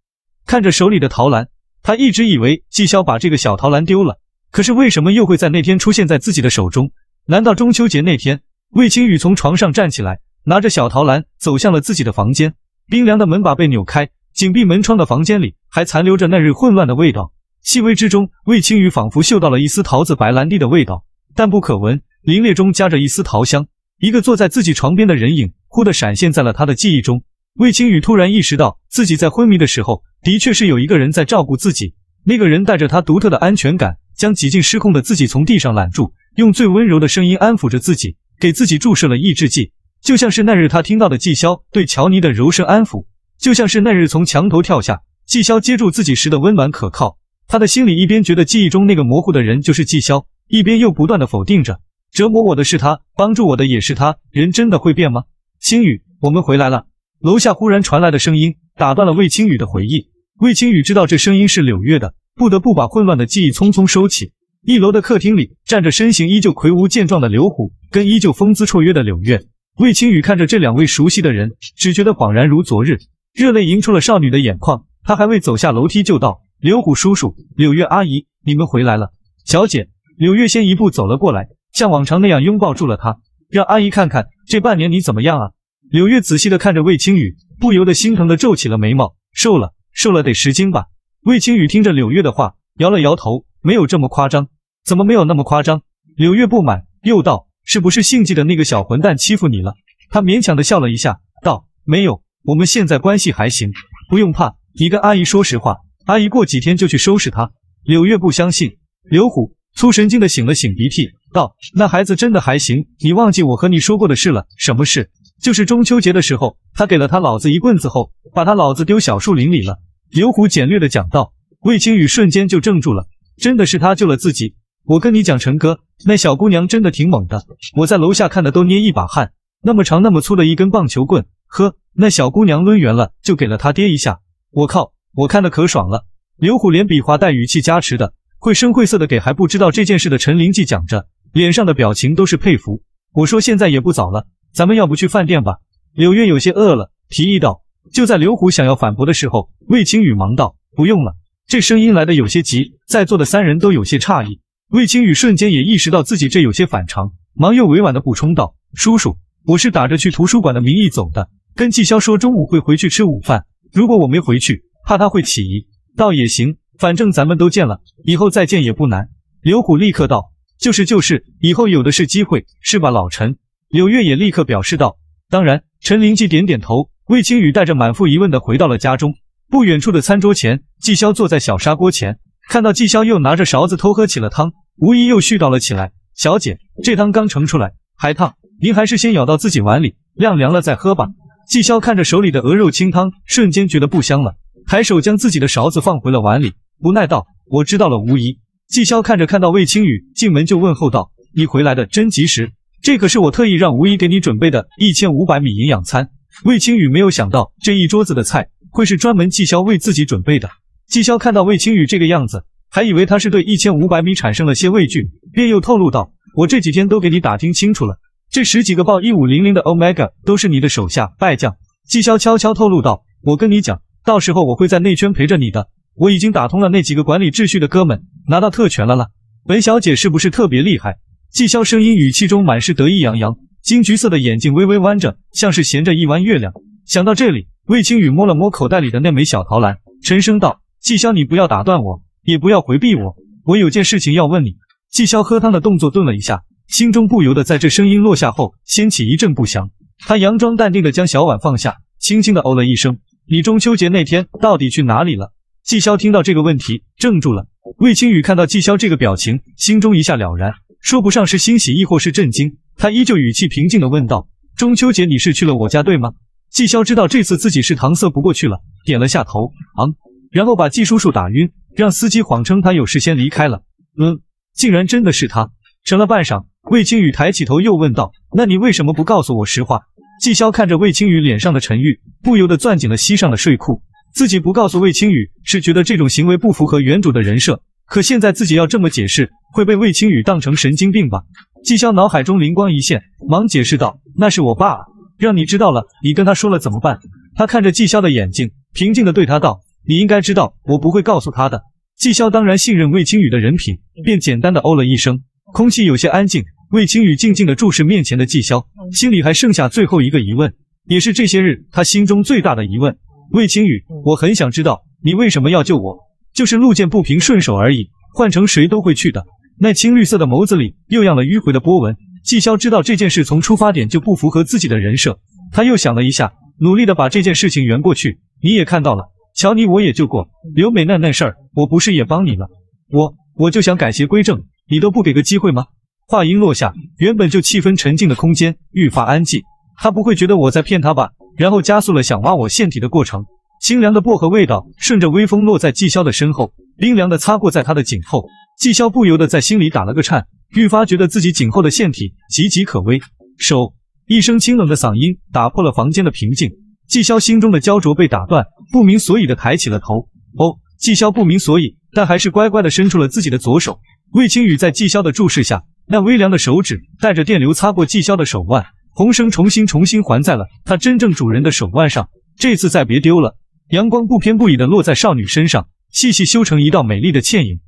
C: 看着手里的桃篮，他一直以为纪萧把这个小桃篮丢了，可是为什么又会在那天出现在自己的手中？难道中秋节那天，魏青雨从床上站起来，拿着小桃篮走向了自己的房间，冰凉的门把被扭开。紧闭门窗的房间里还残留着那日混乱的味道，细微之中，魏青雨仿佛嗅到了一丝桃子白兰地的味道，但不可闻，凛冽中夹着一丝桃香。一个坐在自己床边的人影忽地闪现在了他的记忆中。魏青雨突然意识到，自己在昏迷的时候的确是有一个人在照顾自己，那个人带着他独特的安全感，将几近失控的自己从地上揽住，用最温柔的声音安抚着自己，给自己注射了抑制剂，就像是那日他听到的纪潇对乔尼的柔声安抚。就像是那日从墙头跳下，季潇接住自己时的温暖可靠。他的心里一边觉得记忆中那个模糊的人就是季潇，一边又不断的否定着。折磨我的是他，帮助我的也是他。人真的会变吗？星宇，我们回来了。楼下忽然传来的声音打断了魏青雨的回忆。魏青雨知道这声音是柳月的，不得不把混乱的记忆匆匆收起。一楼的客厅里站着身形依旧魁梧健壮的刘虎，跟依旧风姿绰约的柳月。魏青雨看着这两位熟悉的人，只觉得恍然如昨日。热泪盈出了少女的眼眶，她还未走下楼梯就道：“柳虎叔叔，柳月阿姨，你们回来了。”小姐柳月先一步走了过来，像往常那样拥抱住了她，让阿姨看看这半年你怎么样啊。柳月仔细的看着魏青雨，不由得心疼的皱起了眉毛，瘦了，瘦了得十斤吧。魏青雨听着柳月的话，摇了摇头，没有这么夸张。怎么没有那么夸张？柳月不满，又道：“是不是姓季的那个小混蛋欺负你了？”他勉强的笑了一下，道：“没有。”我们现在关系还行，不用怕。你跟阿姨说实话，阿姨过几天就去收拾他。柳月不相信。刘虎粗神经的擤了，擤鼻涕道：“那孩子真的还行。你忘记我和你说过的事了？什么事？就是中秋节的时候，他给了他老子一棍子后，把他老子丢小树林里了。”刘虎简略的讲道。魏清宇瞬间就怔住了，真的是他救了自己。我跟你讲，陈哥，那小姑娘真的挺猛的，我在楼下看的都捏一把汗。那么长、那么粗的一根棒球棍。呵，那小姑娘抡圆了，就给了他爹一下。我靠，我看的可爽了。刘虎连比划带语气加持的，绘声绘色的给还不知道这件事的陈林记讲着，脸上的表情都是佩服。我说现在也不早了，咱们要不去饭店吧？柳月有些饿了，提议道。就在刘虎想要反驳的时候，魏清宇忙道：“不用了。”这声音来的有些急，在座的三人都有些诧异。魏清宇瞬间也意识到自己这有些反常，忙又委婉的补充道：“叔叔，我是打着去图书馆的名义走的。”跟季潇说，中午会回去吃午饭。如果我没回去，怕他会起疑，倒也行。反正咱们都见了，以后再见也不难。刘虎立刻道：“就是就是，以后有的是机会，是吧，老陈？”柳月也立刻表示道：“当然。”陈灵记点点头。魏清宇带着满腹疑问的回到了家中。不远处的餐桌前，季潇坐在小砂锅前，看到季潇又拿着勺子偷喝起了汤，无疑又絮叨了起来：“小姐，这汤刚盛出来还烫，您还是先舀到自己碗里，晾凉了再喝吧。”季潇看着手里的鹅肉清汤，瞬间觉得不香了，抬手将自己的勺子放回了碗里，不耐道：“我知道了，吴姨。”季潇看着看到魏清雨进门就问候道：“你回来的真及时，这可是我特意让吴姨给你准备的一千五百米营养餐。”魏清雨没有想到这一桌子的菜会是专门季潇为自己准备的。季潇看到魏清雨这个样子，还以为他是对一千五百米产生了些畏惧，便又透露道：“我这几天都给你打听清楚了。”这十几个报一五零零的 Omega 都是你的手下败将，季潇悄悄透露道。我跟你讲，到时候我会在内圈陪着你的。我已经打通了那几个管理秩序的哥们，拿到特权了啦。本小姐是不是特别厉害？季潇声音语气中满是得意洋洋，金橘色的眼睛微微弯着，像是衔着一弯月亮。想到这里，魏清雨摸了摸口袋里的那枚小桃篮，沉声道：“季潇，你不要打断我，也不要回避我，我有件事情要问你。”季潇喝汤的动作顿了一下。心中不由得在这声音落下后掀起一阵不祥。他佯装淡定的将小碗放下，轻轻的哦了一声。你中秋节那天到底去哪里了？季潇听到这个问题，怔住了。魏清宇看到季潇这个表情，心中一下了然，说不上是欣喜亦或是震惊。他依旧语气平静的问道：“中秋节你是去了我家对吗？”季潇知道这次自己是搪塞不过去了，点了下头，嗯，然后把季叔叔打晕，让司机谎称他有事先离开了。嗯，竟然真的是他。沉了半晌。魏清雨抬起头，又问道：“那你为什么不告诉我实话？”季潇看着魏清雨脸上的沉郁，不由得攥紧了膝上的睡裤。自己不告诉魏清雨，是觉得这种行为不符合原主的人设。可现在自己要这么解释，会被魏清雨当成神经病吧？季潇脑海中灵光一现，忙解释道：“那是我爸，让你知道了，你跟他说了怎么办？”他看着季潇的眼睛，平静的对他道：“你应该知道，我不会告诉他的。”季潇当然信任魏清雨的人品，便简单的哦了一声。空气有些安静。魏清雨静静的注视面前的纪潇，心里还剩下最后一个疑问，也是这些日他心中最大的疑问。魏清雨，我很想知道你为什么要救我，就是路见不平顺手而已，换成谁都会去的。那青绿色的眸子里又漾了迂回的波纹。纪潇知道这件事从出发点就不符合自己的人设，他又想了一下，努力的把这件事情圆过去。你也看到了，瞧你我也救过刘美娜那事儿，我不是也帮你了？我我就想改邪归正，你都不给个机会吗？话音落下，原本就气氛沉静的空间愈发安静。他不会觉得我在骗他吧？然后加速了想挖我腺体的过程。清凉的薄荷味道顺着微风落在季潇的身后，冰凉的擦过在他的颈后。季潇不由得在心里打了个颤，愈发觉得自己颈后的腺体岌岌可危。手，一声清冷的嗓音打破了房间的平静，季潇心中的焦灼被打断，不明所以的抬起了头。哦，季潇不明所以，但还是乖乖的伸出了自己的左手。魏清雨在季潇的注视下。那微凉的手指带着电流擦过季潇的手腕，红绳重新重新环在了他真正主人的手腕上。这次再别丢了。阳光不偏不倚的落在少女身上，细细修成一道美丽的倩影。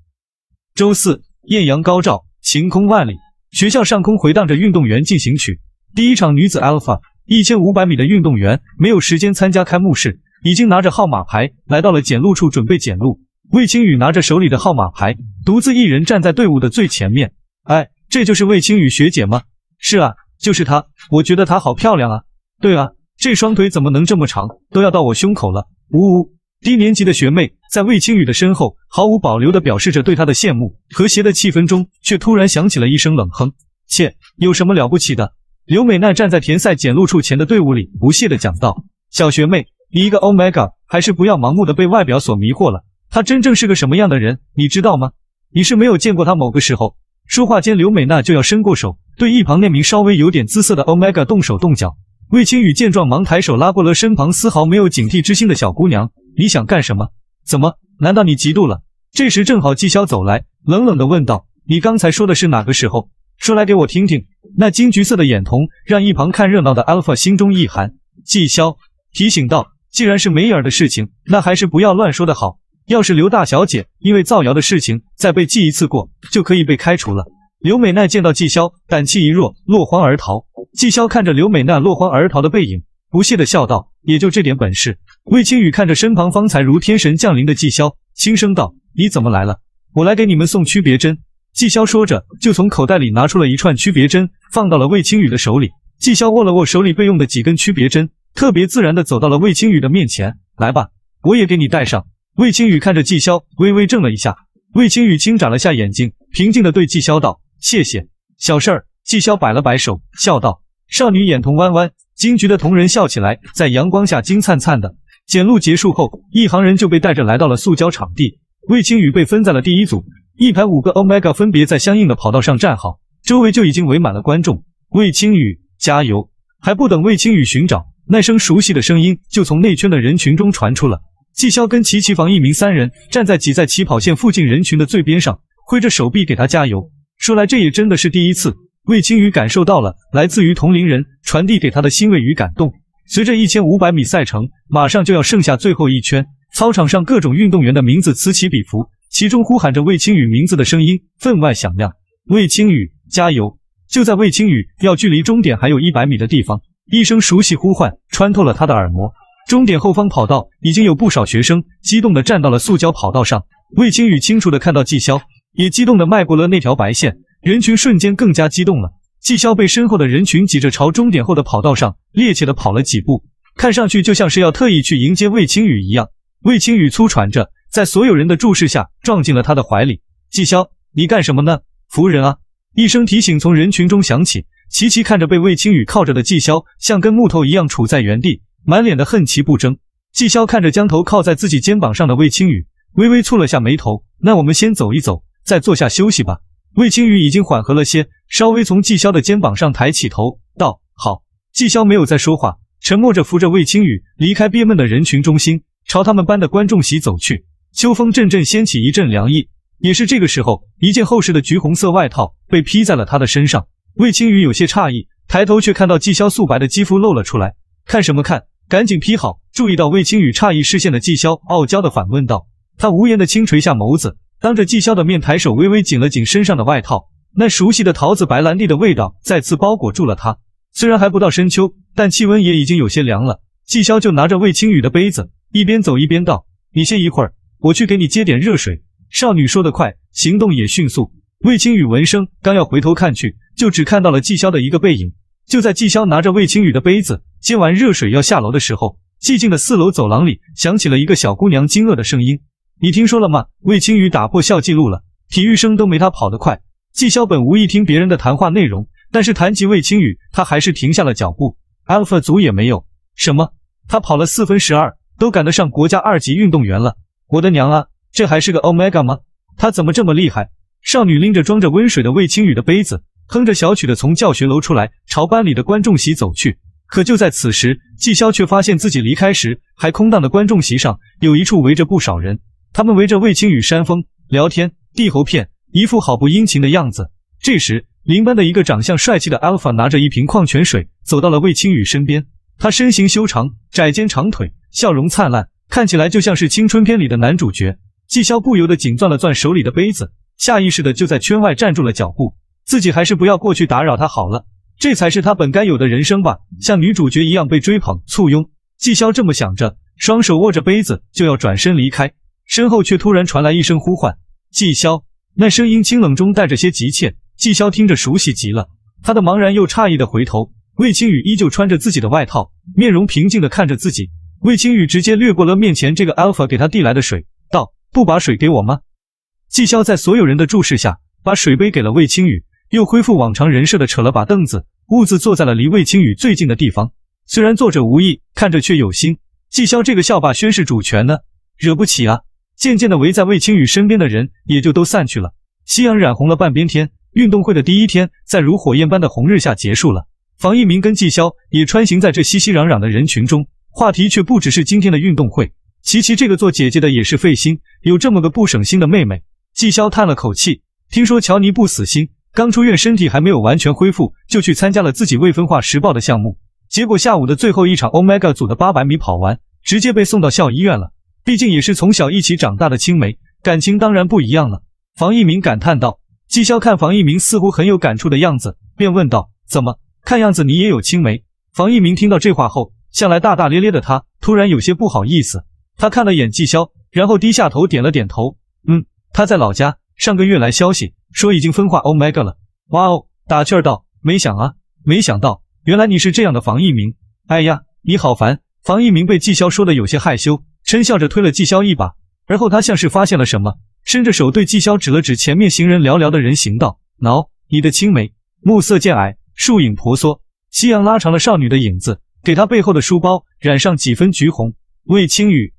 C: 周四，艳阳高照，晴空万里，学校上空回荡着运动员进行曲。第一场女子 Alpha 一千五百米的运动员没有时间参加开幕式，已经拿着号码牌来到了检录处准备检录。魏清宇拿着手里的号码牌，独自一人站在队伍的最前面。哎。这就是魏青雨学姐吗？是啊，就是她。我觉得她好漂亮啊！对啊，这双腿怎么能这么长，都要到我胸口了！呜呜，低年级的学妹在魏青雨的身后毫无保留地表示着对她的羡慕。和谐的气氛中，却突然响起了一声冷哼：“切，有什么了不起的？”刘美娜站在田赛检录处前的队伍里，不屑地讲道：“小学妹，你一个 Oh my God，还是不要盲目的被外表所迷惑了。她真正是个什么样的人，你知道吗？你是没有见过她某个时候。”说话间，刘美娜就要伸过手，对一旁那名稍微有点姿色的 Omega 动手动脚。魏青雨见状，忙抬手拉过了身旁丝毫没有警惕之心的小姑娘：“你想干什么？怎么？难道你嫉妒了？”这时正好季潇走来，冷冷地问道：“你刚才说的是哪个时候？说来给我听听。”那金橘色的眼瞳让一旁看热闹的 Alpha 心中一寒。季潇提醒道：“既然是梅尔的事情，那还是不要乱说的好。”要是刘大小姐因为造谣的事情再被记一次过，就可以被开除了。刘美奈见到纪潇，胆气一弱，落荒而逃。纪潇看着刘美奈落荒而逃的背影，不屑的笑道：“也就这点本事。”魏清雨看着身旁方才如天神降临的纪潇，轻声道：“你怎么来了？我来给你们送区别针。”纪潇说着，就从口袋里拿出了一串区别针，放到了魏清雨的手里。纪潇握了握手里备用的几根区别针，特别自然的走到了魏清雨的面前：“来吧，我也给你带上。”魏清雨看着纪萧，微微怔了一下。魏清雨轻眨了下眼睛，平静地对纪萧道：“谢谢，小事儿。”纪萧摆了摆手，笑道：“少女眼瞳弯弯，金桔的瞳仁笑起来，在阳光下金灿灿的。”检录结束后，一行人就被带着来到了塑胶场地。魏清雨被分在了第一组，一排五个 Omega 分别在相应的跑道上站好，周围就已经围满了观众。魏清雨加油！还不等魏清雨寻找，那声熟悉的声音就从内圈的人群中传出了。季潇跟齐齐房一名三人站在挤在起跑线附近人群的最边上，挥着手臂给他加油。说来这也真的是第一次，魏青雨感受到了来自于同龄人传递给他的欣慰与感动。随着一千五百米赛程马上就要剩下最后一圈，操场上各种运动员的名字此起彼伏，其中呼喊着魏青雨名字的声音分外响亮。魏青雨加油！就在魏青雨要距离终点还有一百米的地方，一声熟悉呼唤穿透了他的耳膜。终点后方跑道已经有不少学生激动地站到了塑胶跑道上，魏青雨清楚地看到季潇，也激动地迈过了那条白线，人群瞬间更加激动了。季潇被身后的人群挤着朝终点后的跑道上趔趄地跑了几步，看上去就像是要特意去迎接魏青雨一样。魏青雨粗喘着，在所有人的注视下撞进了他的怀里。季潇，你干什么呢？扶人啊！一声提醒从人群中响起。琪琪看着被魏青雨靠着的季潇，像根木头一样杵在原地。满脸的恨其不争，季萧看着将头靠在自己肩膀上的魏清雨，微微蹙了下眉头。那我们先走一走，再坐下休息吧。魏清雨已经缓和了些，稍微从季萧的肩膀上抬起头，道：“好。”季萧没有再说话，沉默着扶着魏清雨离开憋闷的人群中心，朝他们班的观众席走去。秋风阵阵掀起一阵凉意，也是这个时候，一件厚实的橘红色外套被披在了他的身上。魏清雨有些诧异，抬头却看到季萧素白的肌肤露了出来，看什么看？赶紧披好，注意到魏清宇诧异视线的纪潇傲娇的反问道。他无言的轻垂下眸子，当着纪潇的面抬手微微紧了紧身上的外套，那熟悉的桃子白兰地的味道再次包裹住了他。虽然还不到深秋，但气温也已经有些凉了。纪潇就拿着魏清宇的杯子，一边走一边道：“你歇一会儿，我去给你接点热水。”少女说的快，行动也迅速。魏清宇闻声刚要回头看去，就只看到了纪潇的一个背影。就在纪潇拿着魏青雨的杯子接完热水要下楼的时候，寂静的四楼走廊里响起了一个小姑娘惊愕的声音：“你听说了吗？魏青雨打破校记录了，体育生都没他跑得快。”纪潇本无意听别人的谈话内容，但是谈及魏青雨，他还是停下了脚步。Alpha 组也没有什么，他跑了四分十二，都赶得上国家二级运动员了。我的娘啊，这还是个 Omega 吗？他怎么这么厉害？少女拎着装着温水的魏青雨的杯子。哼着小曲的从教学楼出来，朝班里的观众席走去。可就在此时，季潇却发现自己离开时还空荡的观众席上，有一处围着不少人，他们围着魏青宇山峰聊天、递猴片，一副好不殷勤的样子。这时，邻班的一个长相帅气的 Alpha 拿着一瓶矿泉水走到了魏青雨身边，他身形修长，窄肩长腿，笑容灿烂，看起来就像是青春片里的男主角。季潇不由得紧攥了攥手里的杯子，下意识的就在圈外站住了脚步。自己还是不要过去打扰他好了，这才是他本该有的人生吧，像女主角一样被追捧簇拥。纪潇这么想着，双手握着杯子就要转身离开，身后却突然传来一声呼唤。纪潇。”那声音清冷中带着些急切。纪潇听着熟悉极了，他的茫然又诧异的回头，魏清雨依旧穿着自己的外套，面容平静的看着自己。魏清雨直接掠过了面前这个 Alpha 给他递来的水，道：“不把水给我吗？”纪潇在所有人的注视下，把水杯给了魏清雨。又恢复往常人设的，扯了把凳子，兀自坐在了离魏清宇最近的地方。虽然坐着无意，看着却有心。纪萧这个校霸宣誓主权呢，惹不起啊！渐渐的，围在魏清宇身边的人也就都散去了。夕阳染红了半边天，运动会的第一天在如火焰般的红日下结束了。房一鸣跟纪萧也穿行在这熙熙攘攘的人群中，话题却不只是今天的运动会。琪琪这个做姐姐的也是费心，有这么个不省心的妹妹。纪萧叹了口气，听说乔尼不死心。刚出院，身体还没有完全恢复，就去参加了自己未分化时报的项目。结果下午的最后一场 Omega 组的八百米跑完，直接被送到校医院了。毕竟也是从小一起长大的青梅，感情当然不一样了。房一鸣感叹道。季潇看房一鸣似乎很有感触的样子，便问道：“怎么？看样子你也有青梅？”房一鸣听到这话后，向来大大咧咧的他突然有些不好意思。他看了眼季潇，然后低下头点了点头：“嗯，他在老家。上个月来消息。”说已经分化，Oh my god 了，哇哦！打趣儿道，没想啊，没想到，原来你是这样的房一鸣。哎呀，你好烦！房一鸣被季潇说的有些害羞，嗔笑着推了季潇一把，而后他像是发现了什么，伸着手对季潇指了指前面行人寥寥的人行道。挠，你的青梅。暮色渐矮，树影婆娑，夕阳拉长了少女的影子，给她背后的书包染上几分橘红。魏青雨，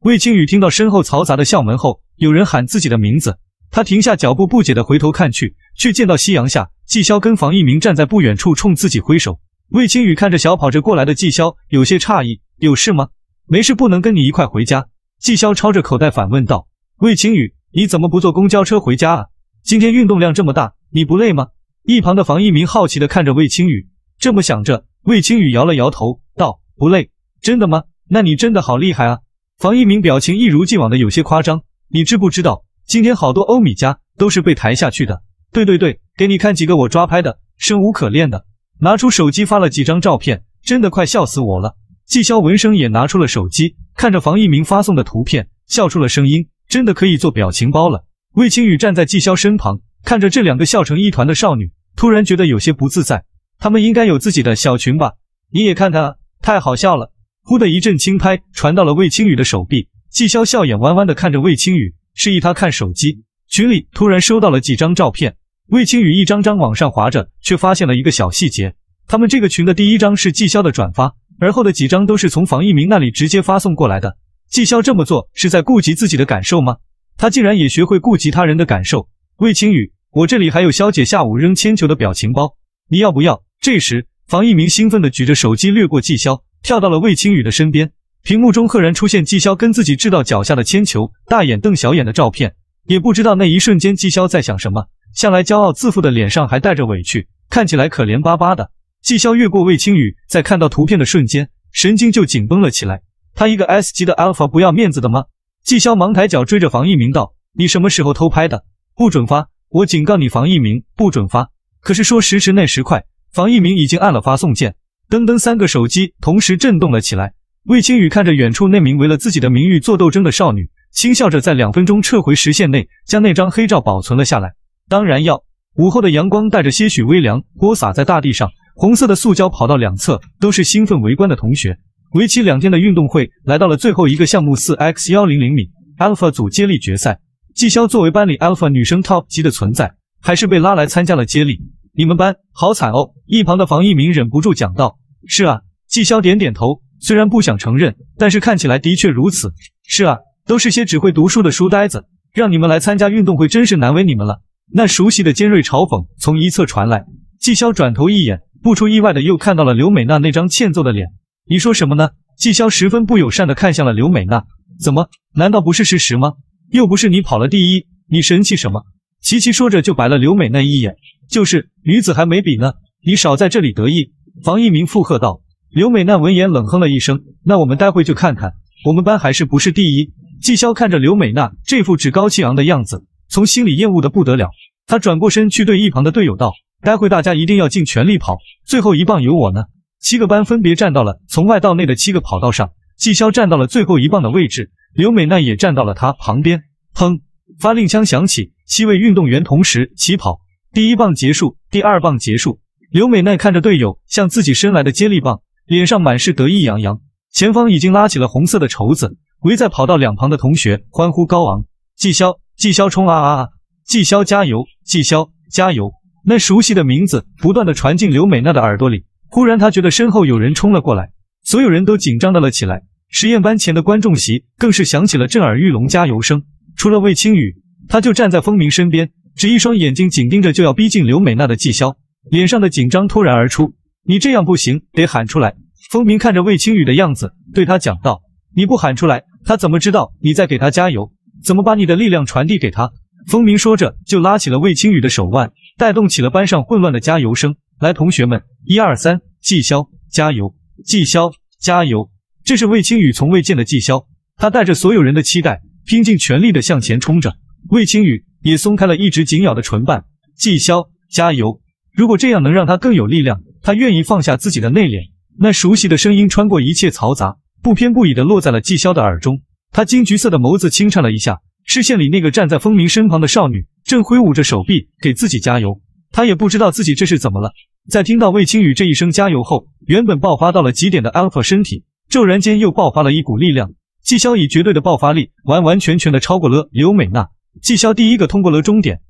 C: 魏青雨听到身后嘈杂的校门后，有人喊自己的名字。他停下脚步，不解地回头看去，却见到夕阳下，纪潇跟房一鸣站在不远处，冲自己挥手。魏清宇看着小跑着过来的纪潇，有些诧异：“有事吗？没事，不能跟你一块回家？”纪潇抄着口袋反问道：“魏清宇，你怎么不坐公交车回家啊？今天运动量这么大，你不累吗？”一旁的房一鸣好奇地看着魏清宇，这么想着，魏清宇摇了摇头道：“不累，真的吗？那你真的好厉害啊！”房一鸣表情一如既往的有些夸张：“你知不知道？”今天好多欧米茄都是被抬下去的。对对对，给你看几个我抓拍的，生无可恋的。拿出手机发了几张照片，真的快笑死我了。纪潇闻声也拿出了手机，看着房一鸣发送的图片，笑出了声音，真的可以做表情包了。魏清雨站在纪潇身旁，看着这两个笑成一团的少女，突然觉得有些不自在。他们应该有自己的小群吧？你也看看，太好笑了。忽的一阵轻拍传到了魏清雨的手臂，纪潇笑眼弯弯的看着魏清雨。示意他看手机，群里突然收到了几张照片。魏青雨一张张往上划着，却发现了一个小细节：他们这个群的第一张是季潇的转发，而后的几张都是从房一鸣那里直接发送过来的。季潇这么做是在顾及自己的感受吗？他竟然也学会顾及他人的感受。魏青雨，我这里还有肖姐下午扔铅球的表情包，你要不要？这时，房一鸣兴奋地举着手机掠过季潇，跳到了魏青雨的身边。屏幕中赫然出现季潇跟自己掷到脚下的铅球，大眼瞪小眼的照片。也不知道那一瞬间季潇在想什么，向来骄傲自负的脸上还带着委屈，看起来可怜巴巴的。季潇越过魏青雨，在看到图片的瞬间，神经就紧绷了起来。他一个 S 级的 Alpha 不要面子的吗？季潇忙抬脚追着房一鸣道：“你什么时候偷拍的？不准发！我警告你，房一鸣不准发！”可是说时迟，那时快，房一鸣已经按了发送键，噔噔，三个手机同时震动了起来。魏清雨看着远处那名为了自己的名誉做斗争的少女，轻笑着，在两分钟撤回时限内，将那张黑照保存了下来。当然要。午后的阳光带着些许微凉，泼洒在大地上。红色的塑胶跑道两侧都是兴奋围观的同学。为期两天的运动会来到了最后一个项目：四 x 幺零零米 alpha 组接力决赛。季潇作为班里 alpha 女生 top 级的存在，还是被拉来参加了接力。你们班好惨哦！一旁的房一鸣忍不住讲道。是啊，季潇点点头。虽然不想承认，但是看起来的确如此。是啊，都是些只会读书的书呆子，让你们来参加运动会真是难为你们了。那熟悉的尖锐嘲讽从一侧传来，季潇转头一眼，不出意外的又看到了刘美娜那张欠揍的脸。你说什么呢？季潇十分不友善的看向了刘美娜。怎么，难道不是事实吗？又不是你跑了第一，你神气什么？琪琪说着就白了刘美娜一眼。就是女子还没比呢，你少在这里得意。房一鸣附和道。刘美娜闻言冷哼了一声：“那我们待会就看看我们班还是不是第一。”季潇看着刘美娜这副趾高气昂的样子，从心里厌恶的不得了。他转过身去对一旁的队友道：“待会大家一定要尽全力跑，最后一棒有我呢。”七个班分别站到了从外到内的七个跑道上，季潇站到了最后一棒的位置，刘美娜也站到了他旁边。砰，发令枪响起，七位运动员同时起跑。第一棒结束，第二棒结束，刘美娜看着队友向自己伸来的接力棒。脸上满是得意洋洋，前方已经拉起了红色的绸子，围在跑道两旁的同学欢呼高昂。季潇，季潇冲啊啊啊！季潇加油，季潇加油！那熟悉的名字不断的传进刘美娜的耳朵里。忽然，她觉得身后有人冲了过来，所有人都紧张的了起来，实验班前的观众席更是响起了震耳欲聋加油声。除了魏青雨，他就站在风鸣身边，只一双眼睛紧盯着就要逼近刘美娜的季潇，脸上的紧张突然而出。你这样不行，得喊出来。风鸣看着魏青雨的样子，对他讲道：“你不喊出来，他怎么知道你在给他加油？怎么把你的力量传递给他？”风鸣说着，就拉起了魏青雨的手腕，带动起了班上混乱的加油声。来，同学们，一二三，季潇，加油！季潇，加油！这是魏青雨从未见的季潇，他带着所有人的期待，拼尽全力的向前冲着。魏青雨也松开了一直紧咬的唇瓣：“季潇，加油！如果这样能让他更有力量。”他愿意放下自己的内敛，那熟悉的声音穿过一切嘈杂，不偏不倚地落在了纪萧的耳中。他金橘色的眸子轻颤了一下，视线里那个站在风鸣身旁的少女正挥舞着手臂给自己加油。他也不知道自己这是怎么了，在听到魏清雨这一声加油后，原本爆发到了极点的 Alpha 身体骤然间又爆发了一股力量。纪萧以绝对的爆发力，完完全全的超过了刘美娜。纪萧第一个通过了终点，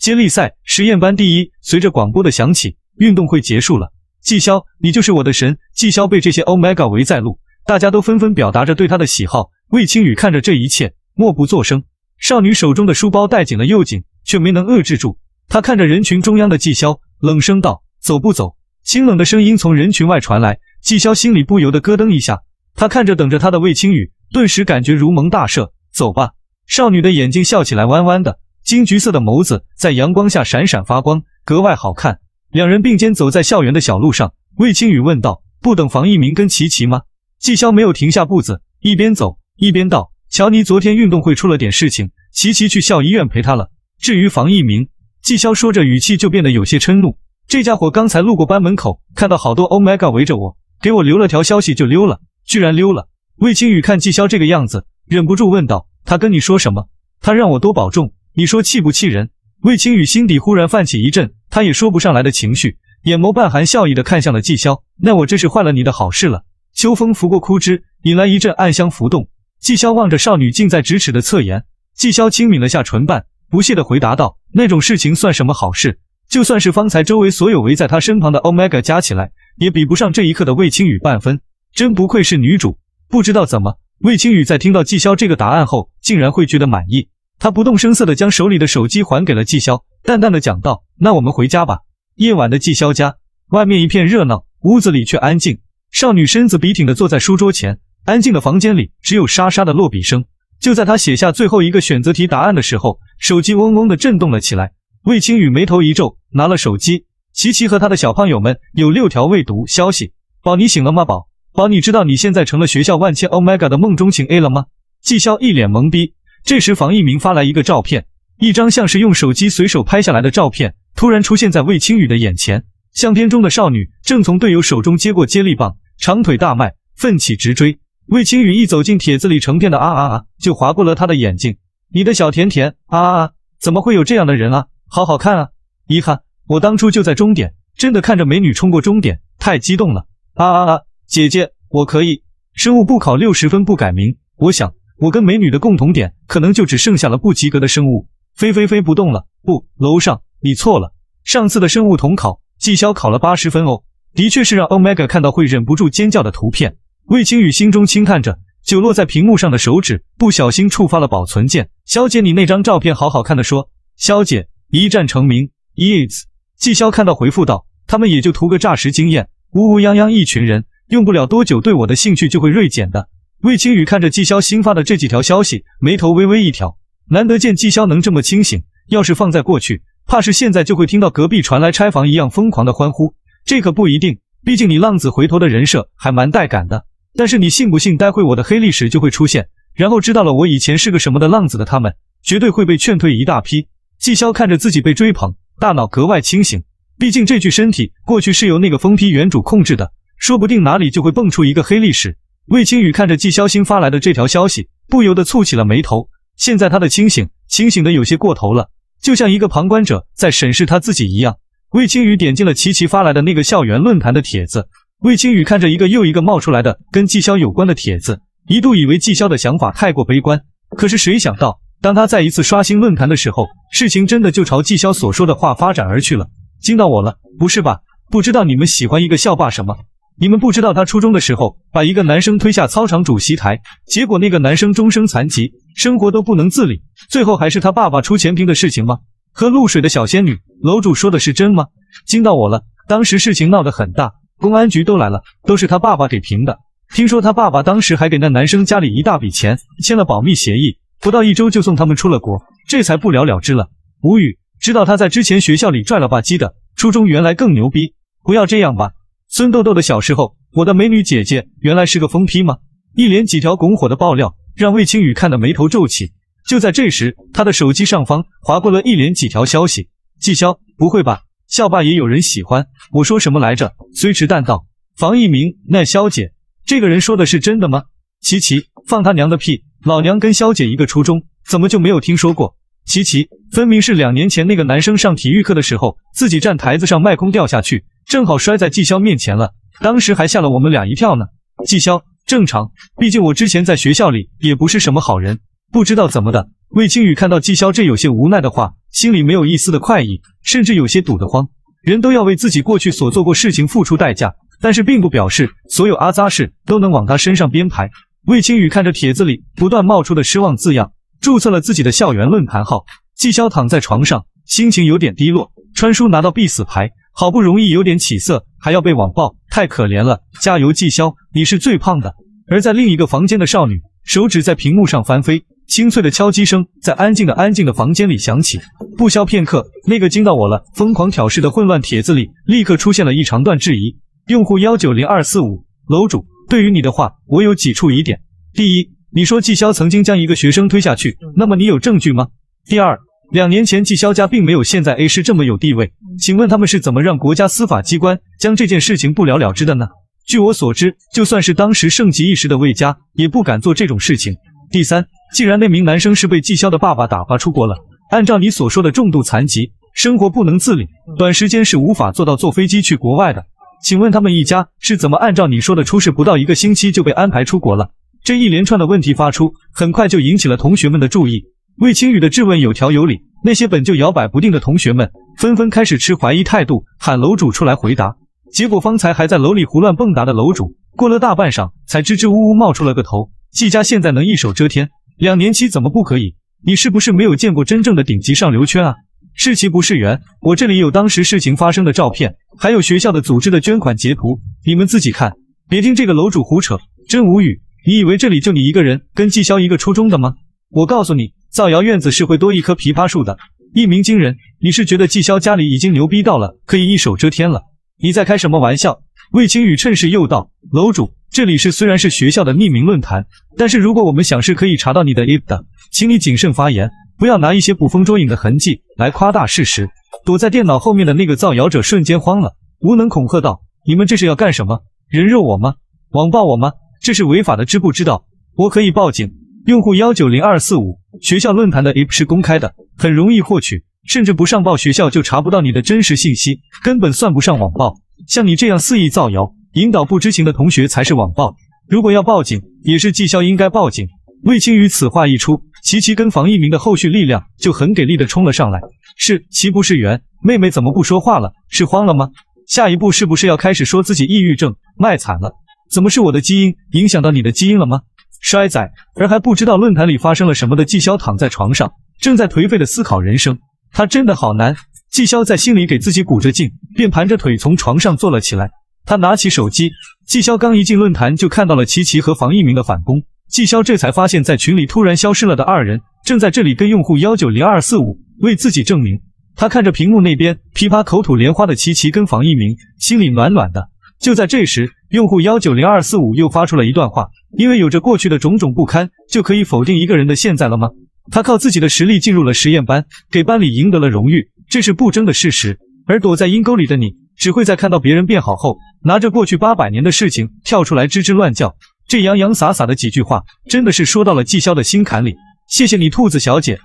C: 接力赛实验班第一。随着广播的响起。运动会结束了，纪萧，你就是我的神。纪萧被这些 Omega 围在路，大家都纷纷表达着对他的喜好。魏青雨看着这一切，默不作声。少女手中的书包带紧了又紧，却没能遏制住。她看着人群中央的纪萧，冷声道：“走不走？”清冷的声音从人群外传来，纪萧心里不由得咯噔一下。他看着等着他的魏青雨，顿时感觉如蒙大赦。走吧。少女的眼睛笑起来弯弯的，金橘色的眸子在阳光下闪闪发光，格外好看。两人并肩走在校园的小路上，魏清雨问道：“不等房一鸣跟琪琪吗？”纪潇没有停下步子，一边走一边道：“乔尼昨天运动会出了点事情，琪琪去校医院陪他了。至于房一鸣，纪潇说着，语气就变得有些嗔怒。这家伙刚才路过班门口，看到好多 Omega 围着我，给我留了条消息就溜了，居然溜了！”魏清雨看纪潇这个样子，忍不住问道：“他跟你说什么？他让我多保重，你说气不气人？”魏青雨心底忽然泛起一阵，她也说不上来的情绪，眼眸半含笑意的看向了季萧。那我这是坏了你的好事了。秋风拂过枯枝，引来一阵暗香浮动。季萧望着少女近在咫尺的侧颜，季萧轻抿了下唇瓣，不屑的回答道：“那种事情算什么好事？就算是方才周围所有围在他身旁的 Omega 加起来，也比不上这一刻的魏青雨半分。真不愧是女主。不知道怎么，魏青雨在听到季萧这个答案后，竟然会觉得满意。”他不动声色地将手里的手机还给了纪潇，淡淡的讲道：“那我们回家吧。”夜晚的纪潇家外面一片热闹，屋子里却安静。少女身子笔挺地坐在书桌前，安静的房间里只有沙沙的落笔声。就在他写下最后一个选择题答案的时候，手机嗡嗡的震动了起来。魏清宇眉头一皱，拿了手机。琪琪和他的小胖友们有六条未读消息：“宝，你醒了吗？宝，宝，你知道你现在成了学校万千 OMEGA 的梦中情 A 了吗？”纪潇一脸懵逼。这时，房一鸣发来一个照片，一张像是用手机随手拍下来的照片，突然出现在魏青雨的眼前。相片中的少女正从队友手中接过接力棒，长腿大迈，奋起直追。魏青雨一走进帖子里成片的啊啊啊，就划过了他的眼睛。你的小甜甜啊，怎么会有这样的人啊？好好看啊！遗憾，我当初就在终点，真的看着美女冲过终点，太激动了啊啊啊！姐姐，我可以，生物不考六十分不改名。我想。我跟美女的共同点，可能就只剩下了不及格的生物，飞飞飞不动了。不，楼上你错了，上次的生物统考，季潇考了八十分哦。的确是让 Omega 看到会忍不住尖叫的图片。魏清雨心中轻叹着，就落在屏幕上的手指不小心触发了保存键。肖姐，你那张照片好好看的。说，肖姐一战成名。Yes，季潇看到回复道，他们也就图个诈尸经验，乌乌泱泱一群人，用不了多久对我的兴趣就会锐减的。魏清雨看着纪潇新发的这几条消息，眉头微微一挑。难得见纪潇能这么清醒，要是放在过去，怕是现在就会听到隔壁传来拆房一样疯狂的欢呼。这可不一定，毕竟你浪子回头的人设还蛮带感的。但是你信不信，待会我的黑历史就会出现，然后知道了我以前是个什么的浪子的他们，绝对会被劝退一大批。纪潇看着自己被追捧，大脑格外清醒。毕竟这具身体过去是由那个封皮原主控制的，说不定哪里就会蹦出一个黑历史。魏清宇看着季霄星发来的这条消息，不由得蹙起了眉头。现在他的清醒，清醒的有些过头了，就像一个旁观者在审视他自己一样。魏清宇点进了琪琪发来的那个校园论坛的帖子。魏清宇看着一个又一个冒出来的跟季霄有关的帖子，一度以为季霄的想法太过悲观。可是谁想到，当他再一次刷新论坛的时候，事情真的就朝季霄所说的话发展而去了，惊到我了，不是吧？不知道你们喜欢一个校霸什么？你们不知道他初中的时候把一个男生推下操场主席台，结果那个男生终生残疾，生活都不能自理，最后还是他爸爸出钱平的事情吗？喝露水的小仙女，楼主说的是真吗？惊到我了！当时事情闹得很大，公安局都来了，都是他爸爸给平的。听说他爸爸当时还给那男生家里一大笔钱，签了保密协议，不到一周就送他们出了国，这才不了了之了。无语，知道他在之前学校里拽了吧唧的，初中原来更牛逼，不要这样吧。孙豆豆的小时候，我的美女姐姐原来是个疯批吗？一连几条拱火的爆料，让魏清雨看得眉头皱起。就在这时，他的手机上方划过了一连几条消息。季潇，不会吧？校霸也有人喜欢？我说什么来着？随迟淡道，房一鸣那萧姐，这个人说的是真的吗？琪琪，放他娘的屁！老娘跟萧姐一个初中，怎么就没有听说过？琪琪分明是两年前那个男生上体育课的时候，自己站台子上卖空掉下去，正好摔在季潇面前了。当时还吓了我们俩一跳呢。季潇，正常，毕竟我之前在学校里也不是什么好人。不知道怎么的，魏清宇看到季潇这有些无奈的话，心里没有一丝的快意，甚至有些堵得慌。人都要为自己过去所做过事情付出代价，但是并不表示所有阿扎事都能往他身上编排。魏清宇看着帖子里不断冒出的失望字样。注册了自己的校园论坛号，纪潇躺在床上，心情有点低落。川叔拿到必死牌，好不容易有点起色，还要被网暴，太可怜了！加油，纪潇，你是最胖的。而在另一个房间的少女，手指在屏幕上翻飞，清脆的敲击声在安静的安静的房间里响起。不消片刻，那个惊到我了，疯狂挑事的混乱帖子里，立刻出现了一长段质疑。用户幺九零二四五楼主，对于你的话，我有几处疑点。第一。你说季潇曾经将一个学生推下去，那么你有证据吗？第二，两年前季潇家并没有现在 A 市这么有地位，请问他们是怎么让国家司法机关将这件事情不了了之的呢？据我所知，就算是当时盛极一时的魏家，也不敢做这种事情。第三，既然那名男生是被季潇的爸爸打发出国了，按照你所说的重度残疾，生活不能自理，短时间是无法做到坐飞机去国外的。请问他们一家是怎么按照你说的出事不到一个星期就被安排出国了？这一连串的问题发出，很快就引起了同学们的注意。魏青雨的质问有条有理，那些本就摇摆不定的同学们纷纷开始持怀疑态度，喊楼主出来回答。结果方才还在楼里胡乱蹦跶的楼主，过了大半晌才支支吾吾冒出了个头。季家现在能一手遮天，两年期怎么不可以？你是不是没有见过真正的顶级上流圈啊？是其不是缘，我这里有当时事情发生的照片，还有学校的组织的捐款截图，你们自己看。别听这个楼主胡扯，真无语。你以为这里就你一个人跟季萧一个初中的吗？我告诉你，造谣院子是会多一棵枇杷树的。一鸣惊人，你是觉得季萧家里已经牛逼到了可以一手遮天了？你在开什么玩笑？魏清雨趁势又道：“楼主，这里是虽然是学校的匿名论坛，但是如果我们想是可以查到你的 ip 的，请你谨慎发言，不要拿一些捕风捉影的痕迹来夸大事实。”躲在电脑后面的那个造谣者瞬间慌了，无能恐吓道：“你们这是要干什么？人肉我吗？网暴我吗？”这是违法的，知不知道？我可以报警。用户幺九零二四五学校论坛的 IP 是公开的，很容易获取，甚至不上报学校就查不到你的真实信息，根本算不上网暴。像你这样肆意造谣，引导不知情的同学才是网暴。如果要报警，也是技校应该报警。魏青雨此话一出，琪琪跟房一鸣的后续力量就很给力的冲了上来。是其不是圆，妹妹怎么不说话了？是慌了吗？下一步是不是要开始说自己抑郁症，卖惨了？怎么是我的基因影响到你的基因了吗，衰仔？而还不知道论坛里发生了什么的季潇躺在床上，正在颓废的思考人生。他真的好难。季潇在心里给自己鼓着劲，便盘着腿从床上坐了起来。他拿起手机，季潇刚一进论坛就看到了琪琪和房一鸣的反攻。季潇这才发现，在群里突然消失了的二人正在这里跟用户幺九零二四五为自己证明。他看着屏幕那边噼啪口吐莲花的琪琪跟房一鸣，心里暖暖的。就在这时，用户幺九零二四五又发出了一段话：因为有着过去的种种不堪，就可以否定一个人的现在了吗？他靠自己的实力进入了实验班，给班里赢得了荣誉，这是不争的事实。而躲在阴沟里的你，只会在看到别人变好后，拿着过去八百年的事情跳出来吱吱乱叫。这洋洋洒洒的几句话，真的是说到了季潇的心坎里。谢谢你，兔子小姐。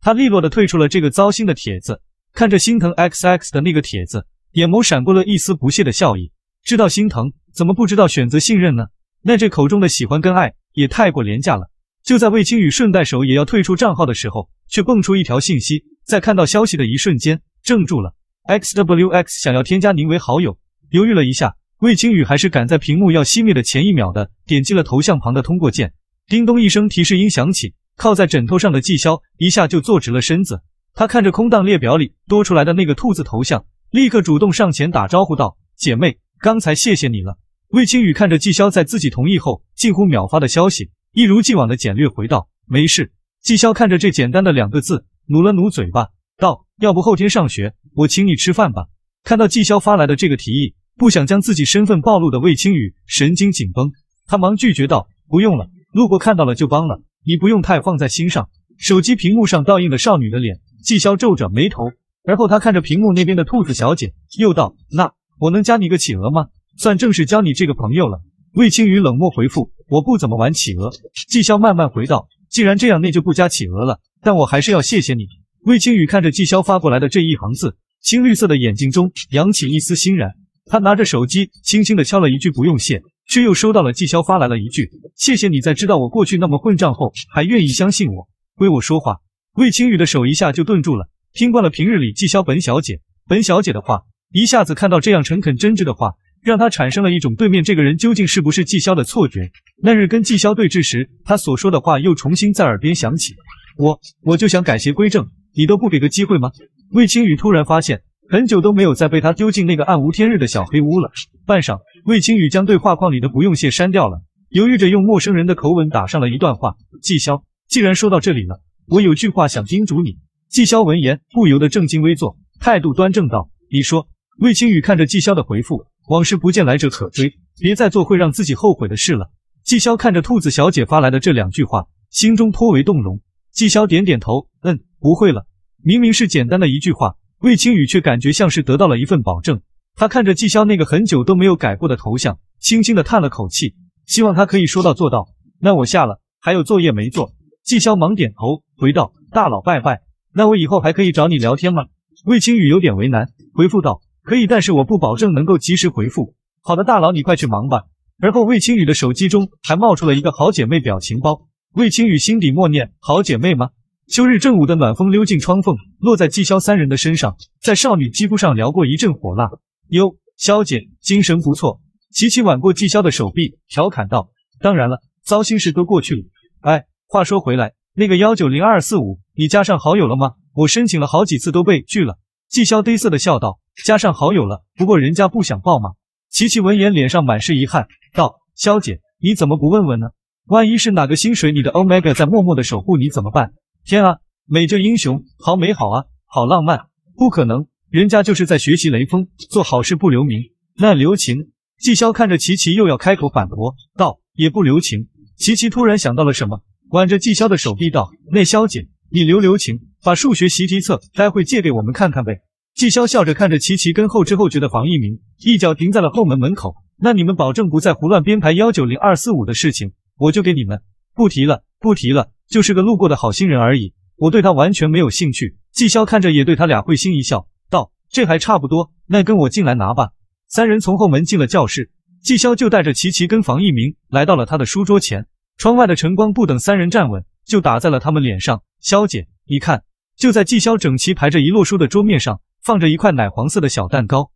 C: 他利落的退出了这个糟心的帖子，看着心疼 X X 的那个帖子，眼眸闪过了一丝不屑的笑意。知道心疼，怎么不知道选择信任呢？那这口中的喜欢跟爱也太过廉价了。就在魏清宇顺带手也要退出账号的时候，却蹦出一条信息。在看到消息的一瞬间，怔住了。XWX 想要添加您为好友，犹豫了一下，魏清宇还是赶在屏幕要熄灭的前一秒的点击了头像旁的通过键。叮咚一声提示音响起，靠在枕头上的纪潇一下就坐直了身子。他看着空荡列表里多出来的那个兔子头像，立刻主动上前打招呼道：“姐妹。”刚才谢谢你了。魏清雨看着季潇在自己同意后近乎秒发的消息，一如既往的简略回道：“没事。”季潇看着这简单的两个字，努了努嘴巴，道：“要不后天上学，我请你吃饭吧？”看到季潇发来的这个提议，不想将自己身份暴露的魏清雨神经紧绷，他忙拒绝道：“不用了，路过看到了就帮了，你不用太放在心上。”手机屏幕上倒映的少女的脸，季潇皱着眉头，而后他看着屏幕那边的兔子小姐，又道：“那。”我能加你个企鹅吗？算正式交你这个朋友了。魏青雨冷漠回复：“我不怎么玩企鹅。”纪潇慢慢回道：“既然这样，那就不加企鹅了。但我还是要谢谢你。”魏青雨看着纪潇发过来的这一行字，青绿色的眼睛中扬起一丝欣然。他拿着手机轻轻的敲了一句“不用谢”，却又收到了纪潇发来了一句：“谢谢你在知道我过去那么混账后，还愿意相信我，为我说话。”魏青雨的手一下就顿住了。听惯了平日里纪潇本小姐、本小姐的话。一下子看到这样诚恳真挚的话，让他产生了一种对面这个人究竟是不是季萧的错觉。那日跟季萧对峙时，他所说的话又重新在耳边响起。我我就想改邪归正，你都不给个机会吗？魏清雨突然发现，很久都没有再被他丢进那个暗无天日的小黑屋了。半晌，魏清雨将对话框里的“不用谢”删掉了，犹豫着用陌生人的口吻打上了一段话：“季萧，既然说到这里了，我有句话想叮嘱你。”季萧闻言不由得正襟危坐，态度端正道：“你说。”魏青雨看着季潇的回复：“往事不见来者可追，别再做会让自己后悔的事了。”季潇看着兔子小姐发来的这两句话，心中颇为动容。季潇点点头：“嗯，不会了。明明是简单的一句话，魏青雨却感觉像是得到了一份保证。”他看着季潇那个很久都没有改过的头像，轻轻的叹了口气，希望他可以说到做到。那我下了，还有作业没做。季潇忙点头回道：“大佬拜拜。”那我以后还可以找你聊天吗？魏青雨有点为难，回复道。可以，但是我不保证能够及时回复。好的，大佬，你快去忙吧。而后，魏青雨的手机中还冒出了一个好姐妹表情包。魏青雨心底默念：好姐妹吗？秋日正午的暖风溜进窗缝，落在季萧三人的身上，在少女肌肤上撩过一阵火辣。哟，萧姐，精神不错。琪琪挽过季萧的手臂，调侃道：当然了，糟心事都过去了。哎，话说回来，那个幺九零二四五，你加上好友了吗？我申请了好几次都被拒了。纪潇嘚瑟的笑道：“加上好友了，不过人家不想报嘛。”琪琪闻言，脸上满是遗憾，道：“肖姐，你怎么不问问呢？万一是哪个薪水你的 Omega 在默默的守护你怎么办？天啊，美这英雄，好美好啊，好浪漫！不可能，人家就是在学习雷锋，做好事不留名。那留情。”纪潇看着琪琪，又要开口反驳，道：“也不留情。”琪琪突然想到了什么，挽着纪潇的手臂，道：“那肖姐，你留留情。”把数学习题册待会借给我们看看呗。季潇笑着看着琪琪跟后知后觉的房一鸣，一脚停在了后门门口。那你们保证不再胡乱编排幺九零二四五的事情，我就给你们不提了，不提了，就是个路过的好心人而已，我对他完全没有兴趣。季潇看着也对他俩会心一笑，道：“这还差不多，那跟我进来拿吧。”三人从后门进了教室，季潇就带着琪琪跟房一鸣来到了他的书桌前。窗外的晨光不等三人站稳，就打在了他们脸上。萧姐，你看。就在纪萧整齐排着一摞书的桌面上，放着一块奶黄色的小蛋糕。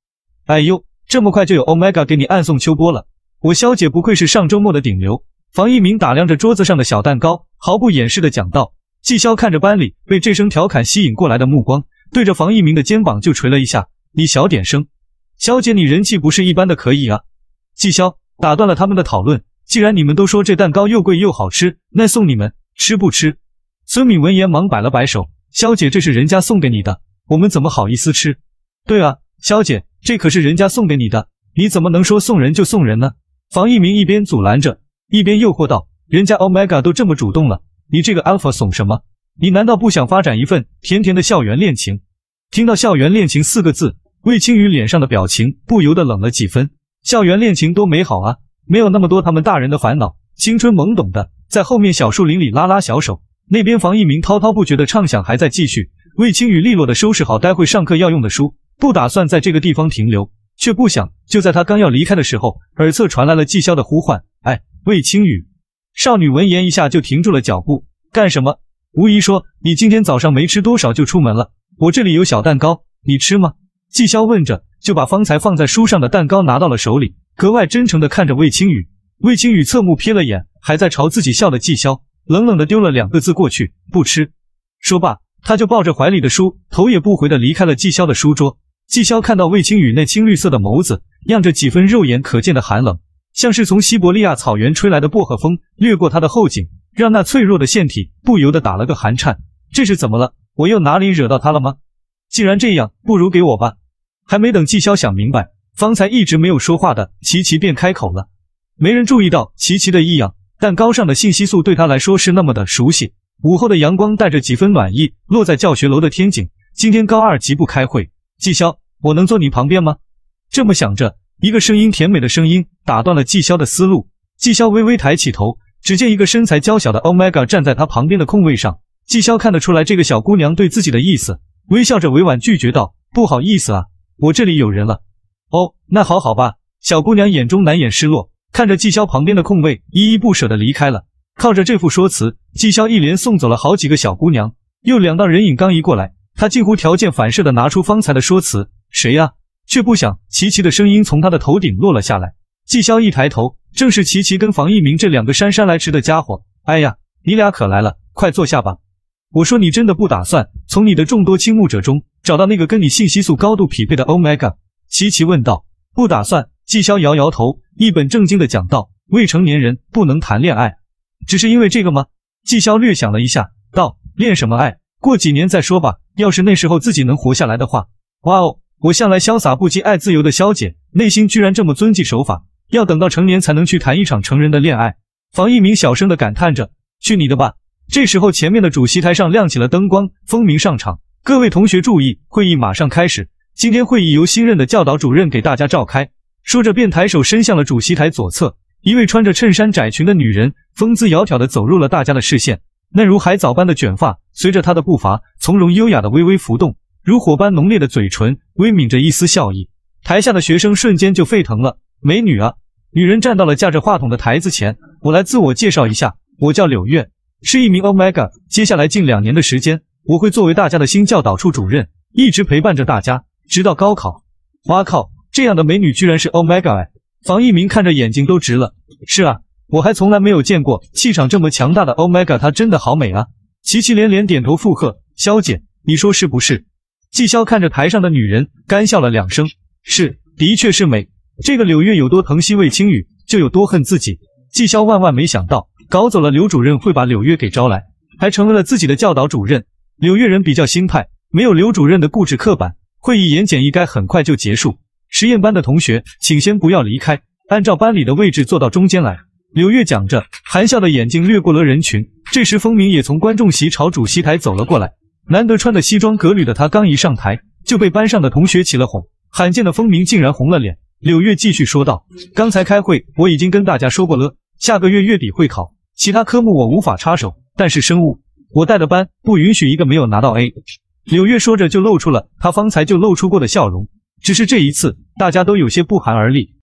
C: 哎呦，这么快就有 Omega 给你暗送秋波了？我萧姐不愧是上周末的顶流。房一鸣打量着桌子上的小蛋糕，毫不掩饰的讲道。纪萧看着班里被这声调侃吸引过来的目光，对着房一鸣的肩膀就捶了一下。你小点声，萧姐你人气不是一般的可以啊。纪萧打断了他们的讨论，既然你们都说这蛋糕又贵又好吃，那送你们吃不吃？孙敏闻言忙摆了摆手。肖姐，这是人家送给你的，我们怎么好意思吃？对啊，肖姐，这可是人家送给你的，你怎么能说送人就送人呢？房一鸣一边阻拦着，一边诱惑道：“人家 Omega 都这么主动了，你这个 Alpha 胆什么？你难道不想发展一份甜甜的校园恋情？”听到“校园恋情”四个字，魏青雨脸上的表情不由得冷了几分。校园恋情多美好啊，没有那么多他们大人的烦恼，青春懵懂的在后面小树林里拉拉小手。那边房一鸣滔滔不绝的畅想还在继续，魏青雨利落的收拾好待会上课要用的书，不打算在这个地方停留，却不想就在他刚要离开的时候，耳侧传来了季潇的呼唤：“哎，魏青雨。”少女闻言一下就停住了脚步，干什么？无疑说：“你今天早上没吃多少就出门了，我这里有小蛋糕，你吃吗？”季潇问着，就把方才放在书上的蛋糕拿到了手里，格外真诚的看着魏青雨。魏青雨侧目瞥了眼还在朝自己笑的季潇，冷冷的丢了两个字过去，不吃。说罢，他就抱着怀里的书，头也不回的离开了季潇的书桌。季潇看到魏清宇那青绿色的眸子，漾着几分肉眼可见的寒冷，像是从西伯利亚草原吹来的薄荷风掠过他的后颈，让那脆弱的腺体不由得打了个寒颤。这是怎么了？我又哪里惹到他了吗？既然这样，不如给我吧。还没等季潇想明白，方才一直没有说话的琪琪便开口了。没人注意到琪琪的异样。但高尚的信息素对他来说是那么的熟悉。午后的阳光带着几分暖意，落在教学楼的天井。今天高二级不开会，纪潇，我能坐你旁边吗？这么想着，一个声音甜美的声音打断了纪潇的思路。纪潇微微抬起头，只见一个身材娇小的 Omega 站在他旁边的空位上。纪潇看得出来，这个小姑娘对自己的意思，微笑着委婉拒绝道：“不好意思啊，我这里有人了。”哦，那好好吧。小姑娘眼中难掩失落。看着纪潇旁边的空位，依依不舍地离开了。靠着这副说辞，纪潇一连送走了好几个小姑娘。又两道人影刚移过来，他近乎条件反射地拿出方才的说辞：“谁呀？”却不想琪琪的声音从他的头顶落了下来。纪潇一抬头，正是琪琪跟房一鸣这两个姗姗来迟的家伙。“哎呀，你俩可来了，快坐下吧。”我说：“你真的不打算从你的众多倾慕者中找到那个跟你信息素高度匹配的？”“Oh my god！” 琪问道。“不打算。”纪萧摇摇头，一本正经的讲道：“未成年人不能谈恋爱，只是因为这个吗？”纪萧略想了一下，道：“恋什么爱？过几年再说吧。要是那时候自己能活下来的话，哇哦！我向来潇洒不羁、爱自由的萧姐，内心居然这么遵纪守法，要等到成年才能去谈一场成人的恋爱。”房一鸣小声的感叹着：“去你的吧！”这时候，前面的主席台上亮起了灯光，风鸣上场。各位同学注意，会议马上开始。今天会议由新任的教导主任给大家召开。说着，便抬手伸向了主席台左侧一位穿着衬衫窄裙的女人，风姿窈窕地走入了大家的视线。嫩如海藻般的卷发随着她的步伐从容优雅地微微浮动，如火般浓烈的嘴唇微抿着一丝笑意。台下的学生瞬间就沸腾了。美女啊！女人站到了架着话筒的台子前，我来自我介绍一下，我叫柳月，是一名 Omega。接下来近两年的时间，我会作为大家的新教导处主任，一直陪伴着大家，直到高考。哇靠！这样的美女居然是 Omega，房一鸣看着眼睛都直了。是啊，我还从来没有见过气场这么强大的 Omega，她真的好美啊！琪琪连连点头附和。萧姐，你说是不是？季萧看着台上的女人，干笑了两声。是，的确是美。这个柳月有多疼惜魏青雨，就有多恨自己。季萧万万没想到，搞走了刘主任会把柳月给招来，还成为了自己的教导主任。柳月人比较新派，没有刘主任的固执刻板。会议言简意赅，很快就结束。实验班的同学，请先不要离开，按照班里的位置坐到中间来。柳月讲着，含笑的眼睛掠过了人群。这时，风鸣也从观众席朝主席台走了过来。难得穿的西装革履的他，刚一上台就被班上的同学起了哄，罕见的风鸣竟然红了脸。柳月继续说道：“刚才开会，我已经跟大家说过了，下个月月底会考，其他科目我无法插手，但是生物，我带的班不允许一个没有拿到 A。”柳月说着，就露出了他方才就露出过的笑容。只是这一次，大家都有些不寒而栗。